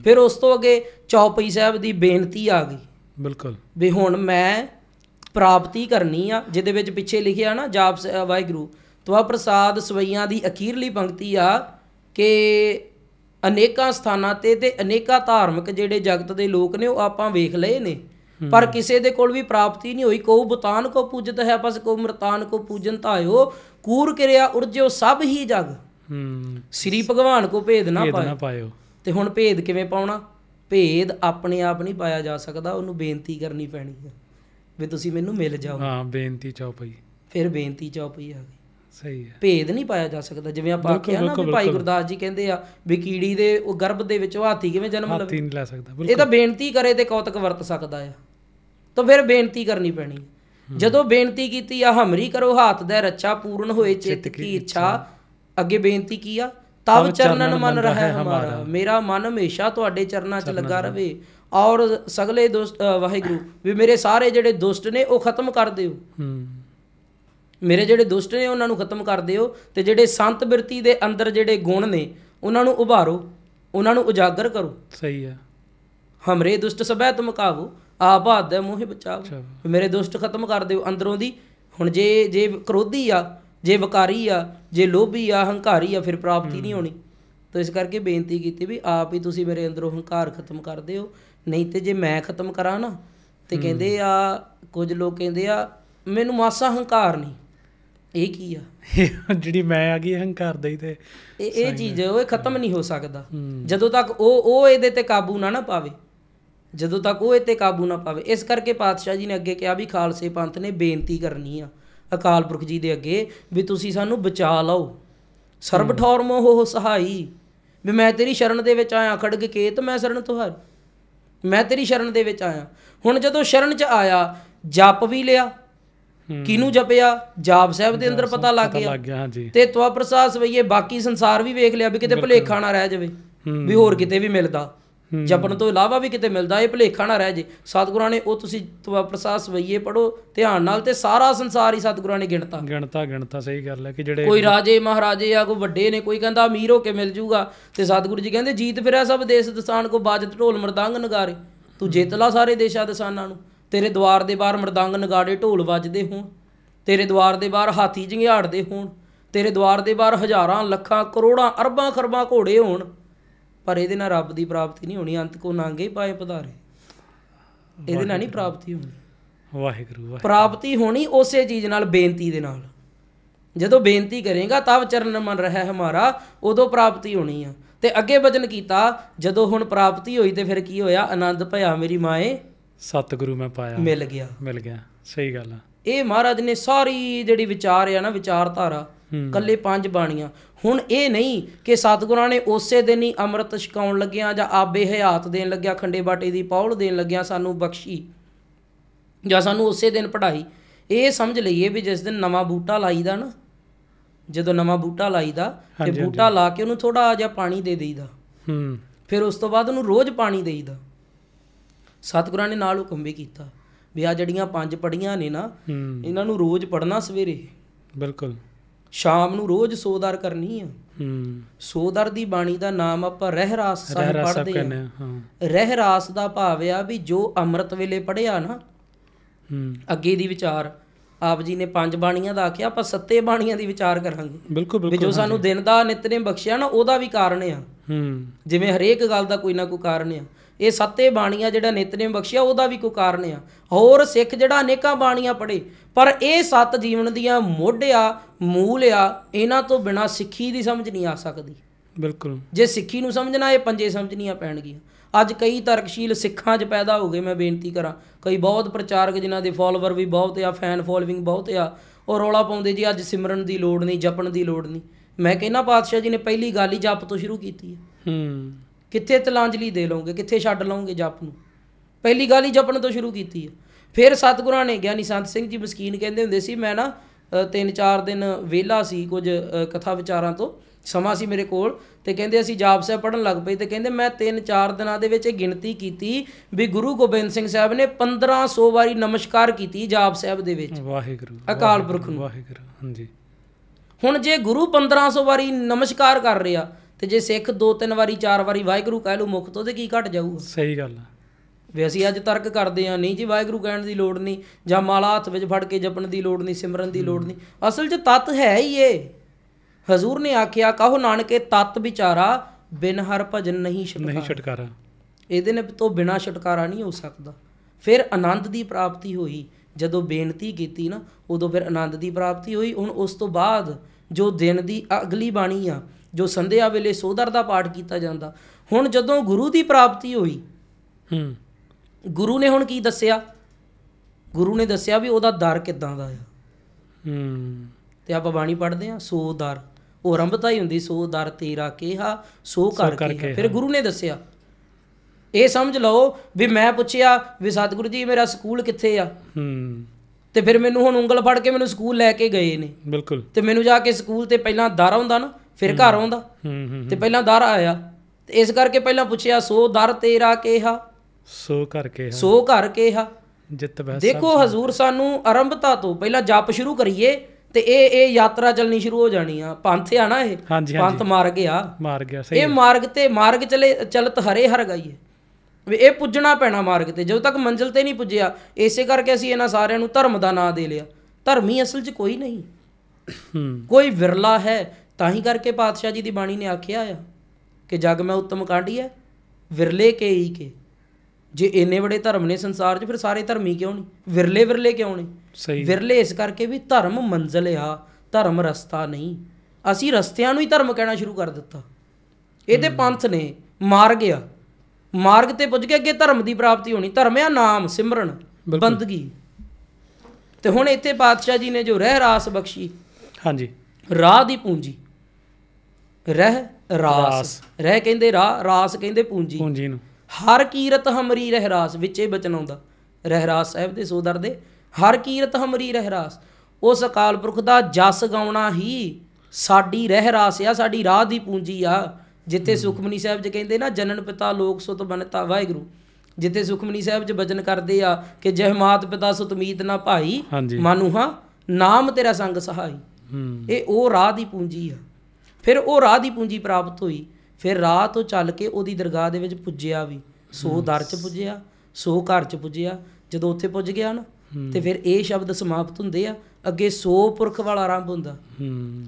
ਫਿਰ ਉਸ ਤੋਂ ਅੱਗੇ ਚੌਪਈ ਸਾਹਿਬ ਦੀ ਬੇਨਤੀ ਆ ਗਈ ਬਿਲਕੁਲ ਵੀ ਹੁਣ ਮੈਂ ਪ੍ਰਾਪਤੀ ਕਰਨੀ ਆ ਜਿਹਦੇ ਵਿੱਚ ਪਿੱਛੇ ਲਿਖਿਆ ਨਾ ਜਾਪ ਵਾਹਿਗੁਰੂ ਤਵਾ ਪ੍ਰਸਾਦ ਸਵਈਆਂ ਦੀ ਅਖੀਰਲੀ ਪੰਕਤੀ ਆ ਕਿ ਅਨੇਕਾਂ ਸਥਾਨਾਂ ਤੇ ਤੇ ਅਨੇਕਾਂ ਧਾਰਮਿਕ ਜਿਹੜੇ ਜਗਤ ਦੇ ਲੋਕ ਨੇ ਉਹ ਆਪਾਂ ਵੇਖ ਲਏ ਨੇ ਪਰ ਕਿਸੇ ਦੇ ਕੋਲ ਵੀ ਪ੍ਰਾਪਤੀ ਨਹੀਂ ਹੋਈ ਕੋ ਬੁਤਾਨ ਕੋ ਪੂਜਤ ਹੈ ਬਸ ਕੋ ਮਰਤਾਨ ਕੋ ਪੂਜਨ ਧਾਇਓ ਕੂਰ ਕਿਰਿਆ ਉਰਜਿਓ ਸਭ ਹੀ ਜਗ ਹੂੰ ਸ੍ਰੀ ਭਗਵਾਨ ਕੋ ਭੇਦ ਨਾ ਪਾਇਓ ਤੇ ਹੁਣ ਭੇਦ ਕਿਵੇਂ ਪਾਉਣਾ ਭੇਦ ਆਪਣੇ ਆਪ ਨਹੀਂ ਪਾਇਆ ਜਾ ਸਕਦਾ ਉਹਨੂੰ ਬੇਨਤੀ ਕਰਨੀ ਪੈਣੀ ਹੈ ਵੀ ਤੁਸੀਂ ਮੈਨੂੰ ਮਿਲ ਜਾਓ ਹਾਂ ਬੇਨਤੀ ਚਾਹੋ ਭਾਈ ਫਿਰ ਬੇਨਤੀ ਚਾਹੋ ਭਈ ਆ ਗਈ ਸਹੀ ਹੈ ਭੇਦ ਨਹੀਂ ਪਾਇਆ ਜਾ ਸਕਦਾ ਜਿਵੇਂ ਆਪਾਂ ਆਖਿਆ ਨਾ ਵੀ ਭਾਈ ਗੁਰਦਾਸ ਜੀ ਕਹਿੰਦੇ ਆ ਵੀ ਕੀੜੀ ਦੇ ਉਹ ਗਰਭ ਦੇ ਵਿੱਚ ਹਾਥੀ ਕਿਵੇਂ ਜਨਮ ਲਵੇ ਹਾਥੀ ਨਹੀਂ ਲੈ ਸਕਦਾ ਬਿਲਕੁਲ ਇਹ ਤਾਂ ਬੇਨਤੀ ਕਰੇ ਤੇ ਕੌਤਕ ਵਰਤ ਸਕਦਾ ਆ ਤਾਂ ਫਿਰ ਬੇਨਤੀ ਕਰਨੀ ਪੈਣੀ ਜਦੋਂ ਬੇਨਤੀ ਕੀਤੀ ਆ ਹਮਰੀ ਕਰੋ ਹੱਥ ਦਾ ਰੱਛਾ ਪੂਰਨ ਹੋਏ ਚਿੱਤ ਕੀ ਇੱਛਾ ਅੱਗੇ ਬੇਨਤੀ ਕੀ ਆ ਤਬ ਚਰਨਨ ਮਨ ਰਹੇ ਹਮਾਰਾ ਮੇਰਾ ਮਨ ਹਮੇਸ਼ਾ ਤੁਹਾਡੇ ਚਰਨਾਂ 'ਚ ਲੱਗਾ ਰਵੇ ਔਰ ਸਗਲੇ ਦੋਸਤ ਵਾਹਿਗੁਰੂ ਵੀ ਮੇਰੇ ਸਾਰੇ ਜਿਹੜੇ ਦੁਸ਼ਟ ਨੇ ਉਹ ਖਤਮ ਕਰ ਦਿਓ ਮੇਰੇ ਜਿਹੜੇ ਦੁਸ਼ਟ ਨੇ ਉਹਨਾਂ ਨੂੰ ਖਤਮ ਕਰ ਦਿਓ ਤੇ ਜਿਹੜੇ ਸੰਤ ਬਿਰਤੀ ਦੇ ਅੰਦਰ ਜਿਹੜੇ ਗੁਣ ਨੇ ਉਹਨਾਂ ਨੂੰ ਉਭਾਰੋ ਉਹਨਾਂ ਨੂੰ ਉਜਾਗਰ ਕਰੋ ਸਹੀ ਹੈ ਹਮਰੇ ਦੁਸ਼ਟ ਸਭੈ ਤੁਮ ਕਾਵੋ ਆਬਾਦ ਮੋਹਿ ਬਚਾਓ ਮੇਰੇ ਦੋਸਤ ਖਤਮ ਕਰ ਦਿਓ ਅੰਦਰੋਂ ਦੀ ਹੁਣ ਜੇ ਜੇ ਕਰੋਧੀ ਆ ਜੇ ਵਕਾਰੀ ਆ ਜੇ ਲੋਭੀ ਆ ਹੰਕਾਰੀ ਆ ਫਿਰ ਪ੍ਰਾਪਤੀ ਨਹੀਂ ਹੋਣੀ ਤਾਂ ਇਸ ਕਰਕੇ ਬੇਨਤੀ ਕੀਤੀ ਵੀ ਆਪ ਹੀ ਤੁਸੀਂ ਮੇਰੇ ਅੰਦਰੋਂ ਹੰਕਾਰ ਖਤਮ ਕਰ ਦਿਓ ਨਹੀਂ ਤੇ ਜੇ ਮੈਂ ਖਤਮ ਕਰਾਂ ਨਾ ਤੇ ਕਹਿੰਦੇ ਆ ਕੁਝ ਲੋਕ ਕਹਿੰਦੇ ਆ ਮੈਨੂੰ ਮਾਸਾ ਹੰਕਾਰ ਨਹੀਂ ਇਹ ਕੀ ਆ ਜਿਹੜੀ ਮੈਂ ਆ ਗਈ ਹੰਕਾਰ ਦੇ ਤੇ ਇਹ ਇਹ ਚੀਜ਼ ਉਹ ਖਤਮ ਨਹੀਂ ਹੋ ਸਕਦਾ ਜਦੋਂ ਤੱਕ ਉਹ ਉਹ ਇਹਦੇ ਤੇ ਕਾਬੂ ਨਾ ਨਾ ਪਾਵੇ ਜਦੋਂ ਤੱਕ ਉਹ ਇਹ ਤੇ ਕਾਬੂ ਨਾ ਪਾਵੇ ਇਸ ਕਰਕੇ ਪਾਤਸ਼ਾਹ ਜੀ ਨੇ ਅੱਗੇ ਕਿਹਾ ਵੀ ਖਾਲਸੇ ਪੰਥ ਨੇ ਬੇਨਤੀ ਕਰਨੀ ਆ ਅਕਾਲ ਪੁਰਖ ਜੀ ਦੇ ਅੱਗੇ ਵੀ ਤੁਸੀਂ ਸਾਨੂੰ ਬਚਾ ਲਓ ਸਰਬ ਠੌਰਮ ਹੋ ਸਹਾਈ ਵੀ ਮੈਂ ਤੇਰੀ ਸ਼ਰਨ ਦੇ ਵਿੱਚ ਆਇਆ ਖੜ ਕੇ ਕੇਤ ਮੈਂ ਸ਼ਰਨ ਤੁਹਾਰ ਮੈਂ ਤੇਰੀ ਸ਼ਰਨ ਦੇ ਵਿੱਚ ਆਇਆ ਹੁਣ ਜਦੋਂ ਸ਼ਰਨ 'ਚ ਆਇਆ ਜਪ ਵੀ ਲਿਆ ਕਿਨੂੰ ਜਪਿਆ ਜਾਪ ਸਾਹਿਬ ਦੇ ਅੰਦਰ ਪਤਾ ਲੱਗ ਗਿਆ ਤੇ ਤਵਾ ਪ੍ਰਸਾਦ ਸਵਈਏ ਬਾਕੀ ਸੰਸਾਰ ਵੀ ਵੇਖ ਲਿਆ ਵੀ ਕਿਤੇ ਭੁਲੇਖਾ ਨਾ ਰਹਿ ਜਾਵੇ ਵੀ ਹੋਰ ਕਿਤੇ ਵੀ ਮਿਲਦਾ ਜਪਣ ਤੋਂ ਇਲਾਵਾ ਵੀ ਕਿਤੇ ਮਿਲਦਾ ਇਹ ਭਲੇਖਾ ਨਾ ਰਹਿ ਜੇ ਸਤਿਗੁਰਾਂ ਨੇ ਉਹ ਤੁਸੀਂ ਪ੍ਰਸਾਦ ਸਵਈਏ ਪੜੋ ਧਿਆਨ ਨਾਲ ਤੇ ਸਾਰਾ ਸੰਸਾਰ ਹੀ ਸਤਿਗੁਰਾਂ ਨੇ ਗਿਣਤਾ ਗਿਣਤਾ ਗਿਣਤਾ ਸਹੀ ਗੱਲ ਹੈ ਕਿ ਜਿਹੜੇ ਕੋਈ ਰਾਜੇ ਮਹਾਰਾਜੇ ਆ ਕੋ ਵੱਡੇ ਨੇ ਕੋਈ ਕਹਿੰਦਾ ਅਮੀਰ ਹੋ ਕੇ ਮਿਲ ਜੂਗਾ ਤੇ ਸਤਿਗੁਰੂ ਜੀ ਕਹਿੰਦੇ ਜੀਤ ਫਿਰਿਆ ਸਭ ਦੇਸ ਦਸਾਨ ਕੋ ਬਾਜਤ ਢੋਲ ਮਰਦੰਗ ਨਗਾਰੇ ਤੂੰ ਜਿੱਤ ਲਾ ਸਾਰੇ ਦੇਸ਼ਾਂ ਦਸਾਨਾਂ ਨੂੰ ਤੇਰੇ ਦਵਾਰ ਦੇ ਬਾਹਰ ਮਰਦੰਗ ਨਗਾੜੇ ਢੋਲ ਵੱਜਦੇ ਹੋਣ ਤੇਰੇ ਦਵਾਰ ਦੇ ਬਾਹਰ ਹਾਥੀ ਜਿੰਗਿਆੜਦੇ ਹੋਣ ਤੇਰੇ ਦਵਾਰ ਦੇ ਬਾਹਰ ਹਜ਼ਾਰਾਂ ਲੱਖਾਂ ਕਰੋੜਾਂ ਅਰਬਾਂ ਖਰਬਾਂ ਘੋੜੇ ਹੋਣ ਪਰ ਇਹਦੇ ਨਾਲ ਰੱਬ ਦੀ ਪ੍ਰਾਪਤੀ ਨਹੀਂ ਹੋਣੀ ਅੰਤ ਕੋ ਨਾਂਗੇ ਪਾਏ ਪਧਾਰੇ ਇਹਦੇ ਨਾਲ ਨਹੀਂ ਪ੍ਰਾਪਤੀ ਹੋਣੀ ਵਾਹਿਗੁਰੂ ਵਾਹਿਗੁਰੂ ਪ੍ਰਾਪਤੀ ਹੋਣੀ ਉਸੇ ਚੀਜ਼ ਨਾਲ ਬੇਨਤੀ ਦੇ ਨਾਲ ਜਦੋਂ ਬੇਨਤੀ ਕਰੇਗਾ ਤਬ ਚਰਨ ਮਨ ਰਹਾ ਹਮਾਰਾ ਉਦੋਂ ਪ੍ਰਾਪਤੀ ਹੋਣੀ ਆ ਤੇ ਅੱਗੇ ਬਚਨ ਕੀਤਾ ਜਦੋਂ ਹੁਣ ਪ੍ਰਾਪਤੀ ਹੋਈ ਤੇ ਫਿਰ ਕੀ ਹੋਇਆ ਆਨੰਦ ਭਇਆ ਮੇਰੀ ਮਾਏ ਸਤਿਗੁਰੂ ਮੈਂ ਪਾਇਆ ਮਿਲ ਗਿਆ ਮਿਲ ਗਿਆ ਸਹੀ ਗੱਲ ਆ ਇਹ ਮਹਾਰਾਜ ਨੇ ਸਾਰੀ ਜਿਹੜੀ ਵਿਚਾਰ ਆ ਨਾ ਵਿਚਾਰਧਾਰਾ ਕੱਲੇ ਪੰਜ ਬਾਣੀਆਂ ਹੁਣ ਇਹ ਨਹੀਂ ਕਿ ਸਤਗੁਰਾਂ ਨੇ ਉਸੇ ਦਿਨ ਹੀ ਅੰਮ੍ਰਿਤ ਛਕਾਉਣ ਲੱਗਿਆਂ ਜਾਂ ਆਬੇ ਹਯਾਤ ਦੇਣ ਲੱਗਿਆ ਖੰਡੇ ਬਾਟੇ ਦੀ ਪੌੜ ਦੇਣ ਲੱਗਿਆਂ ਸਾਨੂੰ ਬਖਸ਼ੀ ਜਾਂ ਸਾਨੂੰ ਉਸੇ ਦਿਨ ਪੜਾਈ ਇਹ ਸਮਝ ਲਈਏ ਵੀ ਜਿਸ ਦਿਨ ਨਵਾਂ ਬੂਟਾ ਲਾਈਦਾ ਨਾ ਜਦੋਂ ਨਵਾਂ ਬੂਟਾ ਲਾਈਦਾ ਤੇ ਬੂਟਾ ਲਾ ਕੇ ਉਹਨੂੰ ਥੋੜਾ ਜਿਹਾ ਪਾਣੀ ਦੇ ਦੇਈਦਾ ਹੂੰ ਫਿਰ ਉਸ ਤੋਂ ਬਾਅਦ ਉਹਨੂੰ ਰੋਜ਼ ਪਾਣੀ ਦੇਈਦਾ ਸਤਿਗੁਰਾਂ ਨੇ ਨਾਲ ਹੁਕਮ ਵੀ ਕੀਤਾ ਵੀ ਆ ਜੜੀਆਂ ਪੰਜ ਪੜੀਆਂ ਨੇ ਨਾ ਇਹਨਾਂ ਨੂੰ ਰੋਜ਼ ਪੜਨਾ ਸਵੇਰੇ ਬਿਲਕੁਲ ਸ਼ਾਮ ਨੂੰ ਰੋਜ਼ ਸੋਦਰ ਕਰਨੀ ਆ ਹੂੰ ਸੋਦਰ ਦੀ ਬਾਣੀ ਦਾ ਨਾਮ ਆਪਾਂ ਰਹਿਰਾਸ ਸਾਹਿਬ ਪੜਦੇ ਆ ਹਾਂ ਰਹਿਰਾਸ ਦਾ ਭਾਵ ਆ ਵੀ ਜੋ ਅੰਮ੍ਰਿਤ ਵੇਲੇ ਪੜਿਆ ਨਾ ਹੂੰ ਅੱਗੇ ਦੀ ਵਿਚਾਰ ਆਪ ਜੀ ਨੇ ਪੰਜ ਬਾਣੀਆਂ ਦਾ ਆਖਿਆ ਆਪਾਂ ਸੱਤੇ ਬਾਣੀਆਂ ਦੀ ਵਿਚਾਰ ਕਰਾਂਗੇ ਬਿਲਕੁਲ ਬਿਲਕੁਲ ਜੋ ਸਾਨੂੰ ਦਿਨ ਦਾ ਨਿਤਨੇਮ ਬਖਸ਼ਿਆ ਨਾ ਉਹਦਾ ਵੀ ਕਾਰਨ ਆ ਹੂੰ ਜਿਵੇਂ ਹਰੇਕ ਗੱਲ ਦਾ ਕੋਈ ਨਾ ਕੋਈ ਕਾਰਨ ਆ ਇਹ ਸੱਤੇ ਬਾਣੀਆਂ ਜਿਹੜਾ ਨਿਤਨੇਮ ਬਖਸ਼ਿਆ ਉਹਦਾ ਵੀ ਕੋਈ ਕਾਰਨ ਆ ਹੋਰ ਸਿੱਖ ਜਿਹੜਾ ਅਨੇਕਾਂ ਬਾਣੀਆਂ ਪੜੇ ਪਰ ਇਹ ਸੱਤ ਜੀਵਨ ਦੀਆਂ ਮੋਢਿਆ ਮੂਲ ਆ ਇਹਨਾਂ ਤੋਂ ਬਿਨਾ ਸਿੱਖੀ ਦੀ ਸਮਝ ਨਹੀਂ ਆ ਸਕਦੀ ਬਿਲਕੁਲ ਜੇ ਸਿੱਖੀ ਨੂੰ ਸਮਝਣਾ ਇਹ ਪੰਜੇ ਸਮਝਣੀਆਂ ਪੈਣਗੀਆਂ ਅੱਜ ਕਈ ਤਰਕਸ਼ੀਲ ਸਿੱਖਾਂ 'ਚ ਪੈਦਾ ਹੋ ਗਏ ਮੈਂ ਬੇਨਤੀ ਕਰਾਂ ਕਈ ਬਹੁਤ ਪ੍ਰਚਾਰਕ ਜਿਨ੍ਹਾਂ ਦੇ ਫਾਲੋਅਰ ਵੀ ਬਹੁਤ ਆ ਫੈਨ ਫੋਲੋਇੰਗ ਬਹੁਤ ਆ ਉਹ ਰੋਲਾ ਪਾਉਂਦੇ ਜੀ ਅੱਜ ਸਿਮਰਨ ਦੀ ਲੋੜ ਨਹੀਂ ਜਪਣ ਦੀ ਲੋੜ ਨਹੀਂ ਮੈਂ ਕਹਿੰਦਾ ਪਾਤਸ਼ਾਹ ਜੀ ਨੇ ਪਹਿਲੀ ਗੱਲ ਹੀ ਜਪ ਤੋਂ ਸ਼ੁਰੂ ਕੀਤੀ ਹੈ ਹੂੰ ਕਿੱਥੇ ਤਲਾਂਜਲੀ ਦੇ ਲਓਗੇ ਕਿੱਥੇ ਛੱਡ ਲਓਗੇ ਜਪ ਨੂੰ ਪਹਿਲੀ ਗੱਲ ਹੀ ਜਪਣ ਤੋਂ ਸ਼ੁਰੂ ਕੀਤੀ ਹੈ ਫਿਰ ਸਤਿਗੁਰਾਂ ਨੇ ਗਿਆਨੀ ਸੰਤ ਸਿੰਘ ਜੀ ਮਸਕੀਨ ਕਹਿੰਦੇ ਹੁੰਦੇ ਸੀ ਮੈਂ ਨਾ ਤਿੰਨ ਚਾਰ ਦਿਨ ਵਿਹਲਾ ਸੀ ਕੁਝ ਕਥਾ ਵਿਚਾਰਾਂ ਤੋਂ ਸਮਾਂ ਸੀ ਮੇਰੇ ਕੋਲ ਤੇ ਕਹਿੰਦੇ ਅਸੀਂ ਜਾਪ ਸਾਹਿਬ ਪੜਨ ਲੱਗ ਪਏ ਤੇ ਕਹਿੰਦੇ ਮੈਂ ਤਿੰਨ ਚਾਰ ਦਿਨਾਂ ਦੇ ਵਿੱਚ ਇਹ ਗਿਣਤੀ ਕੀਤੀ ਵੀ ਗੁਰੂ ਗੋਬਿੰਦ ਸਿੰਘ ਸਾਹਿਬ ਨੇ 1500 ਵਾਰੀ ਨਮਸਕਾਰ ਕੀਤੀ ਜਾਪ ਸਾਹਿਬ ਦੇ ਵਿੱਚ ਵਾਹਿਗੁਰੂ ਅਕਾਲ ਪੁਰਖ ਨੂੰ ਵਾਹਿਗੁਰੂ ਹਾਂਜੀ ਹੁਣ ਜੇ ਗੁਰੂ 1500 ਵਾਰੀ ਨਮਸਕਾਰ ਕਰ ਰਿਹਾ ਤੇ ਜੇ ਸਿੱਖ ਦੋ ਤਿੰਨ ਵਾਰੀ ਚਾਰ ਵਾਰੀ ਵਾਹਿਗੁਰੂ ਕਹਿ ਲੂ ਮੁਖ ਤੋਂ ਤੇ ਕੀ ਘਟ ਜਾਊਗਾ ਸਹੀ ਗੱਲ ਆ ਵੀ ਅਸੀਂ ਅੱਜ ਤਰਕ ਕਰਦੇ ਆ ਨਹੀਂ ਜੀ ਵਾਹਿਗੁਰੂ ਕਹਿਣ ਦੀ ਲੋੜ ਨਹੀਂ ਜਾਂ ਮਾਲਾ ਹੱਥ ਵਿੱਚ ਫੜ ਕੇ ਜਪਣ ਦੀ ਲੋੜ ਨਹੀਂ ਸਿਮਰਨ ਦੀ ਲੋੜ ਨਹੀਂ ਅਸਲ 'ਚ ਤਤ ਹੈ ਹੀ ਇਹ ਹਜ਼ੂਰ ਨੇ ਆਖਿਆ ਕਹੋ ਨਾਨਕੇ ਤਤ ਵਿਚਾਰਾ ਬਿਨ ਹਰ ਭਜਨ ਨਹੀਂ ਛਟਕਾਰਾ ਨਹੀਂ ਛਟਕਾਰਾ ਇਹਦੇ ਨੇ ਤੋਂ ਬਿਨਾ ਛਟਕਾਰਾ ਨਹੀਂ ਹੋ ਸਕਦਾ ਫਿਰ ਆਨੰਦ ਦੀ ਪ੍ਰਾਪਤੀ ਹੋਈ ਜਦੋਂ ਬੇਨਤੀ ਕੀਤੀ ਨਾ ਉਦੋਂ ਫਿਰ ਆਨੰਦ ਦੀ ਪ੍ਰਾਪਤੀ ਹੋਈ ਹੁਣ ਉਸ ਤੋਂ ਬਾਅਦ ਜੋ ਦਿਨ ਦੀ ਅਗਲੀ ਬਾਣੀ ਆ ਜੋ ਸੰਧਿਆ ਵੇਲੇ ਸੋਦਰ ਦਾ ਪਾਠ ਕੀਤਾ ਜਾਂਦਾ ਹੁਣ ਜਦੋਂ ਗੁਰੂ ਦੀ ਪ੍ਰਾਪਤੀ ਹੋਈ ਹੂੰ ਗੁਰੂ ਨੇ ਹੁਣ ਕੀ ਦੱਸਿਆ ਗੁਰੂ ਨੇ ਦੱਸਿਆ ਵੀ ਉਹਦਾ ਦਰ ਕਿਦਾਂ ਦਾ ਆ ਹੂੰ ਤੇ ਆਪਾਂ ਬਾਣੀ ਪੜ੍ਹਦੇ ਆ ਸੋ ਦਰ ਉਹ ਰੰਭਤਾ ਹੀ ਹੁੰਦੀ ਸੋ ਦਰ ਤੇਰਾ ਕਿਹਾ ਸੋ ਕਰਕੇ ਫਿਰ ਗੁਰੂ ਨੇ ਦੱਸਿਆ ਇਹ ਸਮਝ ਲਓ ਵੀ ਮੈਂ ਪੁੱਛਿਆ ਵੀ ਸਤਿਗੁਰੂ ਜੀ ਮੇਰਾ ਸਕੂਲ ਕਿੱਥੇ ਆ ਹੂੰ ਤੇ ਫਿਰ ਮੈਨੂੰ ਹੁਣ ਉਂਗਲ ਫੜ ਕੇ ਮੈਨੂੰ ਸਕੂਲ ਲੈ ਕੇ ਗਏ ਨੇ ਬਿਲਕੁਲ ਤੇ ਮੈਨੂੰ ਜਾ ਕੇ ਸਕੂਲ ਤੇ ਪਹਿਲਾਂ ਦਰ ਹੁੰਦਾ ਨਾ ਫਿਰ ਘਰ ਆਉਂਦਾ ਤੇ ਪਹਿਲਾਂ ਦਰ ਆਇਆ ਤੇ ਇਸ ਕਰਕੇ ਪਹਿਲਾਂ ਪੁੱਛਿਆ ਸੋ ਦਰ ਤੇਰਾ ਕਿਹਾ ਸੋ ਕਰਕੇ ਹਾਂ ਸੋ ਕਰਕੇ ਹਾਂ ਜਿੱਤ ਬਹਿ ਦੇਖੋ ਹਜ਼ੂਰ ਸਾਨੂੰ ਆਰੰਭਤਾ ਤੋਂ ਪਹਿਲਾਂ ਜਪ ਸ਼ੁਰੂ ਕਰੀਏ ਤੇ ਇਹ ਇਹ ਯਾਤਰਾ ਚੱਲਣੀ ਸ਼ੁਰੂ ਹੋ ਜਾਣੀ ਆ ਪੰਥ ਆ ਨਾ ਇਹ ਪੰਥ ਮਾਰ ਗਿਆ ਮਾਰ ਗਿਆ ਸਹੀ ਇਹ ਮਾਰਗ ਤੇ ਮਾਰਗ ਚਲੇ ਚਲਤ ਹਰੇ ਹਰ ਗਈਏ ਵੀ ਇਹ ਪੁੱਜਣਾ ਪੈਣਾ ਮਾਰਗ ਤੇ ਜਦੋਂ ਤੱਕ ਮੰਜ਼ਿਲ ਤੇ ਨਹੀਂ ਪੁੱਜਿਆ ਇਸੇ ਕਰਕੇ ਅਸੀਂ ਇਹਨਾਂ ਸਾਰਿਆਂ ਨੂੰ ਧਰਮ ਦਾ ਨਾਂ ਦੇ ਲਿਆ ਧਰਮੀ ਅਸਲ 'ਚ ਕੋਈ ਨਹੀਂ ਕੋਈ ਵਿਰਲਾ ਹੈ ਤਾਂ ਹੀ ਕਰਕੇ ਪਾਤਸ਼ਾਹ ਜੀ ਦੀ ਬਾਣੀ ਨੇ ਆਖਿਆ ਆ ਕਿ ਜਗ ਮੈਂ ਉੱਤਮ ਕਾਢੀ ਹੈ ਵਿਰਲੇ ਕੇ ਹੀ ਕੇ ਜੇ ਇੰਨੇ ਵੱਡੇ ਧਰਮ ਨੇ ਸੰਸਾਰ 'ਚ ਫਿਰ ਸਾਰੇ ਧਰਮ ਹੀ ਕਿਉਂ ਨਹੀਂ ਵਿਰਲੇ ਵਿਰਲੇ ਕਿਉਂ ਨੇ ਸਹੀ ਵਿਰਲੇ ਇਸ ਕਰਕੇ ਵੀ ਧਰਮ ਮੰਜ਼ਲ ਆ ਧਰਮ ਰਸਤਾ ਨਹੀਂ ਅਸੀਂ ਰਸਤਿਆਂ ਨੂੰ ਹੀ ਧਰਮ ਕਹਿਣਾ ਸ਼ੁਰੂ ਕਰ ਦਿੱਤਾ ਇਹਦੇ ਪੰਥ ਨੇ ਮਾਰਗ ਆ ਮਾਰਗ ਤੇ ਪੁੱਜ ਕੇ ਅੱਗੇ ਧਰਮ ਦੀ ਪ੍ਰਾਪਤੀ ਹੋਣੀ ਧਰਮ ਆ ਨਾਮ ਸਿਮਰਨ ਬੰਦਗੀ ਤੇ ਹੁਣ ਇੱਥੇ ਪਾਤਸ਼ਾਹ ਜੀ ਨੇ ਜੋ ਰਹਿ ਰਾਸ ਬਖਸ਼ੀ ਹਾਂਜੀ ਰਾਹ ਦੀ ਪੂੰਜੀ ਰਹਿ ਰਾਸ ਰਹਿ ਕਹਿੰਦੇ ਰਾ ਰਾਸ ਕਹਿੰਦੇ ਪੂੰਜੀ ਪੂੰਜੀ ਨੂੰ ਹਰ ਕੀਰਤ ਹਮਰੀ ਰਹਿ ਰਾਸ ਵਿੱਚ ਇਹ ਬਚਨ ਆਉਂਦਾ ਰਹਿ ਰਾਸ ਸਾਹਿਬ ਦੇ ਸੋਦਰ ਦੇ ਹਰ ਕੀਰਤ ਹਮਰੀ ਰਹਿ ਰਾਸ ਉਸ ਅਕਾਲ ਪੁਰਖ ਦਾ ਜਸ ਗਾਉਣਾ ਹੀ ਸਾਡੀ ਰਹਿ ਰਾਸ ਆ ਸਾਡੀ ਰਾਹ ਦੀ ਪੂੰਜੀ ਆ ਜਿੱਥੇ ਸੁਖਮਨੀ ਸਾਹਿਬ ਜੀ ਕਹਿੰਦੇ ਨਾ ਜਨਨ ਪਿਤਾ ਲੋਕ ਸੁਤ ਬਨਤਾ ਵਾਹਿਗੁਰੂ ਜਿੱਥੇ ਸੁਖਮਨੀ ਸਾਹਿਬ ਜੀ ਬਚਨ ਕਰਦੇ ਆ ਕਿ ਜਹ ਮਾਤ ਪਿਤਾ ਸੁਤ ਮੀਤ ਨਾ ਭਾਈ ਮਾਨੂਹਾ ਨਾਮ ਤੇਰਾ ਸੰਗ ਸਹਾਈ ਇਹ ਉਹ ਰਾਹ ਦੀ ਪੂੰਜੀ ਆ ਫਿਰ ਉਹ ਰਾਹ ਦੀ ਪੂੰਜੀ ਪ੍ਰਾਪਤ ਹੋਈ ਫਿਰ ਰਾਹ ਤੋਂ ਚੱਲ ਕੇ ਉਹਦੀ ਦਰਗਾਹ ਦੇ ਵਿੱਚ ਪੁੱਜਿਆ ਵੀ ਸੋ ਦਰ ਚ ਪੁੱਜਿਆ ਸੋ ਘਰ ਚ ਪੁੱਜਿਆ ਜਦੋਂ ਉੱਥੇ ਪੁੱਜ ਗਿਆ ਨਾ ਤੇ ਫਿਰ ਇਹ ਸ਼ਬਦ ਸਮਾਪਤ ਹੁੰਦੇ ਆ ਅੱਗੇ ਸੋ ਪੁਰਖ ਵਾਲਾ ਆਰੰਭ ਹੁੰਦਾ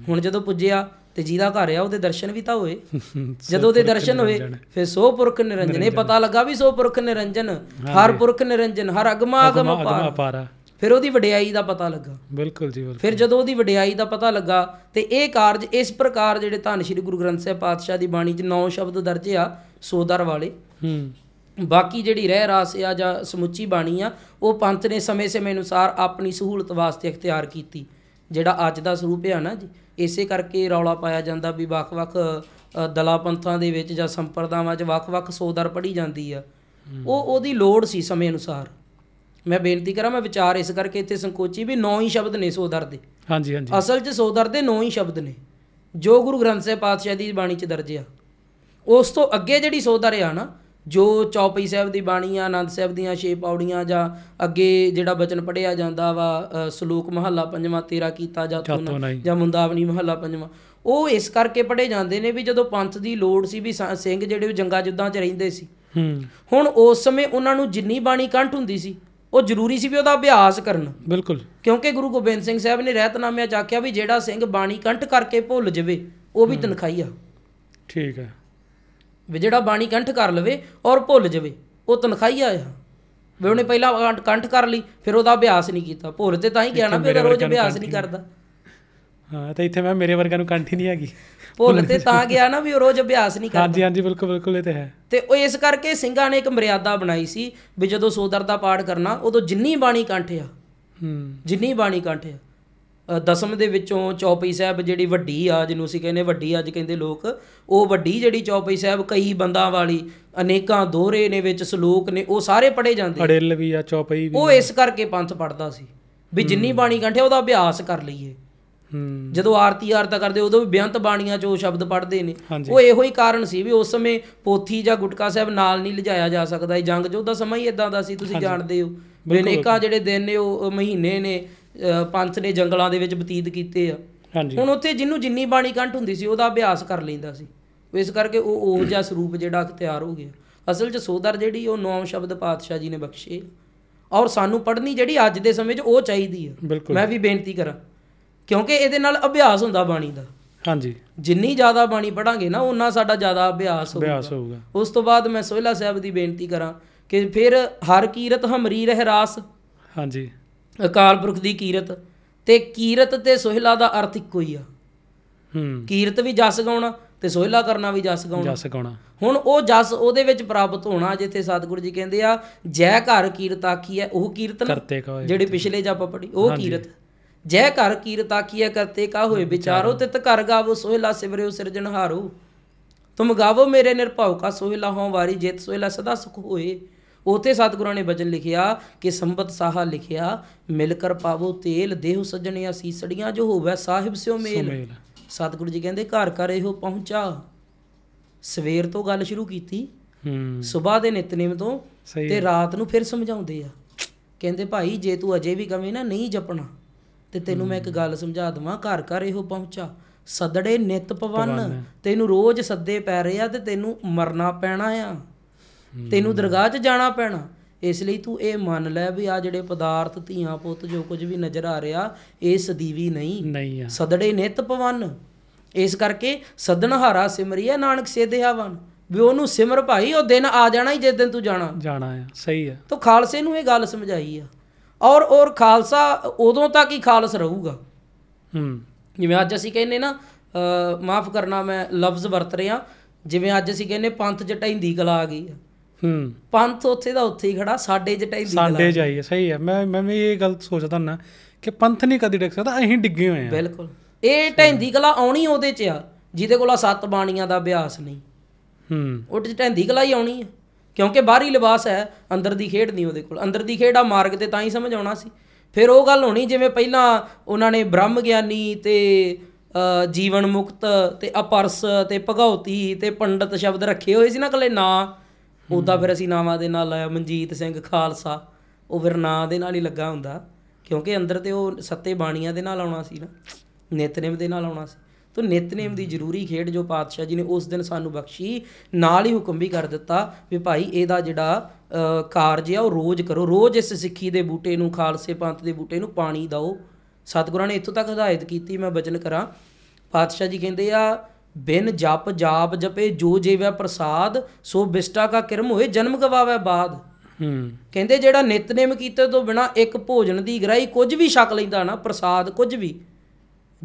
ਹੁਣ ਜਦੋਂ ਪੁੱਜਿਆ ਤੇ ਜਿਹਦਾ ਘਰ ਆ ਉਹਦੇ ਦਰਸ਼ਨ ਵੀ ਤਾਂ ਹੋਏ ਜਦੋਂ ਉਹਦੇ ਦਰਸ਼ਨ ਹੋਏ ਫਿਰ ਸੋ ਪੁਰਖ ਨਿਰੰਜਨ ਇਹ ਪਤਾ ਲੱਗਾ ਵੀ ਸੋ ਪੁਰਖ ਨਿਰੰਜਨ ਹਰ ਪੁਰਖ ਨਿਰੰਜਨ ਹਰ ਅਗਮਾ ਅਗਮ ਪਾਰਾ ਫਿਰ ਉਹਦੀ ਵਡਿਆਈ ਦਾ ਪਤਾ ਲੱਗਾ ਬਿਲਕੁਲ ਜੀ ਬਿਲਕੁਲ ਫਿਰ ਜਦੋਂ ਉਹਦੀ ਵਡਿਆਈ ਦਾ ਪਤਾ ਲੱਗਾ ਤੇ ਇਹ ਕਾਰਜ ਇਸ ਪ੍ਰਕਾਰ ਜਿਹੜੇ ਧੰਨ ਸ਼੍ਰੀ ਗੁਰੂ ਗ੍ਰੰਥ ਸਾਹਿਬ ਪਾਤਸ਼ਾਹ ਦੀ ਬਾਣੀ 'ਚ ਨੌ ਸ਼ਬਦ ਦਰਜ ਆ ਸੋਦਰ ਵਾਲੇ ਹੂੰ ਬਾਕੀ ਜਿਹੜੀ ਰਹਿ ਰਾਸ ਆ ਜਾਂ ਸਮੁੱਚੀ ਬਾਣੀ ਆ ਉਹ ਪੰਥ ਨੇ ਸਮੇਂ ਸਮੇਂ ਅਨੁਸਾਰ ਆਪਣੀ ਸਹੂਲਤ ਵਾਸਤੇ ਇਖਤਿਆਰ ਕੀਤੀ ਜਿਹੜਾ ਅੱਜ ਦਾ ਸਰੂਪ ਆ ਨਾ ਜੀ ਇਸੇ ਕਰਕੇ ਰੌਲਾ ਪਾਇਆ ਜਾਂਦਾ ਵੀ ਵੱਖ-ਵੱਖ ਦਲਾ ਪੰਥਾਂ ਦੇ ਵਿੱਚ ਜਾਂ ਸੰਪਰਦਾਵਾਂ 'ਚ ਵੱਖ-ਵੱਖ ਸੋਦਰ ਪੜੀ ਜਾਂਦੀ ਆ ਉਹ ਉਹਦੀ ਲੋੜ ਸੀ ਸਮੇਂ ਅਨੁਸਾਰ ਮੈਂ ਬੇਨਤੀ ਕਰਾਂ ਮੈਂ ਵਿਚਾਰ ਇਸ ਕਰਕੇ ਇੱਥੇ ਸੰਕੋਚੀ ਵੀ ਨੌ ਹੀ ਸ਼ਬਦ ਨੇ ਸੋਦਰ ਦੇ ਹਾਂਜੀ ਹਾਂਜੀ ਅਸਲ 'ਚ ਸੋਦਰ ਦੇ ਨੌ ਹੀ ਸ਼ਬਦ ਨੇ ਜੋ ਗੁਰੂ ਗ੍ਰੰਥ ਸਾਹਿਬ ਪਾਤਸ਼ਾਹ ਦੀ ਬਾਣੀ 'ਚ ਦਰਜ ਆ ਉਸ ਤੋਂ ਅੱਗੇ ਜਿਹੜੀ ਸੋਦਰ ਆ ਨਾ ਜੋ ਚੌਪਈ ਸਾਹਿਬ ਦੀ ਬਾਣੀ ਆ ਆਨੰਦ ਸਾਹਿਬ ਦੀਆਂ ਛੇ ਪੌੜੀਆਂ ਜਾਂ ਅੱਗੇ ਜਿਹੜਾ ਬਚਨ ਪੜਿਆ ਜਾਂਦਾ ਵਾ ਸਲੋਕ ਮਹੱਲਾ ਪੰਜਵਾਂ ਤੇਰਾ ਕੀਤਾ ਜਾਤੋਂ ਜਾਂ ਮੁੰਦਾਵਨੀ ਮਹੱਲਾ ਪੰਜਵਾਂ ਉਹ ਇਸ ਕਰਕੇ ਪੜੇ ਜਾਂਦੇ ਨੇ ਵੀ ਜਦੋਂ ਪੰਥ ਦੀ ਲੋੜ ਸੀ ਵੀ ਸਿੰਘ ਜਿਹੜੇ ਜੰਗਾ ਜੁੱਦਾਂ 'ਚ ਰਹਿੰਦੇ ਸੀ ਹੁਣ ਉਸ ਸਮੇਂ ਉਹਨਾਂ ਨੂੰ ਜਿੰਨੀ ਬਾਣੀ ਕੰਠ ਹੁੰਦੀ ਸੀ ਉਹ ਜ਼ਰੂਰੀ ਸੀ ਵੀ ਉਹਦਾ ਅਭਿਆਸ ਕਰਨ ਬਿਲਕੁਲ ਕਿਉਂਕਿ ਗੁਰੂ ਗੋਬਿੰਦ ਸਿੰਘ ਸਾਹਿਬ ਨੇ ਰਹਿਤਨਾਮਿਆਂ ਚ ਆਖਿਆ ਵੀ ਜਿਹੜਾ ਸਿੰਘ ਬਾਣੀ ਕੰਠ ਕਰਕੇ ਭੁੱਲ ਜਵੇ ਉਹ ਵੀ ਤਨਖਾਈ ਆ ਠੀਕ ਹੈ ਵੀ ਜਿਹੜਾ ਬਾਣੀ ਕੰਠ ਕਰ ਲਵੇ ਔਰ ਭੁੱਲ ਜਵੇ ਉਹ ਤਨਖਾਈ ਆ ਵੀ ਉਹਨੇ ਪਹਿਲਾਂ ਕੰਠ ਕਰ ਲਈ ਫਿਰ ਉਹਦਾ ਅਭਿਆਸ ਨਹੀਂ ਕੀਤਾ ਭੁੱਲ ਤੇ ਤਾਂ ਹੀ ਗਿਆ ਨਾ ਵੀ ਉਹਦਾ ਰੋਜ਼ ਅਭਿਆਸ ਨਹੀਂ ਕਰਦਾ ਹਾਂ ਤੇ ਇੱਥੇ ਮੈਂ ਮੇਰੇ ਵਰਗਾ ਨੂੰ ਕੰਠੀ ਨਹੀਂ ਹੈਗੀ ਭੁੱਲ ਤੇ ਤਾਂ ਗਿਆ ਨਾ ਵੀ ਉਹ ਰੋਜ਼ ਅਭਿਆਸ ਨਹੀਂ ਕਰਦਾ ਹਾਂਜੀ ਹਾਂਜੀ ਬਿਲਕੁਲ ਬਿਲਕੁਲ ਇਹ ਤੇ ਹੈ ਤੇ ਉਹ ਇਸ ਕਰਕੇ ਸਿੰਘਾਂ ਨੇ ਇੱਕ ਮਰਿਆਦਾ ਬਣਾਈ ਸੀ ਵੀ ਜਦੋਂ ਸੋਦਰ ਦਾ ਪਾਠ ਕਰਨਾ ਉਦੋਂ ਜਿੰਨੀ ਬਾਣੀ ਕੰਠ ਆ ਹੂੰ ਜਿੰਨੀ ਬਾਣੀ ਕੰਠ ਆ ਦਸਮ ਦੇ ਵਿੱਚੋਂ ਚੌਪਈ ਸਾਹਿਬ ਜਿਹੜੀ ਵੱਡੀ ਆ ਜਿਹਨੂੰ ਅਸੀਂ ਕਹਿੰਦੇ ਵੱਡੀ ਅੱਜ ਕਹਿੰਦੇ ਲੋਕ ਉਹ ਵੱਡੀ ਜਿਹੜੀ ਚੌਪਈ ਸਾਹਿਬ ਕਈ ਬੰਦਾਂ ਵਾਲੀ ਅਨੇਕਾਂ ਦੋਹਰੇ ਨੇ ਵਿੱਚ ਸ਼ਲੋਕ ਨੇ ਉਹ ਸਾਰੇ ਪੜੇ ਜਾਂਦੇ ਅੜੇਲ ਵੀ ਆ ਚੌਪਈ ਵੀ ਉਹ ਇਸ ਕਰਕੇ ਪੰਥ ਪੜਦਾ ਸੀ ਵੀ ਜਿੰਨੀ ਬਾਣੀ ਕੰਠ ਆ ਉਹਦਾ ਅਭਿਆਸ ਕਰ ਲਈਏ ਜਦੋਂ ਆਰਤੀ ਆਰਤਾ ਕਰਦੇ ਉਦੋਂ ਵੀ ਬੇਅੰਤ ਬਾਣੀਆਂ ਚੋਂ ਸ਼ਬਦ ਪੜ੍ਹਦੇ ਨੇ ਉਹ ਇਹੋ ਹੀ ਕਾਰਨ ਸੀ ਵੀ ਉਸ ਸਮੇਂ ਪੋਥੀ ਜਾਂ ਗੁਟਕਾ ਸਾਹਿਬ ਨਾਲ ਨਹੀਂ ਲਿਜਾਇਆ ਜਾ ਸਕਦਾ ਇਹ ਜੰਗ ਜੋਧਾ ਸਮਾਂ ਹੀ ਇਦਾਂ ਦਾ ਸੀ ਤੁਸੀਂ ਜਾਣਦੇ ਹੋ ਬੇਨੇਕਾ ਜਿਹੜੇ ਦਿਨ ਨੇ ਉਹ ਮਹੀਨੇ ਨੇ ਪੰਥ ਨੇ ਜੰਗਲਾਂ ਦੇ ਵਿੱਚ ਬਤੀਤ ਕੀਤੇ ਆ ਹੁਣ ਉੱਥੇ ਜਿੰਨੂੰ ਜਿੰਨੀ ਬਾਣੀ ਕੰਠ ਹੁੰਦੀ ਸੀ ਉਹਦਾ ਅਭਿਆਸ ਕਰ ਲੈਂਦਾ ਸੀ ਇਸ ਕਰਕੇ ਉਹ ਉਹ ਜਿਹਾ ਸਰੂਪ ਜਿਹੜਾ ਤਿਆਰ ਹੋ ਗਿਆ ਅਸਲ 'ਚ ਸੋਦਰ ਜਿਹੜੀ ਉਹ ਨੌਮ ਸ਼ਬਦ ਪਾਤਸ਼ਾਹ ਜੀ ਨੇ ਬਖਸ਼ੇ ਔਰ ਸਾਨੂੰ ਪੜ੍ਹਨੀ ਜਿਹੜੀ ਅੱਜ ਦੇ ਸਮੇਂ 'ਚ ਉਹ ਚਾਹੀਦੀ ਆ ਮੈਂ ਵੀ ਬੇਨਤੀ ਕਰਾਂ ਕਿਉਂਕਿ ਇਹਦੇ ਨਾਲ ਅਭਿਆਸ ਹੁੰਦਾ ਬਾਣੀ ਦਾ ਹਾਂਜੀ ਜਿੰਨੀ ਜ਼ਿਆਦਾ ਬਾਣੀ ਪੜਾਂਗੇ ਨਾ ਉਹਨਾਂ ਸਾਡਾ ਜ਼ਿਆਦਾ ਅਭਿਆਸ ਹੋਊਗਾ ਅਭਿਆਸ ਹੋਊਗਾ ਉਸ ਤੋਂ ਬਾਅਦ ਮੈਂ ਸੋਹਿਲਾ ਸਾਹਿਬ ਦੀ ਬੇਨਤੀ ਕਰਾਂ ਕਿ ਫਿਰ ਹਰ ਕੀਰਤ ਹਮਰੀ ਰਹਿ ਰਾਸ ਹਾਂਜੀ ਅਕਾਲ ਪੁਰਖ ਦੀ ਕੀਰਤ ਤੇ ਕੀਰਤ ਤੇ ਸੋਹਿਲਾ ਦਾ ਅਰਥ ਇੱਕੋ ਹੀ ਆ ਹੂੰ ਕੀਰਤ ਵੀ ਜਸ ਗਾਉਣਾ ਤੇ ਸੋਹਿਲਾ ਕਰਨਾ ਵੀ ਜਸ ਗਾਉਣਾ ਜਸ ਗਾਉਣਾ ਹੁਣ ਉਹ ਜਸ ਉਹਦੇ ਵਿੱਚ ਪ੍ਰਾਪਤ ਹੋਣਾ ਜਿੱਥੇ ਸਤਿਗੁਰੂ ਜੀ ਕਹਿੰਦੇ ਆ ਜੈ ਘਰ ਕੀਰਤ ਕੀ ਹੈ ਉਹ ਕੀਰਤਨ ਜਿਹੜੇ ਪਿਛਲੇ ਜਪ ਪੜੀ ਉਹ ਕੀਰਤ ਜੈ ਘਰ ਕੀਰਤਾ ਕੀਆ ਕਰਤੇ ਕਾ ਹੋਏ ਵਿਚਾਰੋ ਤਿਤ ਘਰ ਗਾਵੋ ਸੋਹਿਲਾ ਸਿਵਰਿਓ ਹਾਰੋ ਤੁਮ ਗਾਵੋ ਮੇਰੇ ਨਿਰਭਉ ਕਾ ਸੋਹਿਲਾ ਹੋਂ ਵਾਰੀ ਜੇਤ ਸੋਹਿਲਾ ਸਦਾ ਸੁਖ ਹੋਏ ਉਥੇ ਸਤਿਗੁਰਾਂ ਨੇ ਬਚਨ ਲਿਖਿਆ ਕਿ ਸੰਬਤ ਸਾਹਾ ਲਿਖਿਆ ਮਿਲ ਕਰ ਪਾਵੋ ਤੇਲ ਦੇਹ ਸਜਣਿਆ ਸੀਸੜੀਆਂ ਜੋ ਹੋਵੇ ਸਾਹਿਬ ਸਿਓ ਮੇਲ ਸਤਿਗੁਰ ਜੀ ਕਹਿੰਦੇ ਘਰ ਘਰ ਇਹੋ ਪਹੁੰਚਾ ਸਵੇਰ ਤੋਂ ਗੱਲ ਸ਼ੁਰੂ ਕੀਤੀ ਹੂੰ ਸਵੇਰ ਦੇ ਨਿਤਨੇਮ ਤੋਂ ਤੇ ਰਾਤ ਨੂੰ ਫਿਰ ਸਮਝਾਉਂਦੇ ਆ ਕਹਿੰਦੇ ਭਾਈ ਜੇ ਤੂੰ ਅਜੇ ਵੀ ਕਵੇਂ ਨਾ ਨਹੀਂ ਜਪਣਾ ਤੇ ਤੈਨੂੰ ਮੈਂ ਇੱਕ ਗੱਲ ਸਮਝਾ ਦਵਾਂ ਘਰ ਘਰ ਇਹੋ ਪਹੁੰਚਾ ਸਦੜੇ ਨਿਤ ਪਵਨ ਤੈਨੂੰ ਰੋਜ਼ ਸੱਦੇ ਪੈ ਰਹੇ ਆ ਤੇ ਤੈਨੂੰ ਮਰਨਾ ਪੈਣਾ ਆ ਤੈਨੂੰ ਦਰਗਾਹ 'ਚ ਜਾਣਾ ਪੈਣਾ ਇਸ ਲਈ ਤੂੰ ਇਹ ਮੰਨ ਲੈ ਵੀ ਆ ਜਿਹੜੇ ਪਦਾਰਥ ਧੀਆਂ ਪੁੱਤ ਜੋ ਕੁਝ ਵੀ ਨਜ਼ਰ ਆ ਰਿਹਾ ਇਹ ਸਦੀਵੀ ਨਹੀਂ ਨਹੀਂ ਆ ਸਦੜੇ ਨਿਤ ਪਵਨ ਇਸ ਕਰਕੇ ਸਦਨ ਹਾਰਾ ਸਿਮਰੀਆ ਨਾਨਕ ਸੇਧੇ ਹਵਨ ਵੀ ਉਹਨੂੰ ਸਿਮਰ ਭਾਈ ਉਹ ਦਿਨ ਆ ਜਾਣਾ ਹੀ ਜਿਸ ਦਿਨ ਤੂੰ ਜਾਣਾ ਜਾਣਾ ਆ ਸਹੀ ਆ ਤੋ ਖਾਲਸੇ ਨੂੰ ਇਹ ਗੱਲ ਸਮਝਾਈ ਆ ਔਰ ਔਰ ਖਾਲਸਾ ਉਦੋਂ ਤੱਕ ਹੀ ਖਾਲਸ ਰਹੂਗਾ ਹੂੰ ਜਿਵੇਂ ਅੱਜ ਅਸੀਂ ਕਹਿੰਨੇ ਨਾ ਮਾਫ ਕਰਨਾ ਮੈਂ ਲਫ਼ਜ਼ ਵਰਤ ਰਿਹਾ ਜਿਵੇਂ ਅੱਜ ਅਸੀਂ ਕਹਿੰਨੇ ਪੰਥ ਜਟੈਂਦੀ ਕਲਾ ਆ ਗਈ ਹੂੰ ਪੰਥ ਉੱਥੇ ਦਾ ਉੱਥੇ ਹੀ ਖੜਾ ਸਾਡੇ ਜਟੈਂਦੀ ਕਲਾ ਸਾਡੇ ਜਾਈ ਹੈ ਸਹੀ ਹੈ ਮੈਂ ਮੈਂ ਵੀ ਇਹ ਗੱਲ ਸੋਚਦਾ ਹੁੰਨਾ ਕਿ ਪੰਥ ਨਹੀਂ ਕਦੀ ਡਿੱਗ ਸਕਦਾ ਅਸੀਂ ਡਿੱਗੇ ਹੋਏ ਆ ਬਿਲਕੁਲ ਇਹ ਢੈਂਦੀ ਕਲਾ ਆਉਣੀ ਉਹਦੇ ਚ ਆ ਜਿਹਦੇ ਕੋਲ ਸੱਤ ਬਾਣੀਆਂ ਦਾ ਅਭਿਆਸ ਨਹੀਂ ਹੂੰ ਉਹ ਢੈਂਦੀ ਕਲਾ ਹੀ ਆਉਣੀ ਹੈ ਕਿਉਂਕਿ ਬਾਹਰੀ ਲਿਬਾਸ ਹੈ ਅੰਦਰ ਦੀ ਖੇਡ ਨਹੀਂ ਉਹਦੇ ਕੋਲ ਅੰਦਰ ਦੀ ਖੇਡ ਆ ਮਾਰਗ ਤੇ ਤਾਂ ਹੀ ਸਮਝ ਆਉਣਾ ਸੀ ਫਿਰ ਉਹ ਗੱਲ ਹੋਣੀ ਜਿਵੇਂ ਪਹਿਲਾਂ ਉਹਨਾਂ ਨੇ ਬ੍ਰਹਮ ਗਿਆਨੀ ਤੇ ਜੀਵਨ ਮੁਕਤ ਤੇ ਅਪਰਸ ਤੇ ਭਗਉਤੀ ਤੇ ਪੰਡਤ ਸ਼ਬਦ ਰੱਖੇ ਹੋਏ ਸੀ ਨਾ ਕੱਲੇ ਨਾਂ ਉਦਾਂ ਫਿਰ ਅਸੀਂ ਨਾਵਾਂ ਦੇ ਨਾਲ ਲਾਇਆ ਮਨਜੀਤ ਸਿੰਘ ਖਾਲਸਾ ਉਹ ਫਿਰ ਨਾਂ ਦੇ ਨਾਲ ਹੀ ਲੱਗਾ ਹੁੰਦਾ ਕਿਉਂਕਿ ਅੰਦਰ ਤੇ ਉਹ ਸੱਤੇ ਬਾਣੀਆਂ ਦੇ ਨਾਲ ਆਉਣਾ ਸੀ ਨਾ ਨਿਤਨੇਮ ਦੇ ਨਾਲ ਆਉਣਾ ਸੀ ਤੋ ਨਿਤਨੇਮ ਦੀ ਜ਼ਰੂਰੀ ਖੇਡ ਜੋ ਪਾਤਸ਼ਾਹ ਜੀ ਨੇ ਉਸ ਦਿਨ ਸਾਨੂੰ ਬਖਸ਼ੀ ਨਾਲ ਹੀ ਹੁਕਮ ਵੀ ਕਰ ਦਿੱਤਾ ਵੀ ਭਾਈ ਇਹਦਾ ਜਿਹੜਾ ਕਾਰਜ ਆ ਉਹ ਰੋਜ਼ ਕਰੋ ਰੋਜ਼ ਇਸ ਸਿੱਖੀ ਦੇ ਬੂਟੇ ਨੂੰ ਖਾਲਸੇ ਪੰਥ ਦੇ ਬੂਟੇ ਨੂੰ ਪਾਣੀ ਦਿਓ ਸਤਿਗੁਰਾਂ ਨੇ ਇੱਥੋਂ ਤੱਕ ਹਦਾਇਤ ਕੀਤੀ ਮੈਂ ਬਚਨ ਕਰਾਂ ਪਾਤਸ਼ਾਹ ਜੀ ਕਹਿੰਦੇ ਆ ਬਿਨ ਜਪ ਜਾਪ ਜਪੇ ਜੋ ਜੀਵੈ ਪ੍ਰਸਾਦ ਸੋ ਬਿਸਟਾ ਕਾ ਕਿਰਮ ਹੋਏ ਜਨਮ ਗਵਾਵੇ ਬਾਦ ਹੂੰ ਕਹਿੰਦੇ ਜਿਹੜਾ ਨਿਤਨੇਮ ਕੀਤੇ ਤੋਂ ਬਿਨਾ ਇੱਕ ਭੋਜਨ ਦੀ ਗ੍ਰਾਹੀ ਕੁਝ ਵੀ ਛਕ ਲੈਂਦਾ ਨਾ ਪ੍ਰਸਾਦ ਕੁਝ ਵੀ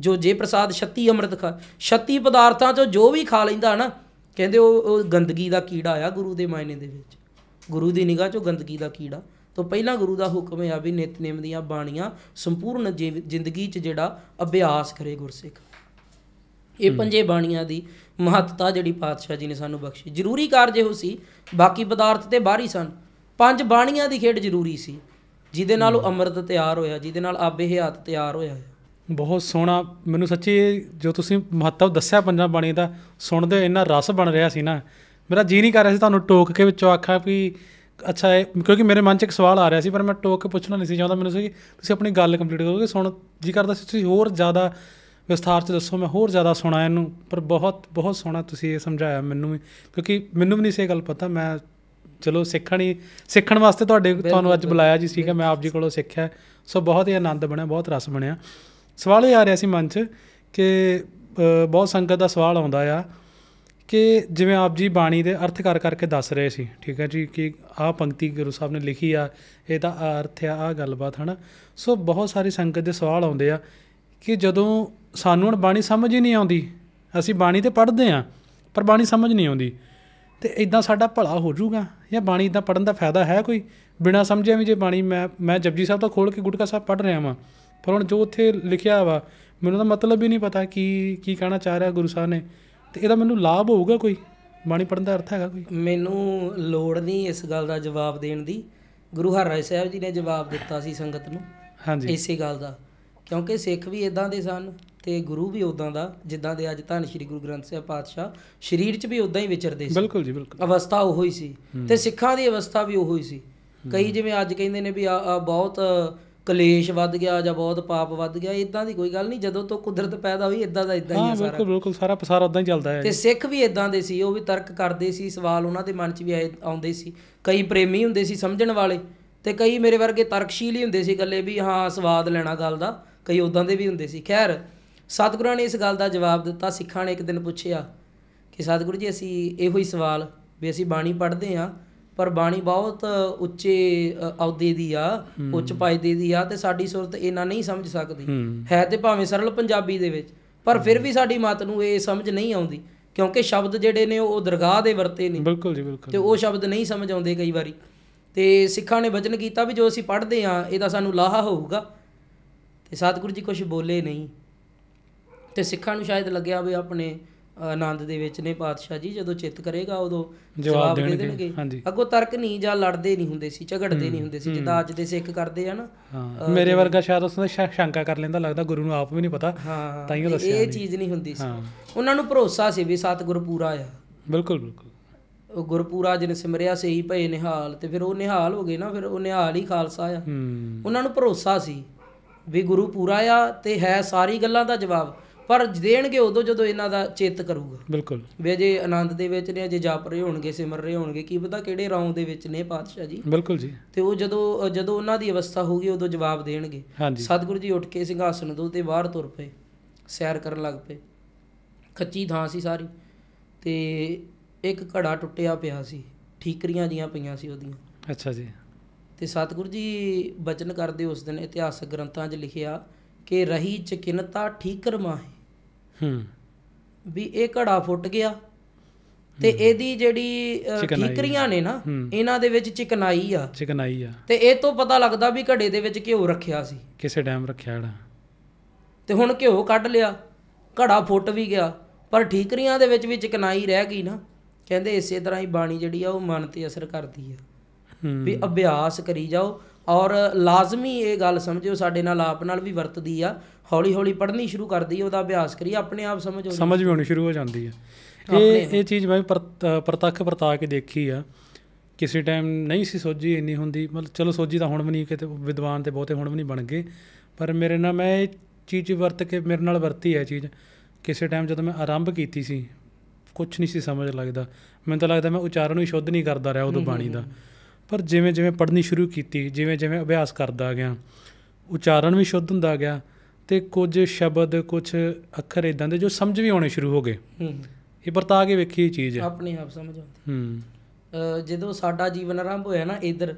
ਜੋ ਜੇ ਪ੍ਰਸਾਦ 36 ਅੰਮ੍ਰਿਤ ਖਾ 36 ਪਦਾਰਥਾਂ ਚੋਂ ਜੋ ਵੀ ਖਾ ਲੈਂਦਾ ਨਾ ਕਹਿੰਦੇ ਉਹ ਉਹ ਗੰਦਗੀ ਦਾ ਕੀੜਾ ਆ ਗੁਰੂ ਦੇ ਮਾਇਨੇ ਦੇ ਵਿੱਚ ਗੁਰੂ ਦੀ ਨਿਗਾਹ ਚੋਂ ਗੰਦਗੀ ਦਾ ਕੀੜਾ ਤੋਂ ਪਹਿਲਾਂ ਗੁਰੂ ਦਾ ਹੁਕਮ ਹੈ ਆ ਵੀ ਨਿਤਨੇਮ ਦੀਆਂ ਬਾਣੀਆਂ ਸੰਪੂਰਨ ਜ਼ਿੰਦਗੀ 'ਚ ਜਿਹੜਾ ਅਭਿਆਸ ਕਰੇ ਗੁਰਸਿੱਖ ਇਹ ਪੰਜੇ ਬਾਣੀਆਂ ਦੀ ਮਹੱਤਤਾ ਜਿਹੜੀ ਪਾਤਸ਼ਾਹ ਜੀ ਨੇ ਸਾਨੂੰ ਬਖਸ਼ੀ ਜ਼ਰੂਰੀ ਕਾਰਜ ਇਹੋ ਸੀ ਬਾਕੀ ਪਦਾਰਥ ਤੇ ਬਾਹਰੀ ਸਨ ਪੰਜ ਬਾਣੀਆਂ ਦੀ ਖੇਡ ਜ਼ਰੂਰੀ ਸੀ ਜਿਹਦੇ ਨਾਲ ਉਹ ਅੰਮ੍ਰਿਤ ਤਿਆਰ ਹੋਇਆ ਜਿਹਦੇ ਨਾਲ ਆਬੇ ਹਿਆਤ ਤਿਆਰ ਹੋਇਆ ਬਹੁਤ ਸੋਹਣਾ ਮੈਨੂੰ ਸੱਚੀ ਜੋ ਤੁਸੀਂ ਮਹੱਤਵ ਦੱਸਿਆ ਪੰਜਾਬ ਬਾਣੀ ਦਾ ਸੁਣਦੇ ਇੰਨਾ ਰਸ ਬਣ ਰਿਹਾ ਸੀ ਨਾ ਮੇਰਾ ਜੀ ਨਹੀਂ ਕਰ ਰਿਹਾ ਸੀ ਤੁਹਾਨੂੰ ਟੋਕ ਕੇ ਵਿੱਚੋਂ ਆਖਾਂ ਵੀ ਅੱਛਾ ਇਹ ਕਿਉਂਕਿ ਮੇਰੇ ਮਨ 'ਚ ਇੱਕ ਸਵਾਲ ਆ ਰਿਹਾ ਸੀ ਪਰ ਮੈਂ ਟੋਕ ਕੇ ਪੁੱਛਣਾ ਨਹੀਂ ਸੀ ਚਾਹੁੰਦਾ ਮੈਨੂੰ ਸੀ ਤੁਸੀਂ ਆਪਣੀ ਗੱਲ ਕੰਪਲੀਟ ਕਰੋਗੇ ਸੁਣ ਜੀ ਕਰਦਾ ਸੀ ਤੁਸੀਂ ਹੋਰ ਜ਼ਿਆਦਾ ਵਿਸਥਾਰ 'ਚ ਦੱਸੋ ਮੈਂ ਹੋਰ ਜ਼ਿਆਦਾ ਸੁਣਾ ਇਹਨੂੰ ਪਰ ਬਹੁਤ ਬਹੁਤ ਸੋਹਣਾ ਤੁਸੀਂ ਇਹ ਸਮਝਾਇਆ ਮੈਨੂੰ ਵੀ ਕਿਉਂਕਿ ਮੈਨੂੰ ਵੀ ਨਹੀਂ ਸੀ ਇਹ ਗੱਲ ਪਤਾ ਮੈਂ ਚਲੋ ਸਿੱਖਣੀ ਸਿੱਖਣ ਵਾਸਤੇ ਤੁਹਾਡੇ ਤੁਹਾਨੂੰ ਅੱਜ ਬੁਲਾਇਆ ਜੀ ਸੀਗਾ ਮੈਂ ਆਪ ਜੀ ਕੋਲੋਂ ਸਿੱਖਿਆ ਸੋ ਬਹੁਤ ਹੀ ਆਨੰਦ ਬਣਿਆ ਬਹੁਤ ਰਸ ਬਣਿਆ ਸਵਾਲ ਇਹ ਆ ਰਿਹਾ ਸੀ ਮਨ 'ਚ ਕਿ ਬਹੁਤ ਸੰਗਤ ਦਾ ਸਵਾਲ ਆਉਂਦਾ ਆ ਕਿ ਜਿਵੇਂ ਆਪ ਜੀ ਬਾਣੀ ਦੇ ਅਰਥ ਕਰ ਕਰਕੇ ਦੱਸ ਰਹੇ ਸੀ ਠੀਕ ਹੈ ਜੀ ਕਿ ਆਹ ਪੰਕਤੀ ਗੁਰੂ ਸਾਹਿਬ ਨੇ ਲਿਖੀ ਆ ਇਹਦਾ ਅਰਥ ਆ ਆ ਗੱਲਬਾਤ ਹਨ ਸੋ ਬਹੁਤ ਸਾਰੇ ਸੰਗਤ ਦੇ ਸਵਾਲ ਆਉਂਦੇ ਆ ਕਿ ਜਦੋਂ ਸਾਨੂੰ ਹੁਣ ਬਾਣੀ ਸਮਝ ਹੀ ਨਹੀਂ ਆਉਂਦੀ ਅਸੀਂ ਬਾਣੀ ਤੇ ਪੜ੍ਹਦੇ ਆ ਪਰ ਬਾਣੀ ਸਮਝ ਨਹੀਂ ਆਉਂਦੀ ਤੇ ਇਦਾਂ ਸਾਡਾ ਭਲਾ ਹੋ ਜਾਊਗਾ ਜਾਂ ਬਾਣੀ ਇਦਾਂ ਪੜਨ ਦਾ ਫਾਇਦਾ ਹੈ ਕੋਈ ਬਿਨਾ ਸਮਝਿਆ ਵੀ ਜੇ ਬਾਣੀ ਮੈਂ ਮੈਂ ਜਪਜੀ ਸਾਹਿਬ ਤਾਂ ਖੋਲ ਕੇ ਗੁਟਕਾ ਸਾਹਿਬ ਪੜ੍ਹ ਰਿਹਾ ਹਾਂ ਪਰ ਹੁਣ ਜੋ ਉੱਥੇ ਲਿਖਿਆ ਵਾ ਮੈਨੂੰ ਤਾਂ ਮਤਲਬ ਹੀ ਨਹੀਂ ਪਤਾ ਕੀ ਕੀ ਕਹਿਣਾ ਚਾਹ ਰਿਹਾ ਗੁਰੂ ਸਾਹਿਬ ਨੇ ਤੇ ਇਹਦਾ ਮੈਨੂੰ ਲਾਭ ਹੋਊਗਾ ਕੋਈ ਬਾਣੀ ਪੜਨ ਦਾ ਅਰਥ ਹੈਗਾ ਕੋਈ ਮੈਨੂੰ ਲੋੜ ਨਹੀਂ ਇਸ ਗੱਲ ਦਾ ਜਵਾਬ ਦੇਣ ਦੀ ਗੁਰੂ ਹਰਿ ਸਾਹਿਬ ਜੀ ਨੇ ਜਵਾਬ ਦਿੱਤਾ ਸੀ ਸੰਗਤ ਨੂੰ ਹਾਂਜੀ ਇਸੇ ਗੱਲ ਦਾ ਕਿਉਂਕਿ ਸਿੱਖ ਵੀ ਇਦਾਂ ਦੇ ਸਨ ਤੇ ਗੁਰੂ ਵੀ ਉਦਾਂ ਦਾ ਜਿੱਦਾਂ ਦੇ ਅੱਜ ਧੰਨ ਸ਼੍ਰੀ ਗੁਰੂ ਗ੍ਰੰਥ ਸਾਹਿਬ ਪਾਤਸ਼ਾਹ ਸਰੀਰ 'ਚ ਵੀ ਉਦਾਂ ਹੀ ਵਿਚਰਦੇ ਸੀ ਬਿਲਕੁਲ ਜੀ ਬਿਲਕੁਲ ਅਵਸਥਾ ਉਹੋ ਹੀ ਸੀ ਤੇ ਸਿੱਖਾਂ ਦੀ ਅਵਸਥਾ ਵੀ ਉਹੋ ਹੀ ਸੀ ਕਈ ਜਿਵੇਂ ਅੱਜ ਕਹਿੰਦੇ ਨੇ ਵੀ ਆ ਬਹੁਤ ਕਲੇਸ਼ ਵੱਧ ਗਿਆ ਜਾਂ ਬਹੁਤ ਪਾਪ ਵੱਧ ਗਿਆ ਇਦਾਂ ਦੀ ਕੋਈ ਗੱਲ ਨਹੀਂ ਜਦੋਂ ਤੋਂ ਕੁਦਰਤ ਪੈਦਾ ਹੋਈ ਇਦਾਂ ਦਾ ਇਦਾਂ ਹੀ ਸਾਰਾ ਹਾਂ ਬਿਲਕੁਲ ਬਿਲਕੁਲ ਸਾਰਾ ਪਸਾਰਾ ਉਦਾਂ ਹੀ ਚੱਲਦਾ ਹੈ ਤੇ ਸਿੱਖ ਵੀ ਇਦਾਂ ਦੇ ਸੀ ਉਹ ਵੀ ਤਰਕ ਕਰਦੇ ਸੀ ਸਵਾਲ ਉਹਨਾਂ ਦੇ ਮਨ 'ਚ ਵੀ ਆਉਂਦੇ ਸੀ ਕਈ ਪ੍ਰੇਮੀ ਹੁੰਦੇ ਸੀ ਸਮਝਣ ਵਾਲੇ ਤੇ ਕਈ ਮੇਰੇ ਵਰਗੇ ਤਰਕਸ਼ੀਲ ਹੀ ਹੁੰਦੇ ਸੀ ਗੱਲੇ ਵੀ ਹਾਂ ਸਵਾਦ ਲੈਣਾ ਗੱਲ ਦਾ ਕਈ ਉਦਾਂ ਦੇ ਵੀ ਹੁੰਦੇ ਸੀ ਖੈਰ ਸਤਿਗੁਰਾਂ ਨੇ ਇਸ ਗੱਲ ਦਾ ਜਵਾਬ ਦਿੱਤਾ ਸਿੱਖਾਂ ਨੇ ਇੱਕ ਦਿਨ ਪੁੱਛਿਆ ਕਿ ਸਤਿਗੁਰੂ ਜੀ ਅਸੀਂ ਇਹੋ ਹੀ ਸਵਾਲ ਵੀ ਅਸੀਂ ਬਾਣੀ ਪੜ੍ਹਦੇ ਆਂ ਪਰ ਬਾਣੀ ਬਹੁਤ ਉੱਚੇ ਆਉਦੇ ਦੀ ਆ ਉੱਚ ਪਾਇਦੇ ਦੀ ਆ ਤੇ ਸਾਡੀ ਸੁਰਤ ਇਹਨਾਂ ਨਹੀਂ ਸਮਝ ਸਕਦੀ ਹੈ ਤੇ ਭਾਵੇਂ ਸਰਲ ਪੰਜਾਬੀ ਦੇ ਵਿੱਚ ਪਰ ਫਿਰ ਵੀ ਸਾਡੀ ਮਤ ਨੂੰ ਇਹ ਸਮਝ ਨਹੀਂ ਆਉਂਦੀ ਕਿਉਂਕਿ ਸ਼ਬਦ ਜਿਹੜੇ ਨੇ ਉਹ ਦਰਗਾਹ ਦੇ ਵਰਤੇ ਨੇ ਬਿਲਕੁਲ ਜੀ ਬਿਲਕੁਲ ਤੇ ਉਹ ਸ਼ਬਦ ਨਹੀਂ ਸਮਝ ਆਉਂਦੇ ਕਈ ਵਾਰੀ ਤੇ ਸਿੱਖਾਂ ਨੇ ਵਚਨ ਕੀਤਾ ਵੀ ਜੋ ਅਸੀਂ ਪੜ੍ਹਦੇ ਆ ਇਹਦਾ ਸਾਨੂੰ ਲਾਹਾ ਹੋਊਗਾ ਤੇ ਸਤਿਗੁਰੂ ਜੀ ਕੁਝ ਬੋਲੇ ਨਹੀਂ ਤੇ ਸਿੱਖਾਂ ਨੂੰ ਸ਼ਾਇਦ ਲੱਗਿਆ ਵੀ ਆਪਣੇ ਆਨੰਦ ਦੇ ਵਿੱਚ ਨੇ ਪਾਤਸ਼ਾਹ ਜੀ ਜਦੋਂ ਚਿੱਤ ਕਰੇਗਾ ਉਦੋਂ ਜਵਾਬ ਦੇ ਦੇਣਗੇ ਅੱਗੋ ਤਰਕ ਨਹੀਂ ਜਾਂ ਲੜਦੇ ਨਹੀਂ ਹੁੰਦੇ ਸੀ ਝਗੜਦੇ ਨਹੀਂ ਹੁੰਦੇ ਸੀ ਜਿੱਦਾਂ ਅੱਜ ਦੇ ਸਿੱਖ ਕਰਦੇ ਆ ਨਾ ਮੇਰੇ ਵਰਗਾ ਸ਼ਾਇਦ ਉਸ ਨੇ ਸ਼ੰਕਾ ਕਰ ਲੈਂਦਾ ਲੱਗਦਾ ਗੁਰੂ ਨੂੰ ਆਪ ਵੀ ਨਹੀਂ ਪਤਾ ਤਾਂ ਹੀ ਉਹ ਦੱਸਿਆ ਇਹ ਚੀਜ਼ ਨਹੀਂ ਹੁੰਦੀ ਸੀ ਉਹਨਾਂ ਨੂੰ ਭਰੋਸਾ ਸੀ ਵੀ ਸਤਿਗੁਰ ਪੂਰਾ ਆ ਬਿਲਕੁਲ ਬਿਲਕੁਲ ਉਹ ਗੁਰਪੂਰਾ ਜਿਨ ਸਿਮਰਿਆ ਸਹੀ ਭਏ ਨਿਹਾਲ ਤੇ ਫਿਰ ਉਹ ਨਿਹਾਲ ਹੋ ਗਏ ਨਾ ਫਿਰ ਉਹ ਨਿਹਾਲ ਹੀ ਖਾਲਸਾ ਆ ਉਹਨਾਂ ਨੂੰ ਭਰੋਸਾ ਸੀ ਵੀ ਗੁਰੂ ਪੂਰਾ ਆ ਤੇ ਹੈ ਸਾਰੀ ਗੱਲਾਂ ਦਾ ਜਵਾਬ ਪਰ ਦੇਣਗੇ ਉਦੋਂ ਜਦੋਂ ਇਹਨਾਂ ਦਾ ਚੇਤ ਕਰੂਗਾ ਬਿਲਕੁਲ ਵੇ ਜੇ ਆਨੰਦ ਦੇ ਵਿੱਚ ਨੇ ਜੇ ਜਾਪ ਰਹੇ ਹੋਣਗੇ ਸਿਮਰ ਰਹੇ ਹੋਣਗੇ ਕੀ ਪਤਾ ਕਿਹੜੇ ਰੌਂ ਦੇ ਵਿੱਚ ਨੇ ਪਾਤਸ਼ਾਹ ਜੀ ਬਿਲਕੁਲ ਜੀ ਤੇ ਉਹ ਜਦੋਂ ਜਦੋਂ ਉਹਨਾਂ ਦੀ ਅਵਸਥਾ ਹੋਊਗੀ ਉਦੋਂ ਜਵਾਬ ਦੇਣਗੇ ਸਤਿਗੁਰੂ ਜੀ ਉੱਠ ਕੇ ਸਿੰਘਾਸਨ ਤੋਂ ਤੇ ਬਾਹਰ ਤੁਰ ਪਏ ਸੈਰ ਕਰਨ ਲੱਗ ਪਏ ਕੱਚੀ ਥਾਂ ਸੀ ਸਾਰੀ ਤੇ ਇੱਕ ਘੜਾ ਟੁੱਟਿਆ ਪਿਆ ਸੀ ਠੀਕਰੀਆਂ ਜੀਆਂ ਪਈਆਂ ਸੀ ਉਹਦੀਆਂ ਅੱਛਾ ਜੀ ਤੇ ਸਤਿਗੁਰੂ ਜੀ ਬਚਨ ਕਰਦੇ ਉਸ ਦਿਨ ਇਤਿਹਾਸਕ ਗ੍ਰੰਥਾਂ 'ਚ ਲਿਖਿਆ ਕਿ ਰਹੀ ਚਕਿੰਤਾ ਠੀਕਰ ਮਾਹੀ ਹੂੰ ਵੀ ਇਹ ਘੜਾ ਫੁੱਟ ਗਿਆ ਤੇ ਇਹਦੀ ਜਿਹੜੀ ਠੀਕਰੀਆਂ ਨੇ ਨਾ ਇਹਨਾਂ ਦੇ ਵਿੱਚ ਚਿਕਨਾਈ ਆ ਚਿਕਨਾਈ ਆ ਤੇ ਇਹ ਤੋਂ ਪਤਾ ਲੱਗਦਾ ਵੀ ਘੜੇ ਦੇ ਵਿੱਚ ਘਿਓ ਰੱਖਿਆ ਸੀ ਕਿਸੇ ਟਾਈਮ ਰੱਖਿਆ ਜਿਹੜਾ ਤੇ ਹੁਣ ਘਿਓ ਕੱਢ ਲਿਆ ਘੜਾ ਫੁੱਟ ਵੀ ਗਿਆ ਪਰ ਠੀਕਰੀਆਂ ਦੇ ਵਿੱਚ ਵੀ ਚਿਕਨਾਈ ਰਹਿ ਗਈ ਨਾ ਕਹਿੰਦੇ ਇਸੇ ਤਰ੍ਹਾਂ ਹੀ ਬਾਣੀ ਜਿਹੜੀ ਆ ਉਹ ਮਨ ਤੇ ਅਸਰ ਕਰਦੀ ਆ ਵੀ ਅਭਿਆਸ ਕਰੀ ਜਾਓ ਔਰ ਲਾਜ਼ਮੀ ਇਹ ਗੱਲ ਸਮਝਿਓ ਸਾਡੇ ਨਾਲ ਆਪ ਨਾਲ ਵੀ ਵਰਤਦੀ ਆ ਹੌਲੀ ਹੌਲੀ ਪੜ੍ਹਨੀ ਸ਼ੁਰੂ ਕਰਦੀ ਉਹਦਾ ਅਭਿਆਸ ਕਰੀ ਆਪਣੇ ਆਪ ਸਮਝ ਹੋ ਸਮਝ ਵੀ ਆਉਣੀ ਸ਼ੁਰੂ ਹੋ ਜਾਂਦੀ ਹੈ ਇਹ ਇਹ ਚੀਜ਼ ਮੈਂ ਪ੍ਰਤੱਖ ਵਰਤਾ ਕੇ ਦੇਖੀ ਆ ਕਿਸੇ ਟਾਈਮ ਨਹੀਂ ਸੀ ਸੋਝੀ ਇੰਨੀ ਹੁੰਦੀ ਮਤਲਬ ਚਲੋ ਸੋਝੀ ਤਾਂ ਹੁਣ ਵੀ ਨਹੀਂ ਕਿਤੇ ਵਿਦਵਾਨ ਤੇ ਬਹੁਤੇ ਹੁਣ ਵੀ ਨਹੀਂ ਬਣ ਗਏ ਪਰ ਮੇਰੇ ਨਾਲ ਮੈਂ ਇਹ ਚੀਜ਼ ਵਰਤ ਕੇ ਮੇਰੇ ਨਾਲ ਵਰਤੀ ਹੈ ਚੀਜ਼ ਕਿਸੇ ਟਾਈਮ ਜਦੋਂ ਮੈਂ ਆਰੰਭ ਕੀਤੀ ਸੀ ਕੁਝ ਨਹੀਂ ਸੀ ਸਮਝ ਲੱਗਦਾ ਮੈਨੂੰ ਤਾਂ ਲੱਗਦਾ ਮੈਂ ਉਚਾਰਨ ਹੀ ਸ਼ੁੱਧ ਨਹੀਂ ਕਰਦਾ ਰਿਹਾ ਉਦੋਂ ਬਾਣੀ ਦਾ ਪਰ ਜਿਵੇਂ ਜਿਵੇਂ ਪੜ੍ਹਨੀ ਸ਼ੁਰੂ ਕੀਤੀ ਜਿਵੇਂ ਜਿਵੇਂ ਅਭਿਆਸ ਕਰਦਾ ਗਿਆ ਉਚਾਰਨ ਵੀ ਸ਼ੁੱਧ ਹੁੰਦਾ ਗਿਆ ਤੇ ਕੁਝ ਸ਼ਬਦ ਕੁਝ ਅੱਖਰ ਇਦਾਂ ਦੇ ਜੋ ਸਮਝ ਵੀ ਆਉਣੇ ਸ਼ੁਰੂ ਹੋ ਗਏ ਹੂੰ ਇਹ ਵਰਤਾ ਕੇ ਵੇਖੀ ਚੀਜ਼ ਹੈ ਆਪਣੀ ਆਪ ਸਮਝ ਆਉਂਦੀ ਹੂੰ ਜਦੋਂ ਸਾਡਾ ਜੀਵਨ ਆਰੰਭ ਹੋਇਆ ਨਾ ਇਧਰ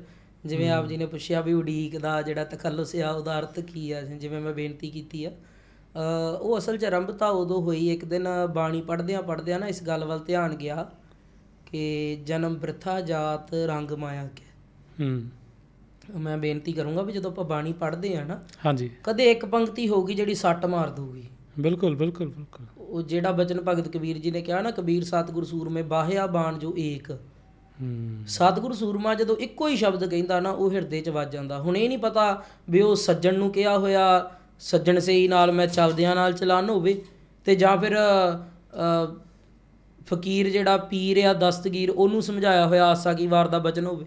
ਜਿਵੇਂ ਆਪ ਜੀ ਨੇ ਪੁੱਛਿਆ ਵੀ ਉਡੀਕ ਦਾ ਜਿਹੜਾ ਤਖੱਲਸ ਆ ਉਹਦਾ ਅਰਥ ਕੀ ਆ ਜਿਵੇਂ ਮੈਂ ਬੇਨਤੀ ਕੀਤੀ ਆ ਉਹ ਅਸਲ 'ਚ ਤਾਂ ਉਦੋਂ ਹੋਈ ਇੱਕ ਦਿਨ ਬਾਣੀ ਪੜਦਿਆਂ ਪੜਦਿਆਂ ਨਾ ਇਸ ਗੱਲ ਵੱਲ ਧਿਆਨ ਗਿਆ ਕਿ ਜਨਮ ਬ੍ਰਥਾ ਜਾਤ ਰੰਗ ਮਾਇਆ ਕੇ ਹੂੰ ਮੈਂ ਬੇਨਤੀ ਕਰੂੰਗਾ ਵੀ ਜਦੋਂ ਆਪਾਂ ਬਾਣੀ ਪੜ੍ਹਦੇ ਆ ਨਾ ਹਾਂਜੀ ਕਦੇ ਇੱਕ ਪੰਕਤੀ ਹੋਊਗੀ ਜਿਹੜੀ ਸੱਟ ਮਾਰ ਦਊਗੀ ਬਿਲਕੁਲ ਬਿਲਕੁਲ ਬਿਲਕੁਲ ਉਹ ਜਿਹੜਾ ਬਚਨ ਭਗਤ ਕਬੀਰ ਜੀ ਨੇ ਕਿਹਾ ਨਾ ਕਬੀਰ ਸਤਗੁਰ ਸੂਰਮੇ ਬਾਹਿਆ ਬਾਣ ਜੋ ਏਕ ਹੂੰ ਸਤਗੁਰ ਸੂਰਮਾ ਜਦੋਂ ਇੱਕੋ ਹੀ ਸ਼ਬਦ ਕਹਿੰਦਾ ਨਾ ਉਹ ਹਿਰਦੇ 'ਚ ਵੱਜ ਜਾਂਦਾ ਹੁਣ ਇਹ ਨਹੀਂ ਪਤਾ ਵੀ ਉਹ ਸੱਜਣ ਨੂੰ ਕਿਹਾ ਹੋਇਆ ਸੱਜਣ ਸਹੀ ਨਾਲ ਮੈਂ ਚਲਦਿਆਂ ਨਾਲ ਚਲਾਨ ਹੋਵੇ ਤੇ ਜਾਂ ਫਿਰ ਫਕੀਰ ਜਿਹੜਾ ਪੀਰ ਆ ਦਸਤਗੀਰ ਉਹਨੂੰ ਸਮਝਾਇਆ ਹੋਇਆ ਆਸਾ ਕੀ ਵਾਰ ਦਾ ਬਚਨ ਹੋਵੇ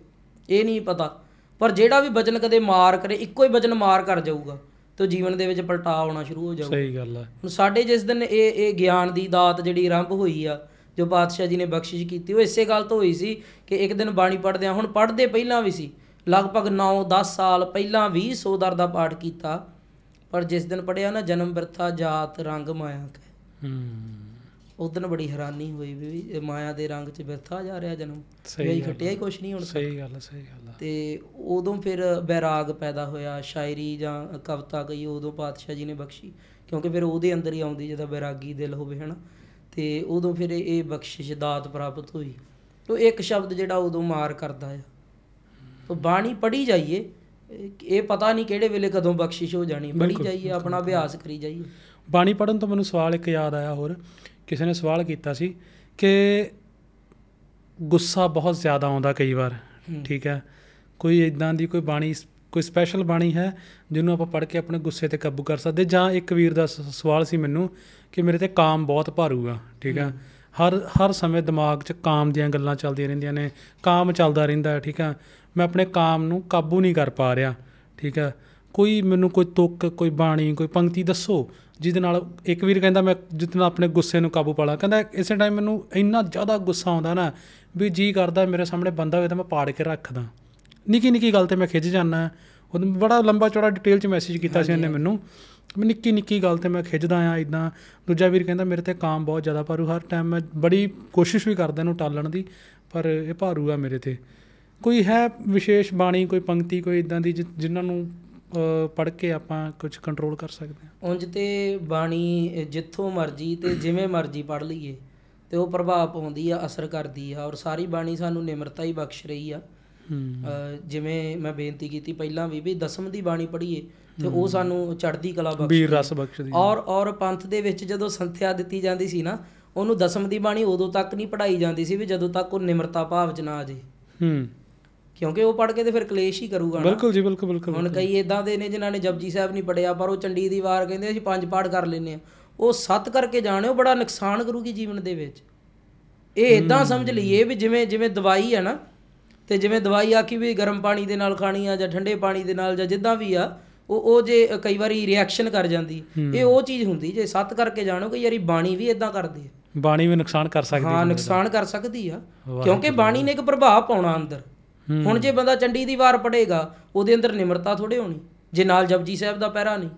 ਇਹ ਨਹੀਂ ਪਤਾ ਪਰ ਜਿਹੜਾ ਵੀ ਬਚਨ ਕਦੇ ਮਾਰ ਕਰੇ ਇੱਕੋ ਹੀ ਬਚਨ ਮਾਰ ਕਰ ਜਾਊਗਾ ਤੇ ਜੀਵਨ ਦੇ ਵਿੱਚ ਪਲਟਾ ਆਉਣਾ ਸ਼ੁਰੂ ਹੋ ਜਾਊਗਾ ਸਹੀ ਗੱਲ ਹੈ ਹੁਣ ਸਾਡੇ ਜਿਸ ਦਿਨ ਇਹ ਇਹ ਗਿਆਨ ਦੀ ਦਾਤ ਜਿਹੜੀ ਆਰੰਭ ਹੋਈ ਆ ਜੋ ਬਾਦਸ਼ਾਹ ਜੀ ਨੇ ਬਖਸ਼ਿਸ਼ ਕੀਤੀ ਉਹ ਇਸੇ ਗੱਲ ਤੋਂ ਹੋਈ ਸੀ ਕਿ ਇੱਕ ਦਿਨ ਬਾਣੀ ਪੜਦੇ ਆ ਹੁਣ ਪੜਦੇ ਪਹਿਲਾਂ ਵੀ ਸੀ ਲਗਭਗ 9-10 ਸਾਲ ਪਹਿਲਾਂ ਵੀ ਸੋਦਰ ਦਾ ਪਾਠ ਕੀਤਾ ਪਰ ਜਿਸ ਦਿਨ ਪੜਿਆ ਨਾ ਜਨਮ ਬਿਰਥਾ ਜਾਤ ਰੰਗ ਮਾਇਆ ਹੂੰ ਉਦੋਂ ਬੜੀ ਹੈਰਾਨੀ ਹੋਈ ਵੀ ਮਾਇਆ ਦੇ ਰੰਗ 'ਚ ਵਿਰਥਾ ਜਾ ਰਿਹਾ ਜਨਮ ਸਹੀ ਖਟਿਆ ਹੀ ਕੁਛ ਨਹੀਂ ਹੁਣ ਸਹੀ ਗੱਲ ਸਹੀ ਗੱਲ ਤੇ ਉਦੋਂ ਫਿਰ ਬੈਰਾਗ ਪੈਦਾ ਹੋਇਆ ਸ਼ਾਇਰੀ ਜਾਂ ਕਵਿਤਾ ਕਈ ਉਦੋਂ ਪਾਤਸ਼ਾਹ ਜੀ ਨੇ ਬਖਸ਼ੀ ਕਿਉਂਕਿ ਫਿਰ ਉਹਦੇ ਅੰਦਰ ਹੀ ਆਉਂਦੀ ਜਦੋਂ ਬੈਰਾਗੀ ਦਿਲ ਹੋਵੇ ਹਨ ਤੇ ਉਦੋਂ ਫਿਰ ਇਹ ਬਖਸ਼ਿਸ਼ ਦਾਤ ਪ੍ਰਾਪਤ ਹੋਈ ਤੋ ਇੱਕ ਸ਼ਬਦ ਜਿਹੜਾ ਉਦੋਂ ਮਾਰ ਕਰਦਾ ਆ ਤੋ ਬਾਣੀ ਪੜੀ ਜਾਈਏ ਇਹ ਪਤਾ ਨਹੀਂ ਕਿਹੜੇ ਵੇਲੇ ਕਦੋਂ ਬਖਸ਼ਿਸ਼ ਹੋ ਜਾਣੀ ਪੜੀ ਜਾਈਏ ਆਪਣਾ ਅਭਿਆਸ ਕਰੀ ਜਾਈਏ ਬਾਣੀ ਪੜਨ ਤੋਂ ਮੈਨੂੰ ਸਵਾਲ ਇੱਕ ਯਾਦ ਆਇਆ ਹੋਰ ਕਿਸੇ ਨੇ ਸਵਾਲ ਕੀਤਾ ਸੀ ਕਿ ਗੁੱਸਾ ਬਹੁਤ ਜ਼ਿਆਦਾ ਆਉਂਦਾ ਕਈ ਵਾਰ ਠੀਕ ਹੈ ਕੋਈ ਇਦਾਂ ਦੀ ਕੋਈ ਬਾਣੀ ਕੋਈ ਸਪੈਸ਼ਲ ਬਾਣੀ ਹੈ ਜਿਹਨੂੰ ਆਪਾਂ ਪੜ੍ਹ ਕੇ ਆਪਣੇ ਗੁੱਸੇ ਤੇ ਕਾਬੂ ਕਰ ਸਕਦੇ ਜਾਂ ਇੱਕ ਵੀਰ ਦਾ ਸਵਾਲ ਸੀ ਮੈਨੂੰ ਕਿ ਮੇਰੇ ਤੇ ਕਾਮ ਬਹੁਤ ਭਾਰੂ ਆ ਠੀਕ ਹੈ ਹਰ ਹਰ ਸਮੇਂ ਦਿਮਾਗ 'ਚ ਕਾਮ ਦੀਆਂ ਗੱਲਾਂ ਚੱਲਦੀਆਂ ਰਹਿੰਦੀਆਂ ਨੇ ਕਾਮ ਚੱਲਦਾ ਰਹਿੰਦਾ ਠੀਕ ਹੈ ਮੈਂ ਆਪਣੇ ਕਾਮ ਨੂੰ ਕਾਬੂ ਨਹੀਂ ਕਰ ਪਾ ਰਿਹਾ ਠੀਕ ਹੈ ਕੋਈ ਮੈਨੂੰ ਕੋਈ ਤੁੱਕ ਕੋਈ ਬਾਣੀ ਕੋਈ ਪੰਕਤੀ ਦੱਸੋ ਜਿਹਦੇ ਨਾਲ ਇੱਕ ਵੀਰ ਕਹਿੰਦਾ ਮੈਂ ਜਿੱਦਾਂ ਆਪਣੇ ਗੁੱਸੇ ਨੂੰ ਕਾਬੂ ਪਾ ਲਾ ਕਹਿੰਦਾ ਇਸੇ ਟਾਈਮ ਮੈਨੂੰ ਇੰਨਾ ਜ਼ਿਆਦਾ ਗੁੱਸਾ ਆਉਂਦਾ ਨਾ ਵੀ ਜੀ ਕਰਦਾ ਮੇਰੇ ਸਾਹਮਣੇ ਬੰਦਾ ਹੋਵੇ ਤਾਂ ਮੈਂ ਪਾੜ ਕੇ ਰੱਖਦਾ ਨਿੱਕੀ ਨਿੱਕੀ ਗੱਲ ਤੇ ਮੈਂ ਖਿੱਚ ਜਾਂਦਾ ਉਹ ਬੜਾ ਲੰਬਾ ਚੌੜਾ ਡਿਟੇਲ ਚ ਮੈਸੇਜ ਕੀਤਾ ਸੀ ਉਹਨੇ ਮੈਨੂੰ ਮੈਂ ਨਿੱਕੀ ਨਿੱਕੀ ਗੱਲ ਤੇ ਮੈਂ ਖਿੱਚਦਾ ਆ ਇਦਾਂ ਦੂਜਾ ਵੀਰ ਕਹਿੰਦਾ ਮੇਰੇ ਤੇ ਕਾਮ ਬਹੁਤ ਜ਼ਿਆਦਾ ਭਾਰੂ ਹਰ ਟਾਈਮ ਮੈਂ ਬੜੀ ਕੋਸ਼ਿਸ਼ ਵੀ ਕਰਦਾ ਇਹਨੂੰ ਟਾਲਣ ਦੀ ਪਰ ਇਹ ਭਾਰੂ ਆ ਮੇਰੇ ਤੇ ਕੋਈ ਹੈ ਵਿਸ਼ੇਸ਼ ਬਾਣੀ ਕੋਈ ਪੰਕਤੀ ਕੋਈ ਇਦਾਂ ਦੀ ਜਿਨ੍ਹਾਂ ਨੂੰ ਪੜ ਕੇ ਆਪਾਂ ਕੁਝ ਕੰਟਰੋਲ ਕਰ ਸਕਦੇ ਹਾਂ ਉਂਝ ਤੇ ਬਾਣੀ ਜਿੱਥੋਂ ਮਰਜੀ ਤੇ ਜਿਵੇਂ ਮਰਜੀ ਪੜ ਲਈਏ ਤੇ ਉਹ ਪ੍ਰਭਾਵ ਪਾਉਂਦੀ ਆ ਅਸਰ ਕਰਦੀ ਆ ਔਰ ਸਾਰੀ ਬਾਣੀ ਸਾਨੂੰ ਨਿਮਰਤਾ ਹੀ ਬਖਸ਼ ਰਹੀ ਆ ਜਿਵੇਂ ਮੈਂ ਬੇਨਤੀ ਕੀਤੀ ਪਹਿਲਾਂ ਵੀ ਵੀ ਦਸਮ ਦੀ ਬਾਣੀ ਪੜ੍ਹੀਏ ਤੇ ਉਹ ਸਾਨੂੰ ਚੜ੍ਹਦੀ ਕਲਾ ਬਖਸ਼ ਵੀਰ ਰਸ ਬਖਸ਼ਦੀ ਔਰ ਔਰ ਪੰਥ ਦੇ ਵਿੱਚ ਜਦੋਂ ਸੰਥਿਆ ਦਿੱਤੀ ਜਾਂਦੀ ਸੀ ਨਾ ਉਹਨੂੰ ਦਸਮ ਦੀ ਬਾਣੀ ਉਦੋਂ ਤੱਕ ਨਹੀਂ ਪੜਾਈ ਜਾਂਦੀ ਸੀ ਵੀ ਜਦੋਂ ਤੱਕ ਉਹ ਨਿਮਰਤਾ ਭਾਵ ਚ ਨਾ ਆ ਜੇ ਹੂੰ ਕਿਉਂਕਿ ਉਹ ਪੜ ਕੇ ਤੇ ਫਿਰ ਕਲੇਸ਼ ਹੀ ਕਰੂਗਾ ਬਿਲਕੁਲ ਜੀ ਬਿਲਕੁਲ ਬਿਲਕੁਲ ਹੁਣ ਕਈ ਇਦਾਂ ਦੇ ਨੇ ਜਿਨ੍ਹਾਂ ਨੇ ਜਪਜੀ ਸਾਹਿਬ ਨਹੀਂ ਪੜਿਆ ਪਰ ਉਹ ਚੰਡੀ ਦੀ ਵਾਰ ਕਹਿੰਦੇ ਅਸੀਂ ਪੰਜ ਪਾੜ ਕਰ ਲੈਨੇ ਆ ਉਹ ਸੱਤ ਕਰਕੇ ਜਾਣਿਓ ਬੜਾ ਨੁਕਸਾਨ ਕਰੂਗੀ ਜੀਵਨ ਦੇ ਵਿੱਚ ਇਹ ਇਦਾਂ ਸਮਝ ਲਈਏ ਵੀ ਜਿਵੇਂ ਜਿਵੇਂ ਦਵਾਈ ਆ ਨਾ ਤੇ ਜਿਵੇਂ ਦਵਾਈ ਆ ਕਿ ਵੀ ਗਰਮ ਪਾਣੀ ਦੇ ਨਾਲ ਖਾਣੀ ਆ ਜਾਂ ਠੰਡੇ ਪਾਣੀ ਦੇ ਨਾਲ ਜਾਂ ਜਿੱਦਾਂ ਵੀ ਆ ਉਹ ਉਹ ਜੇ ਕਈ ਵਾਰੀ ਰਿਐਕਸ਼ਨ ਕਰ ਜਾਂਦੀ ਇਹ ਉਹ ਚੀਜ਼ ਹੁੰਦੀ ਜੇ ਸੱਤ ਕਰਕੇ ਜਾਣੋ ਕਿ ਯਾਰੀ ਬਾਣੀ ਵੀ ਇਦਾਂ ਕਰਦੀ ਹੈ ਬਾਣੀ ਵੀ ਨੁਕਸਾਨ ਕਰ ਸਕਦੀ ਹੈ ਹਾਂ ਨੁਕਸਾਨ ਕਰ ਸਕਦੀ ਆ ਕਿਉਂਕਿ ਬਾਣੀ ਨੇ ਇੱਕ ਪ੍ਰਭਾਵ ਪਾਉਣਾ ਅੰਦਰ ਹੁਣ ਜੇ ਬੰਦਾ ਚੰਡੀ ਦੀ ਵਾਰ ਪੜੇਗਾ ਉਹਦੇ ਅੰਦਰ ਨਿਮਰਤਾ ਥੋੜੇ ਹੋਣੀ ਜੇ ਨਾਲ ਜਪਜੀ ਸਾਹਿਬ ਦਾ ਪਹਿਰਾ ਨਹੀਂ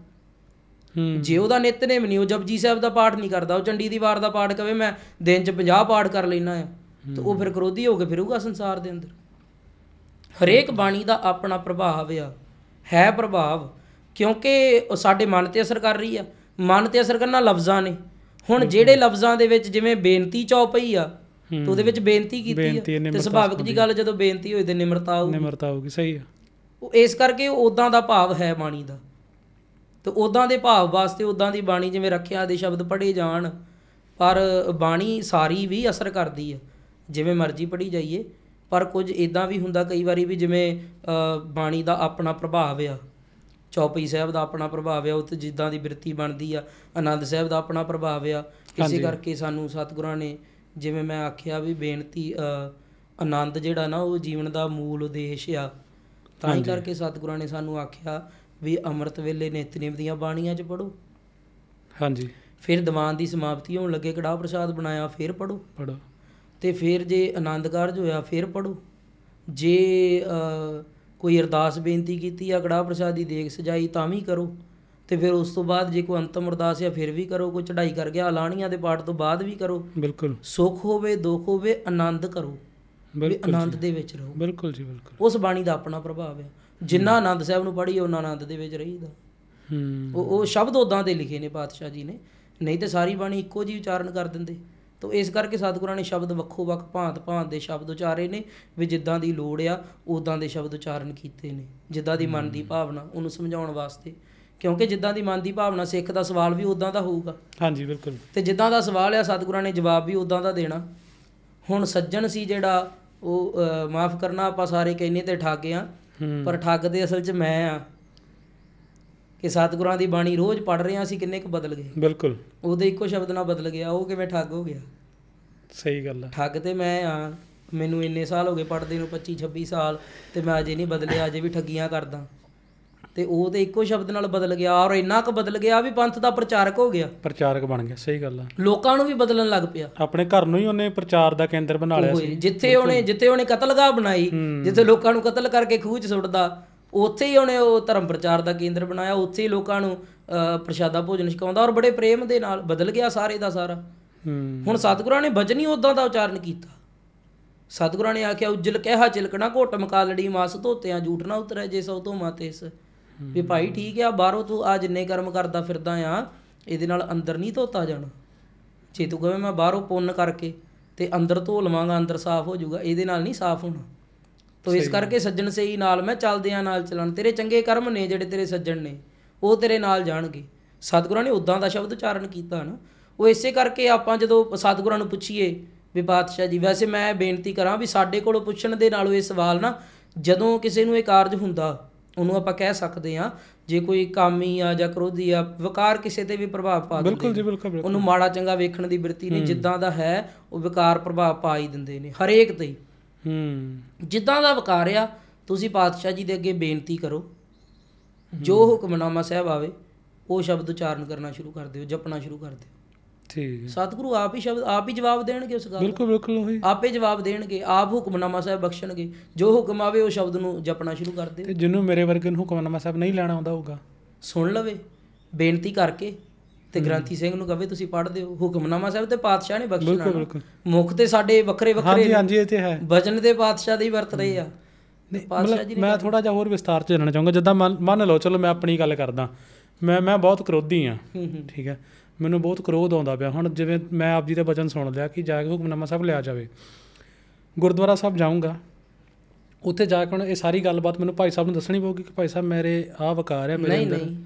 ਜੇ ਉਹਦਾ ਨਿਤਨੇਮ ਨਹੀਂ ਉਹ ਜਪਜੀ ਸਾਹਿਬ ਦਾ ਪਾਠ ਨਹੀਂ ਕਰਦਾ ਉਹ ਚੰਡੀ ਦੀ ਵਾਰ ਦਾ ਪਾਠ ਕਵੇ ਮੈਂ ਦਿਨ 'ਚ 50 ਪਾਠ ਕਰ ਲੈਣਾ ਆ ਤੇ ਉਹ ਫਿਰ ਕਰੋਧੀ ਹੋ ਕੇ ਫਿਰੂਗਾ ਸੰਸਾਰ ਦੇ ਅੰਦਰ ਹਰੇਕ ਬਾਣੀ ਦਾ ਆਪਣਾ ਪ੍ਰਭਾਵ ਆ ਹੈ ਪ੍ਰਭਾਵ ਕਿਉਂਕਿ ਉਹ ਸਾਡੇ ਮਨ ਤੇ ਅਸਰ ਕਰ ਰਹੀ ਆ ਮਨ ਤੇ ਅਸਰ ਕਰਨਾ ਲਫ਼ਜ਼ਾਂ ਨੇ ਹੁਣ ਜਿਹੜੇ ਲਫ਼ਜ਼ਾਂ ਦੇ ਵਿੱਚ ਜਿਵੇਂ ਬੇਨਤੀ ਚੌਪਈ ਪਈ ਆ ਤੇ ਉਹਦੇ ਵਿੱਚ ਬੇਨਤੀ ਕੀਤੀ ਹੈ ਤੇ ਸੁਭਾਵਿਕ ਜੀ ਗੱਲ ਜਦੋਂ ਬੇਨਤੀ ਹੋਏ ਤੇ ਨਿਮਰਤਾ ਆਉਗੀ ਨਿਮਰਤਾ ਆਉਗੀ ਸਹੀ ਹੈ ਉਹ ਇਸ ਕਰਕੇ ਉਦਾਂ ਦਾ ਭਾਵ ਹੈ ਬਾਣੀ ਦਾ ਤੇ ਉਦਾਂ ਦੇ ਭਾਵ ਵਾਸਤੇ ਉਦਾਂ ਦੀ ਬਾਣੀ ਜਿਵੇਂ ਰੱਖਿਆ ਦੇ ਸ਼ਬਦ ਪੜੇ ਜਾਣ ਪਰ ਬਾਣੀ ਸਾਰੀ ਵੀ ਅਸਰ ਕਰਦੀ ਹੈ ਜਿਵੇਂ ਮਰਜ਼ੀ ਪੜੀ ਜਾਈਏ ਪਰ ਕੁਝ ਇਦਾਂ ਵੀ ਹੁੰਦਾ ਕਈ ਵਾਰੀ ਵੀ ਜਿਵੇਂ ਬਾਣੀ ਦਾ ਆਪਣਾ ਪ੍ਰਭਾਵ ਆ ਚੌਪਈ ਸਾਹਿਬ ਦਾ ਆਪਣਾ ਪ੍ਰਭਾਵ ਆ ਉਹ ਜਿੱਦਾਂ ਦੀ ਬਿਰਤੀ ਬਣਦੀ ਆ ਆਨੰਦ ਸਾਹਿਬ ਦਾ ਆਪਣਾ ਪ੍ਰਭਾਵ ਆ ਇਸੇ ਕਰਕੇ ਸਾਨੂੰ ਸਤਿਗੁਰਾਂ ਨੇ ਜਿਵੇਂ ਮੈਂ ਆਖਿਆ ਵੀ ਬੇਨਤੀ ਆਨੰਦ ਜਿਹੜਾ ਨਾ ਉਹ ਜੀਵਨ ਦਾ ਮੂਲ ਉਦੇਸ਼ ਆ ਤਾਂ ਹੀ ਕਰਕੇ ਸਤਿਗੁਰਾਂ ਨੇ ਸਾਨੂੰ ਆਖਿਆ ਵੀ ਅੰਮ੍ਰਿਤ ਵੇਲੇ ਨਿਤਨੇਮ ਦੀਆਂ ਬਾਣੀਆਂ 'ਚ ਪੜੋ ਹਾਂਜੀ ਫਿਰ ਦੀਵਾਨ ਦੀ ਸਮਾਪਤੀ ਹੋਣ ਲੱਗੇ ਕੜਾਹ ਪ੍ਰਸ਼ਾਦ ਬਣਾਇਆ ਫਿਰ ਪੜੋ ਪੜੋ ਤੇ ਫਿਰ ਜੇ ਆਨੰਦ ਕਾਰਜ ਹੋਇਆ ਫਿਰ ਪੜੋ ਜੇ ਕੋਈ ਅਰਦਾਸ ਬੇਨਤੀ ਕੀਤੀ ਆ ਕੜਾਹ ਪ੍ਰਸ਼ਾਦ ਦੀ ਦੇਖ ਸਜਾਈ ਤਾਂ ਵੀ ਕਰੋ ਤੇ ਫਿਰ ਉਸ ਤੋਂ ਬਾਅਦ ਜੇ ਕੋਈ ਅੰਤਮ ਅਰਦਾਸ ਜਾਂ ਫਿਰ ਵੀ ਕਰੋ ਕੋਈ ਚੜ੍ਹਾਈ ਕਰ ਗਿਆ ਅਲਾਣੀਆਂ ਦੇ ਪਾਠ ਤੋਂ ਬਾਅਦ ਵੀ ਕਰੋ ਬਿਲਕੁਲ ਸੁਖ ਹੋਵੇ ਦੁੱਖ ਹੋਵੇ ਆਨੰਦ ਕਰੋ ਬਿਲਕੁਲ ਆਨੰਦ ਦੇ ਵਿੱਚ ਰਹੋ ਬਿਲਕੁਲ ਜੀ ਬਿਲਕੁਲ ਉਸ ਬਾਣੀ ਦਾ ਆਪਣਾ ਪ੍ਰਭਾਵ ਹੈ ਜਿੰਨਾ ਆਨੰਦ ਸਾਹਿਬ ਨੂੰ ਪੜ੍ਹੀ ਉਹਨਾਂ ਆਨੰਦ ਦੇ ਵਿੱਚ ਰਹੀਦਾ ਹੂੰ ਉਹ ਉਹ ਸ਼ਬਦ ਉਦਾਂ ਦੇ ਲਿਖੇ ਨੇ ਪਾਤਸ਼ਾਹ ਜੀ ਨੇ ਨਹੀਂ ਤੇ ਸਾਰੀ ਬਾਣੀ ਇੱਕੋ ਜੀ ਉਚਾਰਨ ਕਰ ਦਿੰਦੇ ਤੋ ਇਸ ਕਰਕੇ ਸਤਿਗੁਰਾਂ ਨੇ ਸ਼ਬਦ ਵੱਖੋ ਵੱਖ ਭਾਂਤ ਭਾਂਤ ਦੇ ਸ਼ਬਦ ਉਚਾਰੇ ਨੇ ਵੀ ਜਿੱਦਾਂ ਦੀ ਲੋੜ ਆ ਉਦਾਂ ਦੇ ਸ਼ਬਦ ਉਚਾਰਨ ਕੀਤੇ ਨੇ ਜਿੱਦਾਂ ਦੀ ਮਨ ਦੀ ਭਾਵਨਾ ਉਹਨੂੰ ਸਮਝਾਉਣ ਵਾਸਤੇ ਕਿਉਂਕਿ ਜਿੱਦਾਂ ਦੀ ਮਨ ਦੀ ਭਾਵਨਾ ਸਿੱਖ ਦਾ ਸਵਾਲ ਵੀ ਉਦਾਂ ਦਾ ਹੋਊਗਾ ਹਾਂਜੀ ਬਿਲਕੁਲ ਤੇ ਜਿੱਦਾਂ ਦਾ ਸਵਾਲ ਆ ਸਤਿਗੁਰਾਂ ਨੇ ਜਵਾਬ ਵੀ ਉਦਾਂ ਦਾ ਦੇਣਾ ਹੁਣ ਸੱਜਣ ਸੀ ਜਿਹੜਾ ਉਹ ਮਾਫ ਕਰਨਾ ਆਪਾਂ ਸਾਰੇ ਕਹਿੰਨੇ ਤੇ ਠੱਗ ਆ ਪਰ ਠੱਗ ਦੇ ਅਸਲ 'ਚ ਮੈਂ ਆ ਕਿ ਸਤਿਗੁਰਾਂ ਦੀ ਬਾਣੀ ਰੋਜ਼ ਪੜ ਰਹੇ ਆ ਅਸੀਂ ਕਿੰਨੇ ਕੁ ਬਦਲ ਗਏ ਬਿਲਕੁਲ ਉਹਦੇ ਇੱਕੋ ਸ਼ਬਦ ਨਾਲ ਬਦਲ ਗਿਆ ਉਹ ਕਿਵੇਂ ਠੱਗ ਹੋ ਗਿਆ ਸਹੀ ਗੱਲ ਆ ਠੱਗ ਤੇ ਮੈਂ ਆ ਮੈਨੂੰ ਇੰਨੇ ਸਾਲ ਹੋ ਗਏ ਪੜਦੇ ਨੂੰ 25 26 ਸਾਲ ਤੇ ਮੈਂ ਅਜੇ ਨਹੀਂ ਬਦਲਿਆ ਅਜੇ ਵੀ ਠੱਗੀਆਂ ਕਰਦਾ ਤੇ ਉਹ ਤੇ ਇੱਕੋ ਸ਼ਬਦ ਨਾਲ ਬਦਲ ਗਿਆ ਔਰ ਇੰਨਾ ਕੁ ਬਦਲ ਗਿਆ ਵੀ ਪੰਥ ਦਾ ਪ੍ਰਚਾਰਕ ਹੋ ਗਿਆ ਪ੍ਰਚਾਰਕ ਬਣ ਗਿਆ ਸਹੀ ਗੱਲ ਆ ਲੋਕਾਂ ਨੂੰ ਵੀ ਬਦਲਣ ਲੱਗ ਪਿਆ ਆਪਣੇ ਘਰ ਨੂੰ ਹੀ ਉਹਨੇ ਪ੍ਰਚਾਰ ਦਾ ਕੇਂਦਰ ਬਣਾ ਲਿਆ ਸੀ ਜਿੱਥੇ ਉਹਨੇ ਜਿੱਥੇ ਉਹਨੇ ਕਤਲਗਾਹ ਬਣਾਈ ਜਿੱਥੇ ਲੋਕਾਂ ਨੂੰ ਕਤਲ ਕਰਕੇ ਖੂਹ 'ਚ ਸੁੱਟਦਾ ਉੱਥੇ ਹੀ ਉਹਨੇ ਉਹ ਧਰਮ ਪ੍ਰਚਾਰ ਦਾ ਕੇਂਦਰ ਬਣਾਇਆ ਉੱਥੇ ਹੀ ਲੋਕਾਂ ਨੂੰ ਪ੍ਰਸ਼ਾਦਾ ਭੋਜਨ ਛਕਾਉਂਦਾ ਔਰ ਬੜੇ ਪ੍ਰੇਮ ਦੇ ਨਾਲ ਬਦਲ ਗਿਆ ਸਾਰੇ ਦਾ ਸਾਰਾ ਹੁਣ ਸਤਿਗੁਰਾਂ ਨੇ ਬਚਨ ਹੀ ਉਦਾਂ ਦਾ ਉਚਾਰਨ ਕੀਤਾ ਸਤਿਗੁਰਾਂ ਨੇ ਆਖਿਆ ਉਜਲ ਕਹਿਹਾ ਚਿਲਕਣਾ ਘੋਟ ਮਕਾ ਲੜੀ ਮਾਸ ਧੋਤਿਆਂ ਝੂਟਣਾ ਉਤਰੇ ਉਤਰੈ ਜੇ ਸਭ ਤੋਂ ਮਾਤੇਸ ਵੀ ਭਾਈ ਠੀਕ ਆ ਬਾਹਰੋਂ ਤੂੰ ਆ ਜਿੰਨੇ ਕਰਮ ਕਰਦਾ ਫਿਰਦਾ ਆ ਇਹਦੇ ਨਾਲ ਅੰਦਰ ਨਹੀਂ ਧੋਤਾ ਜਾਣਾ ਜੇ ਤੂੰ ਕਹੇ ਮੈਂ ਬਾਹਰੋਂ ਪੁੰਨ ਕਰਕੇ ਤੇ ਅੰਦਰ ਧੋ ਲਵਾਂਗਾ ਅੰਦਰ ਸਾਫ਼ ਹੋ ਜਾਊਗਾ ਇਹਦੇ ਨਾਲ ਨਹੀਂ ਸਾਫ਼ ਹੋਣਾ ਤੋ ਇਸ ਕਰਕੇ ਸੱਜਣ ਸਹੀ ਨਾਲ ਮੈਂ ਚੱਲਦਿਆਂ ਨਾਲ ਚਲਣ ਤੇਰੇ ਚੰਗੇ ਕਰਮ ਨੇ ਜਿਹੜੇ ਤੇਰੇ ਸੱਜਣ ਨੇ ਉਹ ਤੇਰੇ ਨਾਲ ਜਾਣਗੇ ਸਤਿਗੁਰਾਂ ਨੇ ਉਦਾਂ ਦਾ ਸ਼ਬਦ ਉਚਾਰਨ ਕੀਤਾ ਨਾ ਉਹ ਇਸੇ ਕਰਕੇ ਆਪਾਂ ਜਦੋਂ ਸਤਿਗੁਰਾਂ ਨੂੰ ਪੁੱਛੀਏ ਵੀ ਬਾਦਸ਼ਾਹ ਜੀ ਵੈਸੇ ਮੈਂ ਬੇਨਤੀ ਕਰਾਂ ਵੀ ਸਾਡੇ ਕੋਲੋਂ ਪੁੱਛਣ ਦੇ ਨਾਲੋਂ ਇਹ ਸਵਾਲ ਨਾ ਜਦੋਂ ਕਿਸੇ ਨੂੰ ਇਹ ਕਾਰਜ ਹੁੰਦਾ ਉਹਨੂੰ ਆਪਾਂ ਕਹਿ ਸਕਦੇ ਆ ਜੇ ਕੋਈ ਕਾਮੀ ਆ ਜਾਂ ਕ੍ਰੋਧੀ ਆ ਵਿਕਾਰ ਕਿਸੇ ਤੇ ਵੀ ਪ੍ਰਭਾਵ ਪਾ ਦਿੰਦੇ ਬਿਲਕੁਲ ਜੀ ਬਿਲਕੁਲ ਉਹਨੂੰ ਮਾੜਾ ਚੰਗਾ ਵੇਖਣ ਦੀ ਬਿਰਤੀ ਨਹੀਂ ਜਿੱਦਾਂ ਦਾ ਹੈ ਉਹ ਵਿਕਾਰ ਪ੍ਰਭਾਵ ਪਾ ਹੀ ਦਿੰਦੇ ਨੇ ਹਰੇਕ ਤੇ ਹੂੰ ਜਿੱਦਾਂ ਦਾ ਵਿਕਾਰ ਆ ਤੁਸੀਂ ਪਾਤਸ਼ਾਹ ਜੀ ਦੇ ਅੱਗੇ ਬੇਨਤੀ ਕਰੋ ਜੋ ਹੁਕਮਨਾਮਾ ਸਾਹਿਬ ਆਵੇ ਉਹ ਸ਼ਬਦ ਉਚਾਰਨ ਕਰਨਾ ਸ਼ੁਰੂ ਕਰ ਦਿਓ ਜਪਣਾ ਸ਼ੁਰੂ ਕਰ ਦਿਓ ਠੀਕ ਸਤਿਗੁਰੂ ਆਪ ਹੀ ਸ਼ਬਦ ਆਪ ਹੀ ਜਵਾਬ ਦੇਣਗੇ ਉਸ ਗੱਲ ਬਿਲਕੁਲ ਬਿਲਕੁਲ ਉਹੀ ਆਪੇ ਜਵਾਬ ਦੇਣਗੇ ਆਪ ਹੁਕਮਨਾਮਾ ਸਾਹਿਬ ਬਖਸ਼ਣਗੇ ਜੋ ਹੁਕਮ ਆਵੇ ਉਹ ਸ਼ਬਦ ਨੂੰ ਜਪਣਾ ਸ਼ੁਰੂ ਕਰ ਦੇ ਤੇ ਜਿਹਨੂੰ ਮੇਰੇ ਵਰਗੇ ਨੂੰ ਹੁਕਮਨਾਮਾ ਸਾਹਿਬ ਨਹੀਂ ਲੈਣਾ ਆਉਂਦਾ ਹੋਊਗਾ ਸੁਣ ਲਵੇ ਬੇਨਤੀ ਕਰਕੇ ਤੇ ਗ੍ਰੰਥੀ ਸਿੰਘ ਨੂੰ ਕਹਵੇ ਤੁਸੀਂ ਪੜ੍ਹ ਦਿਓ ਹੁਕਮਨਾਮਾ ਸਾਹਿਬ ਤੇ ਪਾਤਸ਼ਾਹ ਨੇ ਬਖਸ਼ਣਾ ਮੁਖ ਤੇ ਸਾਡੇ ਵੱਖਰੇ ਵੱਖਰੇ ਹਾਂਜੀ ਹਾਂਜੀ ਇਹ ਤੇ ਹੈ ਵਚਨ ਦੇ ਪਾਤਸ਼ਾਹ ਦੇ ਹੀ ਵਰਤ ਰਹੇ ਆ ਮਤਲਬ ਮੈਂ ਥੋੜਾ ਜਿਹਾ ਹੋਰ ਵਿਸਤਾਰ ਚ ਜਾਣਨਾ ਚਾਹੁੰਗਾ ਜਦੋਂ ਮੰਨ ਲਓ ਚਲੋ ਮੈਂ ਆਪਣੀ ਗੱਲ ਕਰਦਾ ਮੈਂ ਮੈਂ ਬਹੁਤ ਕਰੋਧੀ ਆ ਠੀਕ ਹੈ ਮੈਨੂੰ ਬਹੁਤ ਕਰੋਧ ਆਉਂਦਾ ਪਿਆ ਹੁਣ ਜਿਵੇਂ ਮੈਂ ਆਪ ਜੀ ਦਾ ਬਚਨ ਸੁਣ ਲਿਆ ਕਿ ਜਾ ਕੇ ਹੁਕਮਨਾਮਾ ਸਭ ਲਿਆ ਜਾਵੇ ਗੁਰਦੁਆਰਾ ਸਾਹਿਬ ਜਾਊਂਗਾ ਉੱਥੇ ਜਾ ਕੇ ਹੁਣ ਇਹ ਸਾਰੀ ਗੱਲਬਾਤ ਮੈਨੂੰ ਭਾਈ ਸਾਹਿਬ ਨੂੰ ਦੱਸਣੀ ਪਊਗੀ ਕਿ ਭਾਈ ਸਾਹਿਬ ਮੇਰੇ ਆਹ ਵਕਾਰ ਹੈ ਮੇਰੇ ਅੰਦਰ ਨਹੀਂ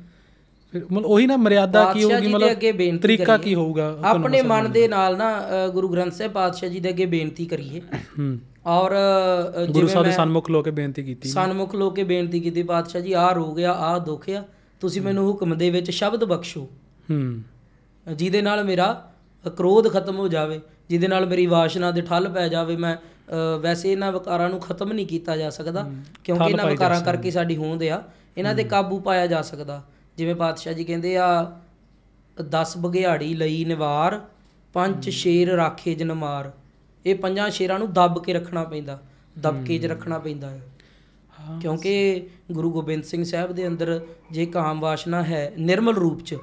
ਫਿਰ ਮਤਲਬ ਉਹੀ ਨਾ ਮਰਿਆਦਾ ਕੀ ਹੋਊਗੀ ਮਤਲਬ ਤਰੀਕਾ ਕੀ ਹੋਊਗਾ ਆਪਣੇ ਮਨ ਦੇ ਨਾਲ ਨਾ ਗੁਰੂ ਗ੍ਰੰਥ ਸਾਹਿਬ ਪਾਤਸ਼ਾਹ ਜੀ ਦੇ ਅੱਗੇ ਬੇਨਤੀ ਕਰੀਏ ਹੂੰ ਔਰ ਗੁਰੂ ਸਾਹਿਬ ਦੇ ਸਨਮੁਖ ਲੋ ਕੇ ਬੇਨਤੀ ਕੀਤੀ ਸਨਮੁਖ ਲੋ ਕੇ ਬੇਨਤੀ ਕੀਤੀ ਪਾਤਸ਼ਾਹ ਜੀ ਆਹ ਰੋ ਗਿਆ ਆਹ ਦੁੱਖ ਆ ਤੁਸੀਂ ਮੈਨੂੰ ਹੁਕਮ ਦੇ ਵਿੱਚ ਸ਼ਬਦ ਬਖਸ਼ੋ ਹੂੰ ਜਿਹਦੇ ਨਾਲ ਮੇਰਾ ਕ੍ਰੋਧ ਖਤਮ ਹੋ ਜਾਵੇ ਜਿਹਦੇ ਨਾਲ ਮੇਰੀ ਵਾਸ਼ਨਾ ਦੇ ਠੱਲ ਪੈ ਜਾਵੇ ਮੈਂ ਵੈਸੇ ਇਹਨਾਂ ਵਿਕਾਰਾਂ ਨੂੰ ਖਤਮ ਨਹੀਂ ਕੀਤਾ ਜਾ ਸਕਦਾ ਕਿਉਂਕਿ ਇਹਨਾਂ ਵਿਕਾਰਾਂ ਕਰਕੇ ਸਾਡੀ ਹੋਂਦ ਆ ਇਹਨਾਂ ਤੇ ਕਾਬੂ ਪਾਇਆ ਜਾ ਸਕਦਾ ਜਿਵੇਂ ਪਾਤਸ਼ਾਹ ਜੀ ਕਹਿੰਦੇ ਆ 10 ਬਗਿਆੜੀ ਲਈ ਨਿਵਾਰ ਪੰਜ ਸ਼ੇਰ ਰਾਖੇ ਜਨਮਾਰ ਇਹ ਪੰਜਾਂ ਸ਼ੇਰਾਂ ਨੂੰ ਦੱਬ ਕੇ ਰੱਖਣਾ ਪੈਂਦਾ ਦੱਬ ਕੇ ਜ ਰੱਖਣਾ ਪੈਂਦਾ ਹੈ ਕਿਉਂਕਿ ਗੁਰੂ ਗੋਬਿੰਦ ਸਿੰਘ ਸਾਹਿਬ ਦੇ ਅੰਦਰ ਜੇ ਕਾਮ ਵਾਸ਼ਨਾ ਹੈ ਨਿਰਮਲ ਰੂਪ ਚ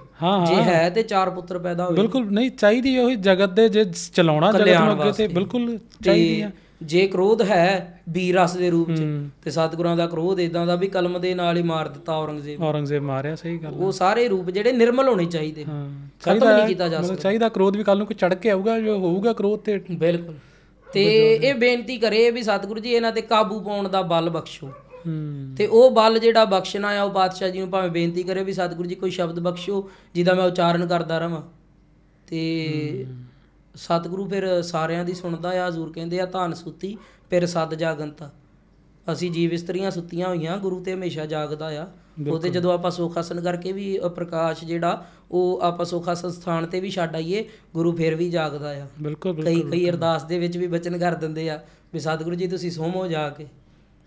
ਜੇ ਹੈ ਤੇ ਚਾਰ ਪੁੱਤਰ ਪੈਦਾ ਹੋਵੇ ਬਿਲਕੁਲ ਨਹੀਂ ਚਾਹੀਦੀ ਉਹ ਜਗਤ ਦੇ ਜੇ ਚਲਾਉਣਾ ਜਗਤ ਨੂੰ ਅੱਗੇ ਤੇ ਬਿਲਕੁਲ ਚਾਹੀਦੀ ਆ ਜੇ ਕ੍ਰੋਧ ਹੈ ਬੀ ਰਸ ਦੇ ਰੂਪ ਚ ਤੇ ਸਤਿਗੁਰਾਂ ਦਾ ਕ੍ਰੋਧ ਇਦਾਂ ਦਾ ਵੀ ਕਲਮ ਦੇ ਨਾਲ ਹੀ ਮਾਰ ਦਿੱਤਾ ਔਰੰਗਜ਼ੇਬ ਔਰੰਗਜ਼ੇਬ ਮਾਰਿਆ ਸਹੀ ਗੱਲ ਉਹ ਸਾਰੇ ਰੂਪ ਜਿਹੜੇ ਨਿਰਮਲ ਹੋਣੇ ਚਾਹੀਦੇ ਹਾਂ ਖਤਮ ਨਹੀਂ ਕੀਤਾ ਜਾ ਸਕਦਾ ਚਾਹੀਦਾ ਕ੍ਰੋਧ ਵੀ ਕੱਲ ਨੂੰ ਕੋਈ ਚੜ ਕੇ ਆਊਗਾ ਜੋ ਹੋਊਗਾ ਕ੍ਰੋਧ ਤੇ ਬਿਲਕੁਲ ਤੇ ਇਹ ਬੇਨਤੀ ਕਰੇ ਵੀ ਸਤਿਗੁਰੂ ਜੀ ਇਹਨਾਂ ਤੇ ਕਾਬੂ ਪਾਉਣ ਦਾ ਬਲ ਬਖਸ਼ੋ ਤੇ ਉਹ ਬਲ ਜਿਹੜਾ ਬਖਸ਼ਣਾ ਆ ਉਹ ਬਾਦਸ਼ਾਹ ਜੀ ਨੂੰ ਭਾਵੇਂ ਬੇਨਤੀ ਕਰੇ ਵੀ ਸਤਿਗੁਰੂ ਜੀ ਕੋਈ ਸ਼ਬਦ ਬਖਸ਼ੋ ਜਿਹਦਾ ਮੈਂ ਉਚਾਰਨ ਕਰਦਾ ਰਵਾਂ ਤੇ ਸਤਿਗੁਰੂ ਫਿਰ ਸਾਰਿਆਂ ਦੀ ਸੁਣਦਾ ਆ ਹਜ਼ੂਰ ਕਹਿੰਦੇ ਆ ਧਾਨ ਸੁੱਤੀ ਫਿਰ ਸੱਦ ਜਾਗੰਤਾ ਅਸੀਂ ਜੀਵ ਇਸਤਰੀਆਂ ਸੁੱਤੀਆਂ ਹੋਈਆਂ ਗੁਰੂ ਤੇ ਹਮੇਸ਼ਾ ਜਾਗਦਾ ਆ ਉਹਦੇ ਜਦੋਂ ਆਪਾਂ ਸੁਖਾਸਨ ਕਰਕੇ ਵੀ ਪ੍ਰਕਾਸ਼ ਜਿਹੜਾ ਉਹ ਆਪਾਂ ਸੋਖਾ ਸਥਾਨ ਤੇ ਵੀ ਛੱਡ ਆਈਏ ਗੁਰੂ ਫਿਰ ਵੀ ਜਾਗਦਾ ਆ ਬਿਲਕੁਲ ਕਈ ਕਈ ਅਰਦਾਸ ਦੇ ਵਿੱਚ ਵੀ ਬਚਨ ਕਰ ਦਿੰਦੇ ਆ ਵੀ ਸਤਿਗੁਰੂ ਜੀ ਤੁਸੀਂ ਸੋਮੋ ਜਾ ਕੇ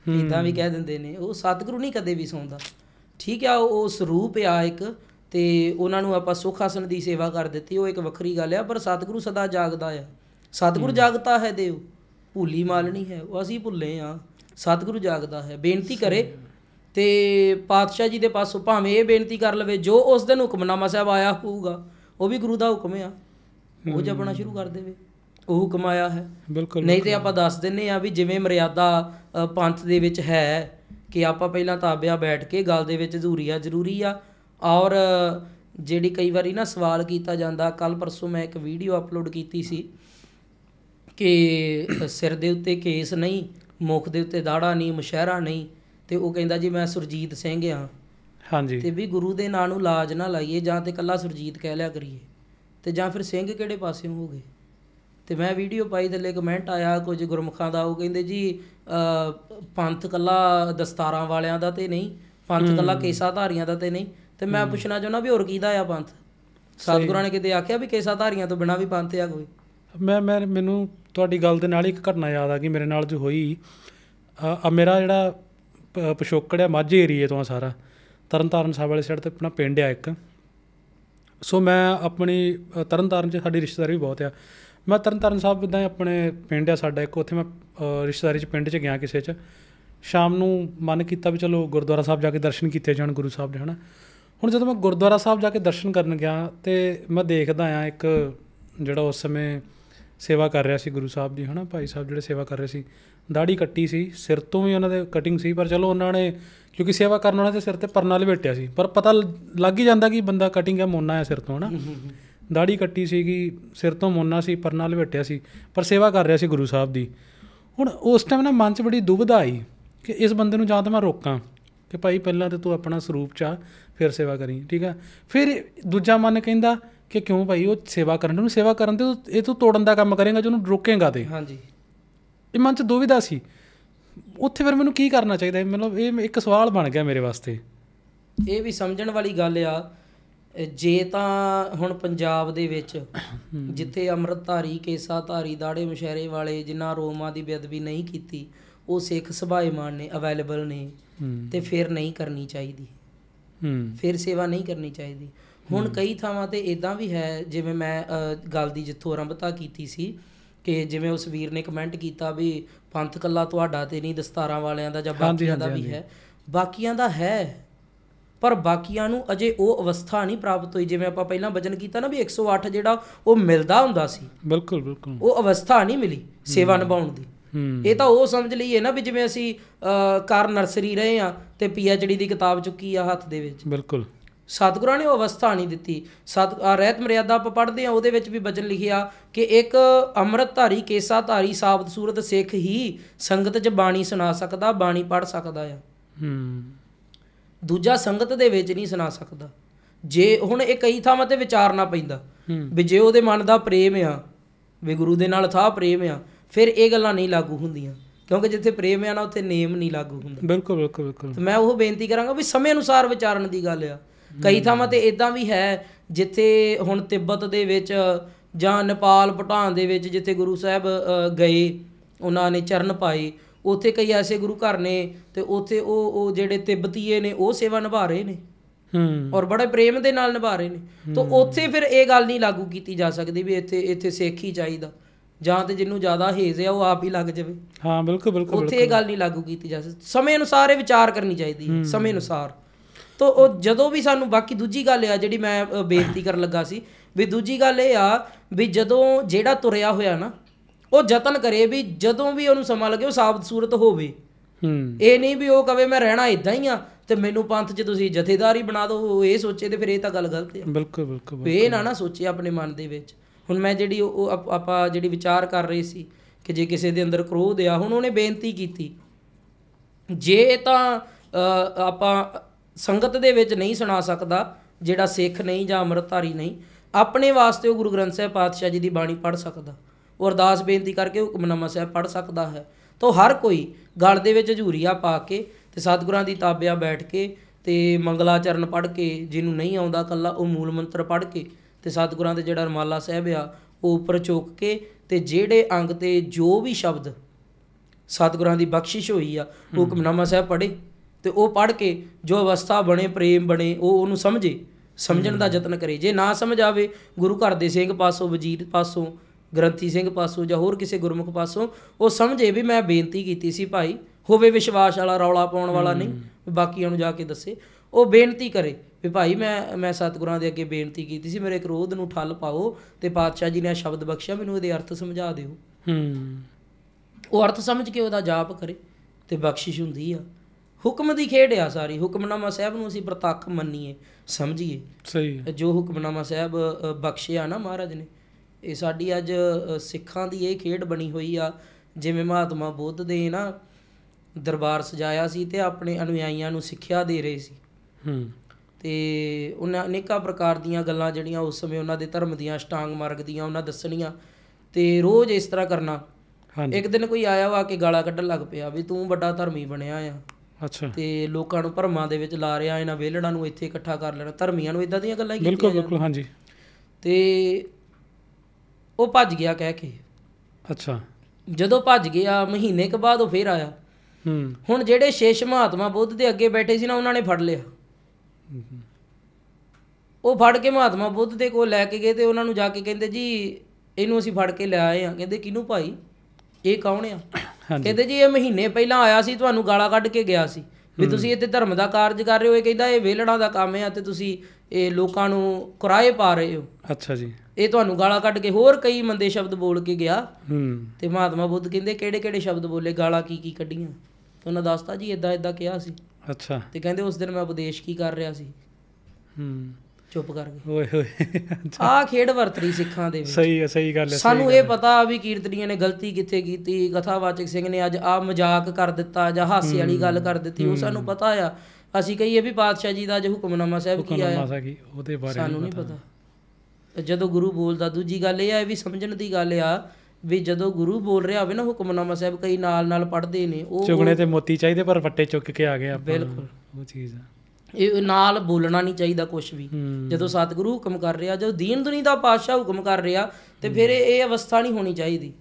ਇਦਾਂ ਵੀ ਕਹਿ ਦਿੰਦੇ ਨੇ ਉਹ ਸਤਿਗੁਰੂ ਨਹੀਂ ਕਦੇ ਵੀ ਸੌਂਦਾ ਠੀਕ ਆ ਉਹ ਸਰੂਪ ਆ ਇੱਕ ਤੇ ਉਹਨਾਂ ਨੂੰ ਆਪਾਂ ਸੁਖ ਹਸਨ ਦੀ ਸੇਵਾ ਕਰ ਦਿੱਤੀ ਉਹ ਇੱਕ ਵੱਖਰੀ ਗੱਲ ਆ ਪਰ ਸਤਿਗੁਰੂ ਸਦਾ ਜਾਗਦਾ ਆ ਸਤਿਗੁਰੂ ਜਾਗਦਾ ਹੈ ਦੇਵ ਭੁੱਲੀ ਮਾਲਣੀ ਹੈ ਉਹ ਅਸੀਂ ਭੁੱਲੇ ਆ ਸਤਿਗੁਰੂ ਜਾਗਦਾ ਹੈ ਬੇਨਤੀ ਕਰੇ ਤੇ ਪਾਤਸ਼ਾਹ ਜੀ ਦੇ ਪਾਸੋਂ ਭਾਵੇਂ ਇਹ ਬੇਨਤੀ ਕਰ ਲਵੇ ਜੋ ਉਸ ਦਿਨ ਹੁਕਮਨਾਮਾ ਸਾਹਿਬ ਆਇਆ ਹੋਊਗਾ ਉਹ ਵੀ ਗੁਰੂ ਦਾ ਹੁਕਮ ਆ ਉਹ ਜਪਣਾ ਸ਼ੁਰੂ ਕਰ ਦੇਵੇ ਉਹ ਹੁਕਮ ਆਇਆ ਹੈ ਨਹੀਂ ਤੇ ਆਪਾਂ ਦੱਸ ਦਿੰਨੇ ਆ ਵੀ ਜਿਵੇਂ ਮਰਿਆਦਾ ਪੰਥ ਦੇ ਵਿੱਚ ਹੈ ਕਿ ਆਪਾਂ ਪਹਿਲਾਂ ਤਾਬਿਆ ਬੈਠ ਕੇ ਗੱਲ ਦੇ ਵਿੱਚ ਜ਼ਰੂਰੀ ਆ ਜ਼ਰੂਰੀ ਆ ਔਰ ਜਿਹੜੀ ਕਈ ਵਾਰੀ ਨਾ ਸਵਾਲ ਕੀਤਾ ਜਾਂਦਾ ਕੱਲ ਪਰਸੋਂ ਮੈਂ ਇੱਕ ਵੀਡੀਓ ਅਪਲੋਡ ਕੀਤੀ ਸੀ ਕਿ ਸਿਰ ਦੇ ਉੱਤੇ ਕੇਸ ਨਹੀਂ ਮੁਖ ਦੇ ਉੱਤੇ ਦਾੜਾ ਨਹੀਂ ਮਸ਼ਹਿਰਾ ਨਹੀਂ ਤੇ ਉਹ ਕਹਿੰਦਾ ਜੀ ਮੈਂ ਸੁਰਜੀਤ ਸਿੰਘ ਆ ਹਾਂਜੀ ਤੇ ਵੀ ਗੁਰੂ ਦੇ ਨਾਂ ਨੂੰ ਲਾਜ ਨਾ ਲਾਈਏ ਜਾਂ ਤੇ ਕੱਲਾ ਸੁਰਜੀਤ ਕਹਿ ਲਿਆ ਕਰੀਏ ਤੇ ਜਾਂ ਫਿਰ ਸਿੰਘ ਕਿਹੜੇ ਪਾਸੇ ਹੋਗੇ ਤੇ ਮੈਂ ਵੀਡੀਓ ਪਾਈ ਥੱਲੇ ਕਮੈਂਟ ਆਇਆ ਕੁਝ ਗੁਰਮਖਾਂ ਦਾ ਉਹ ਕਹਿੰਦੇ ਜੀ ਪੰਥ ਕੱਲਾ ਦਸਤਾਰਾਂ ਵਾਲਿਆਂ ਦਾ ਤੇ ਨਹੀਂ ਪੰਥ ਕੱਲਾ ਕੇਸਾਧਾਰੀਆਂ ਦਾ ਤੇ ਨਹੀਂ ਤੇ ਮੈਂ ਪੁੱਛਣਾ ਚਾਹੁੰਦਾ ਵੀ ਹੋਰ ਦਾ ਆ ਪੰਥ ਸਤਿਗੁਰਾਂ ਨੇ ਕਿਤੇ ਆਖਿਆ ਵੀ ਕੇਸਾਧਾਰੀਆਂ ਤੋਂ ਬਿਨਾ ਵੀ ਪੰਥ ਆ ਕੋਈ ਮੈਂ ਮੈਂ ਮੈਨੂੰ ਤੁਹਾਡੀ ਗੱਲ ਦੇ ਨਾਲ ਇੱਕ ਘਟਨਾ ਯਾਦ ਆ ਗਈ ਮੇਰੇ ਨਾਲ ਜੋ ਹੋਈ ਆ ਮੇਰਾ ਜਿਹੜਾ ਪਸ਼ੋਕੜ ਹੈ ਮਾਝੇ ਏਰੀਏ ਤੋਂ ਆ ਸਾਰਾ ਤਰਨਤਾਰਨ ਸਾਹਿਬ ਵਾਲੇ ਸਾਈਡ ਤੇ ਆਪਣਾ ਪਿੰਡ ਆ ਇੱਕ ਸੋ ਮੈਂ ਆਪਣੀ ਤਰਨਤਾਰਨ 'ਚ ਸਾਡੀ ਰਿਸ਼ਤੇਦਾਰੀ ਵੀ ਬਹੁਤ ਆ ਮੈਂ ਤਰਨਤਾਰਨ ਸਾਹਿਬ ਇਦਾਂ ਆਪਣੇ ਪਿੰਡ ਆ ਸਾਡਾ ਇੱਕ ਉੱਥੇ ਮੈਂ ਰਿਸ਼ਤੇਦਾਰੀ ਚ ਪਿੰਡ ਚ ਗਿਆ ਕਿਸੇ ਚ ਸ਼ਾਮ ਨੂੰ ਮਨ ਕੀਤਾ ਵੀ ਚਲੋ ਗੁਰਦੁਆਰਾ ਸਾਹਿਬ ਜਾ ਕੇ ਦਰਸ਼ਨ ਕੀਤੇ ਜਾਣ ਗੁਰੂ ਸਾਹਿਬ ਦੇ ਹਨਾ ਹੁਣ ਜਦੋਂ ਮੈਂ ਗੁਰਦੁਆਰਾ ਸਾਹਿਬ ਜਾ ਕੇ ਦਰਸ਼ਨ ਕਰਨ ਗਿਆ ਤੇ ਮੈਂ ਦੇਖਦਾ ਆ ਇੱਕ ਜਿਹੜਾ ਉਸ ਸਮੇਂ ਸੇਵਾ ਕਰ ਰਿਹਾ ਸੀ ਗੁਰੂ ਸਾਹਿਬ ਦੀ ਹਨਾ ਭਾਈ ਸਾਹਿਬ ਜਿਹੜੇ ਸੇਵਾ ਕਰ ਰਹੇ ਸੀ ਦਾੜੀ ਕੱਟੀ ਸੀ ਸਿਰ ਤੋਂ ਵੀ ਉਹਨਾਂ ਦੇ ਕਟਿੰਗ ਸੀ ਪਰ ਚਲੋ ਉਹਨਾਂ ਨੇ ਕਿਉਂਕਿ ਸੇਵਾ ਕਰਨ ਉਹਨਾਂ ਦੇ ਸਿਰ ਤੇ ਪਰਨਾ ਲਵੇਟਿਆ ਸੀ ਪਰ ਪਤਾ ਲੱਗ ਹੀ ਜਾਂਦਾ ਕਿ ਬੰਦਾ ਕਟਿੰਗ ਹੈ ਮੋਨਾ ਹੈ ਸਿਰ ਤੋਂ ਹਨਾ ਦਾੜੀ ਕੱਟੀ ਸੀਗੀ ਸਿਰ ਤੋਂ ਮੋਨਾ ਸੀ ਪਰਨਾ ਲਵੇਟਿਆ ਸੀ ਪਰ ਸੇਵਾ ਕਰ ਰਿਹਾ ਸੀ ਗੁਰੂ ਸਾਹਿਬ ਦੀ ਹੁਣ ਉਸ ਟਾਈਮ ਨਾ ਮਨ 'ਚ ਬੜੀ ਦੁਬਧਾ ਆਈ ਕਿ ਇਸ ਬੰਦੇ ਨੂੰ ਜਾਂ ਤਾਂ ਮੈਂ ਰੋਕਾਂ ਕਿ ਭਾਈ ਪਹਿਲਾਂ ਤੇ ਤੂੰ ਆਪਣਾ ਸਰੂਪ ਚਾ ਫਿਰ ਸੇਵਾ ਕਰੀ ਠੀਕ ਆ ਫਿਰ ਦੂਜਾ ਮਨ ਕਹਿੰਦਾ ਕਿ ਕਿਉਂ ਭਾਈ ਉਹ ਸੇਵਾ ਕਰਨ ਨੂੰ ਸੇਵਾ ਕਰਨ ਤੇ ਇਹ ਤੂੰ ਤੋੜਨ ਦਾ ਕੰਮ ਕਰੇਗਾ ਜਿਹਨੂੰ ਰੋਕੇਗਾ ਤੇ ਹਾਂਜੀ ਇਹ ਮਨ 'ਚ ਦੁਬਿਧਾ ਸੀ ਉੱਥੇ ਫਿਰ ਮੈਨੂੰ ਕੀ ਕਰਨਾ ਚਾਹੀਦਾ ਮਤਲਬ ਇਹ ਇੱਕ ਸਵਾਲ ਬਣ ਗਿਆ ਮੇਰੇ ਵਾਸਤੇ ਇਹ ਵੀ ਸਮਝਣ ਵਾਲੀ ਗੱਲ ਆ ਜੇ ਤਾਂ ਹੁਣ ਪੰਜਾਬ ਦੇ ਵਿੱਚ ਜਿੱਥੇ ਅੰਮ੍ਰਿਤਧਾਰੀ ਕੇਸਾਧਾਰੀ ਦਾੜੇ ਮਸ਼ਹਿਰੇ ਵਾਲੇ ਜਿਨ੍ਹਾਂ ਰੋਮਾ ਦੀ ਬੇਅਦਬੀ ਨਹੀਂ ਕੀਤੀ ਉਹ ਸਿੱਖ ਸਭਾਏਮਾਨ ਨੇ ਅਵੇਲੇਬਲ ਨੇ ਤੇ ਫਿਰ ਨਹੀਂ ਕਰਨੀ ਚਾਹੀਦੀ ਹੂੰ ਫਿਰ ਸੇਵਾ ਨਹੀਂ ਕਰਨੀ ਚਾਹੀਦੀ ਹੁਣ ਕਈ ਥਾਵਾਂ ਤੇ ਇਦਾਂ ਵੀ ਹੈ ਜਿਵੇਂ ਮੈਂ ਗੱਲ ਦੀ ਜਿੱਥੋਂ ਆਰੰਭਤਾ ਕੀਤੀ ਸੀ ਕਿ ਜਿਵੇਂ ਉਸ ਵੀਰ ਨੇ ਕਮੈਂਟ ਕੀਤਾ ਵੀ ਪੰਥ ਕੱਲਾ ਤੁਹਾਡਾ ਤੇ ਨਹੀਂ ਦਸਤਾਰਾਂ ਵਾਲਿਆਂ ਦਾ ਜਾਂ ਬਾਕੀਆਂ ਦਾ ਵੀ ਹੈ ਬਾਕੀਆਂ ਦਾ ਹੈ ਪਰ ਬਾਕੀਆਂ ਨੂੰ ਅਜੇ ਉਹ ਅਵਸਥਾ ਨਹੀਂ ਪ੍ਰਾਪਤ ਹੋਈ ਜਿਵੇਂ ਆਪਾਂ ਪਹਿਲਾਂ ਵਜਨ ਕੀਤਾ ਨਾ ਵੀ 108 ਜਿਹੜਾ ਉਹ ਮਿਲਦਾ ਹੁੰਦਾ ਸੀ ਬਿਲਕੁਲ ਬਿਲਕੁਲ ਉਹ ਅਵਸਥਾ ਨਹੀਂ ਮਿਲੀ ਸੇਵਾ ਨਿਭਾਉਣ ਦੀ ਇਹ ਤਾਂ ਉਹ ਸਮਝ ਲਈਏ ਨਾ ਵੀ ਜਿਵੇਂ ਅਸੀਂ ਕਾਰ ਨਰਸਰੀ ਰਹੇ ਆ ਤੇ ਪੀਐਚਡੀ ਦੀ ਕਿਤਾਬ ਚੁੱਕੀ ਆ ਹੱਥ ਦੇ ਵਿੱਚ ਬਿਲਕੁਲ ਸਤਿਗੁਰਾਂ ਨੇ ਉਹ ਅਵਸਥਾ ਨਹੀਂ ਦਿੱਤੀ ਸਤ ਰਹਿਤ ਮਰਿਆਦਾ ਆਪਾਂ ਪੜ੍ਹਦੇ ਆ ਉਹਦੇ ਵਿੱਚ ਵੀ ਬਚਨ ਲਿਖਿਆ ਕਿ ਇੱਕ ਅੰਮ੍ਰਿਤਧਾਰੀ ਕੇਸਾਧਾਰੀ ਸਾਬਤ ਸੂਰਤ ਸਿੱਖ ਹੀ ਸੰਗਤ 'ਚ ਬਾਣੀ ਸੁਣਾ ਸਕਦਾ ਬਾਣੀ ਪੜ੍ਹ ਸਕਦਾ ਆ ਹੂੰ ਦੂਜਾ ਸੰਗਤ ਦੇ ਵਿੱਚ ਨਹੀਂ ਸੁਣਾ ਸਕਦਾ ਜੇ ਹੁਣ ਇਹ ਕਈ ਥਾਵਾਂ ਤੇ ਵਿਚਾਰਨਾ ਪੈਂਦਾ ਵੀ ਜੇ ਉਹਦੇ ਮਨ ਦਾ ਪ੍ਰੇਮ ਆ ਵੀ ਗੁਰੂ ਦੇ ਨਾਲ ਥਾ ਪ੍ਰੇਮ ਆ ਫਿਰ ਇਹ ਗੱਲਾਂ ਨਹੀਂ ਲਾਗੂ ਹੁੰਦੀਆਂ ਕਿਉਂਕਿ ਜਿੱਥੇ ਪ੍ਰੇਮ ਆ ਨਾ ਉੱਥੇ ਨੇਮ ਨਹੀਂ ਲਾਗੂ ਹੁੰਦਾ ਬਿਲਕੁਲ ਬਿਲਕੁਲ ਬਿਲਕੁਲ ਤੇ ਮੈਂ ਉਹ ਬੇਨਤੀ ਕਰਾਂਗਾ ਵੀ ਸਮੇਂ ਅਨੁਸਾਰ ਵਿਚਾਰਨ ਦੀ ਗੱਲ ਆ ਕਈ ਥਾਵਾਂ ਤੇ ਇਦਾਂ ਵੀ ਹੈ ਜਿੱਥੇ ਹੁਣ ਤਿੱਬਤ ਦੇ ਵਿੱਚ ਜਾਂ ਨੇਪਾਲ ਭੂਟਾਨ ਦੇ ਵਿੱਚ ਜਿੱਥੇ ਗੁਰੂ ਸਾਹਿਬ ਗਏ ਉਹਨਾਂ ਨੇ ਚਰਨ ਪਾਏ ਉੱਥੇ ਕਈ ਐਸੇ ਗੁਰੂ ਘਰ ਨੇ ਤੇ ਉੱਥੇ ਉਹ ਉਹ ਜਿਹੜੇ ਤਿੱਬਤੀਏ ਨੇ ਉਹ ਸੇਵਾ ਨਿਭਾ ਰਹੇ ਨੇ ਹੂੰ ਔਰ ਬੜੇ ਪ੍ਰੇਮ ਦੇ ਨਾਲ ਨਿਭਾ ਰਹੇ ਨੇ ਤਾਂ ਉੱਥੇ ਫਿਰ ਇਹ ਗੱਲ ਨਹੀਂ ਲਾਗੂ ਕੀਤੀ ਜਾ ਸਕਦੀ ਵੀ ਇੱਥੇ ਇੱਥੇ ਸੇਖ ਹੀ ਚਾਹੀਦਾ ਜਾਂ ਤੇ ਜਿੰਨੂੰ ਜ਼ਿਆਦਾ ਹੇਜ਼ ਆ ਉਹ ਆਪ ਹੀ ਲੱਗ ਜਾਵੇ ਹਾਂ ਬਿਲਕੁਲ ਬਿਲਕੁਲ ਉੱਥੇ ਇਹ ਗੱਲ ਨਹੀਂ ਲਾਗੂ ਕੀਤੀ ਜਾ ਸਕਦੀ ਸਮੇਂ ਅਨੁਸਾਰ ਇਹ ਵਿਚਾਰ ਕਰਨੀ ਚਾਹੀਦੀ ਹੈ ਸਮੇਂ ਅਨੁਸਾਰ ਤਾਂ ਉਹ ਜਦੋਂ ਵੀ ਸਾਨੂੰ ਬਾਕੀ ਦੂਜੀ ਗੱਲ ਆ ਜਿਹੜੀ ਮੈਂ ਬੇਨਤੀ ਕਰਨ ਲੱਗਾ ਸੀ ਵੀ ਦੂਜੀ ਗੱਲ ਇਹ ਆ ਵੀ ਜਦੋਂ ਜਿਹੜਾ ਤੁਰਿਆ ਹੋਇਆ ਨਾ ਉਹ ਯਤਨ ਕਰੇ ਵੀ ਜਦੋਂ ਵੀ ਉਹਨੂੰ ਸਮਾਂ ਲੱਗੇ ਉਹ ਸਾਬਤ ਸੂਰਤ ਹੋਵੇ ਹੂੰ ਇਹ ਨਹੀਂ ਵੀ ਉਹ ਕਵੇ ਮੈਂ ਰਹਿਣਾ ਇਦਾਂ ਹੀ ਆ ਤੇ ਮੈਨੂੰ ਪੰਥ 'ਚ ਤੁਸੀਂ ਜਥੇਦਾਰੀ ਬਣਾ ਦਿਓ ਉਹ ਇਹ ਸੋਚੇ ਤੇ ਫਿਰ ਇਹ ਤਾਂ ਗੱਲ ਗਲਤ ਹੈ ਬਿਲਕੁਲ ਬਿਲਕੁਲ ਇਹ ਨਾ ਨਾ ਸੋਚੇ ਆਪਣੇ ਮਨ ਦੇ ਵਿੱਚ ਹੁਣ ਮੈਂ ਜਿਹੜੀ ਉਹ ਆਪਾਂ ਜਿਹੜੀ ਵਿਚਾਰ ਕਰ ਰਹੇ ਸੀ ਕਿ ਜੇ ਕਿਸੇ ਦੇ ਅੰਦਰ ਕ੍ਰੋਧ ਆ ਹੁਣ ਉਹਨੇ ਬੇਨਤੀ ਕੀਤੀ ਜੇ ਤਾਂ ਆਪਾਂ ਸੰਗਤ ਦੇ ਵਿੱਚ ਨਹੀਂ ਸੁਣਾ ਸਕਦਾ ਜਿਹੜਾ ਸਿੱਖ ਨਹੀਂ ਜਾਂ ਅੰਮ੍ਰਿਤਧਾਰੀ ਨਹੀਂ ਆਪਣੇ ਵਾਸਤੇ ਉਹ ਗੁਰੂ ਗ੍ਰੰਥ ਸਾਹਿਬ ਪਾਤਸ਼ਾਹ ਜੀ ਦੀ ਬਾਣੀ ਪੜ੍ਹ ਸਕਦਾ ਉਹ ਅਰਦਾਸ ਬੇਨਤੀ ਕਰਕੇ ਹੁਕਮਨਾਮਾ ਸਾਹਿਬ ਪੜ ਸਕਦਾ ਹੈ ਤਾਂ ਹਰ ਕੋਈ ਗਲ ਦੇ ਵਿੱਚ ਹਜੂਰੀਆ ਪਾ ਕੇ ਤੇ ਸਤਿਗੁਰਾਂ ਦੀ ਤਾਬਿਆ ਬੈਠ ਕੇ ਤੇ ਮੰਗਲਾ ਚਰਨ ਪੜ ਕੇ ਜਿਹਨੂੰ ਨਹੀਂ ਆਉਂਦਾ ਕੱਲਾ ਉਹ ਮੂਲ ਮੰਤਰ ਪੜ ਕੇ ਤੇ ਸਤਿਗੁਰਾਂ ਦੇ ਜਿਹੜਾ ਰਮਾਲਾ ਸਾਹਿਬ ਆ ਉਹ ਉੱਪਰ ਚੋਕ ਕੇ ਤੇ ਜਿਹੜੇ ਅੰਗ ਤੇ ਜੋ ਵੀ ਸ਼ਬਦ ਸਤਿਗੁਰਾਂ ਦੀ ਬਖਸ਼ਿਸ਼ ਹੋਈ ਆ ਉਹ ਹੁਕਮਨਾਮਾ ਸਾਹਿਬ ਪੜੇ ਤੇ ਉਹ ਪੜ ਕੇ ਜੋ ਅਵਸਥਾ ਬਣੇ ਪ੍ਰੇਮ ਬਣੇ ਉਹ ਉਹਨੂੰ ਸਮਝੇ ਸਮਝਣ ਦਾ ਯਤਨ ਕਰੇ ਜੇ ਨਾ ਸਮਝ ਆਵੇ ਗੁਰੂ ਘਰ ਦੇ ਸਿੰਘ ਪਾਸੋਂ ਵਜ਼ੀਰ ਪਾਸੋਂ ਗ੍ਰੰਥੀ ਸਿੰਘ ਪਾਸੋਂ ਜਾਂ ਹੋਰ ਕਿਸੇ ਗੁਰਮੁਖ ਪਾਸੋਂ ਉਹ ਸਮਝੇ ਵੀ ਮੈਂ ਬੇਨਤੀ ਕੀਤੀ ਸੀ ਭਾਈ ਹੋਵੇ ਵਿਸ਼ਵਾਸ ਵਾਲਾ ਰੌਲਾ ਪਾਉਣ ਵਾਲਾ ਨਹੀਂ ਬਾਕੀਆਂ ਨੂੰ ਜਾ ਕੇ ਦੱਸੇ ਉਹ ਬੇਨਤੀ ਕਰੇ ਵੀ ਭਾਈ ਮੈਂ ਮੈਂ ਸਤਿਗੁਰਾਂ ਦੇ ਅੱਗੇ ਬੇਨਤੀ ਕੀਤੀ ਸੀ ਮੇਰੇ ਕ੍ਰੋਧ ਨੂੰ ਠੱਲ ਪਾਓ ਤੇ ਪਾਤਸ਼ਾਹ ਜੀ ਨੇ ਸ਼ਬਦ ਬਖਸ਼ਿਆ ਮੈਨੂੰ ਇਹਦੇ ਅਰਥ ਸਮਝਾ ਦਿਓ ਹੂੰ ਉਹ ਅਰਥ ਸਮਝ ਕੇ ਉਹਦਾ ਜਾਪ ਕਰੇ ਤੇ ਬਖਸ਼ਿਸ਼ ਹੁੰਦੀ ਆ ਹੁਕਮ ਦੀ ਖੇਡ ਆ ਸਾਰੀ ਹੁਕਮਨਾਮਾ ਸਾਹਿਬ ਨੂੰ ਅਸੀਂ ਪ੍ਰਤੱਖ ਮੰਨੀਏ ਸਮਝੀਏ ਸਹੀ ਜੋ ਹੁਕਮਨਾਮਾ ਸਾਹਿਬ ਬਖਸ਼ਿਆ ਨਾ ਮਹਾਰਾਜ ਨੇ ਇਹ ਸਾਡੀ ਅੱਜ ਸਿੱਖਾਂ ਦੀ ਇਹ ਖੇਡ ਬਣੀ ਹੋਈ ਆ ਜਿਵੇਂ ਮਹਾਤਮਾ ਬੁੱਧ ਦੇ ਨਾ ਦਰਬਾਰ ਸਜਾਇਆ ਸੀ ਤੇ ਆਪਣੇ ਅਨੁਯਾਈਆਂ ਨੂੰ ਸਿੱਖਿਆ ਦੇ ਰਹੇ ਸੀ ਹੂੰ ਤੇ ਉਹਨਾਂ ਅਨੇਕਾਂ ਪ੍ਰਕਾਰ ਦੀਆਂ ਗੱਲਾਂ ਜਿਹੜੀਆਂ ਉਸ ਸਮੇਂ ਉਹਨਾਂ ਦੇ ਧਰਮ ਦੀਆਂ ਸ਼ਟਾਂਗ ਮਾਰਗ ਦੀਆਂ ਉਹਨਾਂ ਦੱਸਣੀਆਂ ਤੇ ਰੋਜ਼ ਇਸ ਤਰ੍ਹਾਂ ਕਰਨਾ ਇੱਕ ਦਿਨ ਕੋਈ ਆਇਆ ਵਾ ਕੇ ਗਾਲਾਂ ਕੱਢਣ ਲੱਗ ਪਿਆ ਵੀ ਤੂੰ ਵੱਡਾ ਧਰਮੀ ਬਣਿਆ ਆ ਅੱਛਾ ਤੇ ਲੋਕਾਂ ਨੂੰ ਭਰਮਾਂ ਦੇ ਵਿੱਚ ਲਾ ਰਿਹਾ ਇਹਨਾਂ ਵੇਲੜਾਂ ਨੂੰ ਇੱਥੇ ਇਕੱਠਾ ਕਰ ਲੈਣਾ ਧਰਮੀਆਂ ਨੂੰ ਇਦਾਂ ਦੀਆਂ ਗੱਲਾਂ ਹੀ ਕੀਤੀਆਂ ਬਿਲਕੁਲ ਬਿਲਕੁਲ ਹਾਂਜੀ ਤੇ ਉਹ ਭੱਜ ਗਿਆ ਕਹਿ ਕੇ ਅੱਛਾ ਜਦੋਂ ਭੱਜ ਗਿਆ ਮਹੀਨੇ ਕ ਬਾਅਦ ਉਹ ਫੇਰ ਆਇਆ ਹੂੰ ਹੁਣ ਜਿਹੜੇ ਸ਼ੇਸ਼ ਮਹਾਤਮਾ ਬੁੱਧ ਦੇ ਅੱਗੇ ਬੈਠੇ ਸੀ ਨਾ ਉਹਨਾਂ ਨੇ ਫੜ ਲਿਆ ਉਹ ਫੜ ਕੇ ਮਹਾਤਮਾ ਬੁੱਧ ਦੇ ਕੋਲ ਲੈ ਕੇ ਗਏ ਤੇ ਉਹਨਾਂ ਨੂੰ ਜਾ ਕੇ ਕਹਿੰਦੇ ਜੀ ਇਹਨੂੰ ਅਸੀਂ ਫੜ ਕੇ ਲੈ ਆਏ ਆ ਕਹਿੰਦੇ ਕਿਹਨੂੰ ਭਾਈ ਇਹ ਕੌਣ ਆ ਕਹਿੰਦੇ ਜੀ ਇਹ ਮਹੀਨੇ ਪਹਿਲਾਂ ਆਇਆ ਸੀ ਤੁਹਾਨੂੰ ਗਾਲਾਂ ਕੱਢ ਕੇ ਗਿਆ ਸੀ ਵੀ ਤੁਸੀਂ ਇੱਥੇ ਧਰਮ ਦਾ ਕਾਰਜ ਕਰ ਰਹੇ ਹੋ ਇਹ ਕਹਿੰਦਾ ਇਹ ਵੇਲਣਾ ਦਾ ਕੰਮ ਹੈ ਤੇ ਤੁਸੀਂ ਇਹ ਲੋਕਾਂ ਨੂੰ ਕਿਰਾਏ ਪਾ ਰਹੇ ਹੋ ਅੱਛਾ ਜੀ ਇਹ ਤੁਹਾਨੂੰ ਗਾਲਾਂ ਕੱਢ ਕੇ ਹੋਰ ਕਈ ਮੰਦੇ ਸ਼ਬਦ ਬੋਲ ਕੇ ਗਿਆ ਹੂੰ ਤੇ ਮਹਾਤਮਾ ਬੁੱਧ ਕਹਿੰਦੇ ਕਿਹੜੇ ਕਿਹੜੇ ਸ਼ਬਦ ਬੋਲੇ ਗਾਲਾਂ ਕੀ ਕੀ ਕੱਢੀਆਂ ਤੇ ਉਹਨਾਂ ਦੱਸਤਾ ਜੀ ਇਦਾਂ ਇਦਾਂ ਕਿਹਾ ਸੀ ਅੱਛਾ ਤੇ ਕਹਿੰਦੇ ਉਸ ਦਿਨ ਮੈਂ ਉਪਦੇਸ਼ ਕੀ ਕਰ ਰਿਹਾ ਸੀ ਹੂੰ ਚੁੱਪ ਕਰ ਗਏ ਓਏ ਹੋਏ ਆ ਖੇਡ ਵਰਤਰੀ ਸਿੱਖਾਂ ਦੇ ਵਿੱਚ ਸਹੀ ਹੈ ਸਹੀ ਗੱਲ ਹੈ ਸਾਨੂੰ ਇਹ ਪਤਾ ਵੀ ਕੀਰਤਨੀਆਂ ਨੇ ਗਲਤੀ ਕਿੱਥੇ ਕੀਤੀ ਕਥਾਵਾਚਕ ਸਿੰਘ ਨੇ ਅੱਜ ਆ ਮਜ਼ਾਕ ਕਰ ਦਿੱਤਾ ਜਾਂ ਹਾਸੇ ਵਾਲੀ ਗੱਲ ਕਰ ਦਿੱਤੀ ਉਹ ਸਾਨੂੰ ਪਤਾ ਆ ਅਸੀਂ ਕਹੀਏ ਵੀ ਬਾਦਸ਼ਾਹ ਜੀ ਦਾ ਅੱਜ ਹੁਕਮਨਾਮਾ ਸਾਹਿਬ ਕੀ ਆਇਆ ਹੁਕਮਨਾਮਾ ਸਾਹਿਬ ਕੀ ਉਹਦੇ ਬਾਰੇ ਸਾਨੂੰ ਨਹੀਂ ਪਤਾ ਜਦੋਂ ਗੁਰੂ ਬੋਲਦਾ ਦੂਜੀ ਗੱਲ ਇਹ ਆ ਵੀ ਸਮਝਣ ਦੀ ਗੱਲ ਆ ਵੀ ਜਦੋਂ ਗੁਰੂ ਬੋਲ ਰਿਹਾ ਹੋਵੇ ਨਾ ਹੁਕਮਨਾਮਾ ਸਾਹਿਬ ਕਈ ਨਾਲ ਨਾਲ ਪੜਦੇ ਨੇ ਉਹ ਚੁਗਣੇ ਤੇ ਮੋਤੀ ਚਾਹੀਦੇ ਪਰ ਫੱਟੇ ਚੁੱਕ ਕੇ ਆ ਗਏ ਆਪਾਂ ਬਿਲਕੁਲ ਉਹ ਚੀਜ਼ ਆ ਇਹ ਨਾਲ ਬੋਲਣਾ ਨਹੀਂ ਚਾਹੀਦਾ ਕੁਝ ਵੀ ਜਦੋਂ ਸਤਿਗੁਰੂ ਹੁਕਮ ਕਰ ਰਿਹਾ ਜਦੋਂ ਦੀਨ ਦੁਨੀ ਦਾ ਪਾਸ਼ਾ ਹੁਕਮ ਕਰ ਰਿਹਾ ਤੇ ਫਿਰ ਇਹ ਅਵਸਥਾ ਨਹੀਂ ਹੋਣੀ ਚਾਹੀਦੀ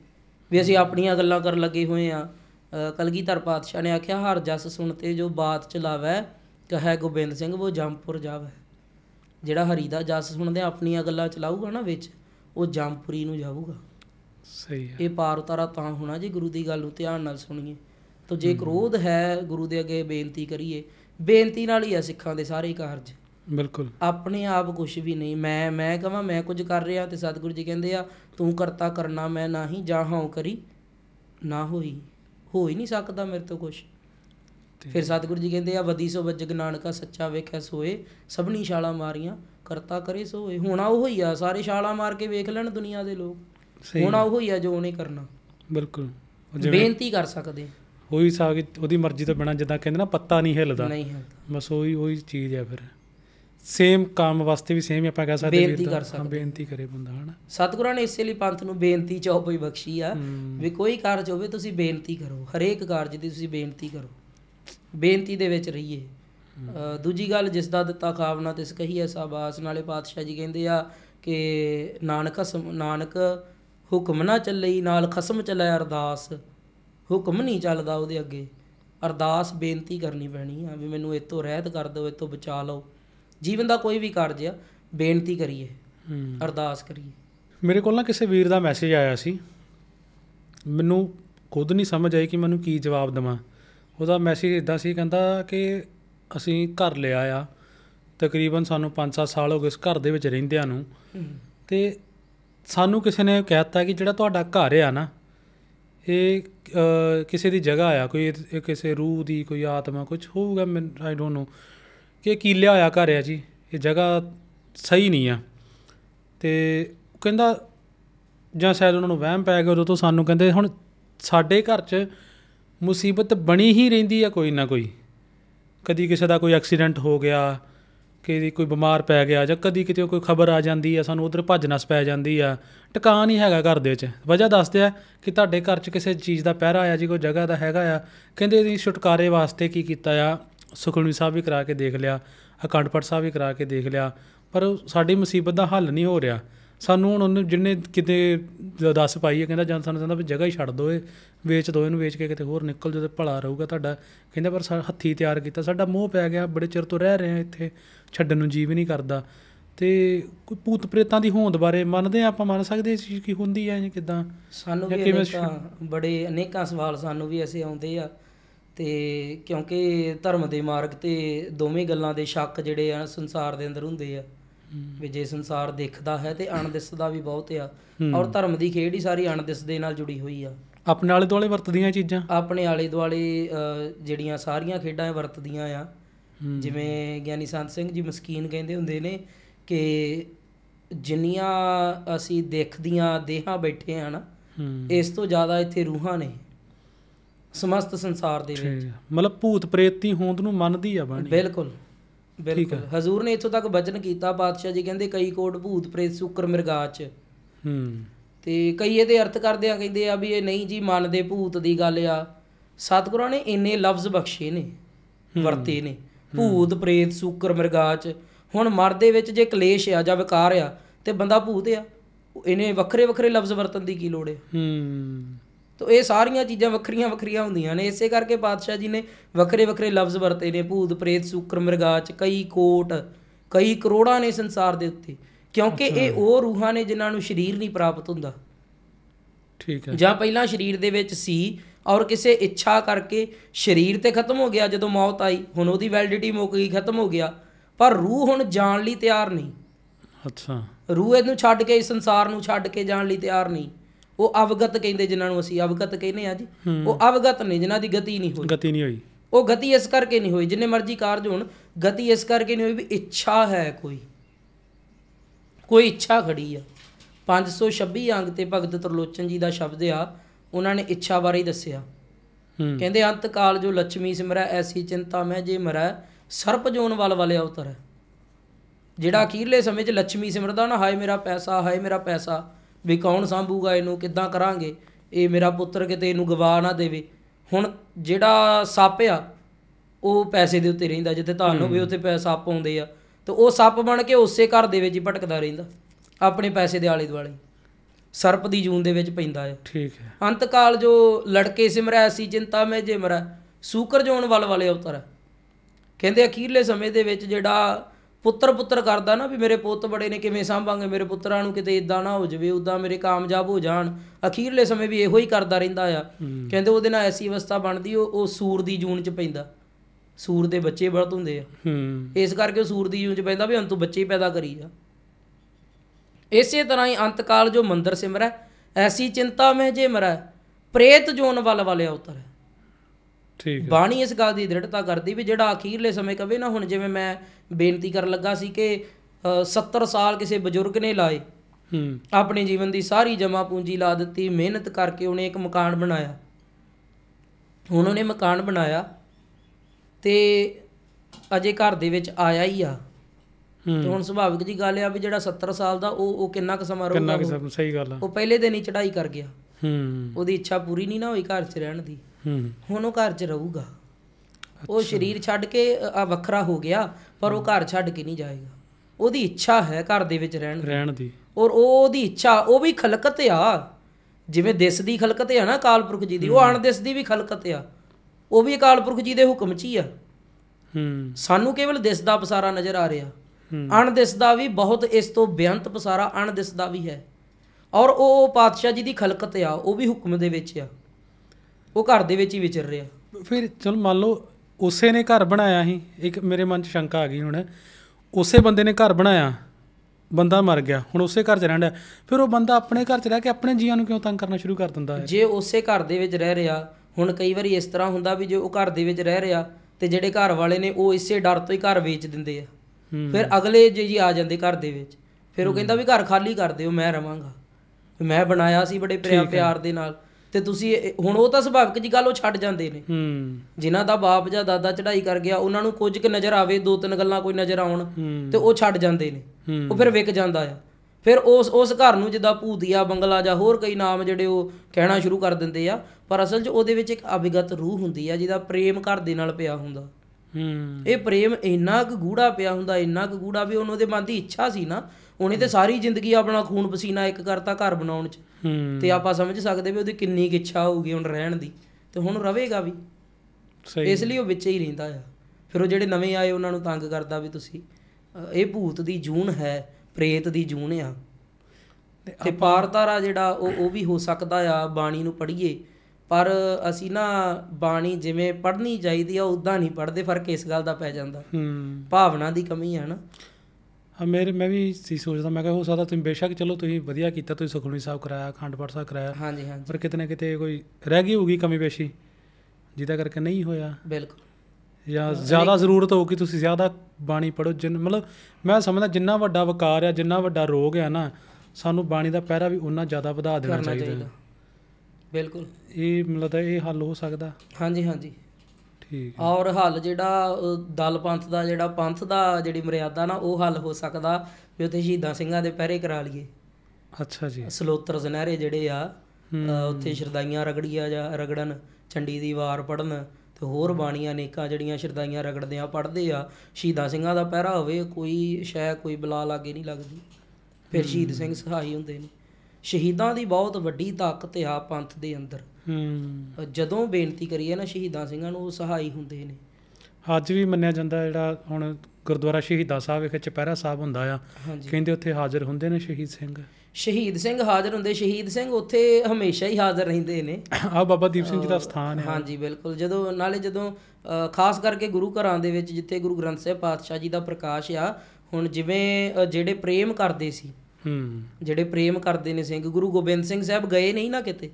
ਵੀ ਅਸੀਂ ਆਪਣੀਆਂ ਗੱਲਾਂ ਕਰਨ ਲੱਗੇ ਹੋਏ ਆ ਕਲਗੀਧਰ ਪਾਤਸ਼ਾਹ ਨੇ ਆਖਿਆ ਹਰ ਜਸ ਸੁਣਤੇ ਜੋ ਬਾਤ ਚਲਾਵੇ ਕਹੇ ਗੋਬਿੰਦ ਸਿੰਘ ਉਹ ਜੰਮਪੁਰ ਜਾਵੇ ਜਿਹੜਾ ਹਰੀ ਦਾ ਜਸ ਸੁਣਦੇ ਆਪਣੀਆਂ ਗੱਲਾਂ ਚਲਾਊਗਾ ਨਾ ਵਿੱਚ ਉਹ ਜੰਮਪੁਰੀ ਨੂੰ ਜਾਊਗਾ ਸਹੀ ਹੈ ਇਹ ਪਾਰ ਉਤਾਰਾ ਤਾਂ ਹੋਣਾ ਜੇ ਗੁਰੂ ਦੀ ਗੱਲ ਨੂੰ ਧਿਆਨ ਨਾਲ ਸੁਣੀਏ ਤਾਂ ਜੇ ਕ੍ਰੋਧ ਹੈ ਗੁਰੂ ਦੇ ਅੱਗੇ ਬੇਨਤੀ ਕਰੀਏ ਬੇਨਤੀ ਨਾਲ ਹੀ ਆ ਸਿੱਖਾਂ ਦੇ ਸਾਰੇ ਕਾਰਜ ਬਿਲਕੁਲ ਆਪਣੇ ਆਪ ਕੁਝ ਵੀ ਨਹੀਂ ਮੈਂ ਮੈਂ ਕਹਾਂ ਮੈਂ ਕੁਝ ਕਰ ਰਿਹਾ ਤੇ ਸਤਿਗੁਰੂ ਜੀ ਕਹਿੰਦੇ ਆ ਤੂੰ ਕਰਤਾ ਕਰਨਾ ਮੈਂ ਨਹੀਂ ਜਾਂ ਹਾਂ ਕਰੀ ਨਾ ਹੋਈ ਹੋ ਹੀ ਨਹੀਂ ਸਕਦਾ ਮੇਰੇ ਤੋਂ ਕੁਝ ਫਿਰ ਸਤਿਗੁਰੂ ਜੀ ਕਹਿੰਦੇ ਆ ਵਦੀ ਸੋ ਵਜਗ ਨਾਨਕਾ ਸੱਚਾ ਵੇਖੈ ਸੋਏ ਸਭਨੀ ਛਾਲਾ ਮਾਰੀਆਂ ਕਰਤਾ ਕਰੇ ਸੋਏ ਹੋਣਾ ਉਹ ਹੀ ਆ ਸਾਰੇ ਛਾਲਾ ਮਾਰ ਕੇ ਵੇਖ ਲੈਣ ਦੁਨੀਆ ਦੇ ਲੋਕ ਹੋਣਾ ਉਹ ਹੀ ਆ ਜੋ ਉਹਨੇ ਕਰਨਾ ਬਿਲਕੁਲ ਬੇਨਤੀ ਕਰ ਸਕਦੇ ਹੋਈ ਸਾਗ ਉਹਦੀ ਮਰਜ਼ੀ ਤੋਂ ਬਿਨਾ ਜਿੱਦਾਂ ਕਹਿੰਦੇ ਨਾ ਪੱਤਾ ਨਹੀਂ ਹਿੱਲਦਾ ਨਹੀਂ ਹਿੱਲਦਾ ਬਸ ਉਹੀ ਉਹੀ ਚੀਜ਼ ਆ ਫਿਰ ਸੇਮ ਕੰਮ ਵਾਸਤੇ ਵੀ ਸੇਮ ਹੀ ਆਪਾਂ ਕਹਿ ਸਕਦੇ ਹਾਂ ਬੇਨਤੀ ਕਰ ਸਕਦੇ ਬੇਨਤੀ ਕਰੇ ਬੰਦਾ ਹਨ ਸਤਿਗੁਰਾਂ ਨੇ ਇਸੇ ਲਈ ਪੰਥ ਨੂੰ ਬੇਨਤੀ ਚੋਪਈ ਬਖਸ਼ੀ ਆ ਵੀ ਕੋਈ ਕਾਰਜ ਹੋਵੇ ਤੁਸੀਂ ਬੇਨਤੀ ਕਰੋ ਹਰੇਕ ਕਾਰਜ ਦੀ ਤੁਸੀਂ ਬੇਨਤੀ ਕਰੋ ਬੇਨਤੀ ਦੇ ਵਿੱਚ ਰਹੀਏ ਦੂਜੀ ਗੱਲ ਜਿਸ ਦਾ ਦਿੱਤਾ ਕਾਵਨਾ ਤਿਸ ਕਹੀਏ ਸਾਬਾਸ ਨਾਲੇ ਪਾਤਸ਼ਾਹ ਜੀ ਕਹਿੰਦੇ ਆ ਕਿ ਨਾਨਕ ਨਾਨਕ ਹੁਕਮ ਨਾ ਚੱਲਈ ਨਾਲ ਖਸਮ ਚੱਲਿਆ ਅਰਦਾਸ ਹੁਕਮ ਨਹੀਂ ਚੱਲਦਾ ਉਹਦੇ ਅੱਗੇ ਅਰਦਾਸ ਬੇਨਤੀ ਕਰਨੀ ਪੈਣੀ ਆ ਵੀ ਮੈਨੂੰ ਇਤੋਂ ਰਹਿਤ ਕਰ ਦਿਓ ਇਤੋਂ ਬਚਾ ਲਓ ਜੀਵਨ ਦਾ ਕੋਈ ਵੀ ਕਾਰਜ ਆ ਬੇਨਤੀ ਕਰੀਏ ਅਰਦਾਸ ਕਰੀਏ ਮੇਰੇ ਕੋਲ ਨਾ ਕਿਸੇ ਵੀਰ ਦਾ ਮੈਸੇਜ ਆਇਆ ਸੀ ਮੈਨੂੰ ਖੁਦ ਨਹੀਂ ਸਮਝ ਆਈ ਕਿ ਮੈਨੂੰ ਕੀ ਜਵਾਬ ਦਵਾਂ ਉਹਦਾ ਮੈਸੇਜ ਇਦਾਂ ਸੀ ਕਹਿੰਦਾ ਕਿ ਅਸੀਂ ਘਰ ਲਿਆ ਆ ਤਕਰੀਬਨ ਸਾਨੂੰ 5-7 ਸਾਲ ਹੋ ਗਏ ਇਸ ਘਰ ਦੇ ਵਿੱਚ ਰਹਿੰਦਿਆਂ ਨੂੰ ਤੇ ਸਾਨੂੰ ਕਿਸੇ ਨੇ ਕਹਿਤਾ ਕਿ ਜਿਹੜਾ ਤੁਹਾਡਾ ਘਰ ਆ ਨਾ ਇਹ ਕਿਸੇ ਦੀ ਜਗ੍ਹਾ ਆ ਕੋਈ ਕਿਸੇ ਰੂਹ ਦੀ ਕੋਈ ਆਤਮਾ ਕੁਝ ਹੋਊਗਾ ਮੈਂ ਆਈ ਡੋਨਟ ਨੋ ਕਿ ਕੀ ਲਿਆ ਆ ਘਰ ਆ ਜੀ ਇਹ ਜਗ੍ਹਾ ਸਹੀ ਨਹੀਂ ਆ ਤੇ ਕਹਿੰਦਾ ਜਾਂ ਸ਼ਾਇਦ ਉਹਨਾਂ ਨੂੰ ਵਹਿਮ ਪੈ ਗਿਆ ਉਦੋਂ ਤੋਂ ਸਾਨੂੰ ਕਹਿੰਦੇ ਹੁਣ ਸਾਡੇ ਘਰ 'ਚ ਮੁਸੀਬਤ ਬਣੀ ਹੀ ਰਹਿੰਦੀ ਆ ਕੋਈ ਨਾ ਕੋਈ ਕਦੀ ਕਿਸੇ ਦਾ ਕੋਈ ਐਕਸੀਡੈਂਟ ਹੋ ਗਿਆ ਕਿਹਦੀ ਕੋਈ ਬਿਮਾਰ ਪੈ ਗਿਆ ਜਾਂ ਕਦੀ ਕਿਤੇ ਕੋਈ ਖਬਰ ਆ ਜਾਂਦੀ ਆ ਸਾਨੂੰ ਉਧਰ ਭੱਜ ਨਸ ਪੈ ਜਾਂਦੀ ਆ ਟਿਕਾਣ ਹੀ ਹੈਗਾ ਘਰ ਦੇ ਵਿੱਚ ਵਜ੍ਹਾ ਦੱਸਦੇ ਆ ਕਿ ਤੁਹਾਡੇ ਘਰ 'ਚ ਕਿਸੇ ਚੀਜ਼ ਦਾ ਪਹਿਰਾ ਆਇਆ ਜੀ ਕੋਈ ਜਗ੍ਹਾ ਦਾ ਹੈਗਾ ਆ ਕਹਿੰਦੇ ਇਹਦੀ ਛੁਟਕਾਰੇ ਵਾਸਤੇ ਕੀ ਕੀਤਾ ਆ ਸੁਖਣੀ ਸਾਹਿਬ ਵੀ ਕਰਾ ਕੇ ਦੇਖ ਲਿਆ ਅਕੰਡ ਸਾਹਿਬ ਵੀ ਕਰਾ ਕੇ ਦੇਖ ਲਿਆ ਪਰ ਸਾਡੀ ਮੁਸੀਬਤ ਦਾ ਹੱਲ ਨਹੀਂ ਹੋ ਰਿਹਾ ਸਾਨੂੰ ਹੁਣ ਉਹਨੇ ਜਿੰਨੇ ਕਿਤੇ ਦੱਸ ਪਾਈ ਹੈ ਕਹਿੰਦਾ ਜਾਂ ਸਾਨੂੰ ਕਹਿੰਦਾ ਵੀ ਜਗ੍ਹਾ ਹੀ ਛੱਡ ਦੋ ਇਹ ਵੇਚ ਦੋ ਇਹਨੂੰ ਵੇਚ ਕੇ ਕਿਤੇ ਹੋਰ ਨਿਕਲ ਜਦੋਂ ਤੇ ਭਲਾ ਰਹੂਗਾ ਤੁਹਾਡਾ ਕਹਿੰਦਾ ਪਰ ਹੱਥੀ ਤਿਆਰ ਕੀਤਾ ਸਾਡਾ ਮੋਹ ਪੈ ਗਿਆ ਬੜੇ ਚਿਰ ਤੋਂ ਰਹਿ ਰਹੇ ਆ ਇੱਥੇ ਛੱਡਣ ਨੂੰ ਜੀਵ ਨਹੀਂ ਕਰਦਾ ਤੇ ਕੋਈ ਭੂਤ ਪ੍ਰੇਤਾਂ ਦੀ ਹੋਂਦ ਬਾਰੇ ਮੰਨਦੇ ਆ ਆਪਾਂ ਮੰਨ ਸਕਦੇ ਇਸ ਚੀਜ਼ ਕੀ ਹੁੰਦੀ ਹੈ ਜਾਂ ਕਿਦਾਂ ਸਾਨੂੰ ਵੀ ਬੜੇ ਅਨੇਕਾਂ ਸਵਾਲ ਸਾਨੂੰ ਵੀ ਐਸੇ ਆਉਂਦੇ ਆ ਤੇ ਕਿਉਂਕਿ ਧਰਮ ਦੇ ਮਾਰਗ ਤੇ ਦੋਵੇਂ ਗੱਲਾਂ ਦੇ ਸ਼ੱਕ ਜਿਹੜੇ ਆ ਸੰਸਾਰ ਦੇ ਅੰਦਰ ਹੁੰਦੇ ਆ ਵੀ ਜੇ ਸੰਸਾਰ ਦੇਖਦਾ ਹੈ ਤੇ ਅਣਦਿਸਦਾ ਵੀ ਬਹੁਤ ਆ ਔਰ ਧਰਮ ਦੀ ਖੇਡ ਹੀ ਸਾਰੀ ਅਣਦਿਸਦੇ ਨਾਲ ਜੁੜੀ ਹੋਈ ਆ ਆਪਣੇ ਆਲੇ ਦੁਆਲੇ ਵਰਤਦੀਆਂ ਚੀਜ਼ਾਂ ਆਪਣੇ ਆਲੇ ਦੁਆਲੇ ਜਿਹੜੀਆਂ ਸਾਰੀਆਂ ਖੇਡਾਂ ਵਰਤਦੀਆਂ ਆ ਜਿਵੇਂ ਗਿਆਨੀ ਸੰਤ ਸਿੰਘ ਜੀ ਮਸਕੀਨ ਕਹਿੰਦੇ ਹੁੰਦੇ ਨੇ ਕਿ ਜਿੰਨੀਆਂ ਅਸੀਂ ਦੇਖਦੀਆਂ ਦੇਹਾਂ ਬੈਠੇ ਆ ਨਾ ਇਸ ਤੋਂ ਜ਼ਿਆਦਾ ਇੱਥੇ ਰੂਹਾਂ ਨੇ ਸਮਸਤ ਸੰਸਾਰ ਦੇ ਵਿੱਚ ਮਤਲਬ ਭੂਤ ਪ੍ਰੇਤ ਦੀ ਹੋਂਦ ਨੂੰ ਮੰਨਦੀ ਆ ਬਾਣੀ ਬਿਲਕੁਲ ਬਿਲਕੁਲ ਹਜ਼ੂਰ ਨੇ ਇੱਥੋਂ ਤੱਕ ਬਚਨ ਕੀਤਾ ਪਾਤਸ਼ਾਹ ਜੀ ਕਹਿੰਦੇ ਕਈ ਕੋਟ ਭੂਤ ਪ੍ਰੇਤ ਸੁਕਰ ਮਿਰਗਾਚ ਹੂੰ ਤੇ ਕਈ ਇਹਦੇ ਅਰਥ ਕਰਦੇ ਆ ਕਹਿੰਦੇ ਆ ਵੀ ਇਹ ਨਹੀਂ ਜੀ ਮਨ ਦੇ ਭੂਤ ਦੀ ਗੱਲ ਆ ਸਤਿਗੁਰਾਂ ਨੇ ਇੰਨੇ ਲਫ਼ਜ਼ ਬਖਸ਼ੇ ਨੇ ਵਰਤੇ ਨੇ ਭੂਤ ਪ੍ਰੇਤ ਸੁਕਰ ਮਿਰਗਾਚ ਹੁਣ ਮਰ ਦੇ ਵਿੱਚ ਜੇ ਕਲੇਸ਼ ਆ ਜਾਂ ਵਿਕਾਰ ਆ ਤੇ ਬੰਦਾ ਭੂਤ ਆ ਇਹਨੇ ਵੱਖਰੇ ਵੱਖਰੇ ਲਫ਼ਜ਼ ਵਰਤਣ ਦੀ ਕੀ ਲੋੜ ਹੈ ਹੂੰ ਤੋ ਇਹ ਸਾਰੀਆਂ ਚੀਜ਼ਾਂ ਵੱਖਰੀਆਂ ਵੱਖਰੀਆਂ ਹੁੰਦੀਆਂ ਨੇ ਇਸੇ ਕਰਕੇ ਪਾਤਸ਼ਾਹ ਜੀ ਨੇ ਵੱਖਰੇ ਵੱਖਰੇ ਲਫ਼ਜ਼ ਵਰਤੇ ਨੇ ਭੂਤ ਪ੍ਰੇਤ ਸੂਕਰ ਮਿਰਗਾ ਚ ਕਈ ਕੋਟ ਕਈ ਕਰੋੜਾਂ ਨੇ ਸੰਸਾਰ ਦੇ ਉੱਤੇ ਕਿਉਂਕਿ ਇਹ ਉਹ ਰੂਹਾਂ ਨੇ ਜਿਨ੍ਹਾਂ ਨੂੰ ਸਰੀਰ ਨਹੀਂ ਪ੍ਰਾਪਤ ਹੁੰਦਾ ਠੀਕ ਹੈ ਜਾਂ ਪਹਿਲਾਂ ਸਰੀਰ ਦੇ ਵਿੱਚ ਸੀ ਔਰ ਕਿਸੇ ਇੱਛਾ ਕਰਕੇ ਸਰੀਰ ਤੇ ਖਤਮ ਹੋ ਗਿਆ ਜਦੋਂ ਮੌਤ ਆਈ ਹੁਣ ਉਹਦੀ ਵੈਲਿਡਿਟੀ ਮੁੱਕ ਗਈ ਖਤਮ ਹੋ ਗਿਆ ਪਰ ਰੂਹ ਹੁਣ ਜਾਣ ਲਈ ਤਿਆਰ ਨਹੀਂ ਅੱਛਾ ਰੂਹ ਇਹਨੂੰ ਛੱਡ ਕੇ ਇਸ ਸੰਸਾਰ ਨੂੰ ਛੱਡ ਕੇ ਜਾਣ ਲਈ ਤਿਆਰ ਨਹੀਂ ਉਹ ਅਵਗਤ ਕਹਿੰਦੇ ਜਿਨ੍ਹਾਂ ਨੂੰ ਅਸੀਂ ਅਵਗਤ ਕਹਿੰਦੇ ਆ ਜੀ ਉਹ ਅਵਗਤ ਨੇ ਜਿਨ੍ਹਾਂ ਦੀ ਗਤੀ ਨਹੀਂ ਹੋਈ ਗਤੀ ਨਹੀਂ ਹੋਈ ਉਹ ਗਤੀ ਇਸ ਕਰਕੇ ਨਹੀਂ ਹੋਈ ਜਿੰਨੇ ਮਰਜ਼ੀ ਕਾਰਜ ਹੋਣ ਗਤੀ ਇਸ ਕਰਕੇ ਨਹੀਂ ਹੋਈ ਵੀ ਇੱਛਾ ਹੈ ਕੋਈ ਕੋਈ ਇੱਛਾ ਖੜੀ ਆ 526 ਅੰਗ ਤੇ ਭਗਤ ਤਰਲੋਚਨ ਜੀ ਦਾ ਸ਼ਬਦ ਆ ਉਹਨਾਂ ਨੇ ਇੱਛਾ ਬਾਰੇ ਹੀ ਦੱਸਿਆ ਕਹਿੰਦੇ ਅੰਤ ਕਾਲ ਜੋ ਲక్ష్ਮੀ ਸਿਮਰੈ ਐਸੀ ਚਿੰਤਾ ਮੈਂ ਜੇ ਮਰੈ ਸਰਪ ਜੋਨ ਵਾਲ ਵਾਲਿਆ ਉਤਰ ਜਿਹੜਾ ਅਖੀਰਲੇ ਸਮੇਂ 'ਚ ਲక్ష్ਮੀ ਸਿਮਰਦਾ ਨਾ ਹਾਏ ਮੇਰਾ ਪੈਸਾ ਹਾਏ ਮੇਰਾ ਪੈਸਾ ਵੀ ਕੌਣ ਸੰਭੂਗਾ ਇਹਨੂੰ ਕਿੱਦਾਂ ਕਰਾਂਗੇ ਇਹ ਮੇਰਾ ਪੁੱਤਰ ਕਿਤੇ ਇਹਨੂੰ ਗਵਾ ਨਾ ਦੇਵੇ ਹੁਣ ਜਿਹੜਾ ਸੱਪ ਆ ਉਹ ਪੈਸੇ ਦੇ ਉੱਤੇ ਰਹਿੰਦਾ ਜਿੱਥੇ ਤੁਹਾਨੂੰ ਵੀ ਉੱਥੇ ਪੈਸਾ ਸੱਪ ਆਉਂਦੇ ਆ ਤੇ ਉਹ ਸੱਪ ਬਣ ਕੇ ਉਸੇ ਘਰ ਦੇ ਵਿੱਚ ਹੀ ਭਟਕਦਾ ਰਹਿੰਦਾ ਆਪਣੇ ਪੈਸੇ ਦੇ ਆਲੇ ਦੁਆਲੇ ਸਰਪ ਦੀ ਜੂਨ ਦੇ ਵਿੱਚ ਪੈਂਦਾ ਹੈ ਠੀਕ ਹੈ ਅੰਤਕਾਲ ਜੋ ਲੜਕੇ ਸਿਮਰੈ ਸੀ ਚਿੰਤਾ ਮੇ ਜੇ ਮਰੈ ਸੂਕਰ ਜੋਨ ਵੱਲ ਵਾਲੇ ਉਤਰ ਕਹਿੰਦੇ ਅਖੀਰਲੇ ਸਮੇਂ ਦੇ ਵਿੱਚ ਜਿਹੜਾ ਪੁੱਤਰ ਪੁੱਤਰ ਕਰਦਾ ਨਾ ਵੀ ਮੇਰੇ ਪੁੱਤ ਬੜੇ ਨੇ ਕਿਵੇਂ ਸੰਭਾਂਗੇ ਮੇਰੇ ਪੁੱਤਰਾਂ ਨੂੰ ਕਿਤੇ ਇਦਾਂ ਨਾ ਹੋ ਜਵੇ ਉਦਾਂ ਮੇਰੇ ਕਾਮਯਾਬ ਹੋ ਜਾਣ ਅਖੀਰਲੇ ਸਮੇਂ ਵੀ ਇਹੋ ਹੀ ਕਰਦਾ ਰਹਿੰਦਾ ਆ ਕਹਿੰਦੇ ਉਹਦੇ ਨਾਲ ਐਸੀ ਅਵਸਥਾ ਬਣਦੀ ਉਹ ਉਹ ਸੂਰ ਦੀ ਜੂਨ ਚ ਪੈਂਦਾ ਸੂਰ ਦੇ ਬੱਚੇ ਬੜਤ ਹੁੰਦੇ ਆ ਇਸ ਕਰਕੇ ਸੂਰ ਦੀ ਜੂਨ ਚ ਪੈਂਦਾ ਵੀ ਅੰਤੂ ਬੱਚੇ ਪੈਦਾ ਕਰੀ ਜਾ ਇਸੇ ਤਰ੍ਹਾਂ ਹੀ ਅੰਤਕਾਲ ਜੋ ਮੰਦਰ ਸਿਮਰੈ ਐਸੀ ਚਿੰਤਾ ਮੈਂ ਜੇ ਮਰੈ ਪ੍ਰੇਤ ਜੋਨ ਵੱਲ ਵਾਲਿਆ ਉਤਰੈ ਠੀਕ ਬਾਣੀ ਇਸ ਗੱਲ ਦੀ ਦ੍ਰਿੜਤਾ ਕਰਦੀ ਵੀ ਜਿਹੜਾ ਅਖੀਰਲੇ ਸਮੇਂ ਕਵੇ ਨਾ ਹੁਣ ਜਿਵੇਂ ਮੈਂ ਬੇਨਤੀ ਕਰਨ ਲੱਗਾ ਸੀ ਕਿ 70 ਸਾਲ ਕਿਸੇ ਬਜ਼ੁਰਗ ਨੇ ਲਾਏ ਹੂੰ ਆਪਣੇ ਜੀਵਨ ਦੀ ਸਾਰੀ ਜਮਾ ਪੂੰਜੀ ਲਾ ਦਿੱਤੀ ਮਿਹਨਤ ਕਰਕੇ ਉਹਨੇ ਇੱਕ ਮਕਾਨ ਬਣਾਇਆ ਹੁਣ ਉਹਨੇ ਮਕਾਨ ਬਣਾਇਆ ਤੇ ਅਜੇ ਘਰ ਦੇ ਵਿੱਚ ਆਇਆ ਹੀ ਆ ਤੇ ਹੁਣ ਸੁਭਾਵਿਕ ਜੀ ਗੱਲ ਆ ਵੀ ਜਿਹੜਾ 70 ਸਾਲ ਦਾ ਉਹ ਉਹ ਕਿੰਨਾ ਕੁ ਸਮਾਂ ਰਹੂਗਾ ਕਿੰਨਾ ਕੁ ਸਹੀ ਗੱਲ ਆ ਉਹ ਪਹਿਲੇ ਦਿਨ ਹੀ ਚੜਾਈ ਕਰ ਗਿਆ ਹੂੰ ਉਹਦੀ ਇੱਛਾ ਪੂਰੀ ਨਹੀਂ ਨਾ ਹੋਈ ਘਰ 'ਚ ਰਹਿਣ ਦੀ ਹੁਣ ਉਹ ਘਰ 'ਚ ਰਹੂਗਾ ਉਹ ਸਰੀਰ ਛੱਡ ਕੇ ਆ ਵੱਖਰਾ ਹੋ ਗਿਆ ਪਰ ਉਹ ਘਰ ਛੱਡ ਕੇ ਨਹੀਂ ਜਾਏਗਾ ਉਹਦੀ ਇੱਛਾ ਹੈ ਘਰ ਦੇ ਵਿੱਚ ਰਹਿਣ ਦੀ ਰਹਿਣ ਦੀ ਔਰ ਉਹ ਉਹਦੀ ਇੱਛਾ ਉਹ ਵੀ ਖਲਕਤ ਆ ਜਿਵੇਂ ਦਿਸਦੀ ਖਲਕਤ ਆ ਨਾ ਕਾਲਪੁਰਖ ਜੀ ਦੀ ਉਹ ਅਣਦਿਸਦੀ ਵੀ ਖਲਕਤ ਆ ਉਹ ਵੀ ਅਕਾਲਪੁਰਖ ਜੀ ਦੇ ਹੁਕਮ 'ਚ ਹੀ ਆ ਹੂੰ ਸਾਨੂੰ ਕੇਵਲ ਦਿਸਦਾ ਪਸਾਰਾ ਨਜ਼ਰ ਆ ਰਿਹਾ ਅਣਦਿਸਦਾ ਵੀ ਬਹੁਤ ਇਸ ਤੋਂ ਬਿਆੰਤ ਪਸਾਰਾ ਅਣਦਿਸਦਾ ਵੀ ਹੈ ਔਰ ਉਹ ਪਾਤਸ਼ਾਹ ਜੀ ਦੀ ਖਲਕਤ ਆ ਉਹ ਵੀ ਹੁਕਮ ਦੇ ਵਿੱਚ ਆ ਉਹ ਘਰ ਦੇ ਵਿੱਚ ਹੀ ਵਿਚਰ ਰਿਹਾ ਫਿਰ ਚਲ ਮੰਨ ਲਓ ਉਸੇ ਨੇ ਘਰ ਬਣਾਇਆ ਸੀ ਇੱਕ ਮੇਰੇ ਮਨ 'ਚ ਸ਼ੰਕਾ ਆ ਗਈ ਹੁਣ ਉਸੇ ਬੰਦੇ ਨੇ ਘਰ ਬਣਾਇਆ ਬੰਦਾ ਮਰ ਗਿਆ ਹੁਣ ਉਸੇ ਘਰ 'ਚ ਰਹਿਣਾ ਫਿਰ ਉਹ ਬੰਦਾ ਆਪਣੇ ਘਰ 'ਚ ਰਹਿ ਕੇ ਆਪਣੇ ਜੀਆਂ ਨੂੰ ਕਿਉਂ ਤੰਗ ਕਰਨਾ ਸ਼ੁਰੂ ਕਰ ਦਿੰਦਾ ਹੈ ਜੇ ਉਸੇ ਘਰ ਦੇ ਵਿੱਚ ਰਹਿ ਰਿਹਾ ਹੁਣ ਕਈ ਵਾਰੀ ਇਸ ਤਰ੍ਹਾਂ ਹੁੰਦਾ ਵੀ ਜੇ ਉਹ ਘਰ ਦੇ ਵਿੱਚ ਰਹਿ ਰਿਹਾ ਤੇ ਜਿਹੜੇ ਘਰ ਵਾਲੇ ਨੇ ਉਹ ਇਸੇ ਡਰ ਤੋਂ ਹੀ ਘਰ ਵੇਚ ਦਿੰਦੇ ਆ ਫਿਰ ਅਗਲੇ ਜੇ ਜੀ ਆ ਜਾਂਦੇ ਘਰ ਦੇ ਵਿੱਚ ਫਿਰ ਉਹ ਕਹਿੰਦਾ ਵੀ ਘਰ ਖਾਲੀ ਕਰ ਦਿਓ ਮੈਂ ਰਵਾਂਗਾ ਮੈਂ ਬਣਾਇਆ ਸੀ ਬੜੇ ਪਿਆਰ ਦੇ ਨਾਲ ਤੇ ਤੁਸੀਂ ਹੁਣ ਉਹ ਤਾਂ ਸੁਭਾਵਿਕ ਜੀ ਗੱਲ ਉਹ ਛੱਡ ਜਾਂਦੇ ਨੇ ਹੂੰ ਜਿਨ੍ਹਾਂ ਦਾ ਬਾਪ ਜਾਂ ਦਾਦਾ ਚੜਾਈ ਕਰ ਗਿਆ ਉਹਨਾਂ ਨੂੰ ਕੁਝ ਕੁ ਨਜ਼ਰ ਆਵੇ ਦੋ ਤਿੰਨ ਗੱਲਾਂ ਕੋਈ ਨਜ਼ਰ ਆਉਣ ਤੇ ਉਹ ਛੱਡ ਜਾਂਦੇ ਨੇ ਉਹ ਫਿਰ ਵਿਕ ਜਾਂਦਾ ਆ ਫਿਰ ਉਸ ਉਸ ਘਰ ਨੂੰ ਜਿੱਦਾਂ ਭੂਤੀਆ ਬੰਗਲਾ ਜਾਂ ਹੋਰ ਕਈ ਨਾਮ ਜਿਹੜੇ ਉਹ ਕਹਿਣਾ ਸ਼ੁਰੂ ਕਰ ਦਿੰਦੇ ਆ ਪਰ ਅਸਲ 'ਚ ਉਹਦੇ ਵਿੱਚ ਇੱਕ ਅਭਿਗਤ ਰੂਹ ਹੁੰਦੀ ਆ ਜਿਹਦਾ ਪ੍ਰੇਮ ਘਰ ਦੇ ਨਾਲ ਪਿਆ ਹੁੰਦਾ ਹੂੰ ਇਹ ਪ੍ਰੇਮ ਇੰਨਾ ਕੁ ਗੂੜਾ ਪਿਆ ਹੁੰਦਾ ਇੰਨਾ ਕੁ ਗੂੜਾ ਵੀ ਉਹਨਾਂ ਦੇ ਮਨ ਦੀ ਇੱਛਾ ਸੀ ਨਾ ਉਹਨੇ ਤੇ ਸਾਰੀ ਜ਼ਿੰਦਗੀ ਆਪਣਾ ਖੂਨ ਪਸੀਨਾ ਇੱਕ ਕਰਤਾ ਘਰ ਬਣਾਉਣ 'ਚ ਤੇ ਆਪਾਂ ਸਮਝ ਸਕਦੇ ਵੀ ਉਹਦੀ ਕਿੰਨੀ ਇੱਛਾ ਹੋਊਗੀ ਹੁਣ ਰਹਿਣ ਦੀ ਤੇ ਹੁਣ ਰਵੇਗਾ ਵੀ ਸਹੀ ਇਸ ਲਈ ਉਹ ਵਿੱਚ ਹੀ ਰਹਿੰਦਾ ਆ ਫਿਰ ਉਹ ਜਿਹੜੇ ਨਵੇਂ ਆਏ ਉਹਨਾਂ ਨੂੰ ਤੰਗ ਕਰਦਾ ਵੀ ਤੁਸੀਂ ਇਹ ਭੂਤ ਦੀ ਜੂਨ ਹੈ ਪ੍ਰੇਤ ਦੀ ਜੂਨ ਆ ਤੇ ਪਾਰਤਾਰਾ ਜਿਹੜਾ ਉਹ ਉਹ ਵੀ ਹੋ ਸਕਦਾ ਆ ਬਾਣੀ ਨੂੰ ਪੜ੍ਹੀਏ ਪਰ ਅਸੀਂ ਨਾ ਬਾਣੀ ਜਿਵੇਂ ਪੜ੍ਹਨੀ ਚਾਹੀਦੀ ਆ ਉਦਾਂ ਨਹੀਂ ਪੜ੍ਹਦੇ ਫਰਕ ਇਸ ਗੱਲ ਦਾ ਪੈ ਜਾਂਦਾ ਹੂੰ ਭਾਵਨਾ ਦੀ ਕਮੀ ਆ ਨਾ ਮੇਰੇ ਮੈਂ ਵੀ ਸੀ ਸੋਚਦਾ ਮੈਂ ਕਿਹਾ ਹੋ ਸਕਦਾ ਤੁਸੀਂ ਬੇਸ਼ੱਕ ਚਲੋ ਤੁਸੀਂ ਵਧੀਆ ਕੀਤਾ ਤੁਸੀਂ ਸੁਖਮਨੀ ਸਾਹਿਬ ਕਰਾਇਆ ਖੰਡਪੜ ਸਾਹਿਬ ਕਰਾਇਆ ਹਾਂਜੀ ਹਾਂਜੀ ਪਰ ਕਿਤੇ ਨਾ ਕਿਤੇ ਕੋਈ ਰਹਿ ਗਈ ਹੋਊਗੀ ਕਮੀ ਪੇਸ਼ੀ ਜਿਹਦਾ ਕਰਕੇ ਨਹੀਂ ਹੋਇਆ ਬਿਲਕੁਲ ਜਾਂ ਜ਼ਿਆਦਾ ਜ਼ਰੂਰਤ ਹੋ ਕਿ ਤੁਸੀਂ ਜ਼ਿਆਦਾ ਬਾਣੀ ਪੜੋ ਜਿੰਨ ਮਤਲਬ ਮੈਂ ਸਮਝਦਾ ਜਿੰਨਾ ਵੱਡਾ ਵਕਾਰ ਆ ਜਿੰਨਾ ਵੱਡਾ ਰੋਗ ਆ ਨਾ ਸਾਨੂੰ ਬਾਣੀ ਦਾ ਪਹਿਰਾ ਵੀ ਉਹਨਾਂ ਜ਼ਿਆਦਾ ਵਧਾ ਦੇਣਾ ਚਾਹੀਦਾ ਬਿਲਕੁਲ ਇਹ ਮਤਲਬ ਇਹ ਹੱਲ ਹੋ ਸਕਦਾ ਹਾਂਜੀ ਹਾਂਜੀ ਠੀਕ ਹੈ ਔਰ ਹੱਲ ਜਿਹੜਾ ਦਲ ਪੰਥ ਦਾ ਜਿਹੜਾ ਪੰਥ ਦਾ ਜਿਹੜੀ ਮਰਿਆਦਾ ਨਾ ਉਹ ਹੱਲ ਹੋ ਸਕਦਾ ਵੀ ਤੇ ਸ਼ਹੀਦਾਂ ਸਿੰਘਾਂ ਦੇ ਪਹਿਰੇ ਕਰਾ ਲਈਏ ਅੱਛਾ ਜੀ ਸਲੋਤਰ ਜ਼ਨਹਿਰੇ ਜਿਹੜੇ ਆ ਉੱਥੇ ਸ਼ਰਦਾਈਆਂ ਰਗੜੀਆਂ ਜਾਂ ਰਗੜਨ ਚੰਡੀ ਦੀ ਵਾਰ ਪੜਨ ਤੇ ਹੋਰ ਬਾਣੀਆਂ ਨੇਕਾਂ ਜਿਹੜੀਆਂ ਸ਼ਰਦਾਈਆਂ ਰਗੜਦੇ ਆ ਪੜਦੇ ਆ ਸ਼ਹੀਦਾਂ ਸਿੰਘਾਂ ਦਾ ਪਹਿਰਾ ਹੋਵੇ ਕੋਈ ਸ਼ਾਇ ਕੋਈ ਬਲਾ ਲਾਗੇ ਨਹੀਂ ਲੱਗਦੀ ਫਿਰ ਸ਼ਹੀਦ ਸਿੰਘ ਸਹਾਈ ਹੁੰਦੇ ਨੇ ਸ਼ਹੀਦਾਂ ਦੀ ਬਹੁਤ ਵੱਡੀ ਤਾਕਤ ਆ ਪੰਥ ਦੇ ਅੰਦਰ ਹੂੰ ਜਦੋਂ ਬੇਨਤੀ ਕਰੀਏ ਨਾ ਸ਼ਹੀਦਾਂ ਸਿੰਘਾਂ ਨੂੰ ਉਹ ਸਹਾਈ ਹੁੰਦੇ ਨੇ ਅੱਜ ਵੀ ਮੰਨਿਆ ਜਾਂਦਾ ਜਿਹੜਾ ਹੁਣ ਗੁਰਦੁਆਰਾ ਸ਼ਹੀਦਾ ਸਾਹਿਬ ਵਿਖੇ ਚਪਹਿਰਾ ਸਾਹਿਬ ਹੁੰਦਾ ਆ ਕਹਿੰਦੇ ਉੱਥੇ ਹਾਜ਼ਰ ਹੁੰਦੇ ਨੇ ਸ਼ਹੀਦ ਸਿੰਘ ਸ਼ਹੀਦ ਸਿੰਘ ਹਾਜ਼ਰ ਹੁੰਦੇ ਸ਼ਹੀਦ ਸਿੰਘ ਉੱਥੇ ਹਮੇਸ਼ਾ ਹੀ ਹਾਜ਼ਰ ਰਹਿੰਦੇ ਨੇ ਆ ਬਾਬਾ ਦੀਪ ਸਿੰਘ ਜੀ ਦਾ ਸਥਾਨ ਹੈ ਹਾਂਜੀ ਬਿਲਕੁਲ ਜਦੋਂ ਨਾਲੇ ਜਦੋਂ ਖਾਸ ਕਰਕੇ ਗੁਰੂ ਘਰਾਂ ਦੇ ਵਿੱਚ ਜਿੱਥੇ ਗੁਰੂ ਗ੍ਰੰਥ ਸਾਹਿਬ ਪਾਤਸ਼ਾਹ ਜੀ ਦਾ ਪ੍ਰਕਾਸ਼ ਆ ਹੁਣ ਜਿਵੇਂ ਜਿਹੜੇ ਪ੍ਰੇਮ ਕਰਦੇ ਸੀ ਹੂੰ ਜਿਹੜੇ ਪ੍ਰੇਮ ਕਰਦੇ ਨੇ ਸਿੰਘ ਗੁਰੂ ਗੋਬਿੰਦ ਸਿੰਘ ਸਾਹਿਬ ਗਏ ਨਹੀਂ ਨਾ ਕਿਤੇ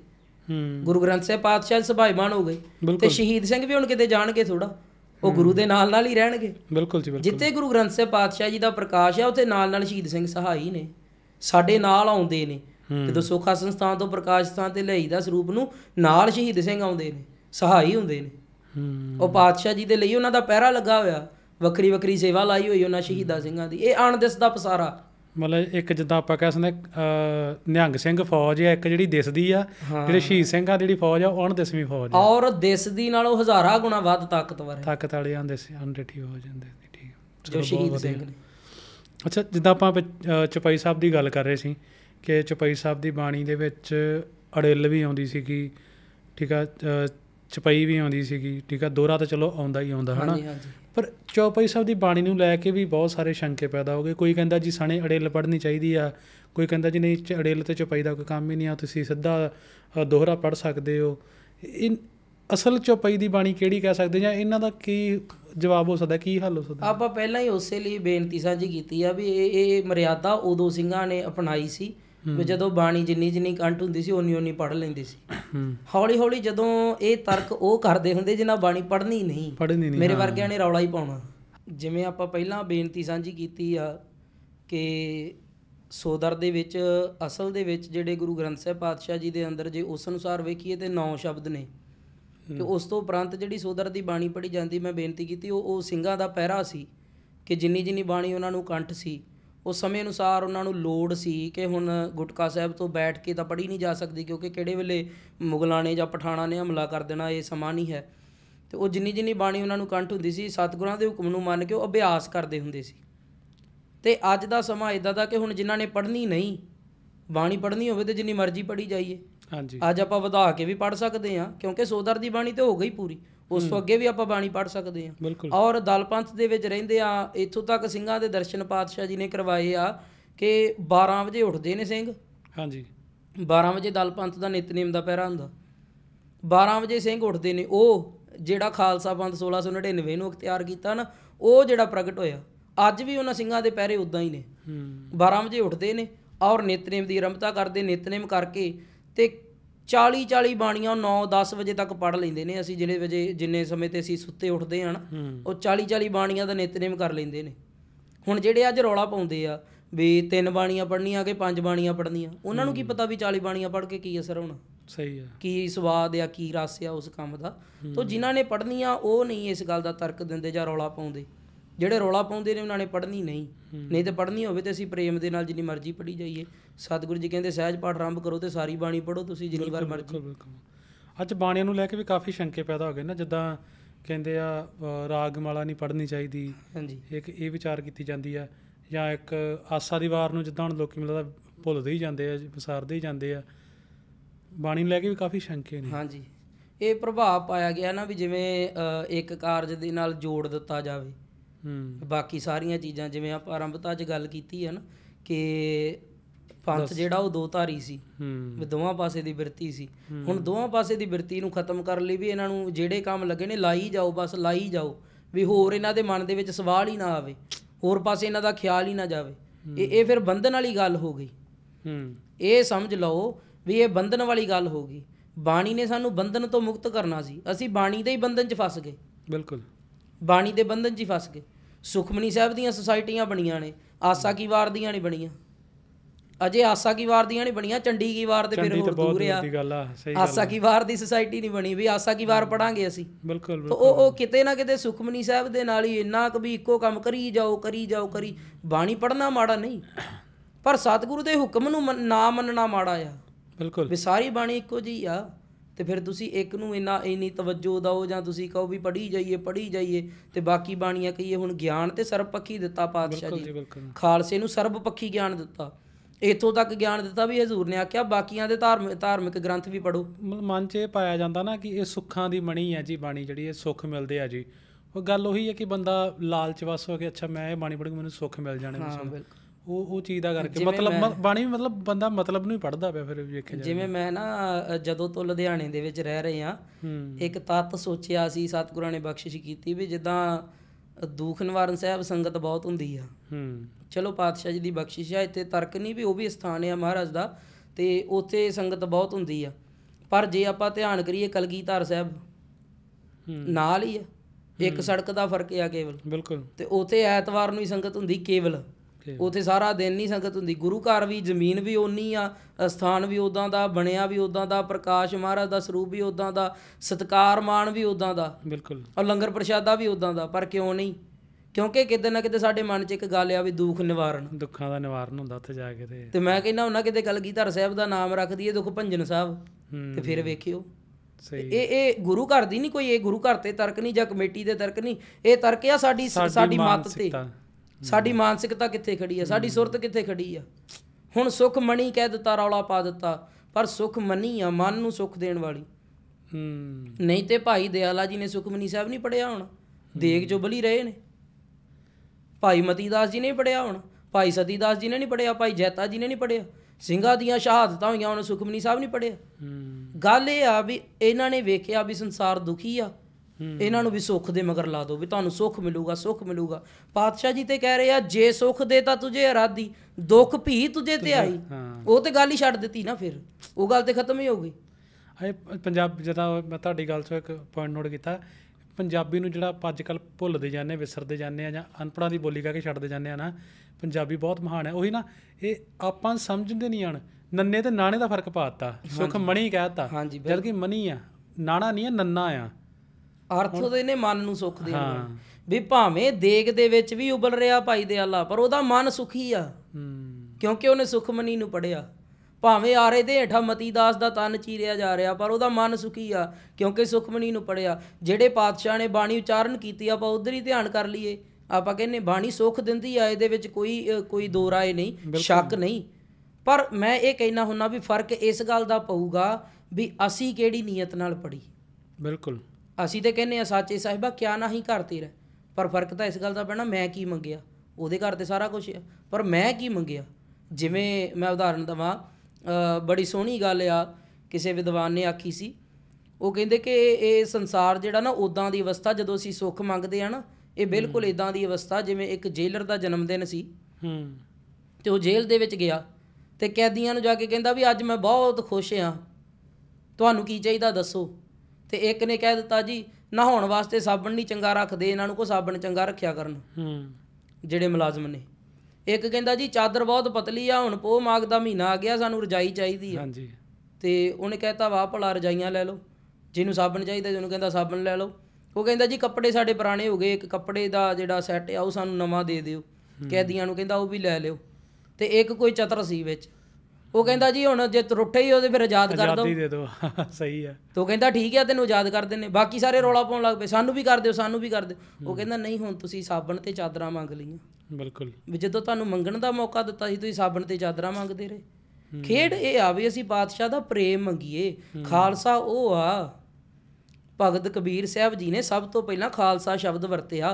ਗੁਰੂ ਗ੍ਰੰਥ ਸਾਹਿਬ ਪਾਤਸ਼ਾਹ ਸਭਾਈਮਾਨ ਹੋ ਗਏ ਤੇ ਸ਼ਹੀਦ ਸਿੰਘ ਵੀ ਹੁਣ ਕਿਤੇ ਜਾਣਗੇ ਥੋੜਾ ਉਹ ਗੁਰੂ ਦੇ ਨਾਲ ਨਾਲ ਹੀ ਰਹਿਣਗੇ ਬਿਲਕੁਲ ਜੀ ਬਿਲਕੁਲ ਜਿੱਥੇ ਗੁਰੂ ਗ੍ਰੰਥ ਸਾਹਿਬ ਪਾਤਸ਼ਾਹ ਜੀ ਦਾ ਪ੍ਰਕਾਸ਼ ਹੈ ਉੱਥੇ ਨਾਲ ਨਾਲ ਸ਼ਹੀਦ ਸਿੰਘ ਸਹਾਈ ਨੇ ਸਾਡੇ ਨਾਲ ਆਉਂਦੇ ਨੇ ਜਦੋਂ ਸੋਖਾ ਸੰਸਥਾਨ ਤੋਂ ਪ੍ਰਕਾਸ਼ ਸਥਾਨ ਤੇ ਲਈਦਾ ਸਰੂਪ ਨੂੰ ਨਾਲ ਸ਼ਹੀਦ ਸਿੰਘ ਆਉਂਦੇ ਨੇ ਸਹਾਈ ਹੁੰਦੇ ਨੇ ਉਹ ਪਾਤਸ਼ਾਹ ਜੀ ਦੇ ਲਈ ਉਹਨਾਂ ਦਾ ਪਹਿਰਾ ਲੱਗਾ ਹੋਇਆ ਵੱਖਰੀ ਵੱਖਰੀ ਸੇਵਾ ਲਾਈ ਹੋਈ ਉਹਨਾਂ ਸ਼ਹੀਦਾ ਸਿੰਘਾਂ ਦੀ ਇਹ ਅਣਦਿਸ ਦਿਸਦਾ ਪਸਾਰਾ ਮਤਲਬ ਇੱਕ ਜਿੱਦਾਂ ਆਪਾਂ ਕਹਿ ਸਕਦੇ ਨਿਹੰਗ ਸਿੰਘ ਫੌਜ ਹੈ ਇੱਕ ਜਿਹੜੀ ਦਿਸਦੀ ਆ ਜਿਹੜੇ ਸ਼ਹੀਦ ਸਿੰਘਾਂ ਦੀ ਜਿਹੜੀ ਫੌਜ ਆ ਉਹ ਦਿਸਵੀਂ ਫੌਜ ਆ ਔਰ ਦਿਸਦੀ ਨਾਲੋਂ ਹਜ਼ਾਰਾਂ ਗੁਣਾ ਵੱਧ ਤਾਕਤਵਰ ਹੈ ਤਾਕਤ ਵਾਲੇ ਆਂਦੇ ਸੀ 100 ਹੀ ਹੋ ਜਾਂਦੇ ਸੀ ਠੀਕ ਜੋ ਸ਼ਹੀਦ ਸਿੰਘ ਅੱਛਾ ਜਿੱਦਾਂ ਆਪਾਂ ਚਪਾਈ ਸਾਹਿਬ ਦੀ ਗੱਲ ਕਰ ਰਹੇ ਸੀ ਕਿ ਚਪਾਈ ਸਾਹਿਬ ਦੀ ਬਾਣੀ ਦੇ ਵਿੱਚ ਅੜਿੱਲ ਵੀ ਆਉਂਦੀ ਸੀ ਕਿ ਠੀਕ ਆ ਚਪਾਈ ਵੀ ਆਉਂਦੀ ਸੀਗੀ ਠੀਕ ਆ ਦੋਹਰਾ ਤਾਂ ਚਲੋ ਆਉਂਦਾ ਹੀ ਆਉਂਦਾ ਹਨਾ ਪਰ ਚੌਪਈ ਸਾਹਿਬ ਦੀ ਬਾਣੀ ਨੂੰ ਲੈ ਕੇ ਵੀ ਬਹੁਤ ਸਾਰੇ ਸ਼ੰਕੇ ਪੈਦਾ ਹੋ ਗਏ ਕੋਈ ਕਹਿੰਦਾ ਜੀ ਸਾਨੇ ਅੜੇਲ ਪੜ੍ਹਨੀ ਚਾਹੀਦੀ ਆ ਕੋਈ ਕਹਿੰਦਾ ਜੀ ਨਹੀਂ ਅੜੇਲ ਤੇ ਚੌਪਈ ਦਾ ਕੋਈ ਕੰਮ ਹੀ ਨਹੀਂ ਆ ਤੁਸੀਂ ਸਿੱਧਾ ਦੋਹਰਾ ਪੜ੍ਹ ਸਕਦੇ ਹੋ ਇਹ ਅਸਲ ਚੌਪਈ ਦੀ ਬਾਣੀ ਕਿਹੜੀ ਕਹਿ ਸਕਦੇ ਜਾਂ ਇਹਨਾਂ ਦਾ ਕੀ ਜਵਾਬ ਹੋ ਸਕਦਾ ਕੀ ਹੱਲ ਹੋ ਸਕਦਾ ਆਪਾਂ ਪਹਿਲਾਂ ਹੀ ਉਸੇ ਲਈ ਬੇਨਤੀ ਸਾਂਝੀ ਕੀਤੀ ਆ ਵੀ ਇਹ ਇਹ ਮਰਿਆਦਾ ਉਦੋਂ ਸਿੰਘਾਂ ਨੇ ਅਪਣਾਈ ਸੀ ਵੀ ਜਦੋਂ ਬਾਣੀ ਜਿੰਨੀ ਜਿੰਨੀ ਕੰਟ ਹੁੰਦੀ ਸੀ ਓਨੀ ਓਨੀ ਪੜ ਲੈਂਦੀ ਸੀ ਹੌਲੀ ਹੌਲੀ ਜਦੋਂ ਇਹ ਤਰਕ ਉਹ ਕਰਦੇ ਹੁੰਦੇ ਜਿਨ੍ਹਾਂ ਬਾਣੀ ਪੜਨੀ ਨਹੀਂ ਮੇਰੇ ਵਰਗਿਆਂ ਨੇ ਰੌਲਾ ਹੀ ਪਾਉਣਾ ਜਿਵੇਂ ਆਪਾਂ ਪਹਿਲਾਂ ਬੇਨਤੀ ਸਾਂਝੀ ਕੀਤੀ ਆ ਕਿ ਸੋਦਰ ਦੇ ਵਿੱਚ ਅਸਲ ਦੇ ਵਿੱਚ ਜਿਹੜੇ ਗੁਰੂ ਗ੍ਰੰਥ ਸਾਹਿਬ ਪਾਤਸ਼ਾਹ ਜੀ ਦੇ ਅੰਦਰ ਜੇ ਉਸ ਅਨੁਸਾਰ ਵੇਖੀਏ ਤੇ ਨੌ ਸ਼ਬਦ ਨੇ ਕਿ ਉਸ ਤੋਂ ਉਪਰੰਤ ਜਿਹੜੀ ਸੋਦਰ ਦੀ ਬਾਣੀ ਪੜੀ ਜਾਂਦੀ ਮੈਂ ਬੇਨਤੀ ਕੀਤੀ ਉਹ ਉਹ ਸਿੰਘਾਂ ਦਾ ਪਹਿਰਾ ਸੀ ਕਿ ਜਿੰਨੀ ਜਿੰਨੀ ਬਾਣੀ ਉਹਨਾਂ ਨੂੰ ਕੰਠ ਸੀ ਉਸ ਸਮੇਂ ਅਨੁਸਾਰ ਉਹਨਾਂ ਨੂੰ ਲੋੜ ਸੀ ਕਿ ਹੁਣ ਗੁਟਕਾ ਸਾਹਿਬ ਤੋਂ ਬੈਠ ਕੇ ਤਾਂ ਪੜ੍ਹੀ ਨਹੀਂ ਜਾ ਸਕਦੀ ਕਿਉਂਕਿ ਕਿਹੜੇ ਵੇਲੇ ਮੁਗਲਾਂ ਨੇ ਜਾਂ ਪਠਾਣਾ ਨੇ ਹਮਲਾ ਕਰ ਦੇਣਾ ਇਹ ਸਮਾਂ ਨਹੀਂ ਹੈ ਤੇ ਉਹ ਜਿੰਨੀ ਜਿੰਨੀ ਬਾਣੀ ਉਹਨਾਂ ਨੂੰ ਕੰਠ ਹੁੰਦੀ ਸੀ ਸਤਿਗੁਰਾਂ ਦੇ ਹੁਕਮ ਨੂੰ ਮੰਨ ਕੇ ਉਹ ਅਭਿਆਸ ਕਰਦੇ ਹੁੰਦੇ ਸੀ ਤੇ ਅੱਜ ਦਾ ਸਮਾਂ ਇਦਾਂ ਦਾ ਕਿ ਹੁਣ ਜਿਨ੍ਹਾਂ ਨੇ ਪੜ੍ਹਨੀ ਨਹੀਂ ਬਾਣੀ ਪੜ੍ਹਨੀ ਹੋਵੇ ਤੇ ਜਿੰਨੀ ਮਰਜ਼ੀ ਪੜ੍ਹੀ ਜਾਈਏ ਹਾਂਜੀ ਅੱਜ ਆਪਾਂ ਵਧਾ ਕੇ ਵੀ ਪੜ੍ਹ ਸਕਦੇ ਆ ਕਿਉਂਕਿ ਸੋਦਰ ਦੀ ਬਾਣੀ ਤੇ ਹੋ ਗਈ ਪੂਰੀ ਉਸ ਤੋਂ ਅੱਗੇ ਵੀ ਆਪਾਂ ਬਾਣੀ ਪੜ ਸਕਦੇ ਆ ਔਰ ਦਲਪੰਥ ਦੇ ਵਿੱਚ ਰਹਿੰਦੇ ਆ ਇੱਥੋਂ ਤੱਕ ਸਿੰਘਾਂ ਦੇ ਦਰਸ਼ਨ ਪਾਤਸ਼ਾਹ ਜੀ ਨੇ ਕਰਵਾਏ ਆ ਕਿ 12 ਵਜੇ ਉੱਠਦੇ ਨੇ ਸਿੰਘ ਹਾਂਜੀ 12 ਵਜੇ ਦਲਪੰਥ ਦਾ ਨਿਤਨੇਮ ਦਾ ਪਹਿਰਾ ਹੁੰਦਾ 12 ਵਜੇ ਸਿੰਘ ਉੱਠਦੇ ਨੇ ਉਹ ਜਿਹੜਾ ਖਾਲਸਾ ਪੰਥ 1699 ਨੂੰ ਇਖਤਿਆਰ ਕੀਤਾ ਨਾ ਉਹ ਜਿਹੜਾ ਪ੍ਰਗਟ ਹੋਇਆ ਅੱਜ ਵੀ ਉਹਨਾਂ ਸਿੰਘਾਂ ਦੇ ਪਹਿਰੇ ਉਦਾਂ ਹੀ ਨੇ 12 ਵਜੇ ਉੱਠਦੇ ਨੇ ਔਰ ਨਿਤਨੇਮ ਦੀ ਆਰੰਭਤਾ ਕਰਦੇ ਨਿਤਨੇਮ ਕਰਕੇ ਤੇ 40 40 ਬਾਣੀਆਂ 9 10 ਵਜੇ ਤੱਕ ਪੜ ਲੈਂਦੇ ਨੇ ਅਸੀਂ ਜਿਹੜੇ ਵਜੇ ਜਿੰਨੇ ਸਮੇਂ ਤੇ ਅਸੀਂ ਸੁੱਤੇ ਉੱਠਦੇ ਹਾਂ ਉਹ 40 40 ਬਾਣੀਆਂ ਦਾ ਨਿਤਨੇਮ ਕਰ ਲੈਂਦੇ ਨੇ ਹੁਣ ਜਿਹੜੇ ਅੱਜ ਰੌਲਾ ਪਾਉਂਦੇ ਆ ਵੀ ਤਿੰਨ ਬਾਣੀਆਂ ਪੜਨੀਆਂ ਕਿ ਪੰਜ ਬਾਣੀਆਂ ਪੜਨੀਆਂ ਉਹਨਾਂ ਨੂੰ ਕੀ ਪਤਾ ਵੀ 40 ਬਾਣੀਆਂ ਪੜ ਕੇ ਕੀ ਅਸਰ ਹੋਣਾ ਸਹੀ ਆ ਕੀ ਸਵਾਦ ਆ ਕੀ ਰਸ ਆ ਉਸ ਕੰਮ ਦਾ ਤੋਂ ਜਿਨ੍ਹਾਂ ਨੇ ਪੜਨੀਆਂ ਉਹ ਨਹੀਂ ਇਸ ਗੱਲ ਦਾ ਤਰਕ ਦਿੰਦੇ ਜਾਂ ਰੌਲਾ ਪਾਉਂਦੇ ਜਿਹੜੇ ਰੋਲਾ ਪਾਉਂਦੇ ਨੇ ਉਹਨਾਂ ਨੇ ਪੜ੍ਹਨੀ ਨਹੀਂ ਨਹੀਂ ਤੇ ਪੜ੍ਹਨੀ ਹੋਵੇ ਤੇ ਅਸੀਂ ਪ੍ਰੇਮ ਦੇ ਨਾਲ ਜਿੰਨੀ ਮਰਜ਼ੀ ਪੜ੍ਹੀ ਜਾਈਏ ਸਤਿਗੁਰੂ ਜੀ ਕਹਿੰਦੇ ਸਹਿਜ ਪਾਠ ਆਰੰਭ ਕਰੋ ਤੇ ਸਾਰੀ ਬਾਣੀ ਪੜ੍ਹੋ ਤੁਸੀਂ ਜਿੰਨੀ ਵਾਰ ਮਰਜ਼ੀ ਅੱਜ ਬਾਣੀਆਂ ਨੂੰ ਲੈ ਕੇ ਵੀ ਕਾਫੀ ਸ਼ੰਕੇ ਪੈਦਾ ਹੋ ਗਏ ਨਾ ਜਿੱਦਾਂ ਕਹਿੰਦੇ ਆ ਰਾਗ ਮਾਲਾ ਨਹੀਂ ਪੜ੍ਹਨੀ ਚਾਹੀਦੀ ਹਾਂਜੀ ਇੱਕ ਇਹ ਵਿਚਾਰ ਕੀਤੀ ਜਾਂਦੀ ਆ ਜਾਂ ਇੱਕ ਆਸਾ ਦੀ ਵਾਰ ਨੂੰ ਜਿੱਦਾਂ ਹੁਣ ਲੋਕੀ ਮਿਲਦਾ ਭੁੱਲਦੇ ਹੀ ਜਾਂਦੇ ਆ ਵਿਸਾਰਦੇ ਹੀ ਜਾਂਦੇ ਆ ਬਾਣੀ ਨੂੰ ਲੈ ਕੇ ਵੀ ਕਾਫੀ ਸ਼ੰਕੇ ਨੇ ਹਾਂਜੀ ਇਹ ਪ੍ਰਭਾਵ ਪਾਇਆ ਗਿਆ ਨਾ ਵੀ ਜਿਵੇਂ ਇੱਕ ਕਾਰਜ ਦੇ ਨਾਲ ਜੋੜ ਦਿੱਤਾ ਜਾਵੇ ਹੂੰ ਬਾਕੀ ਸਾਰੀਆਂ ਚੀਜ਼ਾਂ ਜਿਵੇਂ ਆਪਾਂ ਆਰੰਭਤਾ 'ਚ ਗੱਲ ਕੀਤੀ ਹੈ ਨਾ ਕਿ ਪੰਥ ਜਿਹੜਾ ਉਹ ਦੋ ਧਾਰੀ ਸੀ ਵੀ ਦੋਵਾਂ ਪਾਸੇ ਦੀ ਬਿਰਤੀ ਸੀ ਹੁਣ ਦੋਵਾਂ ਪਾਸੇ ਦੀ ਬਿਰਤੀ ਨੂੰ ਖਤਮ ਕਰਨ ਲਈ ਵੀ ਇਹਨਾਂ ਨੂੰ ਜਿਹੜੇ ਕੰਮ ਲੱਗੇ ਨੇ ਲਾਈ ਜਾਓ ਬਸ ਲਾਈ ਜਾਓ ਵੀ ਹੋਰ ਇਹਨਾਂ ਦੇ ਮਨ ਦੇ ਵਿੱਚ ਸਵਾਲ ਹੀ ਨਾ ਆਵੇ ਹੋਰ ਪਾਸੇ ਇਹਨਾਂ ਦਾ ਖਿਆਲ ਹੀ ਨਾ ਜਾਵੇ ਇਹ ਇਹ ਫਿਰ ਬੰਧਨ ਵਾਲੀ ਗੱਲ ਹੋ ਗਈ ਹੂੰ ਇਹ ਸਮਝ ਲਓ ਵੀ ਇਹ ਬੰਧਨ ਵਾਲੀ ਗੱਲ ਹੋ ਗਈ ਬਾਣੀ ਨੇ ਸਾਨੂੰ ਬੰਧਨ ਤੋਂ ਮੁਕਤ ਕਰਨਾ ਸੀ ਅਸੀਂ ਬਾਣੀ ਦੇ ਹੀ ਬੰਧਨ 'ਚ ਫਸ ਗਏ ਬਿਲਕੁਲ ਬਾਣੀ ਦੇ ਬੰਧਨ 'ਚ ਹੀ ਫਸ ਗਏ ਸੁਖਮਨੀ ਸਾਹਿਬ ਦੀਆਂ ਸੁਸਾਇਟੀਆਂ ਬਣੀਆਂ ਨੇ ਆਸਾ ਕੀ ਵਾਰ ਦੀਆਂ ਨਹੀਂ ਬਣੀਆਂ ਅਜੇ ਆਸਾ ਕੀ ਵਾਰ ਦੀਆਂ ਨਹੀਂ ਬਣੀਆਂ ਚੰਡੀ ਕੀ ਵਾਰ ਦੇ ਫਿਰ ਹੋਰ ਦੂਰ ਆ ਆਸਾ ਕੀ ਵਾਰ ਦੀ ਸੁਸਾਇਟੀ ਨਹੀਂ ਬਣੀ ਵੀ ਆਸਾ ਕੀ ਵਾਰ ਪੜਾਂਗੇ ਅਸੀਂ ਬਿਲਕੁਲ ਬਿਲਕੁਲ ਉਹ ਉਹ ਕਿਤੇ ਨਾ ਕਿਤੇ ਸੁਖਮਨੀ ਸਾਹਿਬ ਦੇ ਨਾਲ ਹੀ ਇੰਨਾ ਕਿ ਵੀ ਇੱਕੋ ਕੰਮ ਕਰੀ ਜਾਓ ਕਰੀ ਜਾਓ ਕਰੀ ਬਾਣੀ ਪੜਨਾ ਮਾੜਾ ਨਹੀਂ ਪਰ ਸਤਿਗੁਰੂ ਦੇ ਹੁਕਮ ਨੂੰ ਨਾ ਮੰਨਣਾ ਮਾੜਾ ਆ ਬਿਲਕੁਲ ਵੀ ਸਾਰੀ ਬਾਣੀ ਇੱਕੋ ਜੀ ਆ ਤੇ ਫਿਰ ਤੁਸੀਂ ਇੱਕ ਨੂੰ ਇਨਾ ਇਨੀ ਤਵੱਜੋ ਦਿਓ ਜਾਂ ਤੁਸੀਂ ਕਹੋ ਵੀ ਪੜ੍ਹੀ ਜਾਈਏ ਪੜ੍ਹੀ ਜਾਈਏ ਤੇ ਬਾਕੀ ਬਾਣੀਆਂ ਕਹੀਏ ਹੁਣ ਗਿਆਨ ਤੇ ਸਰਬਪੱਖੀ ਦਿੱਤਾ ਪਾਤਸ਼ਾਹ ਜੀ ਖਾਲਸੇ ਨੂੰ ਸਰਬਪੱਖੀ ਗਿਆਨ ਦਿੱਤਾ ਇਥੋਂ ਤੱਕ ਗਿਆਨ ਦਿੱਤਾ ਵੀ ਹਜ਼ੂਰ ਨੇ ਆਖਿਆ ਬਾਕੀਆਂ ਦੇ ਧਾਰਮਿਕ ਧਾਰਮਿਕ ਗ੍ਰੰਥ ਵੀ ਪੜੋ ਮਨ 'ਚ ਇਹ ਪਾਇਆ ਜਾਂਦਾ ਨਾ ਕਿ ਇਹ ਸੁੱਖਾਂ ਦੀ ਮਣੀ ਹੈ ਜੀ ਬਾਣੀ ਜਿਹੜੀ ਇਹ ਸੁੱਖ ਮਿਲਦੇ ਆ ਜੀ ਉਹ ਗੱਲ ਉਹੀ ਹੈ ਕਿ ਬੰਦਾ ਲਾਲਚ ਵਸ ਹੋ ਕੇ ਅੱਛਾ ਮੈਂ ਇਹ ਬਾਣੀ ਪੜ੍ਹ ਕੇ ਮੈਨੂੰ ਸੁੱਖ ਮਿਲ ਜਾਣੇ ਹਾਂ ਬਿਲਕੁਲ ਉਹ ਉਹ ਚੀਜ਼ ਦਾ ਕਰਕੇ ਮਤਲਬ ਬਾਣੀ ਮਤਲਬ ਬੰਦਾ ਮਤਲਬ ਨੂੰ ਹੀ ਪੜਦਾ ਪਿਆ ਫਿਰ ਵੇਖਿਆ ਜਿਵੇਂ ਮੈਂ ਨਾ ਜਦੋਂ ਤੋਂ ਲੁਧਿਆਣੇ ਦੇ ਵਿੱਚ ਰਹਿ ਰਹੇ ਆ ਇੱਕ ਤਤ ਸੋਚਿਆ ਸੀ ਸਤਿਗੁਰਾਂ ਨੇ ਬਖਸ਼ਿਸ਼ ਕੀਤੀ ਵੀ ਜਿੱਦਾਂ ਦੂਖ ਨਿਵਾਰਨ ਸਾਹਿਬ ਸੰਗਤ ਬਹੁਤ ਹੁੰਦੀ ਆ ਹੂੰ ਚਲੋ ਪਾਤਸ਼ਾਹ ਜੀ ਦੀ ਬਖਸ਼ਿਸ਼ ਆ ਇੱਥੇ ਤਰਕ ਨਹੀਂ ਵੀ ਉਹ ਵੀ ਸਥਾਨ ਆ ਮਹਾਰਾਜ ਦਾ ਤੇ ਉੱਥੇ ਸੰਗਤ ਬਹੁਤ ਹੁੰਦੀ ਆ ਪਰ ਜੇ ਆਪਾਂ ਧਿਆਨ ਕਰੀਏ ਕਲਗੀਧਰ ਸਾਹਿਬ ਨਾਲ ਹੀ ਆ ਇੱਕ ਸੜਕ ਦਾ ਫਰਕ ਆ ਕੇਵਲ ਬਿਲਕੁਲ ਤੇ ਉਥੇ ਐਤਵਾਰ ਨੂੰ ਹੀ ਸੰਗਤ ਹੁੰਦੀ ਕੇਵਲ ਉਥੇ ਸਾਰਾ ਦਿਨ ਨਹੀਂ ਸੰਗਤ ਹੁੰਦੀ ਗੁਰੂ ਘਰ ਵੀ ਜ਼ਮੀਨ ਵੀ ਓਨੀ ਆ ਸਥਾਨ ਵੀ ਉਦਾਂ ਦਾ ਬਣਿਆ ਵੀ ਉਦਾਂ ਦਾ ਪ੍ਰਕਾਸ਼ ਮਹਾਰਾਜ ਦਾ ਸਰੂਪ ਵੀ ਉਦਾਂ ਦਾ ਸਤਕਾਰ ਮਾਣ ਵੀ ਉਦਾਂ ਦਾ ਬਿਲਕੁਲ ਔਰ ਲੰਗਰ ਪ੍ਰਸ਼ਾਦਾ ਵੀ ਉਦਾਂ ਦਾ ਪਰ ਕਿਉਂ ਨਹੀਂ ਕਿਉਂਕਿ ਕਿਤੇ ਨਾ ਕਿਤੇ ਸਾਡੇ ਮਨ 'ਚ ਇੱਕ ਗੱਲ ਆ ਵੀ ਦੁੱਖ ਨਿਵਾਰਨ ਦੁੱਖਾਂ ਦਾ ਨਿਵਾਰਨ ਹੁੰਦਾ ਉੱਥੇ ਜਾ ਕੇ ਤੇ ਮੈਂ ਕਹਿੰਦਾ ਉਹਨਾਂ ਕਿਤੇ ਕਲਗੀਧਰ ਸਾਹਿਬ ਦਾ ਨਾਮ ਰੱਖ ਦਈਏ ਦੁੱਖ ਭੰਜਨ ਸਾਹਿਬ ਤੇ ਫਿਰ ਵੇਖਿਓ ਸਹੀ ਇਹ ਇਹ ਗੁਰੂ ਘਰ ਦੀ ਨਹੀਂ ਕੋਈ ਇਹ ਗੁਰੂ ਘਰ ਤੇ ਤਰਕ ਨਹੀਂ ਜਾਂ ਕਮੇਟੀ ਦੇ ਤਰਕ ਨਹੀਂ ਇਹ ਤਰਕ ਆ ਸਾਡੀ ਸਾਡੀ ਮਤ ਤੇ ਸਾਡੀ ਮਾਨਸਿਕਤਾ ਕਿੱਥੇ ਖੜੀ ਆ ਸਾਡੀ ਸੁਰਤ ਕਿੱਥੇ ਖੜੀ ਆ ਹੁਣ ਸੁਖ ਮਣੀ ਕਹਿ ਦਿੱਤਾ ਰੌਲਾ ਪਾ ਦਿੱਤਾ ਪਰ ਸੁਖ ਮਣੀ ਆ ਮਨ ਨੂੰ ਸੁਖ ਦੇਣ ਵਾਲੀ ਹੂੰ ਨਹੀਂ ਤੇ ਭਾਈ ਦਿਆਲਾ ਜੀ ਨੇ ਸੁਖਮਨੀ ਸਾਹਿਬ ਨਹੀਂ ਪੜਿਆ ਹੁਣ ਦੇਖ ਜੋ ਬਲੀ ਰਹੇ ਨੇ ਭਾਈ ਮਤੀਦਾਸ ਜੀ ਨੇ ਪੜਿਆ ਹੁਣ ਭਾਈ ਸਤੀਦਾਸ ਜੀ ਨੇ ਨਹੀਂ ਪੜਿਆ ਭਾਈ ਜੈਤਾ ਜੀ ਨੇ ਨਹੀਂ ਪੜਿਆ ਸਿੰਘਾਂ ਦੀਆਂ ਸ਼ਹਾਦਤਾਂ ਹੋਈਆਂ ਉਹਨਾਂ ਸੁਖਮਨੀ ਸਾਹਿਬ ਨਹੀਂ ਪੜਿਆ ਗੱਲ ਇਹ ਆ ਵੀ ਇਹਨਾਂ ਨੇ ਵੇਖਿਆ ਵੀ ਸੰਸਾਰ ਦੁਖੀ ਆ ਇਹਨਾਂ ਨੂੰ ਵੀ ਸੁੱਖ ਦੇ ਮਗਰ ਲਾ ਦਿਓ ਵੀ ਤੁਹਾਨੂੰ ਸੁੱਖ ਮਿਲੂਗਾ ਸੁੱਖ ਮਿਲੂਗਾ ਪਾਤਸ਼ਾਹ ਜੀ ਤੇ ਕਹਿ ਰਹੇ ਆ ਜੇ ਸੁੱਖ ਦੇ ਤਾਂ ਤੁਝੇ ਅਰਾਦੀ ਦੁੱਖ ਭੀ ਤੁਝੇ ਤੇ ਆਈ ਉਹ ਤੇ ਗੱਲ ਹੀ ਛੱਡ ਦਿੱਤੀ ਨਾ ਫਿਰ ਉਹ ਗੱਲ ਤੇ ਖਤਮ ਹੀ ਹੋ ਗਈ ਹਾਏ ਪੰਜਾਬ ਜਦੋਂ ਮੈਂ ਤੁਹਾਡੀ ਗੱਲ ਤੋਂ ਇੱਕ ਪੁਆਇੰਟ ਨੋਟ ਕੀਤਾ ਪੰਜਾਬੀ ਨੂੰ ਜਿਹੜਾ ਅੱਜ ਕੱਲ ਭੁੱਲਦੇ ਜਾਂਦੇ ਵਿਸਰਦੇ ਜਾਂਦੇ ਆ ਜਾਂ ਅਨਪੜਾਂ ਦੀ ਬੋਲੀ ਕਾ ਕੇ ਛੱਡਦੇ ਜਾਂਦੇ ਆ ਨਾ ਪੰਜਾਬੀ ਬਹੁਤ ਮਹਾਨ ਹੈ ਉਹੀ ਨਾ ਇਹ ਆਪਾਂ ਸਮਝਦੇ ਨਹੀਂ ਆਣ ਨੰਨੇ ਤੇ ਨਾਣੇ ਦਾ ਫਰਕ ਪਾਤਾ ਸੁਖ ਮਣੀ ਕਹਤਾ ਜਦ ਕਿ ਮਣੀ ਆ ਨਾਣਾ ਨਹੀਂ ਆ ਨੰਨਾ ਆ ਅਰਥ ਉਹਦੇ ਨੇ ਮਨ ਨੂੰ ਸੁੱਖ ਦੇ ਹਾਂ ਵੀ ਭਾਵੇਂ ਦੇਗ ਦੇ ਵਿੱਚ ਵੀ ਉਬਲ ਰਿਹਾ ਭਾਈ ਦੇ ਅੱਲਾ ਪਰ ਉਹਦਾ ਮਨ ਸੁਖੀ ਆ ਕਿਉਂਕਿ ਉਹਨੇ ਸੁਖਮਨੀ ਨੂੰ ਪੜਿਆ ਭਾਵੇਂ ਆਰੇ ਦੇ ਹੇਠਾ ਮਤੀ ਦਾਸ ਦਾ ਤਨ ਚੀਰਿਆ ਜਾ ਰਿਹਾ ਪਰ ਉਹਦਾ ਮਨ ਸੁਖੀ ਆ ਕਿਉਂਕਿ ਸੁਖਮਨੀ ਨੂੰ ਪੜਿਆ ਜਿਹੜੇ ਪਾਤਸ਼ਾਹ ਨੇ ਬਾਣੀ ਉਚਾਰਨ ਕੀਤੀ ਆਪਾਂ ਉਧਰ ਹੀ ਧਿਆਨ ਕਰ ਲਈਏ ਆਪਾਂ ਕਹਿੰਨੇ ਬਾਣੀ ਸੁਖ ਦਿੰਦੀ ਆ ਇਹਦੇ ਵਿੱਚ ਕੋਈ ਕੋਈ ਦੋ ਰਾਏ ਨਹੀਂ ਸ਼ੱਕ ਨਹੀਂ ਪਰ ਮੈਂ ਇਹ ਕਹਿਣਾ ਹੁੰਨਾ ਵੀ ਫਰਕ ਇਸ ਗੱਲ ਦਾ ਪਊਗਾ ਵੀ ਅਸੀਂ ਕਿਹੜੀ ਨੀਅਤ ਨਾਲ ਪੜੀ ਬਿਲਕੁਲ ਅਸੀਂ ਤੇ ਕਹਿੰਨੇ ਆ ਸੱਚੇ ਸਾਹਿਬਾ ਕਿਆ ਨਹੀਂ ਹੀ ਘਰ ਤੇਰਾ ਪਰ ਫਰਕ ਤਾਂ ਇਸ ਗੱਲ ਦਾ ਪੈਣਾ ਮੈਂ ਕੀ ਮੰਗਿਆ ਉਹਦੇ ਘਰ ਤੇ ਸਾਰਾ ਕੁਝ ਆ ਪਰ ਮੈਂ ਕੀ ਮੰਗਿਆ ਜਿਵੇਂ ਮੈਂ ਉਦਾਹਰਨ ਦਵਾਂ ਬੜੀ ਸੋਹਣੀ ਗੱਲ ਆ ਕਿਸੇ ਵਿਦਵਾਨ ਨੇ ਆਖੀ ਸੀ ਉਹ ਕਹਿੰਦੇ ਕਿ ਇਹ ਸੰਸਾਰ ਜਿਹੜਾ ਨਾ ਉਦਾਂ ਦੀ ਅਵਸਥਾ ਜਦੋਂ ਅਸੀਂ ਸੁੱਖ ਮੰਗਦੇ ਆ ਨਾ ਇਹ ਬਿਲਕੁਲ ਇਦਾਂ ਦੀ ਅਵਸਥਾ ਜਿਵੇਂ ਇੱਕ ਜੇਲਰ ਦਾ ਜਨਮ ਦਿਨ ਸੀ ਹੂੰ ਤੇ ਉਹ ਜੇਲ੍ਹ ਦੇ ਵਿੱਚ ਗਿਆ ਤੇ ਕੈਦੀਆਂ ਨੂੰ ਜਾ ਕੇ ਕਹਿੰਦਾ ਵੀ ਅੱਜ ਮੈਂ ਬਹੁਤ ਖੁਸ਼ ਆ ਤੁਹਾਨੂੰ ਕੀ ਚਾਹੀਦਾ ਦੱਸੋ ਤੇ ਇੱਕ ਨੇ ਕਹਿ ਦਿੱਤਾ ਜੀ ਨਹਾਉਣ ਵਾਸਤੇ ਸਾਬਣ ਨਹੀਂ ਚੰਗਾ ਰੱਖਦੇ ਇਹਨਾਂ ਨੂੰ ਕੋ ਸਾਬਣ ਚੰਗਾ ਰੱਖਿਆ ਕਰਨ ਹੂੰ ਜਿਹੜੇ ਮੁਲਾਜ਼ਮ ਨੇ ਇੱਕ ਕਹਿੰਦਾ ਜੀ ਚਾਦਰ ਬਹੁਤ ਪਤਲੀ ਆ ਹੁਣ ਪੋ ਮਾਗ ਦਾ ਮਹੀਨਾ ਆ ਗਿਆ ਸਾਨੂੰ ਰਜਾਈ ਚਾਹੀਦੀ ਆ ਹਾਂਜੀ ਤੇ ਉਹਨੇ ਕਹਿਤਾ ਵਾਹ ਭਲਾ ਰਜਾਈਆਂ ਲੈ ਲਓ ਜਿਹਨੂੰ ਸਾਬਣ ਚਾਹੀਦਾ ਜਿਹਨੂੰ ਕਹਿੰਦਾ ਸਾਬਣ ਲੈ ਲਓ ਉਹ ਕਹਿੰਦਾ ਜੀ ਕੱਪੜੇ ਸਾਡੇ ਪੁਰਾਣੇ ਹੋ ਗਏ ਇੱਕ ਕੱਪੜੇ ਦਾ ਜਿਹੜਾ ਸੈੱਟ ਆ ਉਹ ਸਾਨੂੰ ਨਵਾਂ ਦੇ ਦਿਓ ਕੈਦੀਆਂ ਨੂੰ ਕਹਿੰਦਾ ਉਹ ਵੀ ਲੈ ਲਿਓ ਤੇ ਇੱਕ ਕੋਈ ਚਤਰ ਸੀ ਵਿੱਚ ਉਹ ਕਹਿੰਦਾ ਜੀ ਹੁਣ ਜੇ ਤਰੁੱਠੇ ਹੀ ਉਹਦੇ ਫਿਰ ਆਜ਼ਾਦ ਕਰ ਦੋ ਆਜ਼ਾਦੀ ਦੇ ਦੋ ਸਹੀ ਹੈ ਤੋ ਕਹਿੰਦਾ ਠੀਕ ਹੈ ਤੈਨੂੰ ਆਜ਼ਾਦ ਕਰ ਦਿੰਨੇ ਬਾਕੀ ਸਾਰੇ ਰੋਲਾ ਪਾਉਣ ਲੱਗ ਪਏ ਸਾਨੂੰ ਵੀ ਕਰ ਦਿਓ ਸਾਨੂੰ ਵੀ ਕਰ ਦਿਓ ਉਹ ਕਹਿੰਦਾ ਨਹੀਂ ਹੁਣ ਤੁਸੀਂ ਸਾਬਣ ਤੇ ਚਾਦਰਾਂ ਮੰਗ ਲਈਆਂ ਬਿਲਕੁਲ ਵੀ ਜਦੋਂ ਤੁਹਾਨੂੰ ਮੰਗਣ ਦਾ ਮੌਕਾ ਦਿੱਤਾ ਸੀ ਤੁਸੀਂ ਸਾਬਣ ਤੇ ਚਾਦਰਾਂ ਮੰਗਦੇ ਰਹੇ ਖੇਡ ਇਹ ਆ ਵੀ ਅਸੀਂ ਬਾਦਸ਼ਾਹ ਦਾ ਪ੍ਰੇਮ ਮੰਗੀਏ ਖਾਲਸਾ ਉਹ ਆ ਭਗਤ ਕਬੀਰ ਸਾਹਿਬ ਜੀ ਨੇ ਸਭ ਤੋਂ ਪਹਿਲਾਂ ਖਾਲਸਾ ਸ਼ਬਦ ਵਰਤਿਆ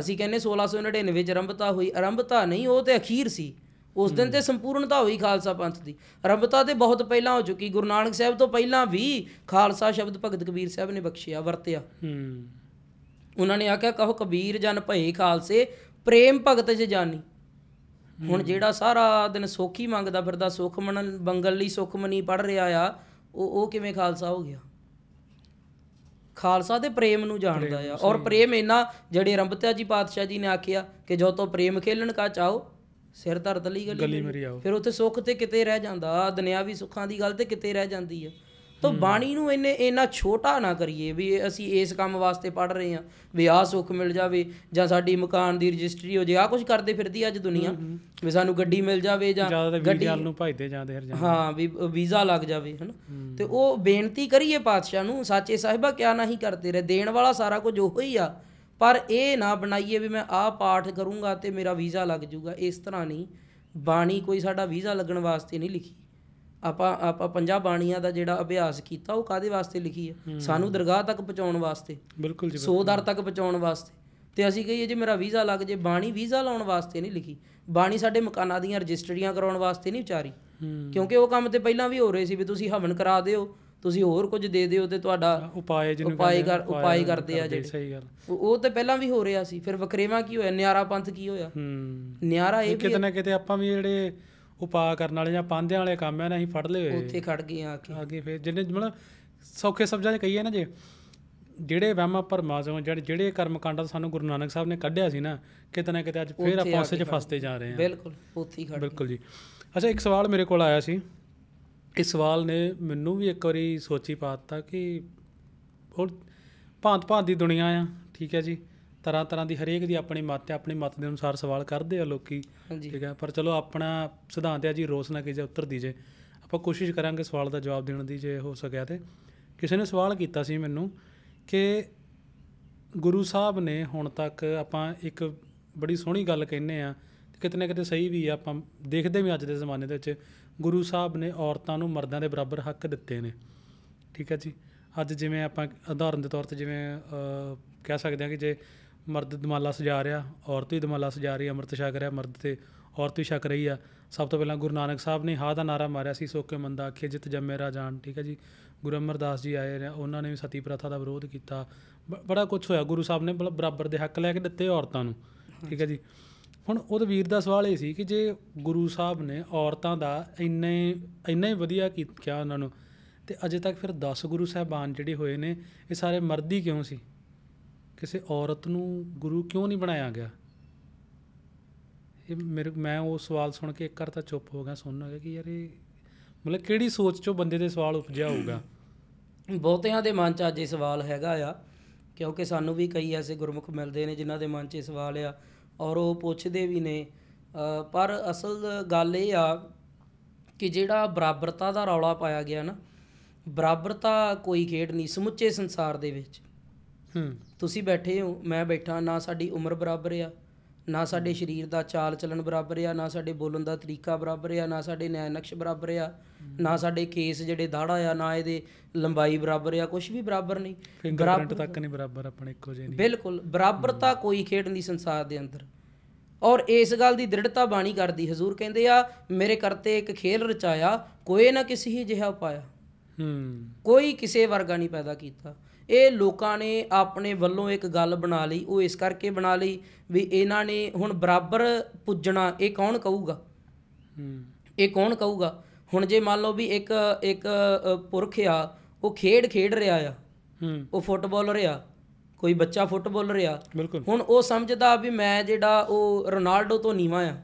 ਅਸੀਂ ਕਹਿੰਨੇ 1699 ਚ ਆਰੰਭਤਾ ਹੋਈ ਆਰੰਭਤਾ ਨਹੀਂ ਉਹ ਤੇ ਅਖੀਰ ਸੀ ਉਸ ਦਿਨ ਤੇ ਸੰਪੂਰਨਤਾ ਹੋਈ ਖਾਲਸਾ ਪੰਥ ਦੀ ਰਬਤਾ ਤੇ ਬਹੁਤ ਪਹਿਲਾਂ ਹੋ ਚੁੱਕੀ ਗੁਰੂ ਨਾਨਕ ਸਾਹਿਬ ਤੋਂ ਪਹਿਲਾਂ ਵੀ ਖਾਲਸਾ ਸ਼ਬਦ ਭਗਤ ਕਬੀਰ ਸਾਹਿਬ ਨੇ ਬਖਸ਼ਿਆ ਵਰਤਿਆ ਹੂੰ ਉਹਨਾਂ ਨੇ ਆਖਿਆ ਕਹੋ ਕਬੀਰ ਜਨ ਭਏ ਖਾਲਸੇ ਪ੍ਰੇਮ ਭਗਤ ਚ ਜਾਨੀ ਹੁਣ ਜਿਹੜਾ ਸਾਰਾ ਦਿਨ ਸੋਖੀ ਮੰਗਦਾ ਫਿਰਦਾ ਸੁਖ ਮੰਨ ਬੰਗਲ ਲਈ ਸੁਖ ਮਨੀ ਪੜ ਰਿਹਾ ਆ ਉਹ ਉਹ ਕਿਵੇਂ ਖਾਲਸਾ ਹੋ ਗਿਆ ਖਾਲਸਾ ਦੇ ਪ੍ਰੇਮ ਨੂੰ ਜਾਣਦਾ ਆ ਔਰ ਪ੍ਰੇਮ ਇਹਨਾਂ ਜਿਹੜੇ ਰੰਭਤਿਆ ਜੀ ਪਾਤਸ਼ਾਹ ਜੀ ਨੇ ਆਖਿਆ ਕਿ ਜੋ ਤੋ ਪ੍ਰੇਮ ਖੇਲਣ ਕਾ ਚਾਹੋ ਸਿਰ ਦਰਦ ਲਈ ਗਲੀ ਮੇਰੀ ਆਓ ਫਿਰ ਉੱਥੇ ਸੁੱਖ ਤੇ ਕਿਤੇ ਰਹਿ ਜਾਂਦਾ ਦੁਨਿਆਵੀ ਸੁੱਖਾਂ ਦੀ ਗੱਲ ਤੇ ਕਿਤੇ ਰਹਿ ਜਾਂਦੀ ਆ ਤੋ ਬਾਣੀ ਨੂੰ ਇਹਨੇ ਇੰਨਾ ਛੋਟਾ ਨਾ ਕਰੀਏ ਵੀ ਅਸੀਂ ਇਸ ਕੰਮ ਵਾਸਤੇ ਪੜ ਰਹੇ ਆ ਵੀ ਆ ਸੁੱਖ ਮਿਲ ਜਾਵੇ ਜਾਂ ਸਾਡੀ ਮਕਾਨ ਦੀ ਰਜਿਸਟਰੀ ਹੋ ਜੇ ਆ ਕੁਝ ਕਰਦੇ ਫਿਰਦੀ ਅੱਜ ਦੁਨੀਆ ਵੀ ਸਾਨੂੰ ਗੱਡੀ ਮਿਲ ਜਾਵੇ ਜਾਂ ਗੱਡੀ ਨੂੰ ਭਜਦੇ ਜਾਂਦੇ ਹਰ ਜਾਂਦੇ ਹਾਂ ਵੀ ਵੀਜ਼ਾ ਲੱਗ ਜਾਵੇ ਹਨ ਤੇ ਉਹ ਬੇਨਤੀ ਕਰੀਏ ਪਾਤਸ਼ਾਹ ਨੂੰ ਸਾਚੇ ਸਾਹਿਬਾ ਕਿਆ ਨਹੀਂ ਕਰਦੇ ਰਹੇ ਦੇਣ ਵਾਲਾ ਸਾਰਾ ਕੁਝ ਉਹੋ ਹੀ ਆ ਪਰ ਇਹ ਨਾ ਬਣਾਈਏ ਵੀ ਮੈਂ ਆਹ ਪਾਠ ਕਰੂੰਗਾ ਤੇ ਮੇਰਾ ਵੀਜ਼ਾ ਲੱਗ ਜਾਊਗਾ ਇਸ ਤਰ੍ਹਾਂ ਨਹੀਂ ਬਾਣੀ ਕੋਈ ਸਾਡਾ ਵੀਜ਼ਾ ਲੱਗਣ ਵਾਸਤੇ ਨਹੀਂ ਲਿਖੀ ਆਪਾਂ ਆਪਾਂ ਪੰਜਾਬ ਬਾਣੀਆਂ ਦਾ ਜਿਹੜਾ ਅਭਿਆਸ ਕੀਤਾ ਉਹ ਕਾਦੇ ਵਾਸਤੇ ਲਿਖੀ ਹੈ ਸਾਨੂੰ ਦਰਗਾਹ ਤੱਕ ਪਹੁੰਚਾਉਣ ਵਾਸਤੇ ਬਿਲਕੁਲ ਜੀ ਸੋਦਰ ਤੱਕ ਪਹੁੰਚਾਉਣ ਵਾਸਤੇ ਤੇ ਅਸੀਂ ਕਹੀਏ ਜੇ ਮੇਰਾ ਵੀਜ਼ਾ ਲੱਗ ਜੇ ਬਾਣੀ ਵੀਜ਼ਾ ਲਾਉਣ ਵਾਸਤੇ ਨਹੀਂ ਲਿਖੀ ਬਾਣੀ ਸਾਡੇ ਮਕਾਨਾਂ ਦੀਆਂ ਰਜਿਸਟਰੀਆਂ ਕਰਾਉਣ ਵਾਸਤੇ ਨਹੀਂ ਵਿਚਾਰੀ ਕਿਉਂਕਿ ਉਹ ਕੰਮ ਤੇ ਪਹਿਲਾਂ ਵੀ ਹੋ ਰਹੇ ਸੀ ਵੀ ਤੁਸੀਂ ਹਵਨ ਕਰਾ ਦਿਓ ਤੁਸੀਂ ਹੋਰ ਕੁਝ ਦੇ ਦਿਓ ਤੇ ਤੁਹਾਡਾ ਉਪਾਏ ਜਿਹਨੂੰ ਉਪਾਏ ਕਰ ਉਪਾਏ ਕਰਦੇ ਆ ਜਿਹੜੇ ਸਹੀ ਗੱਲ ਉਹ ਤੇ ਪਹਿਲਾਂ ਵੀ ਹੋ ਰਿਹਾ ਸੀ ਫਿਰ ਵਕਰੇਵਾ ਕੀ ਹੋਇਆ ਨਿਆਰਾ ਪੰਥ ਕੀ ਹੋਇਆ ਹੂੰ ਨਿਆਰਾ ਇਹ ਕਿਤੇ ਨਾ ਕਿਤੇ ਆਪਾਂ ਵੀ ਜਿਹੜੇ ਉਪਾਅ ਕਰਨ ਵਾਲੇ ਜਾਂ ਪਾਂਦਿਆਂ ਵਾਲੇ ਕੰਮ ਆ ਨਾ ਅਸੀਂ ਫੜ ਲਏ ਹੋਏ ਉੱਥੇ ਖੜ ਗਏ ਆ ਕੇ ਅੱਗੇ ਫਿਰ ਜਿੰਨੇ ਮਤਲਬ ਸੌਖੇ ਸਬਜਾਂ 'ਚ ਕਹੀਏ ਨਾ ਜੇ ਜਿਹੜੇ ਵਹਿਮ ਭਰਮਾਂ ਚੋਂ ਜਿਹੜੇ ਜਿਹੜੇ ਕਾਂਡਾਂ ਸਾਨੂੰ ਗੁਰੂ ਨਾਨਕ ਸਾਹਿਬ ਨੇ ਕੱਢਿਆ ਸੀ ਨਾ ਕਿਤੇ ਨਾ ਕਿਤੇ ਅੱਜ ਫੇਰ ਆਪਾਂ ਉਸੇ 'ਚ ਫਸਦੇ ਜਾ ਰਹੇ ਹਾਂ ਬਿਲਕੁਲ ਉੱਥੇ ਹੀ ਖੜ ਬਿਲਕੁਲ ਜੀ ਅੱਛਾ ਇੱਕ ਸਵਾਲ ਮੇਰੇ ਕੋਲ ਆਇਆ ਸੀ ਇਸ ਸਵਾਲ ਨੇ ਮੈਨੂੰ ਵੀ ਇੱਕ ਵਾਰੀ ਸੋਚੀ ਪਾਤਾ ਕਿ ਹੋਰ ਭਾਂਤ ਭਾਂਤ ਦੀ ਦੁਨੀਆ ਆ ਠੀਕ ਹੈ ਜੀ ਤਰ੍ਹਾਂ ਤਰ੍ਹਾਂ ਦੀ ਹਰੇਕ ਦੀ ਆਪਣੀ ਮੱਤ ਹੈ ਆਪਣੀ ਮੱਤ ਦੇ ਅਨੁਸਾਰ ਸਵਾਲ ਕਰਦੇ ਆ ਲੋਕੀ ਠੀਕ ਹੈ ਪਰ ਚਲੋ ਆਪਣਾ ਸਿਧਾਂਤ ਹੈ ਜੀ ਰੋਸ ਨਾ ਕੀਜੇ ਉੱਤਰ ਦੀਜੇ ਆਪਾਂ ਕੋਸ਼ਿਸ਼ ਕਰਾਂਗੇ ਸਵਾਲ ਦਾ ਜਵਾਬ ਦੇਣ ਦੀ ਜੇ ਹੋ ਸਕਿਆ ਤੇ ਕਿਸੇ ਨੇ ਸਵਾਲ ਕੀਤਾ ਸੀ ਮੈਨੂੰ ਕਿ ਗੁਰੂ ਸਾਹਿਬ ਨੇ ਹੁਣ ਤੱਕ ਆਪਾਂ ਇੱਕ ਬੜੀ ਸੋਹਣੀ ਗੱਲ ਕਹਿੰਨੇ ਆ ਕਿਤੇ ਨਾ ਕਿਤੇ ਸਹੀ ਵੀ ਆ ਆਪਾਂ ਦੇਖਦੇ ਵੀ ਅੱਜ ਦੇ ਜ਼ਮਾਨੇ ਦੇ ਵਿੱਚ ਗੁਰੂ ਸਾਹਿਬ ਨੇ ਔਰਤਾਂ ਨੂੰ ਮਰਦਾਂ ਦੇ ਬਰਾਬਰ ਹੱਕ ਦਿੱਤੇ ਨੇ ਠੀਕ ਹੈ ਜੀ ਅੱਜ ਜਿਵੇਂ ਆਪਾਂ ਉਦਾਹਰਨ ਦੇ ਤੌਰ ਤੇ ਜਿਵੇਂ ਕਹਿ ਸਕਦੇ ਹਾਂ ਕਿ ਜੇ ਮਰਦ ਦਮਾਲਾ ਸਜਾ ਰਿਹਾ ਔਰਤ ਵੀ ਦਮਾਲਾ ਸਜਾ ਰਹੀ ਹੈ ਅੰਮ੍ਰਿਤ ਛਕ ਰਿਹਾ ਮਰਦ ਤੇ ਔਰਤ ਵੀ ਛਕ ਰਹੀ ਆ ਸਭ ਤੋਂ ਪਹਿਲਾਂ ਗੁਰੂ ਨਾਨਕ ਸਾਹਿਬ ਨੇ ਹਾ ਦਾ ਨਾਰਾ ਮਾਰਿਆ ਸੀ ਸੋਕੇ ਮੰਦਾ ਆਖੇ ਜਿਤ ਜੰਮੇ ਰਾਜਾਨ ਠੀਕ ਹੈ ਜੀ ਗੁਰੂ ਅਮਰਦਾਸ ਜੀ ਆਏ ਨੇ ਉਹਨਾਂ ਨੇ ਵੀ ਸਤੀ ਪ੍ਰਥਾ ਦਾ ਵਿਰੋਧ ਕੀਤਾ ਬੜਾ ਕੁਝ ਹੋਇਆ ਗੁਰੂ ਸਾਹਿਬ ਨੇ ਬਰਾਬਰ ਦੇ ਹੱਕ ਲੈ ਕੇ ਦਿੱਤੇ ਔਰਤਾਂ ਨੂੰ ਠੀਕ ਹੈ ਜੀ ਹੁਣ ਉਹਦੇ ਵੀਰ ਦਾ ਸਵਾਲ ਇਹ ਸੀ ਕਿ ਜੇ ਗੁਰੂ ਸਾਹਿਬ ਨੇ ਔਰਤਾਂ ਦਾ ਇੰਨੇ ਇੰਨਾ ਹੀ ਵਧੀਆ ਕੀਤਾ ਉਹਨਾਂ ਨੂੰ ਤੇ ਅਜੇ ਤੱਕ ਫਿਰ 10 ਗੁਰੂ ਸਾਹਿਬਾਨ ਜਿਹੜੇ ਹੋਏ ਨੇ ਇਹ ਸਾਰੇ ਮਰਦੀ ਕਿਉਂ ਸੀ ਕਿਸੇ ਔਰਤ ਨੂੰ ਗੁਰੂ ਕਿਉਂ ਨਹੀਂ ਬਣਾਇਆ ਗਿਆ ਇਹ ਮੇਰੇ ਮੈਂ ਉਹ ਸਵਾਲ ਸੁਣ ਕੇ ਇੱਕ ਵਾਰ ਤਾਂ ਚੁੱਪ ਹੋ ਗਿਆ ਸੁਣਨ ਲੱਗਾ ਕਿ ਯਾਰ ਇਹ ਮਤਲਬ ਕਿਹੜੀ ਸੋਚ ਚੋਂ ਬੰਦੇ ਦੇ ਸਵਾਲ ਉਪਜਿਆ ਹੋਊਗਾ ਬਹੁਤਿਆਂ ਦੇ ਮਨ 'ਚ ਅੱਜ ਇਹ ਸਵਾਲ ਹੈਗਾ ਆ ਕਿਉਂਕਿ ਸਾਨੂੰ ਵੀ ਕਈ ਐਸੇ ਗੁਰਮੁਖ ਮਿਲਦੇ ਨੇ ਜਿਨ੍ਹਾਂ ਦੇ ਮਨ 'ਚ ਇਹ ਸਵਾਲ ਆ ਔਰ ਉਹ ਪੁੱਛਦੇ ਵੀ ਨੇ ਪਰ ਅਸਲ ਗੱਲ ਇਹ ਆ ਕਿ ਜਿਹੜਾ ਬਰਾਬਰਤਾ ਦਾ ਰੌਲਾ ਪਾਇਆ ਗਿਆ ਨਾ ਬਰਾਬਰਤਾ ਕੋਈ ਖੇਡ ਨਹੀਂ ਸਮੁੱਚੇ ਸੰਸਾਰ ਦੇ ਵਿੱਚ ਹੂੰ ਤੁਸੀਂ ਬੈਠੇ ਹੋ ਮੈਂ ਬੈਠਾ ਨਾ ਸਾਡੀ ਉਮਰ ਬਰਾਬਰ ਆ ਨਾ ਸਾਡੇ ਸਰੀਰ ਦਾ ਚਾਲ ਚੱਲਣ ਬਰਾਬਰ ਆ ਨਾ ਸਾਡੇ ਬੋਲਣ ਦਾ ਤਰੀਕਾ ਬਰਾਬਰ ਆ ਨਾ ਸਾਡੇ ਨੈ ਨਕਸ਼ ਬਰਾਬਰ ਆ ਨਾ ਸਾਡੇ ਕੇਸ ਜਿਹੜੇ ਦਾੜਾ ਆ ਨਾ ਇਹਦੇ ਲੰਬਾਈ ਬਰਾਬਰ ਆ ਕੁਝ ਵੀ ਬਰਾਬਰ ਨਹੀਂ ਬਰਾਬਰ ਤੱਕ ਨਹੀਂ ਬਰਾਬਰ ਆਪਣੇ ਇੱਕੋ ਜਿਹੇ ਨਹੀਂ ਬਿਲਕੁਲ ਬਰਾਬਰਤਾ ਕੋਈ ਖੇਡ ਨਹੀਂ ਸੰਸਾਰ ਦੇ ਅੰਦਰ ਔਰ ਇਸ ਗੱਲ ਦੀ ਦ੍ਰਿੜਤਾ ਬਾਣੀ ਕਰਦੀ ਹਜ਼ੂਰ ਕਹਿੰਦੇ ਆ ਮੇਰੇ ਕਰਤੇ ਇੱਕ ਖੇਲ ਰਚਾਇਆ ਕੋਈ ਨਾ ਕਿਸੇ ਹੀ ਜਿਹਾ ਪਾਇਆ ਹੂੰ ਕੋਈ ਕਿਸੇ ਵਰਗਾ ਨਹੀਂ ਪੈਦਾ ਕੀਤਾ ਇਹ ਲੋਕਾਂ ਨੇ ਆਪਣੇ ਵੱਲੋਂ ਇੱਕ ਗੱਲ ਬਣਾ ਲਈ ਉਹ ਇਸ ਕਰਕੇ ਬਣਾ ਲਈ ਵੀ ਇਹਨਾਂ ਨੇ ਹੁਣ ਬਰਾਬਰ ਪੁੱਜਣਾ ਇਹ ਕੌਣ ਕਹੂਗਾ ਹੂੰ ਇਹ ਕੌਣ ਕਹੂਗਾ ਹੁਣ ਜੇ ਮੰਨ ਲਓ ਵੀ ਇੱਕ ਇੱਕ ਪੁਰਖ ਆ ਉਹ ਖੇਡ ਖੇਡ ਰਿਹਾ ਆ ਹੂੰ ਉਹ ਫੁੱਟਬਾਲਰ ਆ ਕੋਈ ਬੱਚਾ ਫੁੱਟਬਾਲਰ ਆ ਹੁਣ ਉਹ ਸਮਝਦਾ ਵੀ ਮੈਂ ਜਿਹੜਾ ਉਹ ਰੋਨਾਲਡੋ ਤੋਂ ਨੀਵਾ ਆ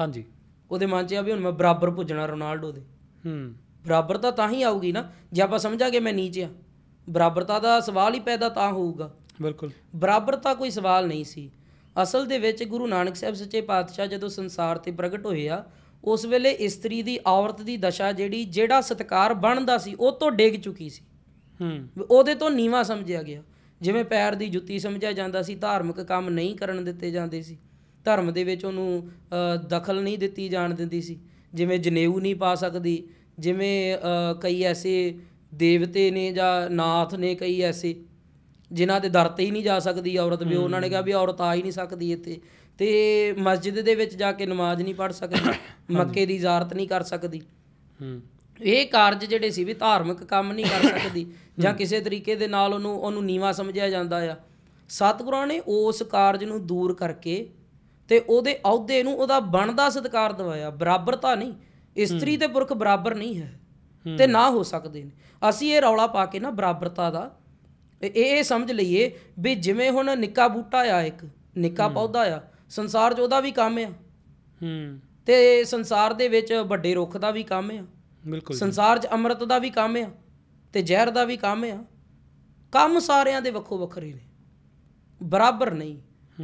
ਹਾਂਜੀ ਉਹਦੇ ਮਨ 'ਚ ਆ ਵੀ ਹੁਣ ਮੈਂ ਬਰਾਬਰ ਪੁੱਜਣਾ ਰੋਨਾਲਡੋ ਦੇ ਹੂੰ ਬਰਾਬਰ ਤਾਂ ਤਾਂ ਹੀ ਆਊਗੀ ਨਾ ਜੇ ਆਪਾਂ ਸਮਝਾਂਗੇ ਮੈਂ ਨੀਚੇ ਆ ਬਰਾਬਰਤਾ ਦਾ ਸਵਾਲ ਹੀ ਪੈਦਾ ਤਾਂ ਹੋਊਗਾ ਬਿਲਕੁਲ ਬਰਾਬਰਤਾ ਕੋਈ ਸਵਾਲ ਨਹੀਂ ਸੀ ਅਸਲ ਦੇ ਵਿੱਚ ਗੁਰੂ ਨਾਨਕ ਸਾਹਿਬ ਸੱਚੇ ਪਾਤਸ਼ਾਹ ਜਦੋਂ ਸੰਸਾਰ ਤੇ ਪ੍ਰਗਟ ਹੋਏ ਆ ਉਸ ਵੇਲੇ ਇਸਤਰੀ ਦੀ ਔਰਤ ਦੀ ਦਸ਼ਾ ਜਿਹੜੀ ਜਿਹੜਾ ਸਤਕਾਰ ਬਣਦਾ ਸੀ ਉਹ ਤੋਂ ਡਿੱਗ ਚੁੱਕੀ ਸੀ ਹੂੰ ਉਹਦੇ ਤੋਂ ਨੀਵਾ ਸਮਝਿਆ ਗਿਆ ਜਿਵੇਂ ਪੈਰ ਦੀ ਜੁੱਤੀ ਸਮਝਿਆ ਜਾਂਦਾ ਸੀ ਧਾਰਮਿਕ ਕੰਮ ਨਹੀਂ ਕਰਨ ਦਿੱਤੇ ਜਾਂਦੇ ਸੀ ਧਰਮ ਦੇ ਵਿੱਚ ਉਹਨੂੰ ਦਖਲ ਨਹੀਂ ਦਿੱਤੀ ਜਾਣ ਦਿੰਦੀ ਸੀ ਜਿਵੇਂ ਜਨੇਊ ਨਹੀਂ ਪਾ ਸਕਦੀ ਜਿਵੇਂ ਕਈ ਐਸੇ ਦੇਵਤੇ ਨੇ ਜਾਂ ਨਾਥ ਨੇ ਕਈ ਐਸੇ ਜਿਨ੍ਹਾਂ ਦੇ ਦਰ ਤੇ ਹੀ ਨਹੀਂ ਜਾ ਸਕਦੀ ਔਰਤ ਵੀ ਉਹਨਾਂ ਨੇ ਕਿਹਾ ਵੀ ਔਰਤ ਆ ਹੀ ਨਹੀਂ ਸਕਦੀ ਇੱਥੇ ਤੇ ਮਸਜਿਦ ਦੇ ਵਿੱਚ ਜਾ ਕੇ ਨਮਾਜ਼ ਨਹੀਂ ਪੜ ਸਕਦੀ ਮੱਕੇ ਦੀ ਜ਼ਾਰਤ ਨਹੀਂ ਕਰ ਸਕਦੀ ਹੂੰ ਇਹ ਕਾਰਜ ਜਿਹੜੇ ਸੀ ਵੀ ਧਾਰਮਿਕ ਕੰਮ ਨਹੀਂ ਕਰ ਸਕਦੀ ਜਾਂ ਕਿਸੇ ਤਰੀਕੇ ਦੇ ਨਾਲ ਉਹਨੂੰ ਉਹਨੂੰ ਨੀਵਾ ਸਮਝਿਆ ਜਾਂਦਾ ਆ ਸਤਿਗੁਰਾਂ ਨੇ ਉਸ ਕਾਰਜ ਨੂੰ ਦੂਰ ਕਰਕੇ ਤੇ ਉਹਦੇ ਅਹੁਦੇ ਨੂੰ ਉਹਦਾ ਬਣਦਾ ਸਤਕਾਰ ਦਵਾਇਆ ਬਰਾਬਰਤਾ ਨਹੀਂ ਇਸਤਰੀ ਤੇ ਪੁਰਖ ਬਰਾਬਰ ਨਹੀਂ ਹੈ ਤੇ ਨਾ ਹੋ ਸਕਦੇ ਨੇ ਅਸੀਂ ਇਹ ਰੌਲਾ ਪਾ ਕੇ ਨਾ ਬਰਾਬਰਤਾ ਦਾ ਇਹ ਇਹ ਸਮਝ ਲਈਏ ਵੀ ਜਿਵੇਂ ਹੁਣ ਨਿੱਕਾ ਬੂਟਾ ਆ ਇੱਕ ਨਿੱਕਾ ਪੌਦਾ ਆ ਸੰਸਾਰ 'ਚ ਉਹਦਾ ਵੀ ਕੰਮ ਆ ਹੂੰ ਤੇ ਸੰਸਾਰ ਦੇ ਵਿੱਚ ਵੱਡੇ ਰੁੱਖ ਦਾ ਵੀ ਕੰਮ ਆ ਬਿਲਕੁਲ ਸੰਸਾਰ 'ਚ ਅੰਮ੍ਰਿਤ ਦਾ ਵੀ ਕੰਮ ਆ ਤੇ ਜ਼ਹਿਰ ਦਾ ਵੀ ਕੰਮ ਆ ਕੰਮ ਸਾਰਿਆਂ ਦੇ ਵੱਖੋ ਵੱਖਰੇ ਨੇ ਬਰਾਬਰ ਨਹੀਂ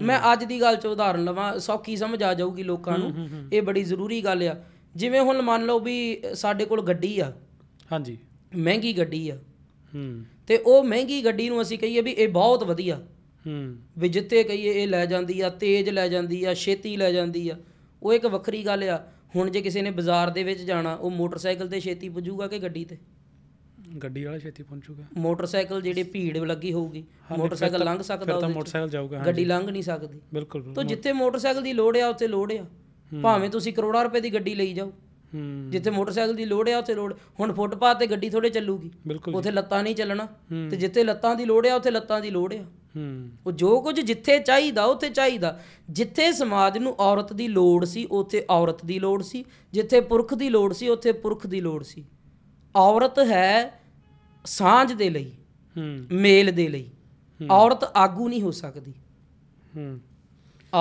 ਮੈਂ ਅੱਜ ਦੀ ਗੱਲ 'ਚ ਉਦਾਹਰਨ ਲਵਾਂ ਸੌਖੀ ਸਮਝ ਆ ਜਾਊਗੀ ਲੋਕਾਂ ਨੂੰ ਇਹ ਬੜੀ ਜ਼ਰੂਰੀ ਗੱਲ ਆ ਜਿਵੇਂ ਹੁਣ ਮੰਨ ਲਓ ਵੀ ਸਾਡੇ ਕੋਲ ਗੱਡੀ ਆ ਹਾਂਜੀ ਮਹਿੰਗੀ ਗੱਡੀ ਆ ਹੂੰ ਤੇ ਉਹ ਮਹਿੰਗੀ ਗੱਡੀ ਨੂੰ ਅਸੀਂ ਕਹੀਏ ਵੀ ਇਹ ਬਹੁਤ ਵਧੀਆ ਹੂੰ ਵੀ ਜਿੱਤੇ ਕਹੀਏ ਇਹ ਲੈ ਜਾਂਦੀ ਆ ਤੇਜ਼ ਲੈ ਜਾਂਦੀ ਆ ਛੇਤੀ ਲੈ ਜਾਂਦੀ ਆ ਉਹ ਇੱਕ ਵੱਖਰੀ ਗੱਲ ਆ ਹੁਣ ਜੇ ਕਿਸੇ ਨੇ ਬਾਜ਼ਾਰ ਦੇ ਵਿੱਚ ਜਾਣਾ ਉਹ ਮੋਟਰਸਾਈਕਲ ਤੇ ਛੇਤੀ ਪਹੁੰਚੂਗਾ ਕਿ ਗੱਡੀ ਤੇ ਗੱਡੀ ਵਾਲਾ ਛੇਤੀ ਪਹੁੰਚੂਗਾ ਮੋਟਰਸਾਈਕਲ ਜਿਹੜੇ ਭੀੜ ਲੱਗੀ ਹੋਊਗੀ ਮੋਟਰਸਾਈਕਲ ਲੰਘ ਸਕਦਾ ਉਹ ਮੋਟਰਸਾਈਕਲ ਜਾਊਗਾ ਗੱਡੀ ਲੰਘ ਨਹੀਂ ਸਕਦੀ ਬਿਲਕੁਲ ਤੋਂ ਜਿੱਥੇ ਮੋਟਰਸਾਈਕਲ ਦੀ ਲੋੜ ਆ ਉੱਥੇ ਲੋੜ ਆ ਭਾਵੇਂ ਤੁਸੀਂ ਕਰੋੜਾਂ ਰੁਪਏ ਦੀ ਗੱਡੀ ਲਈ ਜਾਓ ਜਿੱਥੇ ਮੋਟਰਸਾਈਕਲ ਦੀ ਲੋੜ ਆ ਉੱਥੇ ਰੋਡ ਹੁਣ ਫੁੱਟਪਾਥ ਤੇ ਗੱਡੀ ਥੋੜੇ ਚੱਲੂਗੀ ਉੱਥੇ ਲੱਤਾਂ ਨਹੀਂ ਚੱਲਣਾ ਤੇ ਜਿੱਥੇ ਲੱਤਾਂ ਦੀ ਲੋੜ ਆ ਉੱਥੇ ਲੱਤਾਂ ਦੀ ਲੋੜ ਆ ਉਹ ਜੋ ਕੁਝ ਜਿੱਥੇ ਚਾਹੀਦਾ ਉੱਥੇ ਚਾਹੀਦਾ ਜਿੱਥੇ ਸਮਾਜ ਨੂੰ ਔਰਤ ਦੀ ਲੋੜ ਸੀ ਉੱਥੇ ਔਰਤ ਦੀ ਲੋੜ ਸੀ ਜਿੱਥੇ ਪੁਰਖ ਦੀ ਲੋੜ ਸੀ ਉੱਥੇ ਪੁਰਖ ਦੀ ਲੋੜ ਸੀ ਔਰਤ ਹੈ ਸਾਂਝ ਦੇ ਲਈ ਮੇਲ ਦੇ ਲਈ ਔਰਤ ਆਗੂ ਨਹੀਂ ਹੋ ਸਕਦੀ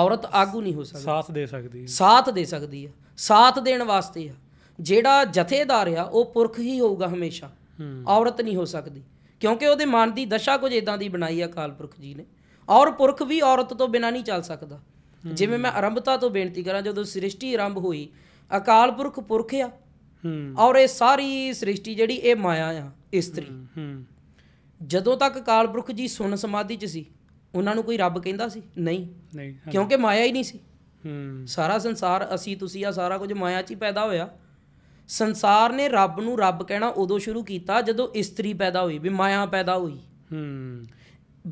ਔਰਤ ਆਗੂ ਨਹੀਂ ਹੋ ਸਕਦੀ ਸਾਥ ਦੇ ਸਕਦੀ ਹੈ ਸਾਥ ਦੇ ਸਕਦੀ ਹੈ ਸਾਥ ਦੇਣ ਵਾਸਤੇ ਆ ਜਿਹੜਾ ਜਥੇਦਾਰ ਆ ਉਹ ਪੁਰਖ ਹੀ ਹੋਊਗਾ ਹਮੇਸ਼ਾ ਔਰਤ ਨਹੀਂ ਹੋ ਸਕਦੀ ਕਿਉਂਕਿ ਉਹਦੇ ਮਨ ਦੀ ਦਸ਼ਾ ਕੁਝ ਇਦਾਂ ਦੀ ਬਣਾਈ ਆ ਕਾਲਪੁਰਖ ਜੀ ਨੇ ਔਰ ਪੁਰਖ ਵੀ ਔਰਤ ਤੋਂ ਬਿਨਾ ਨਹੀਂ ਚੱਲ ਸਕਦਾ ਜਿਵੇਂ ਮੈਂ ਆਰੰਭਤਾ ਤੋਂ ਬੇਨਤੀ ਕਰਾਂ ਜਦੋਂ ਸ੍ਰਿਸ਼ਟੀ ਆਰੰਭ ਹੋਈ ਅਕਾਲ ਪੁਰਖ ਪੁਰਖ ਆ ਔਰ ਇਹ ਸਾਰੀ ਸ੍ਰਿਸ਼ਟੀ ਜਿਹੜੀ ਇਹ ਮਾਇਆ ਆ ਇਸਤਰੀ ਜਦੋਂ ਤੱਕ ਕਾਲਪੁਰਖ ਪੁਰਖ ਜੀ ਸੁਨ ਸਮਾਧੀ ਚ ਸੀ ਉਹਨਾਂ ਨੂੰ ਕੋਈ ਰੱਬ ਕਹਿੰਦਾ ਸੀ ਨਹੀਂ ਨਹੀਂ ਕਿਉਂਕਿ ਮਾਇਆ ਹੀ ਨਹੀਂ ਸੀ ਸਾਰਾ ਸੰਸਾਰ ਅਸੀਂ ਤੁਸੀਂ ਆ ਸਾਰਾ ਕੁਝ ਮਾਇਆ 'ਚ ਹੀ ਪੈਦਾ ਹੋਇਆ ਸੰਸਾਰ ਨੇ ਰੱਬ ਨੂੰ ਰੱਬ ਕਹਿਣਾ ਉਦੋਂ ਸ਼ੁਰੂ ਕੀਤਾ ਜਦੋਂ ਇਸਤਰੀ ਪੈਦਾ ਹੋਈ ਵੀ ਮਾਇਆ ਪੈਦਾ ਹੋਈ ਹੂੰ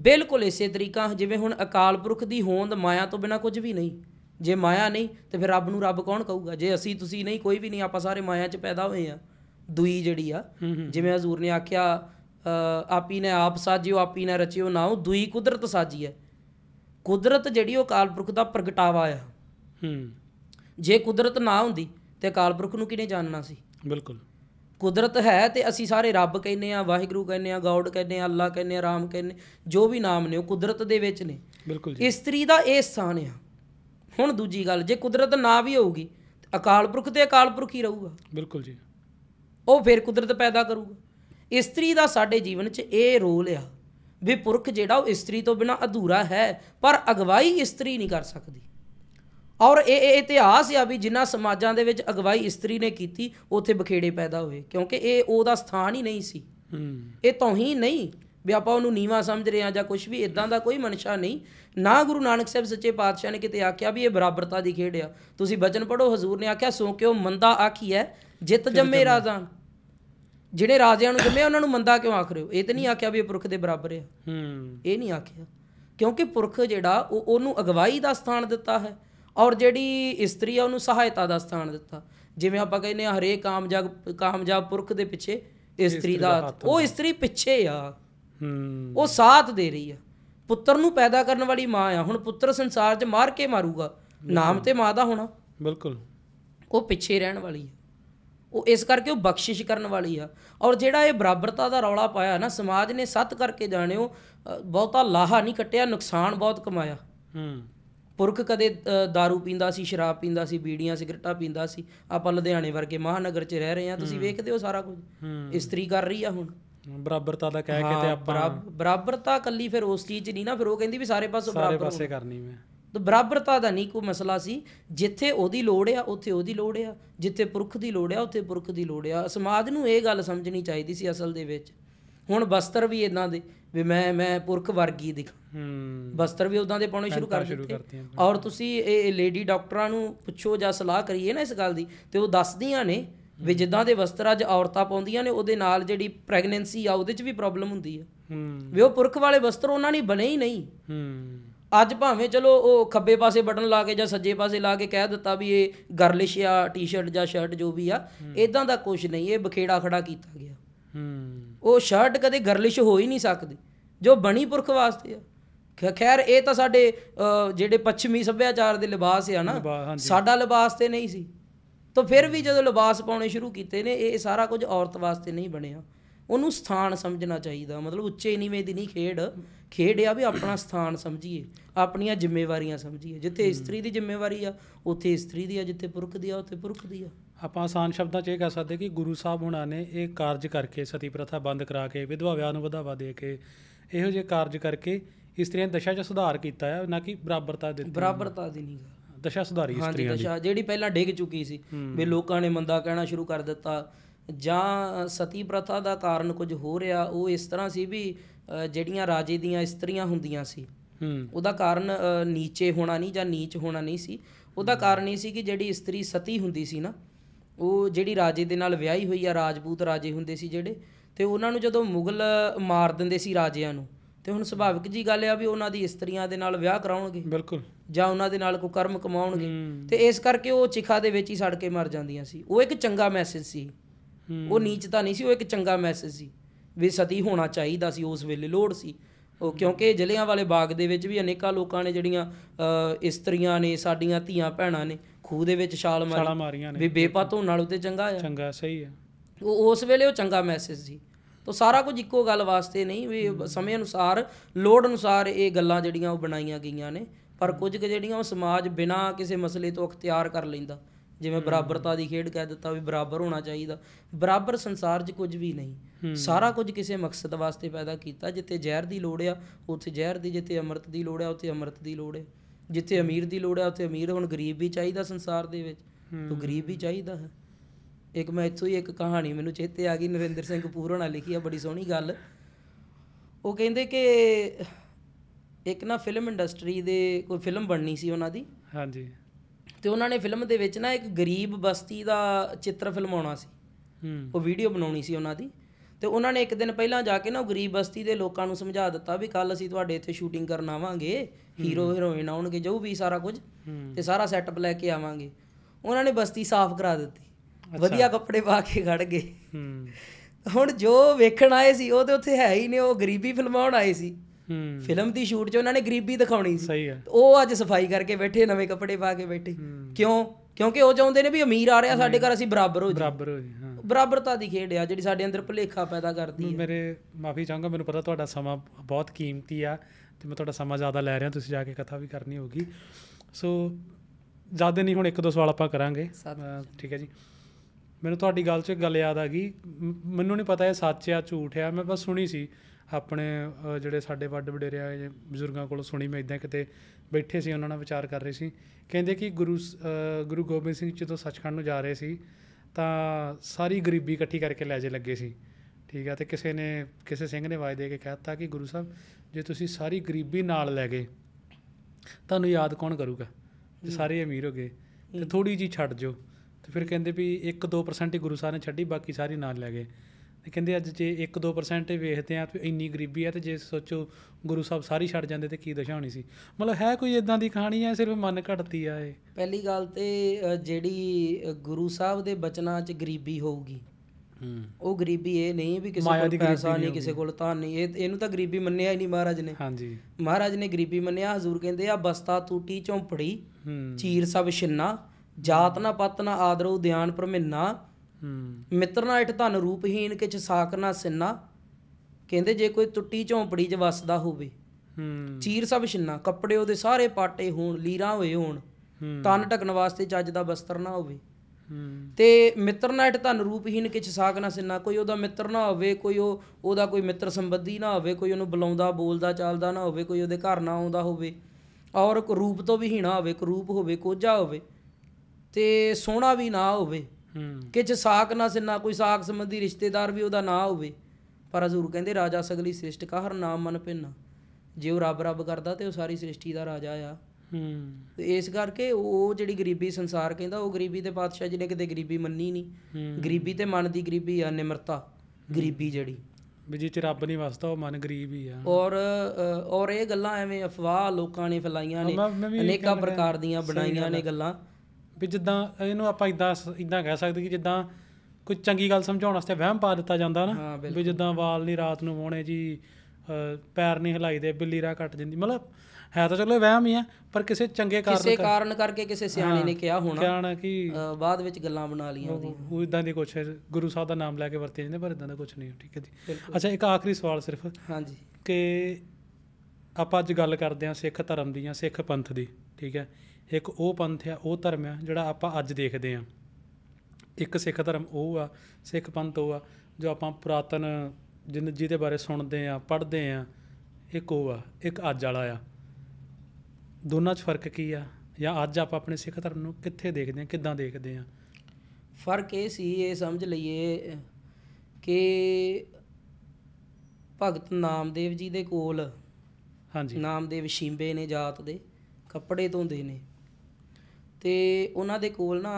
ਬਿਲਕੁਲ ਇਸੇ ਤਰੀਕਾ ਜਿਵੇਂ ਹੁਣ ਅਕਾਲ ਪੁਰਖ ਦੀ ਹੋਂਦ ਮਾਇਆ ਤੋਂ ਬਿਨਾ ਕੁਝ ਵੀ ਨਹੀਂ ਜੇ ਮਾਇਆ ਨਹੀਂ ਤੇ ਫਿਰ ਰੱਬ ਨੂੰ ਰੱਬ ਕੌਣ ਕਹੂਗਾ ਜੇ ਅਸੀਂ ਤੁਸੀਂ ਨਹੀਂ ਕੋਈ ਵੀ ਨਹੀਂ ਆਪਾਂ ਸਾਰੇ ਮਾਇਆ 'ਚ ਪੈਦਾ ਹੋਏ ਆ ਦੁਈ ਜਿਹੜੀ ਆ ਜਿਵੇਂ ਹਜ਼ੂਰ ਨੇ ਆਖਿਆ ਆਪੀ ਨੇ ਆਪ ਸਾਜਿਓ ਆਪੀ ਨੇ ਰਚਿਓ ਨਾਉ ਦੁਈ ਕੁਦਰਤ ਸਾਜੀ ਹੈ ਕੁਦਰਤ ਜਿਹੜੀ ਉਹ ਕਾਲਪੁਰਖ ਦਾ ਪ੍ਰਗਟਾਵਾ ਆ ਹੂੰ ਜੇ ਕੁਦਰਤ ਨਾ ਹੁੰਦੀ ਤੇ ਅਕਾਲ ਪੁਰਖ ਨੂੰ ਕਿਨੇ ਜਾਣਨਾ ਸੀ ਬਿਲਕੁਲ ਕੁਦਰਤ ਹੈ ਤੇ ਅਸੀਂ ਸਾਰੇ ਰੱਬ ਕਹਿੰਨੇ ਆ ਵਾਹਿਗੁਰੂ ਕਹਿੰਨੇ ਆ ਗੋਡ ਕਹਿੰਨੇ ਆ ਅੱਲਾ ਕਹਿੰਨੇ ਆ ਰਾਮ ਕਹਿੰਨੇ ਜੋ ਵੀ ਨਾਮ ਨੇ ਉਹ ਕੁਦਰਤ ਦੇ ਵਿੱਚ ਨੇ ਬਿਲਕੁਲ ਜੀ ਇਸਤਰੀ ਦਾ ਇਹ ਸਥਾਨ ਆ ਹੁਣ ਦੂਜੀ ਗੱਲ ਜੇ ਕੁਦਰਤ ਨਾ ਵੀ ਹੋਊਗੀ ਅਕਾਲ ਪੁਰਖ ਤੇ ਅਕਾਲ ਪੁਰਖ ਹੀ ਰਹੂਗਾ ਬਿਲਕੁਲ ਜੀ ਉਹ ਫਿਰ ਕੁਦਰਤ ਪੈਦਾ ਕਰੂਗਾ ਇਸਤਰੀ ਦਾ ਸਾਡੇ ਜੀਵਨ 'ਚ ਇਹ ਰੋਲ ਆ ਵੀ ਪੁਰਖ ਜਿਹੜਾ ਉਹ ਇਸਤਰੀ ਤੋਂ ਬਿਨਾ ਅਧੂਰਾ ਹੈ ਪਰ ਅਗਵਾਈ ਇਸਤਰੀ ਨਹੀਂ ਕਰ ਸਕਦੀ ਔਰ ਇਹ ਇਹ ਇਤਿਹਾਸ ਆ ਵੀ ਜਿੰਨਾ ਸਮਾਜਾਂ ਦੇ ਵਿੱਚ ਅਗਵਾਈ ਇਸਤਰੀ ਨੇ ਕੀਤੀ ਉੱਥੇ ਬਖੇੜੇ ਪੈਦਾ ਹੋਏ ਕਿਉਂਕਿ ਇਹ ਉਹਦਾ ਸਥਾਨ ਹੀ ਨਹੀਂ ਸੀ ਹੂੰ ਇਹ ਤੋਹੀ ਨਹੀਂ ਵੀ ਆਪਾਂ ਉਹਨੂੰ ਨੀਵਾ ਸਮਝ ਰਹੇ ਆ ਜਾਂ ਕੁਝ ਵੀ ਇਦਾਂ ਦਾ ਕੋਈ ਮਨਸ਼ਾ ਨਹੀਂ ਨਾ ਗੁਰੂ ਨਾਨਕ ਸਾਹਿਬ ਸੱਚੇ ਪਾਤਸ਼ਾਹ ਨੇ ਕਿਤੇ ਆਖਿਆ ਵੀ ਇਹ ਬਰਾਬਰਤਾ ਦੀ ਖੇਡ ਆ ਤੁਸੀਂ ਬਚਨ ਪੜੋ ਹਜ਼ੂਰ ਨੇ ਆਖਿਆ ਸੋ ਕਿਉ ਮੰਦਾ ਆਖੀ ਹੈ ਜਿੱਤ ਜੰਮੇ ਰਾਜ਼ਾਂ ਜਿਹੜੇ ਰਾਜਿਆਂ ਨੂੰ ਜੰਮੇ ਉਹਨਾਂ ਨੂੰ ਮੰਦਾ ਕਿਉਂ ਆਖ ਰਹੇ ਹੋ ਇਹ ਤਾਂ ਨਹੀਂ ਆਖਿਆ ਵੀ ਇਹ ਪੁਰਖ ਦੇ ਬਰਾਬਰ ਆ ਹੂੰ ਇਹ ਨਹੀਂ ਆਖਿਆ ਕਿਉਂਕਿ ਪੁਰਖ ਜਿਹੜਾ ਉਹ ਉਹਨੂੰ ਅਗਵਾਈ ਦਾ ਸਥਾਨ ਦਿੱਤਾ ਹੈ ਔਰ ਜਿਹੜੀ ਇਸਤਰੀ ਆ ਉਹਨੂੰ ਸਹਾਇਤਾ ਦਾ ਸਥਾਨ ਦਿੱਤਾ ਜਿਵੇਂ ਆਪਾਂ ਕਹਿੰਦੇ ਆ ਹਰੇਕ ਕਾਮਯਾਬ ਕਾਮਯਾਬ ਪੁਰਖ ਦੇ ਪਿੱਛੇ ਇਸਤਰੀ ਦਾ ਉਹ ਇਸਤਰੀ ਪਿੱਛੇ ਆ ਹੂੰ ਉਹ ਸਾਥ ਦੇ ਰਹੀ ਆ ਪੁੱਤਰ ਨੂੰ ਪੈਦਾ ਕਰਨ ਵਾਲੀ ਮਾਂ ਆ ਹੁਣ ਪੁੱਤਰ ਸੰਸਾਰ 'ਚ ਮਾਰ ਕੇ ਮਾਰੂਗਾ ਨਾਮ ਤੇ ਮਾਂ ਦਾ ਹੋਣਾ ਬਿਲਕੁਲ ਉਹ ਪਿੱਛੇ ਰਹਿਣ ਵਾਲੀ ਆ ਉਹ ਇਸ ਕਰਕੇ ਉਹ ਬਖਸ਼ਿਸ਼ ਕਰਨ ਵਾਲੀ ਆ ਔਰ ਜਿਹੜਾ ਇਹ ਬਰਾਬਰਤਾ ਦਾ ਰੌਲਾ ਪਾਇਆ ਨਾ ਸਮਾਜ ਨੇ ਸੱਤ ਕਰਕੇ ਜਾਣਿਓ ਬਹੁਤਾ ਲਾਹਾ ਨਹੀਂ ਕਟਿਆ ਨੁਕਸਾਨ ਬਹੁਤ ਕਮਾਇਆ ਹੂੰ ਪੁਰਖ ਕਦੇ दारू ਪੀਂਦਾ ਸੀ ਸ਼ਰਾਬ ਪੀਂਦਾ ਸੀ ਬੀੜੀਆਂ ਸਿਗਰਟਾਂ ਪੀਂਦਾ ਸੀ ਆਪਾਂ ਲੁਧਿਆਣੇ ਵਰਗੇ ਮਹਾਨਗਰ 'ਚ ਰਹਿ ਰਹੇ ਆ ਤੁਸੀਂ ਵੇਖਦੇ ਹੋ ਸਾਰਾ ਕੁਝ ਇਸਤਰੀ ਕਰ ਰਹੀ ਆ ਹੁਣ ਬਰਾਬਰਤਾ ਦਾ ਕਹਿ ਕੇ ਤੇ ਆਪਾਂ ਬਰਾਬਰਤਾ ਕੱਲੀ ਫਿਰ ਉਸ ਚੀਜ਼ 'ਚ ਨਹੀਂ ਨਾ ਫਿਰ ਉਹ ਕਹਿੰਦੀ ਵੀ ਸਾਰੇ ਪਾਸੋਂ ਬਰਾਬਰ ਸਾਰੇ ਪਾਸੇ ਕਰਨੀ ਮੈਂ ਤਾਂ ਬਰਾਬਰਤਾ ਦਾ ਨਹੀਂ ਕੋਈ ਮਸਲਾ ਸੀ ਜਿੱਥੇ ਉਹਦੀ ਲੋੜ ਆ ਉੱਥੇ ਉਹਦੀ ਲੋੜ ਆ ਜਿੱਥੇ ਪੁਰਖ ਦੀ ਲੋੜ ਆ ਉੱਥੇ ਪੁਰਖ ਦੀ ਲੋੜ ਆ ਸਮਾਜ ਨੂੰ ਇਹ ਗੱਲ ਸਮਝਣੀ ਚਾਹੀਦੀ ਸੀ ਅਸਲ ਦੇ ਵਿੱਚ ਹੁਣ ਬਸਤਰ ਵੀ ਇਦਾਂ ਦੇ ਵੀ ਮੈਂ ਮੈਂ ਪੁਰਖ ਵਰਗੀ ਦਿਖਾਂ ਹੂੰ ਬਸਤਰ ਵੀ ਉਦਾਂ ਦੇ ਪਾਉਣੇ ਸ਼ੁਰੂ ਕਰ ਦਿੱਤੇ ਔਰ ਤੁਸੀਂ ਇਹ ਲੇਡੀ ਡਾਕਟਰਾਂ ਨੂੰ ਪੁੱਛੋ ਜਾਂ ਸਲਾਹ ਕਰੀਏ ਨਾ ਇਸ ਗੱਲ ਦੀ ਤੇ ਉਹ ਦੱਸਦੀਆਂ ਨੇ ਵੀ ਜਿੱਦਾਂ ਦੇ ਬਸਤਰ ਅੱਜ ਔਰਤਾਂ ਪਾਉਂਦੀਆਂ ਨੇ ਉਹਦੇ ਨਾਲ ਜਿਹੜੀ ਪ੍ਰੈਗਨੈਂਸੀ ਆ ਉਹਦੇ 'ਚ ਵੀ ਪ੍ਰੋਬਲਮ ਹੁੰਦੀ ਆ ਵੀ ਉਹ ਪੁਰਖ ਵਾਲੇ ਵਸਤਰ ਉਹਨਾਂ ਨੇ ਬਣੇ ਹੀ ਨਹੀਂ ਹੂੰ ਅੱਜ ਭਾਵੇਂ ਚਲੋ ਉਹ ਖੱਬੇ ਪਾਸੇ ਬਟਨ ਲਾ ਕੇ ਜਾਂ ਸੱਜੇ ਪਾਸੇ ਲਾ ਕੇ ਕਹਿ ਦਿੱਤਾ ਵੀ ਇਹ ਗਰਲਿਸ਼ ਆ ਟੀ-ਸ਼ਰਟ ਜਾਂ ਸ਼ਰਟ ਜੋ ਵੀ ਆ ਇਦਾਂ ਦਾ ਕੁਝ ਨਹੀਂ ਇਹ ਬਖੇੜਾ ਖੜਾ ਕੀਤਾ ਗਿਆ ਹੂੰ ਉਹ ਸ਼ਰਟ ਕਦੇ ਗਰਲਿਸ਼ ਹੋ ਹੀ ਨਹੀਂ ਸਕਦੀ ਜੋ ਬਣੀ ਪੁਰਖ ਵਾਸਤੇ ਆ ਖੈਰ ਇਹ ਤਾਂ ਸਾਡੇ ਜਿਹੜੇ ਪੱਛਮੀ ਸੱਭਿਆਚਾਰ ਦੇ ਲਿਬਾਸ ਆ ਨਾ ਸਾਡਾ ਲਿਬਾਸ ਤੇ ਨਹੀਂ ਸੀ ਤਾਂ ਫਿਰ ਵੀ ਜਦੋਂ ਲਿਬਾਸ ਪਾਉਣੇ ਸ਼ੁਰੂ ਕੀਤੇ ਨੇ ਇਹ ਸਾਰਾ ਕੁਝ ਔਰਤ ਵਾਸਤੇ ਨਹੀਂ ਬਣਿਆ ਉਹਨੂੰ ਸਥਾਨ ਸਮਝਣਾ ਚਾਹੀਦਾ ਮਤਲਬ ਉੱਚੇ ਨੀਵੇਂ ਦੀ ਨਹੀਂ ਖੇਡ ਖੇਡ ਆ ਵੀ ਆਪਣਾ ਸਥਾਨ ਸਮਝੀਏ ਆਪਣੀਆਂ ਜ਼ਿੰਮੇਵਾਰੀਆਂ ਸਮਝੀਏ ਜਿੱਥੇ ਇਸਤਰੀ ਦੀ ਜ਼ਿੰਮੇਵਾਰੀ ਆ ਉੱਥੇ ਇਸਤਰੀ ਦੀ ਆ ਜਿੱਥੇ ਪੁਰਖ ਦੀ ਆ ਉੱਥੇ ਪੁਰਖ ਦੀ ਆ ਆਪਾਂ ਆਸਾਨ ਸ਼ਬਦਾਂ 'ਚ ਇਹ ਕਹਿ ਸਕਦੇ ਕਿ ਗੁਰੂ ਸਾਹਿਬ ਹੁਣਾਂ ਨੇ ਇਹ ਕਾਰਜ ਕਰਕੇ ਸਤੀ ਪ੍ਰਥਾ ਬੰਦ ਕਰਾ ਕੇ ਵਿਧਵਾ ਵਿਆਹ ਨੂੰ ਵਧਾਵਾ ਦੇ ਕੇ ਇਹੋ ਜਿਹੇ ਕਾਰਜ ਕਰਕੇ ਇਸਤਰੀਆਂ ਦਸ਼ਾ 'ਚ ਸੁਧਾਰ ਕੀਤਾ ਹੈ ਨਾ ਕਿ ਬਰਾਬਰਤਾ ਦਿੱਤੀ ਬਰਾਬਰਤਾ ਦੀ ਨਹੀਂ ਦਸ਼ਾ ਸੁਧਾਰੀ ਇਸਤਰੀਆਂ ਦੀ ਦਸ਼ਾ ਜਿਹੜੀ ਪਹਿਲਾਂ ਡਿੱਗ ਚੁੱਕੀ ਸੀ ਵੀ ਲੋਕਾਂ ਨੇ ਮੰਦਾ ਕਹਿਣਾ ਸ਼ੁਰੂ ਕਰ ਦਿੱਤਾ ਜਾਂ ਸਤੀ ਪ੍ਰਥਾ ਦਾ ਕਾਰਨ ਕੁਝ ਹੋ ਰਿਹਾ ਉਹ ਇਸ ਤਰ੍ਹਾਂ ਸੀ ਵੀ ਜਿਹੜੀਆਂ ਰਾਜੇ ਦੀਆਂ ਇਸਤਰੀਆਂ ਹੁੰਦੀਆਂ ਸੀ ਉਹਦਾ ਕਾਰਨ ਨੀਚੇ ਹੋਣਾ ਨਹੀਂ ਜਾਂ ਨੀਚ ਹੋਣਾ ਨਹੀਂ ਸੀ ਉਹਦਾ ਕਾਰਨ ਇਹ ਸੀ ਕਿ ਜਿਹੜੀ ਇਸਤਰੀ ਸਤੀ ਹੁੰਦੀ ਸੀ ਨਾ ਉਹ ਜਿਹੜੀ ਰਾਜੇ ਦੇ ਨਾਲ ਵਿਆਹੀ ਹੋਈ ਆ ਰਾਜਪੂਤ ਰਾਜੇ ਹੁੰਦੇ ਸੀ ਜਿਹੜੇ ਤੇ ਉਹਨਾਂ ਨੂੰ ਜਦੋਂ ਮੁਗਲ ਮਾਰ ਦਿੰਦੇ ਸੀ ਰਾਜਿਆਂ ਨੂੰ ਤੇ ਹੁਣ ਸੁਭਾਵਿਕ ਜੀ ਗੱਲ ਆ ਵੀ ਉਹਨਾਂ ਦੀ ਇਸਤਰੀਆਂ ਦੇ ਨਾਲ ਵਿਆਹ ਕਰਾਉਣਗੇ ਬਿਲਕੁਲ ਜਾਂ ਉਹਨਾਂ ਦੇ ਨਾਲ ਕੋਈ ਕਰਮ ਕਮਾਉਣਗੇ ਤੇ ਇਸ ਕਰਕੇ ਉਹ ਚਿਖਾ ਦੇ ਵਿੱਚ ਹੀ ਸੜ ਕੇ ਮਰ ਜਾਂਦੀਆਂ ਸੀ ਉਹ ਇੱਕ ਚੰਗਾ ਮੈਸੇਜ ਸੀ ਉਹ ਨੀਚਤਾ ਨਹੀਂ ਸੀ ਉਹ ਇੱਕ ਚੰਗਾ ਮੈਸੇਜ ਸੀ ਵੀ ਸਤੀ ਹੋਣਾ ਚਾਹੀਦਾ ਸੀ ਉਸ ਵੇਲੇ ਲੋੜ ਸੀ ਉਹ ਕਿਉਂਕਿ ਜਲਿਆਂ ਵਾਲੇ ਬਾਗ ਦੇ ਵਿੱਚ ਵੀ ਅਨੇਕਾਂ ਲੋਕਾਂ ਨੇ ਜਿਹੜੀਆਂ ਇਸਤਰੀਆਂ ਨੇ ਸਾਡੀਆਂ ਧੀਆਂ ਭੈਣਾਂ ਨੇ ਖੂਹ ਦੇ ਵਿੱਚ ਛਾਲ ਮਾਰੀਆਂ ਨੇ ਵੀ ਬੇਪਤ ਹੋਣ ਨਾਲੋਂ ਤੇ ਚੰਗਾ ਆ ਚੰਗਾ ਸਹੀ ਆ ਉਹ ਉਸ ਵੇਲੇ ਉਹ ਚੰਗਾ ਮੈਸੇਜ ਸੀ ਉਹ ਸਾਰਾ ਕੁਝ ਇੱਕੋ ਗੱਲ ਵਾਸਤੇ ਨਹੀਂ ਵੀ ਸਮੇਂ ਅਨੁਸਾਰ ਲੋੜ ਅਨੁਸਾਰ ਇਹ ਗੱਲਾਂ ਜਿਹੜੀਆਂ ਉਹ ਬਣਾਈਆਂ ਗਈਆਂ ਨੇ ਪਰ ਕੁਝ ਕੁ ਜਿਹੜੀਆਂ ਉਹ ਸਮਾਜ ਬਿਨਾ ਕਿਸੇ ਮਸਲੇ ਤੋਂ ਅਖਤਿਆਰ ਕਰ ਲੈਂਦਾ ਜਿਵੇਂ ਬਰਾਬਰਤਾ ਦੀ ਖੇਡ ਕਹਿ ਦਿੱਤਾ ਵੀ ਬਰਾਬਰ ਹੋਣਾ ਚਾਹੀਦਾ ਬਰਾਬਰ ਸੰਸਾਰ 'ਚ ਕੁਝ ਵੀ ਨਹੀਂ ਸਾਰਾ ਕੁਝ ਕਿਸੇ ਮਕਸਦ ਵਾਸਤੇ ਪੈਦਾ ਕੀਤਾ ਜਿੱਥੇ ਜ਼ਹਿਰ ਦੀ ਲੋੜ ਆ ਉੱਥੇ ਜ਼ਹਿਰ ਦੀ ਜਿੱਥੇ ਅੰਮ੍ਰਿਤ ਦੀ ਲੋੜ ਆ ਉੱਥੇ ਅੰਮ੍ਰਿਤ ਦੀ ਲੋੜ ਹੈ ਜਿੱਥੇ ਅਮੀਰ ਦੀ ਲੋੜ ਆ ਉੱਥੇ ਅਮੀਰ ਹੁਣ ਗਰੀਬ ਵੀ ਚਾਹੀਦਾ ਸੰਸਾਰ ਦੇ ਵਿੱਚ ਤੋਂ ਗਰੀਬ ਵੀ ਚਾਹੀਦਾ ਹੈ ਇੱਕ ਮੈਂ ਇੱਥੋਂ ਹੀ ਇੱਕ ਕਹਾਣੀ ਮੈਨੂੰ ਚੇਤੇ ਆ ਗਈ ਨਰਿੰਦਰ ਸਿੰਘ ਪੂਰਣਾ ਲਿਖੀ ਆ ਬੜੀ ਸੋਹਣੀ ਗੱਲ ਉਹ ਕਹਿੰਦੇ ਕਿ ਇੱਕ ਨਾ ਫਿਲਮ ਇੰਡਸਟਰੀ ਦੇ ਕੋਈ ਫਿਲਮ ਬਣਨੀ ਸੀ ਉਹਨਾਂ ਦੀ ਹਾਂਜੀ ਤੇ ਉਹਨਾਂ ਨੇ ਫਿਲਮ ਦੇ ਵਿੱਚ ਨਾ ਇੱਕ ਗਰੀਬ ਬਸਤੀ ਦਾ ਚਿੱਤਰ ਫਿਲਮਾਉਣਾ ਸੀ ਹੂੰ ਉਹ ਵੀਡੀਓ ਬਣਾਉਣੀ ਸੀ ਉਹਨਾਂ ਦੀ ਤੇ ਉਹਨਾਂ ਨੇ ਇੱਕ ਦਿਨ ਪਹਿਲਾਂ ਜਾ ਕੇ ਨਾ ਉਹ ਗਰੀਬ ਬਸਤੀ ਦੇ ਲੋਕਾਂ ਨੂੰ ਸਮਝਾ ਦਿੱਤਾ ਵੀ ਕੱਲ ਅਸੀਂ ਤੁਹਾਡੇ ਇੱਥੇ ਸ਼ੂਟਿੰਗ ਕਰਨ ਆਵਾਂਗੇ ਹੀਰੋ ਹੀਰੋਇਨ ਆਉਣਗੇ ਜੋ ਵੀ ਸਾਰਾ ਕੁਝ ਤੇ ਸਾਰਾ ਸੈਟਅਪ ਲੈ ਕੇ ਆਵਾਂਗੇ ਉਹਨਾਂ ਨੇ ਬਸਤੀ ਸਾਫ਼ ਕਰਾ ਦਿੱਤੀ ਵਧੀਆ ਕੱਪੜੇ ਪਾ ਕੇ ਖੜ ਗਏ ਹੂੰ ਹੁਣ ਜੋ ਵੇਖਣ ਆਏ ਸੀ ਉਹ ਤੇ ਉੱਥੇ ਹੈ ਹੀ ਨਹੀਂ ਉਹ ਗਰੀਬੀ ਫਿਲਮਾਉਣ ਆਏ ਸੀ ਹੂੰ ਫਿਲਮ ਦੀ ਸ਼ੂਟ 'ਚ ਉਹਨਾਂ ਨੇ ਗਰੀਬੀ ਦਿਖਾਉਣੀ ਸੀ ਸਹੀ ਹੈ ਉਹ ਅੱਜ ਸਫਾਈ ਕਰਕੇ ਬੈਠੇ ਨਵੇਂ ਕੱਪੜੇ ਪਾ ਕੇ ਬੈਠੇ ਕਿਉਂ ਕਿਉਂਕਿ ਉਹ ਚਾਹੁੰਦੇ ਨੇ ਵੀ ਅਮੀਰ ਆ ਰਿਹਾ ਸਾਡੇ ਘਰ ਅਸੀਂ ਬਰਾਬਰ ਹੋ ਜੀ ਬਰਾਬਰ ਹੋ ਜੀ ਹਾਂ ਬਰਾਬਰਤਾ ਦੀ ਖੇਡ ਆ ਜਿਹੜੀ ਸਾਡੇ ਅੰਦਰ ਭੁਲੇਖਾ ਪੈਦਾ ਕਰਦੀ ਹੈ ਮੇਰੇ ਮਾਫੀ ਚਾਹਾਂਗਾ ਮੈਨੂੰ ਪਤਾ ਤੁਹਾਡਾ ਸਮਾਂ ਬਹੁਤ ਕੀਮਤੀ ਆ ਤੇ ਮੈਂ ਤੁਹਾਡਾ ਸਮਾਂ ਜ਼ਿਆਦਾ ਲੈ ਰਿਹਾ ਤੁਸੀਂ ਜਾ ਕੇ ਕਥਾ ਵੀ ਕਰਨੀ ਹੋਗੀ ਸੋ ਜ਼ਿਆਦਾ ਨਹੀਂ ਹੁਣ ਇੱਕ ਦੋ ਸਵਾਲ ਆਪਾਂ ਕਰਾਂਗੇ ਠੀਕ ਹੈ ਜੀ ਮੈਨੂੰ ਤੁਹਾਡੀ ਗੱਲ 'ਚ ਇੱਕ ਗੱਲ ਯਾਦ ਆ ਗਈ ਮੈਨੂੰ ਨਹੀਂ ਪਤਾ ਇਹ ਸੱਚ ਆ ਝੂਠ ਆ ਮੈਂ ਬਸ ਸੁਣੀ ਸੀ ਆਪਣੇ ਜਿਹੜੇ ਸਾਡੇ ਵੱਡ ਵਡੇਰੇ ਆ ਬਜ਼ੁਰਗਾਂ ਕੋਲੋਂ ਸੁਣੀ ਮੈਂ ਇਦਾਂ ਕਿਤੇ ਬੈਠੇ ਸੀ ਉਹਨਾਂ ਨਾਲ ਵਿਚਾਰ ਕਰ ਰਹੇ ਸੀ ਕਹਿੰਦੇ ਕਿ ਗੁਰੂ ਗੁਰੂ ਗੋਬਿੰਦ ਸਿੰਘ ਜਦੋਂ ਸੱਚਖੰਡ ਨੂੰ ਜਾ ਰਹੇ ਸੀ ਤਾਂ ਸਾਰੀ ਗਰੀਬੀ ਇਕੱਠੀ ਕਰਕੇ ਲੈ ਜੇ ਲੱਗੇ ਸੀ ਠੀਕ ਆ ਤੇ ਕਿਸੇ ਨੇ ਕਿਸੇ ਸਿੰਘ ਨੇ ਵਾਅਦੇ ਦੇ ਕੇ ਕਹਿਤਾ ਕਿ ਗੁਰੂ ਸਾਹਿਬ ਜੇ ਤੁਸੀਂ ਸਾਰੀ ਗਰੀਬੀ ਨਾਲ ਲੈ ਗਏ ਤੁਹਾਨੂੰ ਯਾਦ ਕੌਣ ਕਰੂਗਾ ਜੇ ਸਾਰੇ ਅਮੀਰ ਹੋ ਗਏ ਤੇ ਥੋੜੀ ਜੀ ਛੱਡ ਜੋ ਤੇ ਫਿਰ ਕਹਿੰਦੇ ਵੀ 1-2% ਹੀ ਗੁਰੂ ਸਾਹਿਬ ਨੇ ਛੱਡੀ ਬਾਕੀ ਸਾਰੀ ਨਾਲ ਲੈ ਗਏ ਤੇ ਕਹਿੰਦੇ ਅੱਜ ਜੇ 1-2% ਹੀ ਵੇਖਦੇ ਆ ਤੇ ਇੰਨੀ ਗਰੀਬੀ ਆ ਤੇ ਜੇ ਸੋਚੋ ਗੁਰੂ ਸਾਹਿਬ ਸਾਰੀ ਛੱਡ ਜਾਂਦੇ ਤੇ ਕੀ ਦਸ਼ਾ ਹੋਣੀ ਸੀ ਮਤਲਬ ਹੈ ਕੋਈ ਇਦਾਂ ਦੀ ਕਹਾਣੀ ਆ ਸਿਰਫ ਮਨ ਘੜਤੀ ਆ ਇਹ ਪਹਿਲੀ ਗੱਲ ਤੇ ਜਿਹੜੀ ਗੁਰੂ ਸਾਹਿਬ ਦੇ ਬਚਨਾਂ 'ਚ ਗਰੀਬੀ ਹੋਊਗੀ ਉਹ ਗਰੀਬੀ ਇਹ ਨਹੀਂ ਵੀ ਕਿਸੇ ਕੋਲ ਪੈਸਾ ਨਹੀਂ ਕਿਸੇ ਕੋਲ ਤਾਂ ਨਹੀਂ ਇਹ ਇਹਨੂੰ ਤਾਂ ਗਰੀਬੀ ਮੰਨਿਆ ਹੀ ਨਹੀਂ ਮਹਾਰਾਜ ਨੇ ਹਾਂਜੀ ਮਹਾਰਾਜ ਨੇ ਗਰੀਬੀ ਮੰਨਿਆ ਹਜ਼ੂਰ ਕਹਿੰਦੇ ਆ ਬਸਤਾ ਟੂਟੀ ਝੌਂਪੜੀ ਚੀਰ ਸਭ ਛਿੰਨਾ ਜਾਤ ਨਾ ਪਤ ਨਾ ਆਦਰੋ ਧਿਆਨ ਪਰਮਿੰਨਾ ਮਿੱਤਰ ਨਾ ਇਟ ਧਨ ਰੂਪਹੀਨ ਕਿਛ ਸਾਕ ਨਾ ਸਿੰਨਾ ਕਹਿੰਦੇ ਜੇ ਕੋਈ ਟੁੱਟੀ ਝੌਂਪੜੀ 'ਚ ਵੱਸਦਾ ਹੋਵੇ ਚੀਰ ਸਭ ਛਿੰਨਾ ਕੱਪੜੇ ਉਹਦੇ ਸਾਰੇ ਪਾਟੇ ਹੋਣ ਲੀਰਾਂ ਹੋਏ ਹੋਣ ਤਨ ਢਕਣ ਵਾਸਤੇ ਚੱਜ ਦਾ ਬਸਤਰ ਨਾ ਹੋਵੇ ਤੇ ਮਿੱਤਰ ਨਾ ਇਟ ਧਨ ਰੂਪਹੀਨ ਕਿਛ ਸਾਕ ਨਾ ਸਿੰਨਾ ਕੋਈ ਉਹਦਾ ਮਿੱਤਰ ਨਾ ਹੋਵੇ ਕੋਈ ਉਹ ਉਹਦਾ ਕੋਈ ਮਿੱਤਰ ਸੰਬੰਧੀ ਨਾ ਹੋਵੇ ਕੋਈ ਉਹਨੂੰ ਬੁਲਾਉਂਦਾ ਬੋਲਦਾ ਚੱਲਦਾ ਨਾ ਹੋਵੇ ਕੋਈ ਉਹਦੇ ਘਰ ਨਾ ਆਉਂਦਾ ਹੋਵੇ ਔਰ ਰੂਪ ਤੋਂ ਵੀ ਹੀਣਾ ਹੋਵੇ ਕੋ ਰੂਪ ਹੋਵੇ ਕੋਝਾ ਹੋਵੇ ਤੇ ਸੋਹਣਾ ਵੀ ਨਾ ਹੋਵੇ ਕਿ ਜੇ ਸਾਖ ਨਾ ਸਿੰਨਾ ਕੋਈ ਸਾਖ ਸੰਬੰਧੀ ਰਿਸ਼ਤੇਦਾਰ ਵੀ ਉਹਦਾ ਨਾ ਹੋਵੇ ਪਰ ਹਜ਼ੂਰ ਕਹਿੰਦੇ ਰਾਜਾ ਸਗਲੀ ਸ੍ਰਿਸ਼ਟ ਕਾ ਹਰ ਨਾਮ ਮਨ ਪਿੰਨਾ ਜੇ ਉਹ ਰੱਬ ਰੱਬ ਕਰਦਾ ਤੇ ਉਹ ਸਾਰੀ ਸ੍ਰਿਸ਼ਟੀ ਦਾ ਰਾਜਾ ਆ ਹੂੰ ਤੇ ਇਸ ਕਰਕੇ ਉਹ ਜਿਹੜੀ ਗਰੀਬੀ ਸੰਸਾਰ ਕਹਿੰਦਾ ਉਹ ਗਰੀਬੀ ਤੇ ਪਾਤਸ਼ਾਹ ਜਿਹੜੇ ਕਿਤੇ ਗਰੀਬੀ ਮੰਨੀ ਨਹੀਂ ਗਰੀਬੀ ਤੇ ਮਨ ਦੀ ਗਰੀਬੀ ਆ ਨਿਮਰਤਾ ਗਰੀਬੀ ਜਿਹੜੀ ਵੀ ਜੇ ਚ ਰੱਬ ਨਹੀਂ ਵਸਦਾ ਉਹ ਮਨ ਗਰੀਬ ਹੀ ਆ ਔਰ ਔਰ ਇਹ ਗੱਲਾਂ ਐਵੇਂ ਅਫਵਾਹ ਲੋਕਾਂ ਨੇ ਫੈਲਾਈਆਂ ਨੇ ਅਨੇਕਾਂ ਪ੍ਰਕਾਰ ਦੀਆਂ ਬਣਾਈਆਂ ਨੇ ਗੱਲਾਂ ਵੀ ਜਿੱਦਾਂ ਇਹਨੂੰ ਆਪਾਂ ਇਦਾਂ ਇਦਾਂ ਕਹਿ ਸਕਦੇ ਕਿ ਜਿੱਦਾਂ ਕੋਈ ਚੰਗੀ ਗੱਲ ਸਮਝਾਉਣ ਵਾਸਤੇ ਵਹਿਮ ਪਾ ਦਿੱਤਾ ਜਾਂਦਾ ਨਾ ਵੀ ਜਿੱਦਾਂ ਵਾਲ ਨਹੀਂ ਰਾਤ ਨੂੰ ਵੋਣੇ ਜੀ ਪੈਰ ਨਹੀਂ ਹਿਲਾਈਦੇ ਬਿੱਲੀ ਰਾਹ ਕੱਟ ਜਾਂਦੀ ਮਤਲਬ ਹੈ ਤਾਂ ਚਲੋ ਵਹਿਮ ਹੀ ਆ ਪਰ ਕਿਸੇ ਚੰਗੇ ਕਾਰਨ ਕਿਸੇ ਕਾਰਨ ਕਰਕੇ ਕਿਸੇ ਸਿਆਣੇ ਨੇ ਕਿਹਾ ਹੋਣਾ ਸਿਆਣਾ ਕਿ ਬਾਅਦ ਵਿੱਚ ਗੱਲਾਂ ਬਣਾ ਲੀਆਂ ਉਹਦੀ ਉਹ ਇਦਾਂ ਦੀ ਕੁਛ ਗੁਰੂ ਸਾਹਿਬ ਦਾ ਨਾਮ ਲੈ ਕੇ ਵਰਤੇ ਜਾਂਦੇ ਪਰ ਇਦਾਂ ਦਾ ਕੁਛ ਨਹੀਂ ਠੀਕ ਹੈ ਜੀ ਅੱਛਾ ਇੱਕ ਆਖਰੀ ਸਵਾਲ ਸਿਰਫ ਹਾਂਜੀ ਕਿ ਆਪਾਂ ਅੱਜ ਗੱਲ ਕਰਦੇ ਹਾਂ ਸਿੱਖ ਧਰਮ ਦੀ ਜਾਂ ਸਿੱਖ ਪੰਥ ਦੀ ਠੀਕ ਹੈ ਇੱਕ ਉਹ ਪੰਥ ਆ ਉਹ ਧਰਮ ਆ ਜਿਹੜਾ ਆਪਾਂ ਅੱਜ ਦੇਖਦੇ ਆ ਇੱਕ ਸਿੱਖ ਧਰਮ ਉਹ ਆ ਸਿੱਖ ਪੰਥ ਉਹ ਆ ਜੋ ਆਪਾਂ ਪੁਰਾਤਨ ਜਿੰਨ ਜਿਹਦੇ ਬਾਰੇ ਸੁਣਦੇ ਆ ਪੜ੍ਹਦੇ ਆ ਇੱਕ ਉਹ ਆ ਇੱਕ ਅੱਜ ਵਾਲਾ ਆ ਦੋਨਾਂ 'ਚ ਫਰਕ ਕੀ ਆ ਜਾਂ ਅੱਜ ਆਪਾਂ ਆਪਣੇ ਸਿੱਖ ਧਰਮ ਨੂੰ ਕਿੱਥੇ ਦੇਖਦੇ ਆ ਕਿੱਦਾਂ ਦੇਖਦੇ ਆ ਫਰਕ ਇਹ ਸੀ ਇਹ ਸਮਝ ਲਈਏ ਕਿ ਭਗਤ ਨਾਮਦੇਵ ਜੀ ਦੇ ਕੋਲ ਹਾਂਜੀ ਨਾਮਦੇਵ ਸ਼ਿੰਬੇ ਨੇ ਜਾਤ ਦੇ ਕੱਪੜੇ ਧੋਂਦੇ ਨੇ ਤੇ ਉਹਨਾਂ ਦੇ ਕੋਲ ਨਾ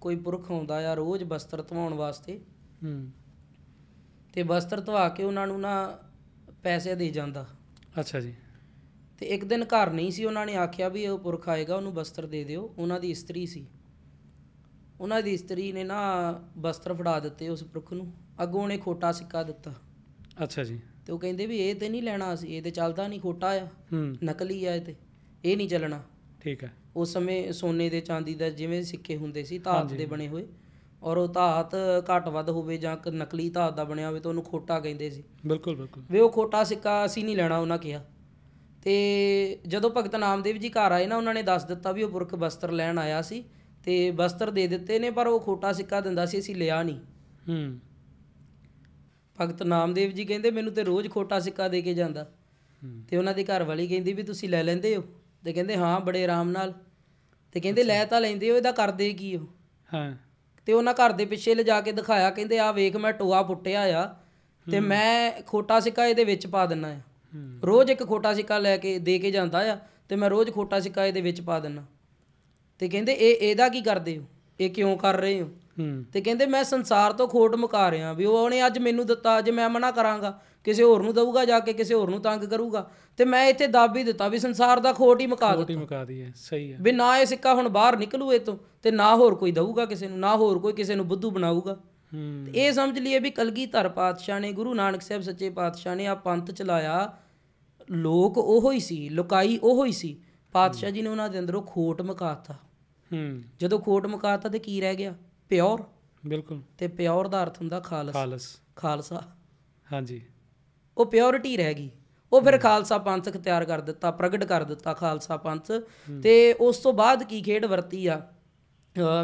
ਕੋਈ ਪੁਰਖ ਆਉਂਦਾ ਆ ਰੋਜ਼ ਬਸਤਰ ਧਵਾਉਣ ਵਾਸਤੇ ਹੂੰ ਤੇ ਬਸਤਰ ਧਵਾ ਕੇ ਉਹਨਾਂ ਨੂੰ ਨਾ ਪੈਸੇ ਦੇ ਜਾਂਦਾ ਅੱਛਾ ਜੀ ਤੇ ਇੱਕ ਦਿਨ ਘਰ ਨਹੀਂ ਸੀ ਉਹਨਾਂ ਨੇ ਆਖਿਆ ਵੀ ਉਹ ਪੁਰਖ ਆਏਗਾ ਉਹਨੂੰ ਬਸਤਰ ਦੇ ਦਿਓ ਉਹਨਾਂ ਦੀ ਇਸਤਰੀ ਸੀ ਉਹਨਾਂ ਦੀ ਇਸਤਰੀ ਨੇ ਨਾ ਬਸਤਰ ਫੜਾ ਦਿੱਤੇ ਉਸ ਪੁਰਖ ਨੂੰ ਅੱਗੋਂ ਉਹਨੇ ਖੋਟਾ ਸਿੱਕਾ ਦਿੱਤਾ ਅੱਛਾ ਜੀ ਤੇ ਉਹ ਕਹਿੰਦੇ ਵੀ ਇਹ ਤੇ ਨਹੀਂ ਲੈਣਾ ਸੀ ਇਹ ਤੇ ਚੱਲਦਾ ਨਹੀਂ ਖੋਟਾ ਆ ਹੂੰ ਨਕਲੀ ਆ ਇਹ ਤੇ ਇਹ ਨਹੀਂ ਚੱਲਣਾ ਠੀਕ ਹੈ ਉਸ ਸਮੇਂ ਸੋਨੇ ਦੇ ਚਾਂਦੀ ਦਾ ਜਿਵੇਂ ਸਿੱਕੇ ਹੁੰਦੇ ਸੀ ਧਾਤ ਦੇ ਬਣੇ ਹੋਏ ਔਰ ਉਹ ਧਾਤ ਘੱਟ ਵੱਧ ਹੋਵੇ ਜਾਂ ਨਕਲੀ ਧਾਤ ਦਾ ਬਣਿਆ ਹੋਵੇ ਤਾਂ ਉਹਨੂੰ ਖੋਟਾ ਕਹਿੰਦੇ ਸੀ ਬਿਲਕੁਲ ਬਿਲਕੁਲ ਵੇ ਉਹ ਖੋਟਾ ਸਿੱਕਾ ਅਸੀਂ ਨਹੀਂ ਲੈਣਾ ਉਹਨਾਂ ਕਿਹਾ ਤੇ ਜਦੋਂ ਭਗਤ ਨਾਮਦੇਵ ਜੀ ਘਰ ਆਏ ਨਾ ਉਹਨਾਂ ਨੇ ਦੱਸ ਦਿੱਤਾ ਵੀ ਉਹ ਬੁਰਖ ਬਸਤਰ ਲੈਣ ਆਇਆ ਸੀ ਤੇ ਬਸਤਰ ਦੇ ਦਿੱਤੇ ਨੇ ਪਰ ਉਹ ਖੋਟਾ ਸਿੱਕਾ ਦਿੰਦਾ ਸੀ ਅਸੀਂ ਲਿਆ ਨਹੀਂ ਹੂੰ ਭਗਤ ਨਾਮਦੇਵ ਜੀ ਕਹਿੰਦੇ ਮੈਨੂੰ ਤੇ ਰੋਜ਼ ਖੋਟਾ ਸਿੱਕਾ ਦੇ ਕੇ ਜਾਂਦਾ ਤੇ ਉਹਨਾਂ ਦੀ ਘਰ ਵਾਲੀ ਕਹਿੰਦੀ ਵੀ ਤੁਸੀਂ ਲੈ ਲੈਂਦੇ ਹੋ ਤੇ ਕਹਿੰਦੇ ਹਾਂ ਬੜੇ ਆਰਾਮ ਨਾਲ ਤੇ ਕਹਿੰਦੇ ਲੈ ਤਾਂ ਲੈਂਦੇ ਹੋ ਇਹਦਾ ਕਰਦੇ ਕੀ ਉਹ ਹਾਂ ਤੇ ਉਹਨਾਂ ਘਰ ਦੇ ਪਿੱਛੇ ਲਿਜਾ ਕੇ ਦਿਖਾਇਆ ਕਹਿੰਦੇ ਆ ਵੇਖ ਮੈਂ ਟੋਆ ਪੁੱਟਿਆ ਆ ਤੇ ਮੈਂ ਖੋਟਾ ਸਿੱਕਾ ਇਹਦੇ ਵਿੱਚ ਪਾ ਦਿੰਨਾ ਆ ਰੋਜ਼ ਇੱਕ ਖੋਟਾ ਸਿੱਕਾ ਲੈ ਕੇ ਦੇ ਕੇ ਜਾਂਦਾ ਆ ਤੇ ਮੈਂ ਰੋਜ਼ ਖੋਟਾ ਸਿੱਕਾ ਇਹਦੇ ਵਿੱਚ ਪਾ ਦਿੰਨਾ ਤੇ ਕਹਿੰਦੇ ਇਹ ਇਹਦਾ ਕੀ ਕਰਦੇ ਹੋ ਇਹ ਕਿਉਂ ਕਰ ਰਹੇ ਹੋ ਤੇ ਕਹਿੰਦੇ ਮੈਂ ਸੰਸਾਰ ਤੋਂ ਖੋਟ ਮੁਕਾ ਰਿਆਂ ਵੀ ਉਹਨੇ ਅੱਜ ਮੈਨੂੰ ਦਿੱਤਾ ਅੱਜ ਮੈਂ ਮਨਾ ਕਰਾਂਗਾ ਕਿਸੇ ਹੋਰ ਨੂੰ ਦਊਗਾ ਜਾ ਕੇ ਕਿਸੇ ਹੋਰ ਨੂੰ ਤੰਗ ਕਰੂਗਾ ਤੇ ਮੈਂ ਇੱਥੇ ਦੱਬ ਹੀ ਦਿੱਤਾ ਵੀ ਸੰਸਾਰ ਦਾ ਖੋਟ ਹੀ ਮੁਕਾ ਦਿੱਤਾ ਖੋਟ ਹੀ ਮੁਕਾ ਦਈਏ ਸਹੀ ਹੈ ਵੀ ਨਾ ਇਹ ਸਿੱਕਾ ਹੁਣ ਬਾਹਰ ਨਿਕਲੂ ਇਹ ਤੋਂ ਤੇ ਨਾ ਹੋਰ ਕੋਈ ਦਊਗਾ ਕਿਸੇ ਨੂੰ ਨਾ ਹੋਰ ਕੋਈ ਕਿਸੇ ਨੂੰ ਬੁੱਧੂ ਬਣਾਊਗਾ ਇਹ ਸਮਝ ਲਈਏ ਵੀ ਕਲਗੀਧਰ ਪਾਤਸ਼ਾਹ ਨੇ ਗੁਰੂ ਨਾਨਕ ਸਾਹਿਬ ਸੱਚੇ ਪਾਤਸ਼ਾਹ ਨੇ ਆ ਪੰਥ ਚਲਾਇਆ ਲੋਕ ਉਹੋ ਹੀ ਸੀ ਲੋਕਾਈ ਉਹੋ ਹੀ ਸੀ ਪਾਤਸ਼ਾਹ ਜੀ ਨੇ ਉਹਨਾਂ ਦੇ ਅੰਦਰੋਂ ਖੋਟ ਮੁਕਾਤਾ ਹੂੰ ਜਦੋਂ ਖੋਟ ਮੁਕਾਤਾ ਤੇ ਕੀ ਰਹਿ ਗਿਆ ਪਿਓਰ ਬਿਲਕੁਲ ਤੇ ਪਿਓਰ ਦਾ ਅਰਥ ਹੁੰਦਾ ਖਾਲਸ ਖਾਲਸ ਖਾਲਸਾ ਹਾਂਜੀ ਉਹ ਪਿਓਰਿਟੀ ਰਹਿ ਗਈ ਉਹ ਫਿਰ ਖਾਲਸਾ ਪੰਥ ਤਿਆਰ ਕਰ ਦਿੱਤਾ ਪ੍ਰਗਟ ਕਰ ਦਿੱਤਾ ਖਾਲਸਾ ਪੰਥ ਤੇ ਉਸ ਤੋਂ ਬਾਅਦ ਕੀ ਖੇਡ ਵਰਤੀ ਆ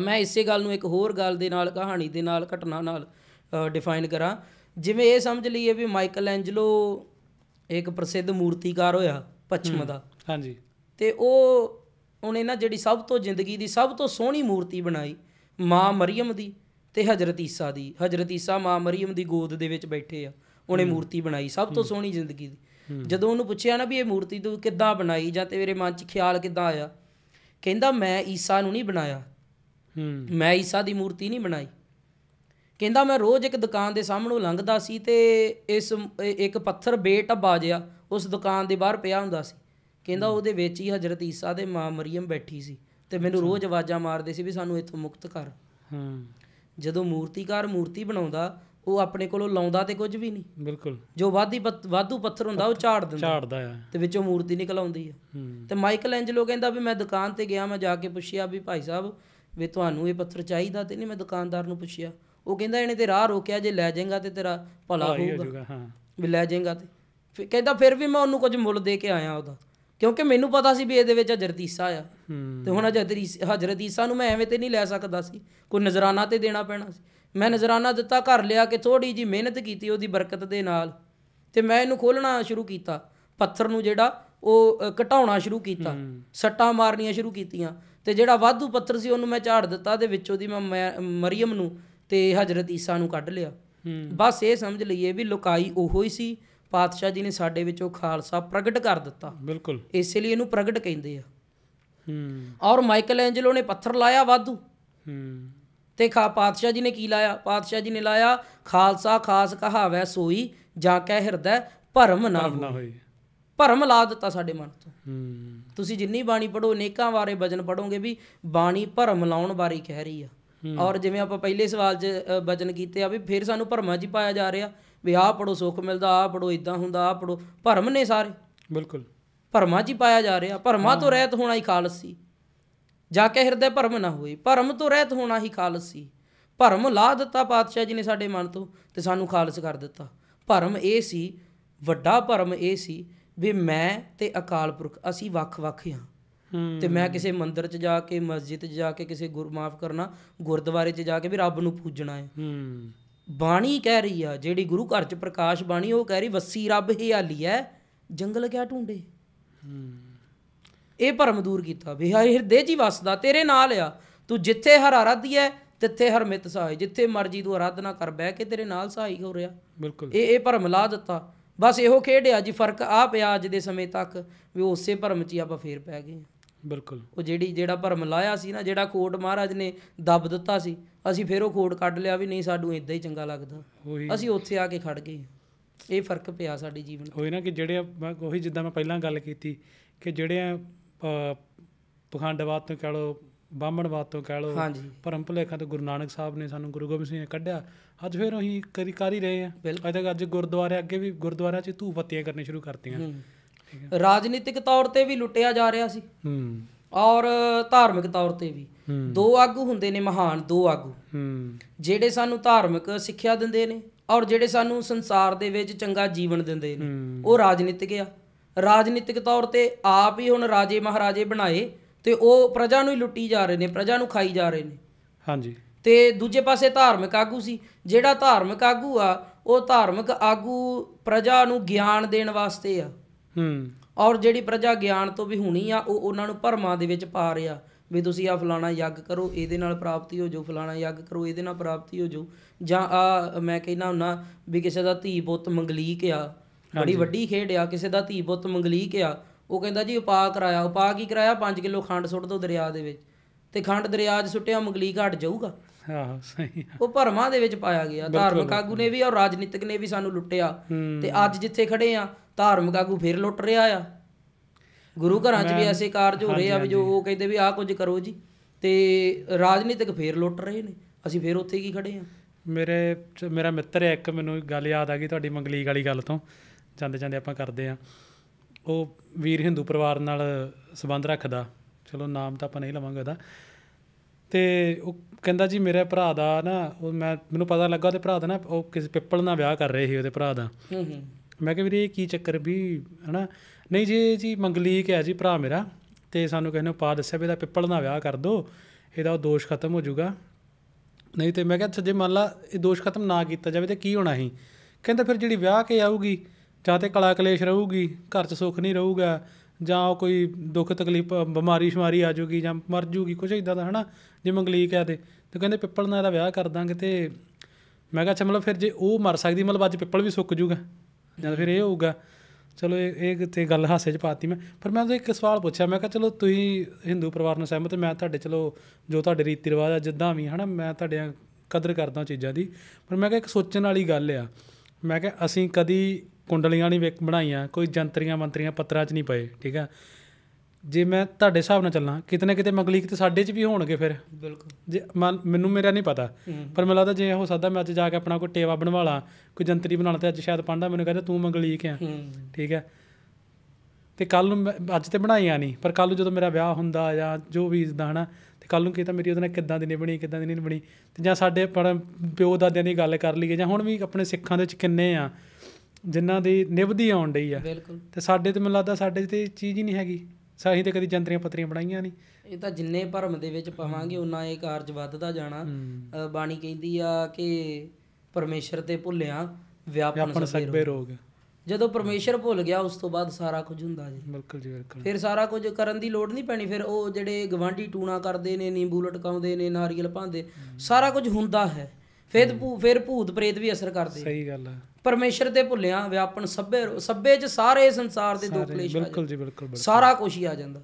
ਮੈਂ ਇਸੇ ਗੱਲ ਨੂੰ ਇੱਕ ਹੋਰ ਗੱਲ ਦੇ ਨਾਲ ਕਹਾਣੀ ਦੇ ਨਾਲ ਘਟਨਾ ਨਾਲ ਡਿਫਾਈਨ ਕਰਾਂ ਜਿਵੇਂ ਇਹ ਸਮਝ ਲਈਏ ਵੀ ਮਾਈਕਲ ਐਂਜਲੋ ਇੱਕ ਪ੍ਰਸਿੱਧ ਮੂਰਤੀਕਾਰ ਹੋਇਆ ਪੱਛਮ ਦਾ ਹਾਂਜੀ ਤੇ ਉਹ ਉਹਨੇ ਨਾ ਜਿਹੜੀ ਸਭ ਤੋਂ ਜ਼ਿੰਦਗੀ ਦੀ ਸਭ ਤੋਂ ਸੋਹਣੀ ਮੂਰਤੀ ਬਣਾਈ ਮਾਂ ਮਰੀਮ ਦੀ ਤੇ ਹਜ਼ਰਤ ਈਸਾ ਦੀ ਹਜ਼ਰਤ ਈਸਾ ਮਾਂ ਮਰੀਮ ਦੀ ਗੋਦ ਦੇ ਵਿੱਚ ਬੈਠੇ ਆ ਉਹਨੇ ਮੂਰਤੀ ਬਣਾਈ ਸਭ ਤੋਂ ਸੋਹਣੀ ਜ਼ਿੰਦਗੀ ਦੀ ਜਦੋਂ ਉਹਨੂੰ ਪੁੱਛਿਆ ਨਾ ਵੀ ਇਹ ਮੂਰਤੀ ਤੂੰ ਕਿੱਦਾਂ ਬਣਾਈ ਜਾਂ ਤੇਰੇ ਮਨ 'ਚ ਖਿਆਲ ਕਿੱਦਾਂ ਆਇਆ ਕਹਿੰਦਾ ਮੈਂ ਈਸਾ ਨੂੰ ਨਹੀਂ ਬਣਾਇਆ ਮੈਂ ਈਸਾ ਦੀ ਮੂਰਤੀ ਨਹੀਂ ਬਣਾਈ ਕਹਿੰਦਾ ਮੈਂ ਰੋਜ਼ ਇੱਕ ਦੁਕਾਨ ਦੇ ਸਾਹਮਣੋਂ ਲੰਘਦਾ ਸੀ ਤੇ ਇਸ ਇੱਕ ਪੱਥਰ ਬੇਟੱਬਾ ਜਿਆ ਉਸ ਦੁਕਾਨ ਦੇ ਬਾਹਰ ਪਿਆ ਹੁੰਦਾ ਸੀ ਕਹਿੰਦਾ ਉਹਦੇ ਵਿੱਚ ਹੀ ਹਜ਼ਰਤ ਈਸਾ ਦੇ ਮਾਂ ਮਰੀਮ ਬੈਠੀ ਸੀ ਤੇ ਮੈਨੂੰ ਰੋਜ਼ ਆਵਾਜ਼ਾਂ ਮਾਰਦੇ ਸੀ ਵੀ ਸਾਨੂੰ ਇੱਥੋਂ ਮੁਕਤ ਕਰ ਹੂੰ ਜਦੋਂ ਮੂਰਤੀਕਾਰ ਮੂਰਤੀ ਬਣਾਉਂਦਾ ਉਹ ਆਪਣੇ ਕੋਲੋਂ ਲਾਉਂਦਾ ਤੇ ਕੁਝ ਵੀ ਨਹੀਂ ਬਿਲਕੁਲ ਜੋ ਵਾਧੀ ਵਾਧੂ ਪੱਥਰ ਹੁੰਦਾ ਉਹ ਝਾੜ ਦਿੰਦਾ ਝਾੜਦਾ ਆ ਤੇ ਵਿੱਚੋਂ ਮੂਰਤੀ ਨਿਕਲ ਆਉਂਦੀ ਆ ਤੇ ਮਾਈਕਲ ਐਂਜਲੋ ਕਹਿੰਦਾ ਵੀ ਮੈਂ ਦੁਕਾਨ ਤੇ ਗਿਆ ਮੈਂ ਜਾ ਕੇ ਪੁੱਛਿਆ ਵੀ ਭਾਈ ਸਾਹਿਬ ਵੀ ਤੁਹਾਨੂੰ ਇਹ ਪੱਥਰ ਚਾਹੀਦਾ ਤੇ ਨਹੀਂ ਮੈਂ ਦੁਕਾਨਦਾਰ ਨੂੰ ਪੁੱਛਿਆ ਉਹ ਕਹਿੰਦਾ ਇਹਨੇ ਤੇ ਰਾਹ ਰੋਕਿਆ ਜੇ ਲੈ ਜਾਏਗਾ ਤੇ ਤੇਰਾ ਭਲਾ ਹੋਊਗਾ ਹਾਂ ਵੀ ਲੈ ਜਾਏਗਾ ਤੇ ਕਹਿੰਦਾ ਫਿਰ ਵੀ ਮੈਂ ਉਹਨੂੰ ਕੁਝ ਮੁੱਲ ਦੇ ਕੇ ਆਇਆ ਉਹਦਾ ਕਿਉਂਕਿ ਮੈਨੂੰ ਪਤਾ ਸੀ ਵੀ ਇਹਦੇ ਵਿੱਚ ਹਜ਼ਰਤੀਸਾ ਆ ਤੇ ਹੁਣ ਹਜ਼ਰਤੀਸਾ ਨੂੰ ਮੈਂ ਐਵੇਂ ਤੇ ਨਹੀਂ ਲੈ ਸਕਦਾ ਸੀ ਕੋਈ ਨਜ਼ਰਾਨਾ ਤੇ ਦੇਣਾ ਪੈਣਾ ਸੀ ਮੈਂ ਨਜ਼ਰਾਨਾ ਦਿੱਤਾ ਘਰ ਲਿਆ ਕੇ ਥੋੜੀ ਜੀ ਮਿਹਨਤ ਕੀਤੀ ਉਹਦੀ ਬਰਕਤ ਦੇ ਨਾਲ ਤੇ ਮੈਂ ਇਹਨੂੰ ਖੋਲਣਾ ਸ਼ੁਰੂ ਕੀਤਾ ਪੱਥਰ ਨੂੰ ਜਿਹੜਾ ਉਹ ਘਟਾਉਣਾ ਸ਼ੁਰੂ ਕੀਤਾ ਸੱਟਾਂ ਮਾਰਨੀਆਂ ਸ਼ੁਰੂ ਕੀਤੀਆਂ ਤੇ ਜਿਹੜਾ ਵਾਧੂ ਪੱਥਰ ਸੀ ਉਹਨੂੰ ਮੈਂ ਝਾੜ ਦਿੱਤਾ ਤੇ ਵਿੱਚੋਂ ਦੀ ਮੈਂ ਮਰੀਮ ਨੂੰ ਤੇ ਹਜ਼ਰਤ ਈਸਾ ਨੂੰ ਕੱਢ ਲਿਆ ਬਸ ਇਹ ਸਮਝ ਲਈਏ ਵੀ ਲੁਕਾਈ ਉਹੋ ਹੀ ਸੀ ਪਾਤਸ਼ਾਹ ਜੀ ਨੇ ਸਾਡੇ ਵਿੱਚੋਂ ਖਾਲਸਾ ਪ੍ਰਗਟ ਕਰ ਦਿੱਤਾ ਬਿਲਕੁਲ ਇਸੇ ਲਈ ਇਹਨੂੰ ਪ੍ਰਗਟ ਕਹਿੰਦੇ ਆ ਹੂੰ ਔਰ ਮਾਈਕਲ ਐਂਜਲੋ ਨੇ ਪੱਥਰ ਲਾਇਆ ਵਾਧੂ ਹੂੰ ਤੇ ਖਾ ਪਾਤਸ਼ਾਹ ਜੀ ਨੇ ਕੀ ਲਾਇਆ ਪਾਤਸ਼ਾਹ ਜੀ ਨੇ ਲਾਇਆ ਖਾਲਸਾ ਖਾਸ ਕਹਾਵੈ ਸੋਈ ਜਾਂ ਕਹਿ ਹਿਰਦੈ ਭਰਮ ਨਾ ਹੋਈ ਭਰਮ ਲਾ ਦਿੱਤਾ ਸਾਡੇ ਮਨ ਤੋਂ ਤੁਸੀਂ ਜਿੰਨੀ ਬਾਣੀ ਪੜੋ ਨੇਕਾਂ ਬਾਰੇ ਵਜਨ ਪੜੋਗੇ ਵੀ ਬਾਣੀ ਭਰਮ ਲਾਉਣ ਬਾਰੇ ਕਹਿ ਰਹੀ ਆ ਔਰ ਜਿਵੇਂ ਆਪਾਂ ਪਹਿਲੇ ਸਵਾਲ 'ਚ ਵਜਨ ਕੀਤੇ ਆ ਵੀ ਫਿਰ ਸਾਨੂੰ ਭਰਮਾਂ 'ਚ ਪਾਇਆ ਜਾ ਰਿਹਾ ਵੀ ਆਹ ਪੜੋ ਸੁੱਖ ਮਿਲਦਾ ਆਹ ਪੜੋ ਇਦਾਂ ਹੁੰਦਾ ਆਹ ਪੜੋ ਭਰਮ ਨੇ ਸਾਰੇ ਬਿਲਕੁਲ ਭਰਮਾਂ 'ਚ ਪਾਇਆ ਜਾ ਰਿਹਾ ਭਰਮਾਂ ਤੋਂ ਰਹਿਤ ਹੋਣਾ ਹੀ ਸੀ ਜਾ ਕੇ ਹਿਰਦੇ ਭਰਮ ਨਾ ਹੋਈ ਭਰਮ ਤੋਂ ਰਹਿਤ ਹੋਣਾ ਹੀ ਖਾਲਸ ਸੀ ਭਰਮ ਲਾ ਦਿੱਤਾ ਪਾਤਸ਼ਾਹ ਜੀ ਨੇ ਸਾਡੇ ਮਨ ਤੋਂ ਤੇ ਸਾਨੂੰ ਖਾਲਸ ਕਰ ਦਿੱਤਾ ਭਰਮ ਇਹ ਸੀ ਵੱਡਾ ਭਰਮ ਇਹ ਸੀ ਵੀ ਮੈਂ ਤੇ ਅਕਾਲ ਪੁਰਖ ਅਸੀਂ ਵੱਖ-ਵੱਖ ਹਾਂ ਤੇ ਮੈਂ ਕਿਸੇ ਮੰਦਿਰ 'ਚ ਜਾ ਕੇ ਮਸਜਿਦ 'ਚ ਜਾ ਕੇ ਕਿਸੇ ਗੁਰੂ ਮਾਫ ਕਰਨਾ ਗੁਰਦੁਆਰੇ 'ਚ ਜਾ ਕੇ ਵੀ ਰੱਬ ਨੂੰ ਪੂਜਣਾ ਹੈ ਬਾਣੀ ਕਹਿ ਰਹੀ ਆ ਜਿਹੜੀ ਗੁਰੂ ਘਰ 'ਚ ਪ੍ਰਕਾਸ਼ ਬਾਣੀ ਉਹ ਕਹਿ ਰਹੀ ਵਸੀ ਰੱਬ ਹਿਆਲੀ ਹੈ ਜੰਗਲ ਕਿਆ ਢੂੰਡੇ ਇਹ ਭਰਮ ਦੂਰ ਕੀਤਾ ਵੀ ਹਿਰਦੇ 'ਚ ਹੀ ਵਸਦਾ ਤੇਰੇ ਨਾਲ ਆ ਤੂੰ ਜਿੱਥੇ ਹਰ ਹਰਾਰਦੀ ਹੈ ਤਿੱਥੇ ਹਰ ਹਰਮਿਤ ਸਹਾਈ ਜਿੱਥੇ ਮਰਜੀ ਤੂੰ ਆਰਾਧਨਾ ਕਰ ਬਹਿ ਕੇ ਤੇਰੇ ਨਾਲ ਸਹਾਈ ਹੋ ਰਿਹਾ ਬਿਲਕੁਲ ਇਹ ਇਹ ਭਰਮ ਲਾ ਦਿੱਤਾ ਬਸ ਇਹੋ ਖੇਡ ਆ ਜੀ ਫਰਕ ਆ ਪਿਆ ਅੱਜ ਦੇ ਸਮੇਂ ਤੱਕ ਵੀ ਉਸੇ ਭਰਮ 'ਚ ਹੀ ਆਪਾਂ ਫੇਰ ਪੈ ਗਏ ਬਿਲਕੁਲ ਉਹ ਜਿਹੜੀ ਜਿਹੜਾ ਭਰਮ ਲਾਇਆ ਸੀ ਨਾ ਜਿਹੜਾ ਕੋਟ ਮਹਾਰਾਜ ਨੇ ਦੱਬ ਦਿੱਤਾ ਸੀ ਅਸੀਂ ਫੇਰ ਉਹ ਕੋਟ ਕੱਢ ਲਿਆ ਵੀ ਨਹੀਂ ਸਾਨੂੰ ਇਦਾਂ ਹੀ ਚੰਗਾ ਲੱਗਦਾ ਅਸੀਂ ਉੱਥੇ ਆ ਕੇ ਖੜ ਗਏ ਇਹ ਫਰਕ ਪਿਆ ਸਾਡੇ ਜੀਵਨ ਹੋਏ ਨਾ ਕਿ ਜਿਹੜੇ ਉਹੀ ਜਿੱਦਾਂ ਮੈਂ ਪਹਿਲਾਂ ਗੱਲ ਕੀਤੀ ਕਿ ਜਿਹੜੇ ਪਖੰਡਵਾਦ ਤੋਂ ਕਹਿ ਲੋ ਬਾਹਮਣਵਾਦ ਤੋਂ ਕਹਿ ਲੋ ਪਰਮ ਭਲੇਖਾ ਤੋਂ ਗੁਰੂ ਨਾਨਕ ਸਾਹਿਬ ਨੇ ਸਾਨੂੰ ਗੁਰੂ ਗੋਬਿੰਦ ਸਿੰਘ ਨੇ ਕੱਢਿਆ ਅੱਜ ਫਿਰ ਅਸੀਂ ਕਰੀ ਕਰ ਹੀ ਰਹੇ ਆ ਅੱਜ ਤੱਕ ਅੱਜ ਗੁਰਦੁਆਰੇ ਅੱਗੇ ਵੀ ਗੁਰਦੁਆਰਿਆਂ 'ਚ ਬੱਤੀਆਂ ਕਰਨੇ ਸ਼ੁਰੂ ਕਰਤੀਆਂ ਰਾਜਨੀਤਿਕ ਤੌਰ ਤੇ ਵੀ ਲੁੱਟਿਆ ਜਾ ਰਿਹਾ ਸੀ ਹੂੰ ਔਰ ਧਾਰਮਿਕ ਤੌਰ ਤੇ ਵੀ ਦੋ ਆਗੂ ਹੁੰਦੇ ਨੇ ਮਹਾਨ ਦੋ ਆਗੂ ਹੂੰ ਜਿਹੜੇ ਸਾਨੂੰ ਧਾਰਮਿਕ ਸਿੱਖਿਆ ਦਿੰਦੇ ਨੇ ਔਰ ਜਿਹੜੇ ਸਾਨੂੰ ਸੰਸਾਰ ਦੇ ਵਿੱਚ ਚੰਗਾ ਜੀਵਨ ਦਿੰਦੇ ਨੇ ਉਹ ਰਾਜਨੀਤਿਕ ਆ ਰਾਜਨੀਤਿਕ ਤੌਰ ਤੇ ਆਪ ਹੀ ਹੁਣ ਰਾਜੇ ਮਹਾਰਾਜੇ ਬਣਾਏ ਤੇ ਉਹ ਪ੍ਰਜਾ ਨੂੰ ਹੀ ਲੁੱਟੀ ਜਾ ਰਹੇ ਨੇ ਪ੍ਰਜਾ ਨੂੰ ਖਾਈ ਜਾ ਰਹੇ ਨੇ ਹਾਂਜੀ ਤੇ ਦੂਜੇ ਪਾਸੇ ਧਾਰਮਿਕ ਆਗੂ ਸੀ ਜਿਹੜਾ ਧਾਰਮਿਕ ਆਗੂ ਆ ਉਹ ਧਾਰਮਿਕ ਆਗੂ ਪ੍ਰਜਾ ਨੂੰ ਗਿਆਨ ਦੇਣ ਵਾਸਤੇ ਆ ਹੂੰ ਔਰ ਜਿਹੜੀ ਪ੍ਰਜਾ ਗਿਆਨ ਤੋਂ ਵੀ ਹੁਣੀ ਆ ਉਹ ਉਹਨਾਂ ਨੂੰ ਭਰਮਾਂ ਦੇ ਵਿੱਚ ਪਾ ਰਿਆ ਵੀ ਤੁਸੀਂ ਆ ਫਲਾਣਾ ਯੱਗ ਕਰੋ ਇਹਦੇ ਨਾਲ ਪ੍ਰਾਪਤੀ ਹੋ ਜਾਓ ਫਲਾਣਾ ਯੱਗ ਕਰੋ ਇਹਦੇ ਨਾਲ ਪ੍ਰਾਪਤੀ ਹੋ ਜਾਓ ਜਾਂ ਆ ਮੈਂ ਕਹਿਣਾ ਹੁੰਨਾ ਵੀ ਕਿਸੇ ਦਾ ਧੀ ਪੁੱਤ ਮੰਗਲੀਕ ਆ ਬੜੀ ਵੱਡੀ ਖੇਡ ਆ ਕਿਸੇ ਦਾ ਧੀ ਪੁੱਤ ਮੰਗਲੀਕ ਆ ਉਹ ਕਹਿੰਦਾ ਜੀ ਉਪਾ ਕਰਾਇਆ ਉਪਾ ਕੀ ਕਰਾਇਆ 5 ਕਿਲੋ ਖੰਡ ਸੁੱਟ ਦੋ ਦਰਿਆ ਦੇ ਵਿੱਚ ਤੇ ਖੰਡ ਦਰਿਆ 'ਚ ਸੁੱਟਿਆ ਮੰਗਲੀਕ ਘਾਟ ਜਾਊਗਾ ਹਾਂ ਸਹੀ ਉਹ ਭਰਮਾਂ ਦੇ ਵਿੱਚ ਪਾਇਆ ਗਿਆ ਧਾਰਮਿਕ ਆਗੂ ਨੇ ਵੀ ਔਰ ਰਾਜਨੀਤਿਕ ਨੇ ਵੀ ਸਾਨੂੰ ਲੁੱਟਿਆ ਤੇ ਅੱਜ ਜਿੱਥੇ ਖੜੇ ਆ ਧਾਰਮਿਕ ਆਗੂ ਫੇਰ ਲੁੱਟ ਰਿਹਾ ਆ ਗੁਰੂ ਘਰਾਂ 'ਚ ਵੀ ਐਸੇ ਕਾਰਜ ਹੋ ਰਹੇ ਆ ਵੀ ਜੋ ਉਹ ਕਹਿੰਦੇ ਵੀ ਆਹ ਕੁਝ ਕਰੋ ਜੀ ਤੇ ਰਾਜਨੀਤਿਕ ਫੇਰ ਲੁੱਟ ਰਹੇ ਨੇ ਅਸੀਂ ਫੇਰ ਉੱਥੇ ਕੀ ਖੜੇ ਆ ਮੇਰੇ ਮੇਰਾ ਮਿੱਤਰ ਇੱਕ ਮੈਨੂੰ ਗੱਲ ਯਾਦ ਆ ਗਈ ਤੁਹਾਡੀ ਮੰਗਲੀਕ ਵਾਲੀ ਗੱਲ ਤੋਂ ਜਾਂਦੇ ਜਾਂਦੇ ਆਪਾਂ ਕਰਦੇ ਆ ਉਹ ਵੀਰ ਹਿੰਦੂ ਪਰਿਵਾਰ ਨਾਲ ਸੰਬੰਧ ਰੱਖਦਾ ਚਲੋ ਨਾਮ ਤਾਂ ਆਪਾਂ ਨਹੀਂ ਲਵਾਂਗੇ ਉਹਦਾ ਤੇ ਉਹ ਕਹਿੰਦਾ ਜੀ ਮੇਰੇ ਭਰਾ ਦਾ ਨਾ ਉਹ ਮੈਂ ਮੈਨੂੰ ਪਤਾ ਲੱਗਾ ਉਹਦੇ ਭਰਾ ਦਾ ਨਾ ਉਹ ਕਿਸੇ ਪਿੱਪਲ ਨਾਲ ਵਿਆਹ ਕਰ ਰਹੇ ਸੀ ਉਹਦੇ ਭਰਾ ਦਾ ਹੂੰ ਹੂੰ ਮੈਂ ਕਿਹਾ ਵੀਰੇ ਇਹ ਕੀ ਚੱਕਰ ਵੀ ਹਨਾ ਨਹੀਂ ਜੀ ਜੀ ਮੰਗਲੀਕ ਹੈ ਜੀ ਭਰਾ ਮੇਰਾ ਤੇ ਸਾਨੂੰ ਕਹਿੰਦੇ ਪਾ ਦੱਸਿਆ ਵੀ ਇਹਦਾ ਪਿੱਪਲ ਨਾਲ ਵਿਆਹ ਕਰ ਦੋ ਇਹਦਾ ਉਹ ਦੋਸ਼ ਖਤਮ ਹੋ ਜਾਊਗਾ ਨਹੀਂ ਤੇ ਮੈਂ ਕਿਹਾ ਜੇ ਮੰਨ ਲਾ ਇਹ ਦੋਸ਼ ਖਤਮ ਨਾ ਕੀਤਾ ਜਾਵੇ ਤੇ ਕੀ ਹੋਣਾ ਸੀ ਕਹਿੰਦਾ ਫਿਰ ਜਿਹੜੀ ਵਿਆਹ ਕੇ ਆਊਗੀ ਜਾਂ ਤੇ ਕਲਾ ਕਲੇਸ਼ ਰਹੂਗੀ ਘਰ 'ਚ ਸੁੱਖ ਨਹੀਂ ਰਹੂਗਾ ਜਾਂ ਕੋਈ ਦੁੱਖ ਤਕਲੀਫ ਬਿਮਾਰੀ ਸ਼ਮਾਰੀ ਆ ਜਾਊਗੀ ਜਾਂ ਮਰ ਜੂਗੀ ਕੁਝ ਇਦਾਂ ਦਾ ਹਨਾ ਜੇ ਮੰਗਲੀਕ ਆ ਤੇ ਤੇ ਕਹਿੰਦੇ ਪਿੱਪਲ ਨਾਲ ਇਹਦਾ ਵਿਆਹ ਕਰ ਦਾਂਗੇ ਤੇ ਮੈਂ ਕਿਹਾ ਅੱਛਾ ਮਤਲਬ ਫਿਰ ਜੇ ਉਹ ਮਰ ਸਕਦੀ ਮਤਲਬ ਅੱਜ ਪਿੱਪਲ ਵੀ ਸੁੱਕ ਜੂਗਾ ਜਾਂ ਫਿਰ ਇਹ ਹੋਊਗਾ ਚਲੋ ਇਹ ਇਹ ਤੇ ਗੱਲ ਹਾਸੇ 'ਚ ਪਾਤੀ ਮੈਂ ਪਰ ਮੈਂ ਉਹਦੇ ਇੱਕ ਸਵਾਲ ਪੁੱਛਿਆ ਮੈਂ ਕਿਹਾ ਚਲੋ ਤੁਸੀਂ ਹਿੰਦੂ ਪਰਿਵਾਰ ਨਾਲ ਸਹਿਮਤ ਮੈਂ ਤੁਹਾਡੇ ਚਲੋ ਜੋ ਤੁਹਾਡੇ ਰੀਤੀ ਰਿਵਾਜ ਆ ਜਿੱਦਾਂ ਵੀ ਹਨਾ ਮੈਂ ਤੁਹਾਡੇ ਕਦਰ ਕਰਦਾ ਚੀਜ਼ਾਂ ਦੀ ਪਰ ਮੈਂ ਕਿਹਾ ਇੱਕ ਸੋਚਣ ਵਾਲੀ ਗੱਲ ਆ ਮੈਂ ਕਿਹਾ ਅਸੀਂ ਕਦੀ ਕੁੰਡਲੀਆਂ ਨਹੀਂ ਵੇਖ ਬਣਾਈਆਂ ਕੋਈ ਜੰਤਰੀਆਂ ਮੰਤਰੀਆਂ ਪੱਤਰਾਂ 'ਚ ਨਹੀਂ ਪਏ ਠੀਕ ਆ ਜੇ ਮੈਂ ਤੁਹਾਡੇ ਹਿਸਾਬ ਨਾਲ ਚੱਲਾਂ ਕਿਤਨੇ ਕਿਤੇ ਮਗਲੀਕ ਤੇ ਸਾਡੇ 'ਚ ਵੀ ਹੋਣਗੇ ਫਿਰ ਬਿਲਕੁਲ ਜੇ ਮੈਨੂੰ ਮੇਰਾ ਨਹੀਂ ਪਤਾ ਪਰ ਮੈਨੂੰ ਲੱਗਦਾ ਜੇ ਹੋ ਸਕਦਾ ਮੈਂ ਅੱਜ ਜਾ ਕੇ ਆਪਣਾ ਕੋਈ ਟੇਵਾ ਬਣਵਾ ਲਾਂ ਕੋਈ ਜੰਤਰੀ ਬਣਾ ਲਾਂ ਤੇ ਅੱਜ ਸ਼ਾਇਦ ਪੰਡਾ ਮੈਨੂੰ ਕਹਿੰਦਾ ਤੂੰ ਮਗਲੀਕ ਆ ਠੀਕ ਹੈ ਤੇ ਕੱਲ ਨੂੰ ਅੱਜ ਤੇ ਬਣਾਈਆਂ ਨਹੀਂ ਪਰ ਕੱਲ ਨੂੰ ਜਦੋਂ ਮੇਰਾ ਵਿਆਹ ਹੁੰਦਾ ਜਾਂ ਜੋ ਵੀ ਇਦਾਂ ਹਨਾ ਤੇ ਕੱਲ ਨੂੰ ਕੀ ਤਾਂ ਮੇਰੀ ਉਹਦੇ ਨਾਲ ਕਿੱਦਾਂ ਦੀ ਨਹੀਂ ਬਣੀ ਕਿੱਦਾਂ ਦੀ ਨਹੀਂ ਬਣੀ ਤੇ ਜਾਂ ਸਾਡੇ ਪਰ ਪਿਓ ਦਾਦਿਆਂ ਦੀ ਗੱਲ ਕਰ ਲਈਏ ਜਾਂ ਹੁਣ ਵੀ ਆਪਣੇ ਸਿੱਖਾਂ ਦੇ ਵਿੱਚ ਕਿੰਨੇ ਆ ਜਿਨ੍ਹਾਂ ਦੀ ਨਿਭਦੀ ਆਉਣ ਡਈ ਆ ਬਿਲਕੁਲ ਤੇ ਸਾਡੇ ਤੇ ਮਿਲਦਾ ਸਾਡੇ ਤੇ ਚੀਜ਼ ਹੀ ਨਹੀਂ ਹੈਗੀ ਸਾਹੀ ਤੇ ਕਦੀ ਜੰਤਰੀਆਂ ਪਤਰੀਆਂ ਬਣਾਈਆਂ ਨਹੀਂ ਇਹ ਤਾਂ ਜਿੰਨੇ ਭਰਮ ਦੇ ਵਿੱਚ ਪਵਾਂਗੇ ਉਨਾ ਇਹ ਕਾਰਜ ਵੱਧਦਾ ਜਾਣਾ ਬਾਣੀ ਕਹਿੰਦੀ ਆ ਕਿ ਪਰਮੇਸ਼ਰ ਤੇ ਭੁੱਲਿਆ ਵਿਆਪਨ ਸਭੇ ਰੋਗ ਜਦੋਂ ਪਰਮੇਸ਼ਰ ਭੁੱਲ ਗਿਆ ਉਸ ਤੋਂ ਬਾਅਦ ਸਾਰਾ ਕੁਝ ਹੁੰਦਾ ਜੀ ਬਿਲਕੁਲ ਜੀ ਬਿਲਕੁਲ ਫਿਰ ਸਾਰਾ ਕੁਝ ਕਰਨ ਦੀ ਲੋੜ ਨਹੀਂ ਪੈਣੀ ਫਿਰ ਉਹ ਜਿਹੜੇ ਗਵਾਂਢੀ ਟੂਣਾ ਕਰਦੇ ਨੇ ਨਿੰਬੂ ਲਟਕਾਉਂਦੇ ਨੇ ਨਾਰੀਅਲ ਪਾਉਂਦੇ ਸਾਰਾ ਕੁਝ ਹੁੰਦਾ ਹੈ ਫਿਰ ਫਿਰ ਭੂਤ ਪ੍ਰੇਤ ਵੀ ਅਸਰ ਕਰਦੇ ਸਹੀ ਗੱਲ ਹੈ ਪਰਮੇਸ਼ਰ ਤੇ ਭੁੱਲਿਆ ਵਿਆਪਨ ਸੱਬੇ ਸੱਬੇ ਚ ਸਾਰੇ ਸੰਸਾਰ ਦੇ ਦੋ ਕਲੇਸ਼ ਬਿਲਕੁਲ ਜੀ ਬਿਲਕੁਲ ਸਾਰਾ ਕੁਝ ਹੀ ਆ ਜਾਂਦਾ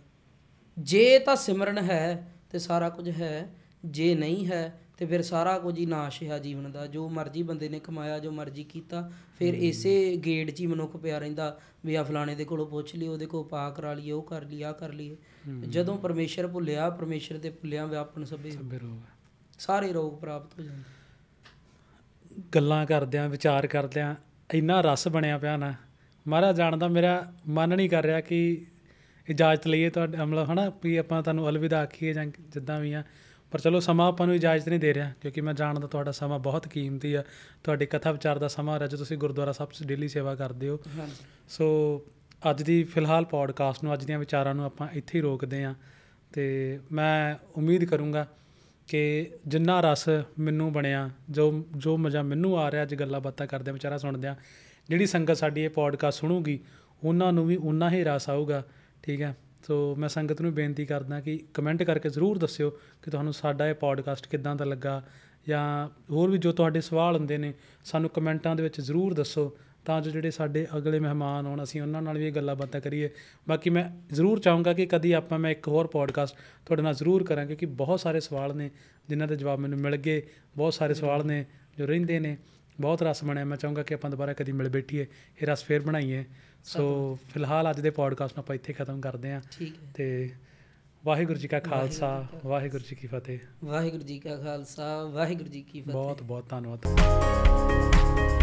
ਜੇ ਤਾਂ ਸਿਮਰਨ ਹੈ ਤੇ ਸਾਰਾ ਕੁਝ ਹੈ ਜੇ ਨਹੀਂ ਹੈ ਤੇ ਫਿਰ ਸਾਰਾ ਕੁਝ ਹੀ ਨਾਸ਼ ਹੈ ਜੀਵਨ ਦਾ ਜੋ ਮਰਜ਼ੀ ਬੰਦੇ ਨੇ ਕਮਾਇਆ ਜੋ ਮਰਜ਼ੀ ਕੀਤਾ ਫਿਰ ਇਸੇ ਗੇੜ 'ਚ ਹੀ ਮਨੁੱਖ ਪਿਆ ਰਹਿੰਦਾ ਵੀ ਆ ਫਲਾਣੇ ਦੇ ਕੋਲੋਂ ਪੁੱਛ ਲਈ ਉਹਦੇ ਕੋਲ ਪਾ ਕਰਾ ਲਈ ਉਹ ਕਰ ਲਈ ਆ ਕਰ ਲਈ ਜਦੋਂ ਪਰਮੇਸ਼ਰ ਭੁੱਲਿਆ ਪਰਮੇਸ਼ਰ ਤੇ ਭੁੱਲਿਆ ਵਿਆਪਨ ਸਭੇ ਸਾਰੇ ਰੋਗ ਪ੍ਰਾਪਤ ਹੋ ਜਾਂਦੇ ਗੱਲਾਂ ਕਰਦਿਆਂ ਵਿਚਾਰ ਕਰਦਿਆਂ ਇੰਨਾ ਰਸ ਬਣਿਆ ਪਿਆ ਨਾ ਮਹਾਰਾਜ ਜਾਣਦਾ ਮੇਰਾ ਮਨ ਨਹੀਂ ਕਰ ਰਿਹਾ ਕਿ ਇਜਾਜ਼ਤ ਲਈਏ ਤੁਹਾਡੇ ਮਤਲਬ ਹਨਾ ਵੀ ਆਪਾਂ ਤੁਹਾਨੂੰ ਅਲਵਿਦਾ ਆਖੀਏ ਜਾਂ ਜਿੱਦਾਂ ਵੀ ਆ ਪਰ ਚਲੋ ਸਮਾਂ ਆਪਾਂ ਨੂੰ ਇਜਾਜ਼ਤ ਨਹੀਂ ਦੇ ਰਿਹਾ ਕਿਉਂਕਿ ਮੈਂ ਜਾਣਦਾ ਤੁਹਾਡਾ ਸਮਾਂ ਬਹੁਤ ਕੀਮਤੀ ਆ ਤੁਹਾਡੀ ਕਥਾ ਵਿਚਾਰ ਦਾ ਸਮਾਂ ਰਜ ਤੁਸੀਂ ਗੁਰਦੁਆਰਾ ਸਾਹਿਬ 'ਚ ਡੇਲੀ ਸੇਵਾ ਕਰਦੇ ਹੋ ਸੋ ਅੱਜ ਦੀ ਫਿਲਹਾਲ ਪੌਡਕਾਸਟ ਨੂੰ ਅੱਜ ਦੀਆਂ ਵਿਚਾਰਾਂ ਨੂੰ ਆਪਾਂ ਇੱਥੇ ਹੀ ਰੋਕਦੇ ਆ ਤੇ ਮੈਂ ਉਮੀਦ ਕਰੂੰਗਾ ਕਿ ਜਿੰਨਾ ਰਸ ਮੈਨੂੰ ਬਣਿਆ ਜੋ ਜੋ ਮਜ਼ਾ ਮੈਨੂੰ ਆ ਰਿਹਾ ਅੱਜ ਗੱਲਾਂ ਬਾਤਾਂ ਕਰਦੇ ਵਿਚਾਰਾ ਸੁਣਦੇ ਆ ਜਿਹੜੀ ਸੰਗਤ ਸਾਡੀ ਇਹ ਪੋਡਕਾਸਟ ਸੁਣੂਗੀ ਉਹਨਾਂ ਨੂੰ ਵੀ ਉਨਾ ਹੀ ਰਸ ਆਊਗਾ ਠੀਕ ਹੈ ਸੋ ਮੈਂ ਸੰਗਤ ਨੂੰ ਬੇਨਤੀ ਕਰਦਾ ਕਿ ਕਮੈਂਟ ਕਰਕੇ ਜ਼ਰੂਰ ਦੱਸਿਓ ਕਿ ਤੁਹਾਨੂੰ ਸਾਡਾ ਇਹ ਪੋਡਕਾਸਟ ਕਿੱਦਾਂ ਦਾ ਲੱਗਾ ਜਾਂ ਹੋਰ ਵੀ ਜੋ ਤੁਹਾਡੇ ਸਵਾਲ ਹੁੰਦੇ ਨੇ ਸਾਨੂੰ ਕਮੈਂਟਾਂ ਦੇ ਵਿੱਚ ਜ਼ਰੂਰ ਦੱਸੋ ਤਾਂ ਜੋ ਜਿਹੜੇ ਸਾਡੇ ਅਗਲੇ ਮਹਿਮਾਨ ਆਉਣ ਅਸੀਂ ਉਹਨਾਂ ਨਾਲ ਵੀ ਇਹ ਗੱਲਾਂ ਬਾਤਾਂ ਕਰੀਏ ਬਾਕੀ ਮੈਂ ਜ਼ਰੂਰ ਚਾਹੂੰਗਾ ਕਿ ਕਦੀ ਆਪਾਂ ਮੈਂ ਇੱਕ ਹੋਰ ਪੋਡਕਾਸਟ ਤੁਹਾਡੇ ਨਾਲ ਜ਼ਰੂਰ ਕਰਾਂ ਕਿਉਂਕਿ ਬਹੁਤ ਸਾਰੇ ਸਵਾਲ ਨੇ ਜਿਨ੍ਹਾਂ ਦੇ ਜਵਾਬ ਮੈਨੂੰ ਮਿਲ ਗਏ ਬਹੁਤ ਸਾਰੇ ਸਵਾਲ ਨੇ ਜੋ ਰਹਿੰਦੇ ਨੇ ਬਹੁਤ ਰਸ ਬਣਿਆ ਮੈਂ ਚਾਹੂੰਗਾ ਕਿ ਆਪਾਂ ਦੁਬਾਰਾ ਕਦੀ ਮਿਲ ਬੈਠੀਏ ਇਹ ਰਸ ਫੇਰ ਬਣਾਈਏ ਸੋ ਫਿਲਹਾਲ ਅੱਜ ਦੇ ਪੋਡਕਾਸਟ ਨੂੰ ਆਪਾਂ ਇੱਥੇ ਖਤਮ ਕਰਦੇ ਹਾਂ ਤੇ ਵਾਹਿਗੁਰੂ ਜੀ ਕਾ ਖਾਲਸਾ ਵਾਹਿਗੁਰੂ ਜੀ ਕੀ ਫਤਿਹ ਵਾਹਿਗੁਰੂ ਜੀ ਕਾ ਖਾਲਸਾ ਵਾਹਿਗੁਰੂ ਜੀ ਕੀ ਫਤਿਹ ਬਹੁਤ ਬਹੁਤ ਧੰਨਵਾਦ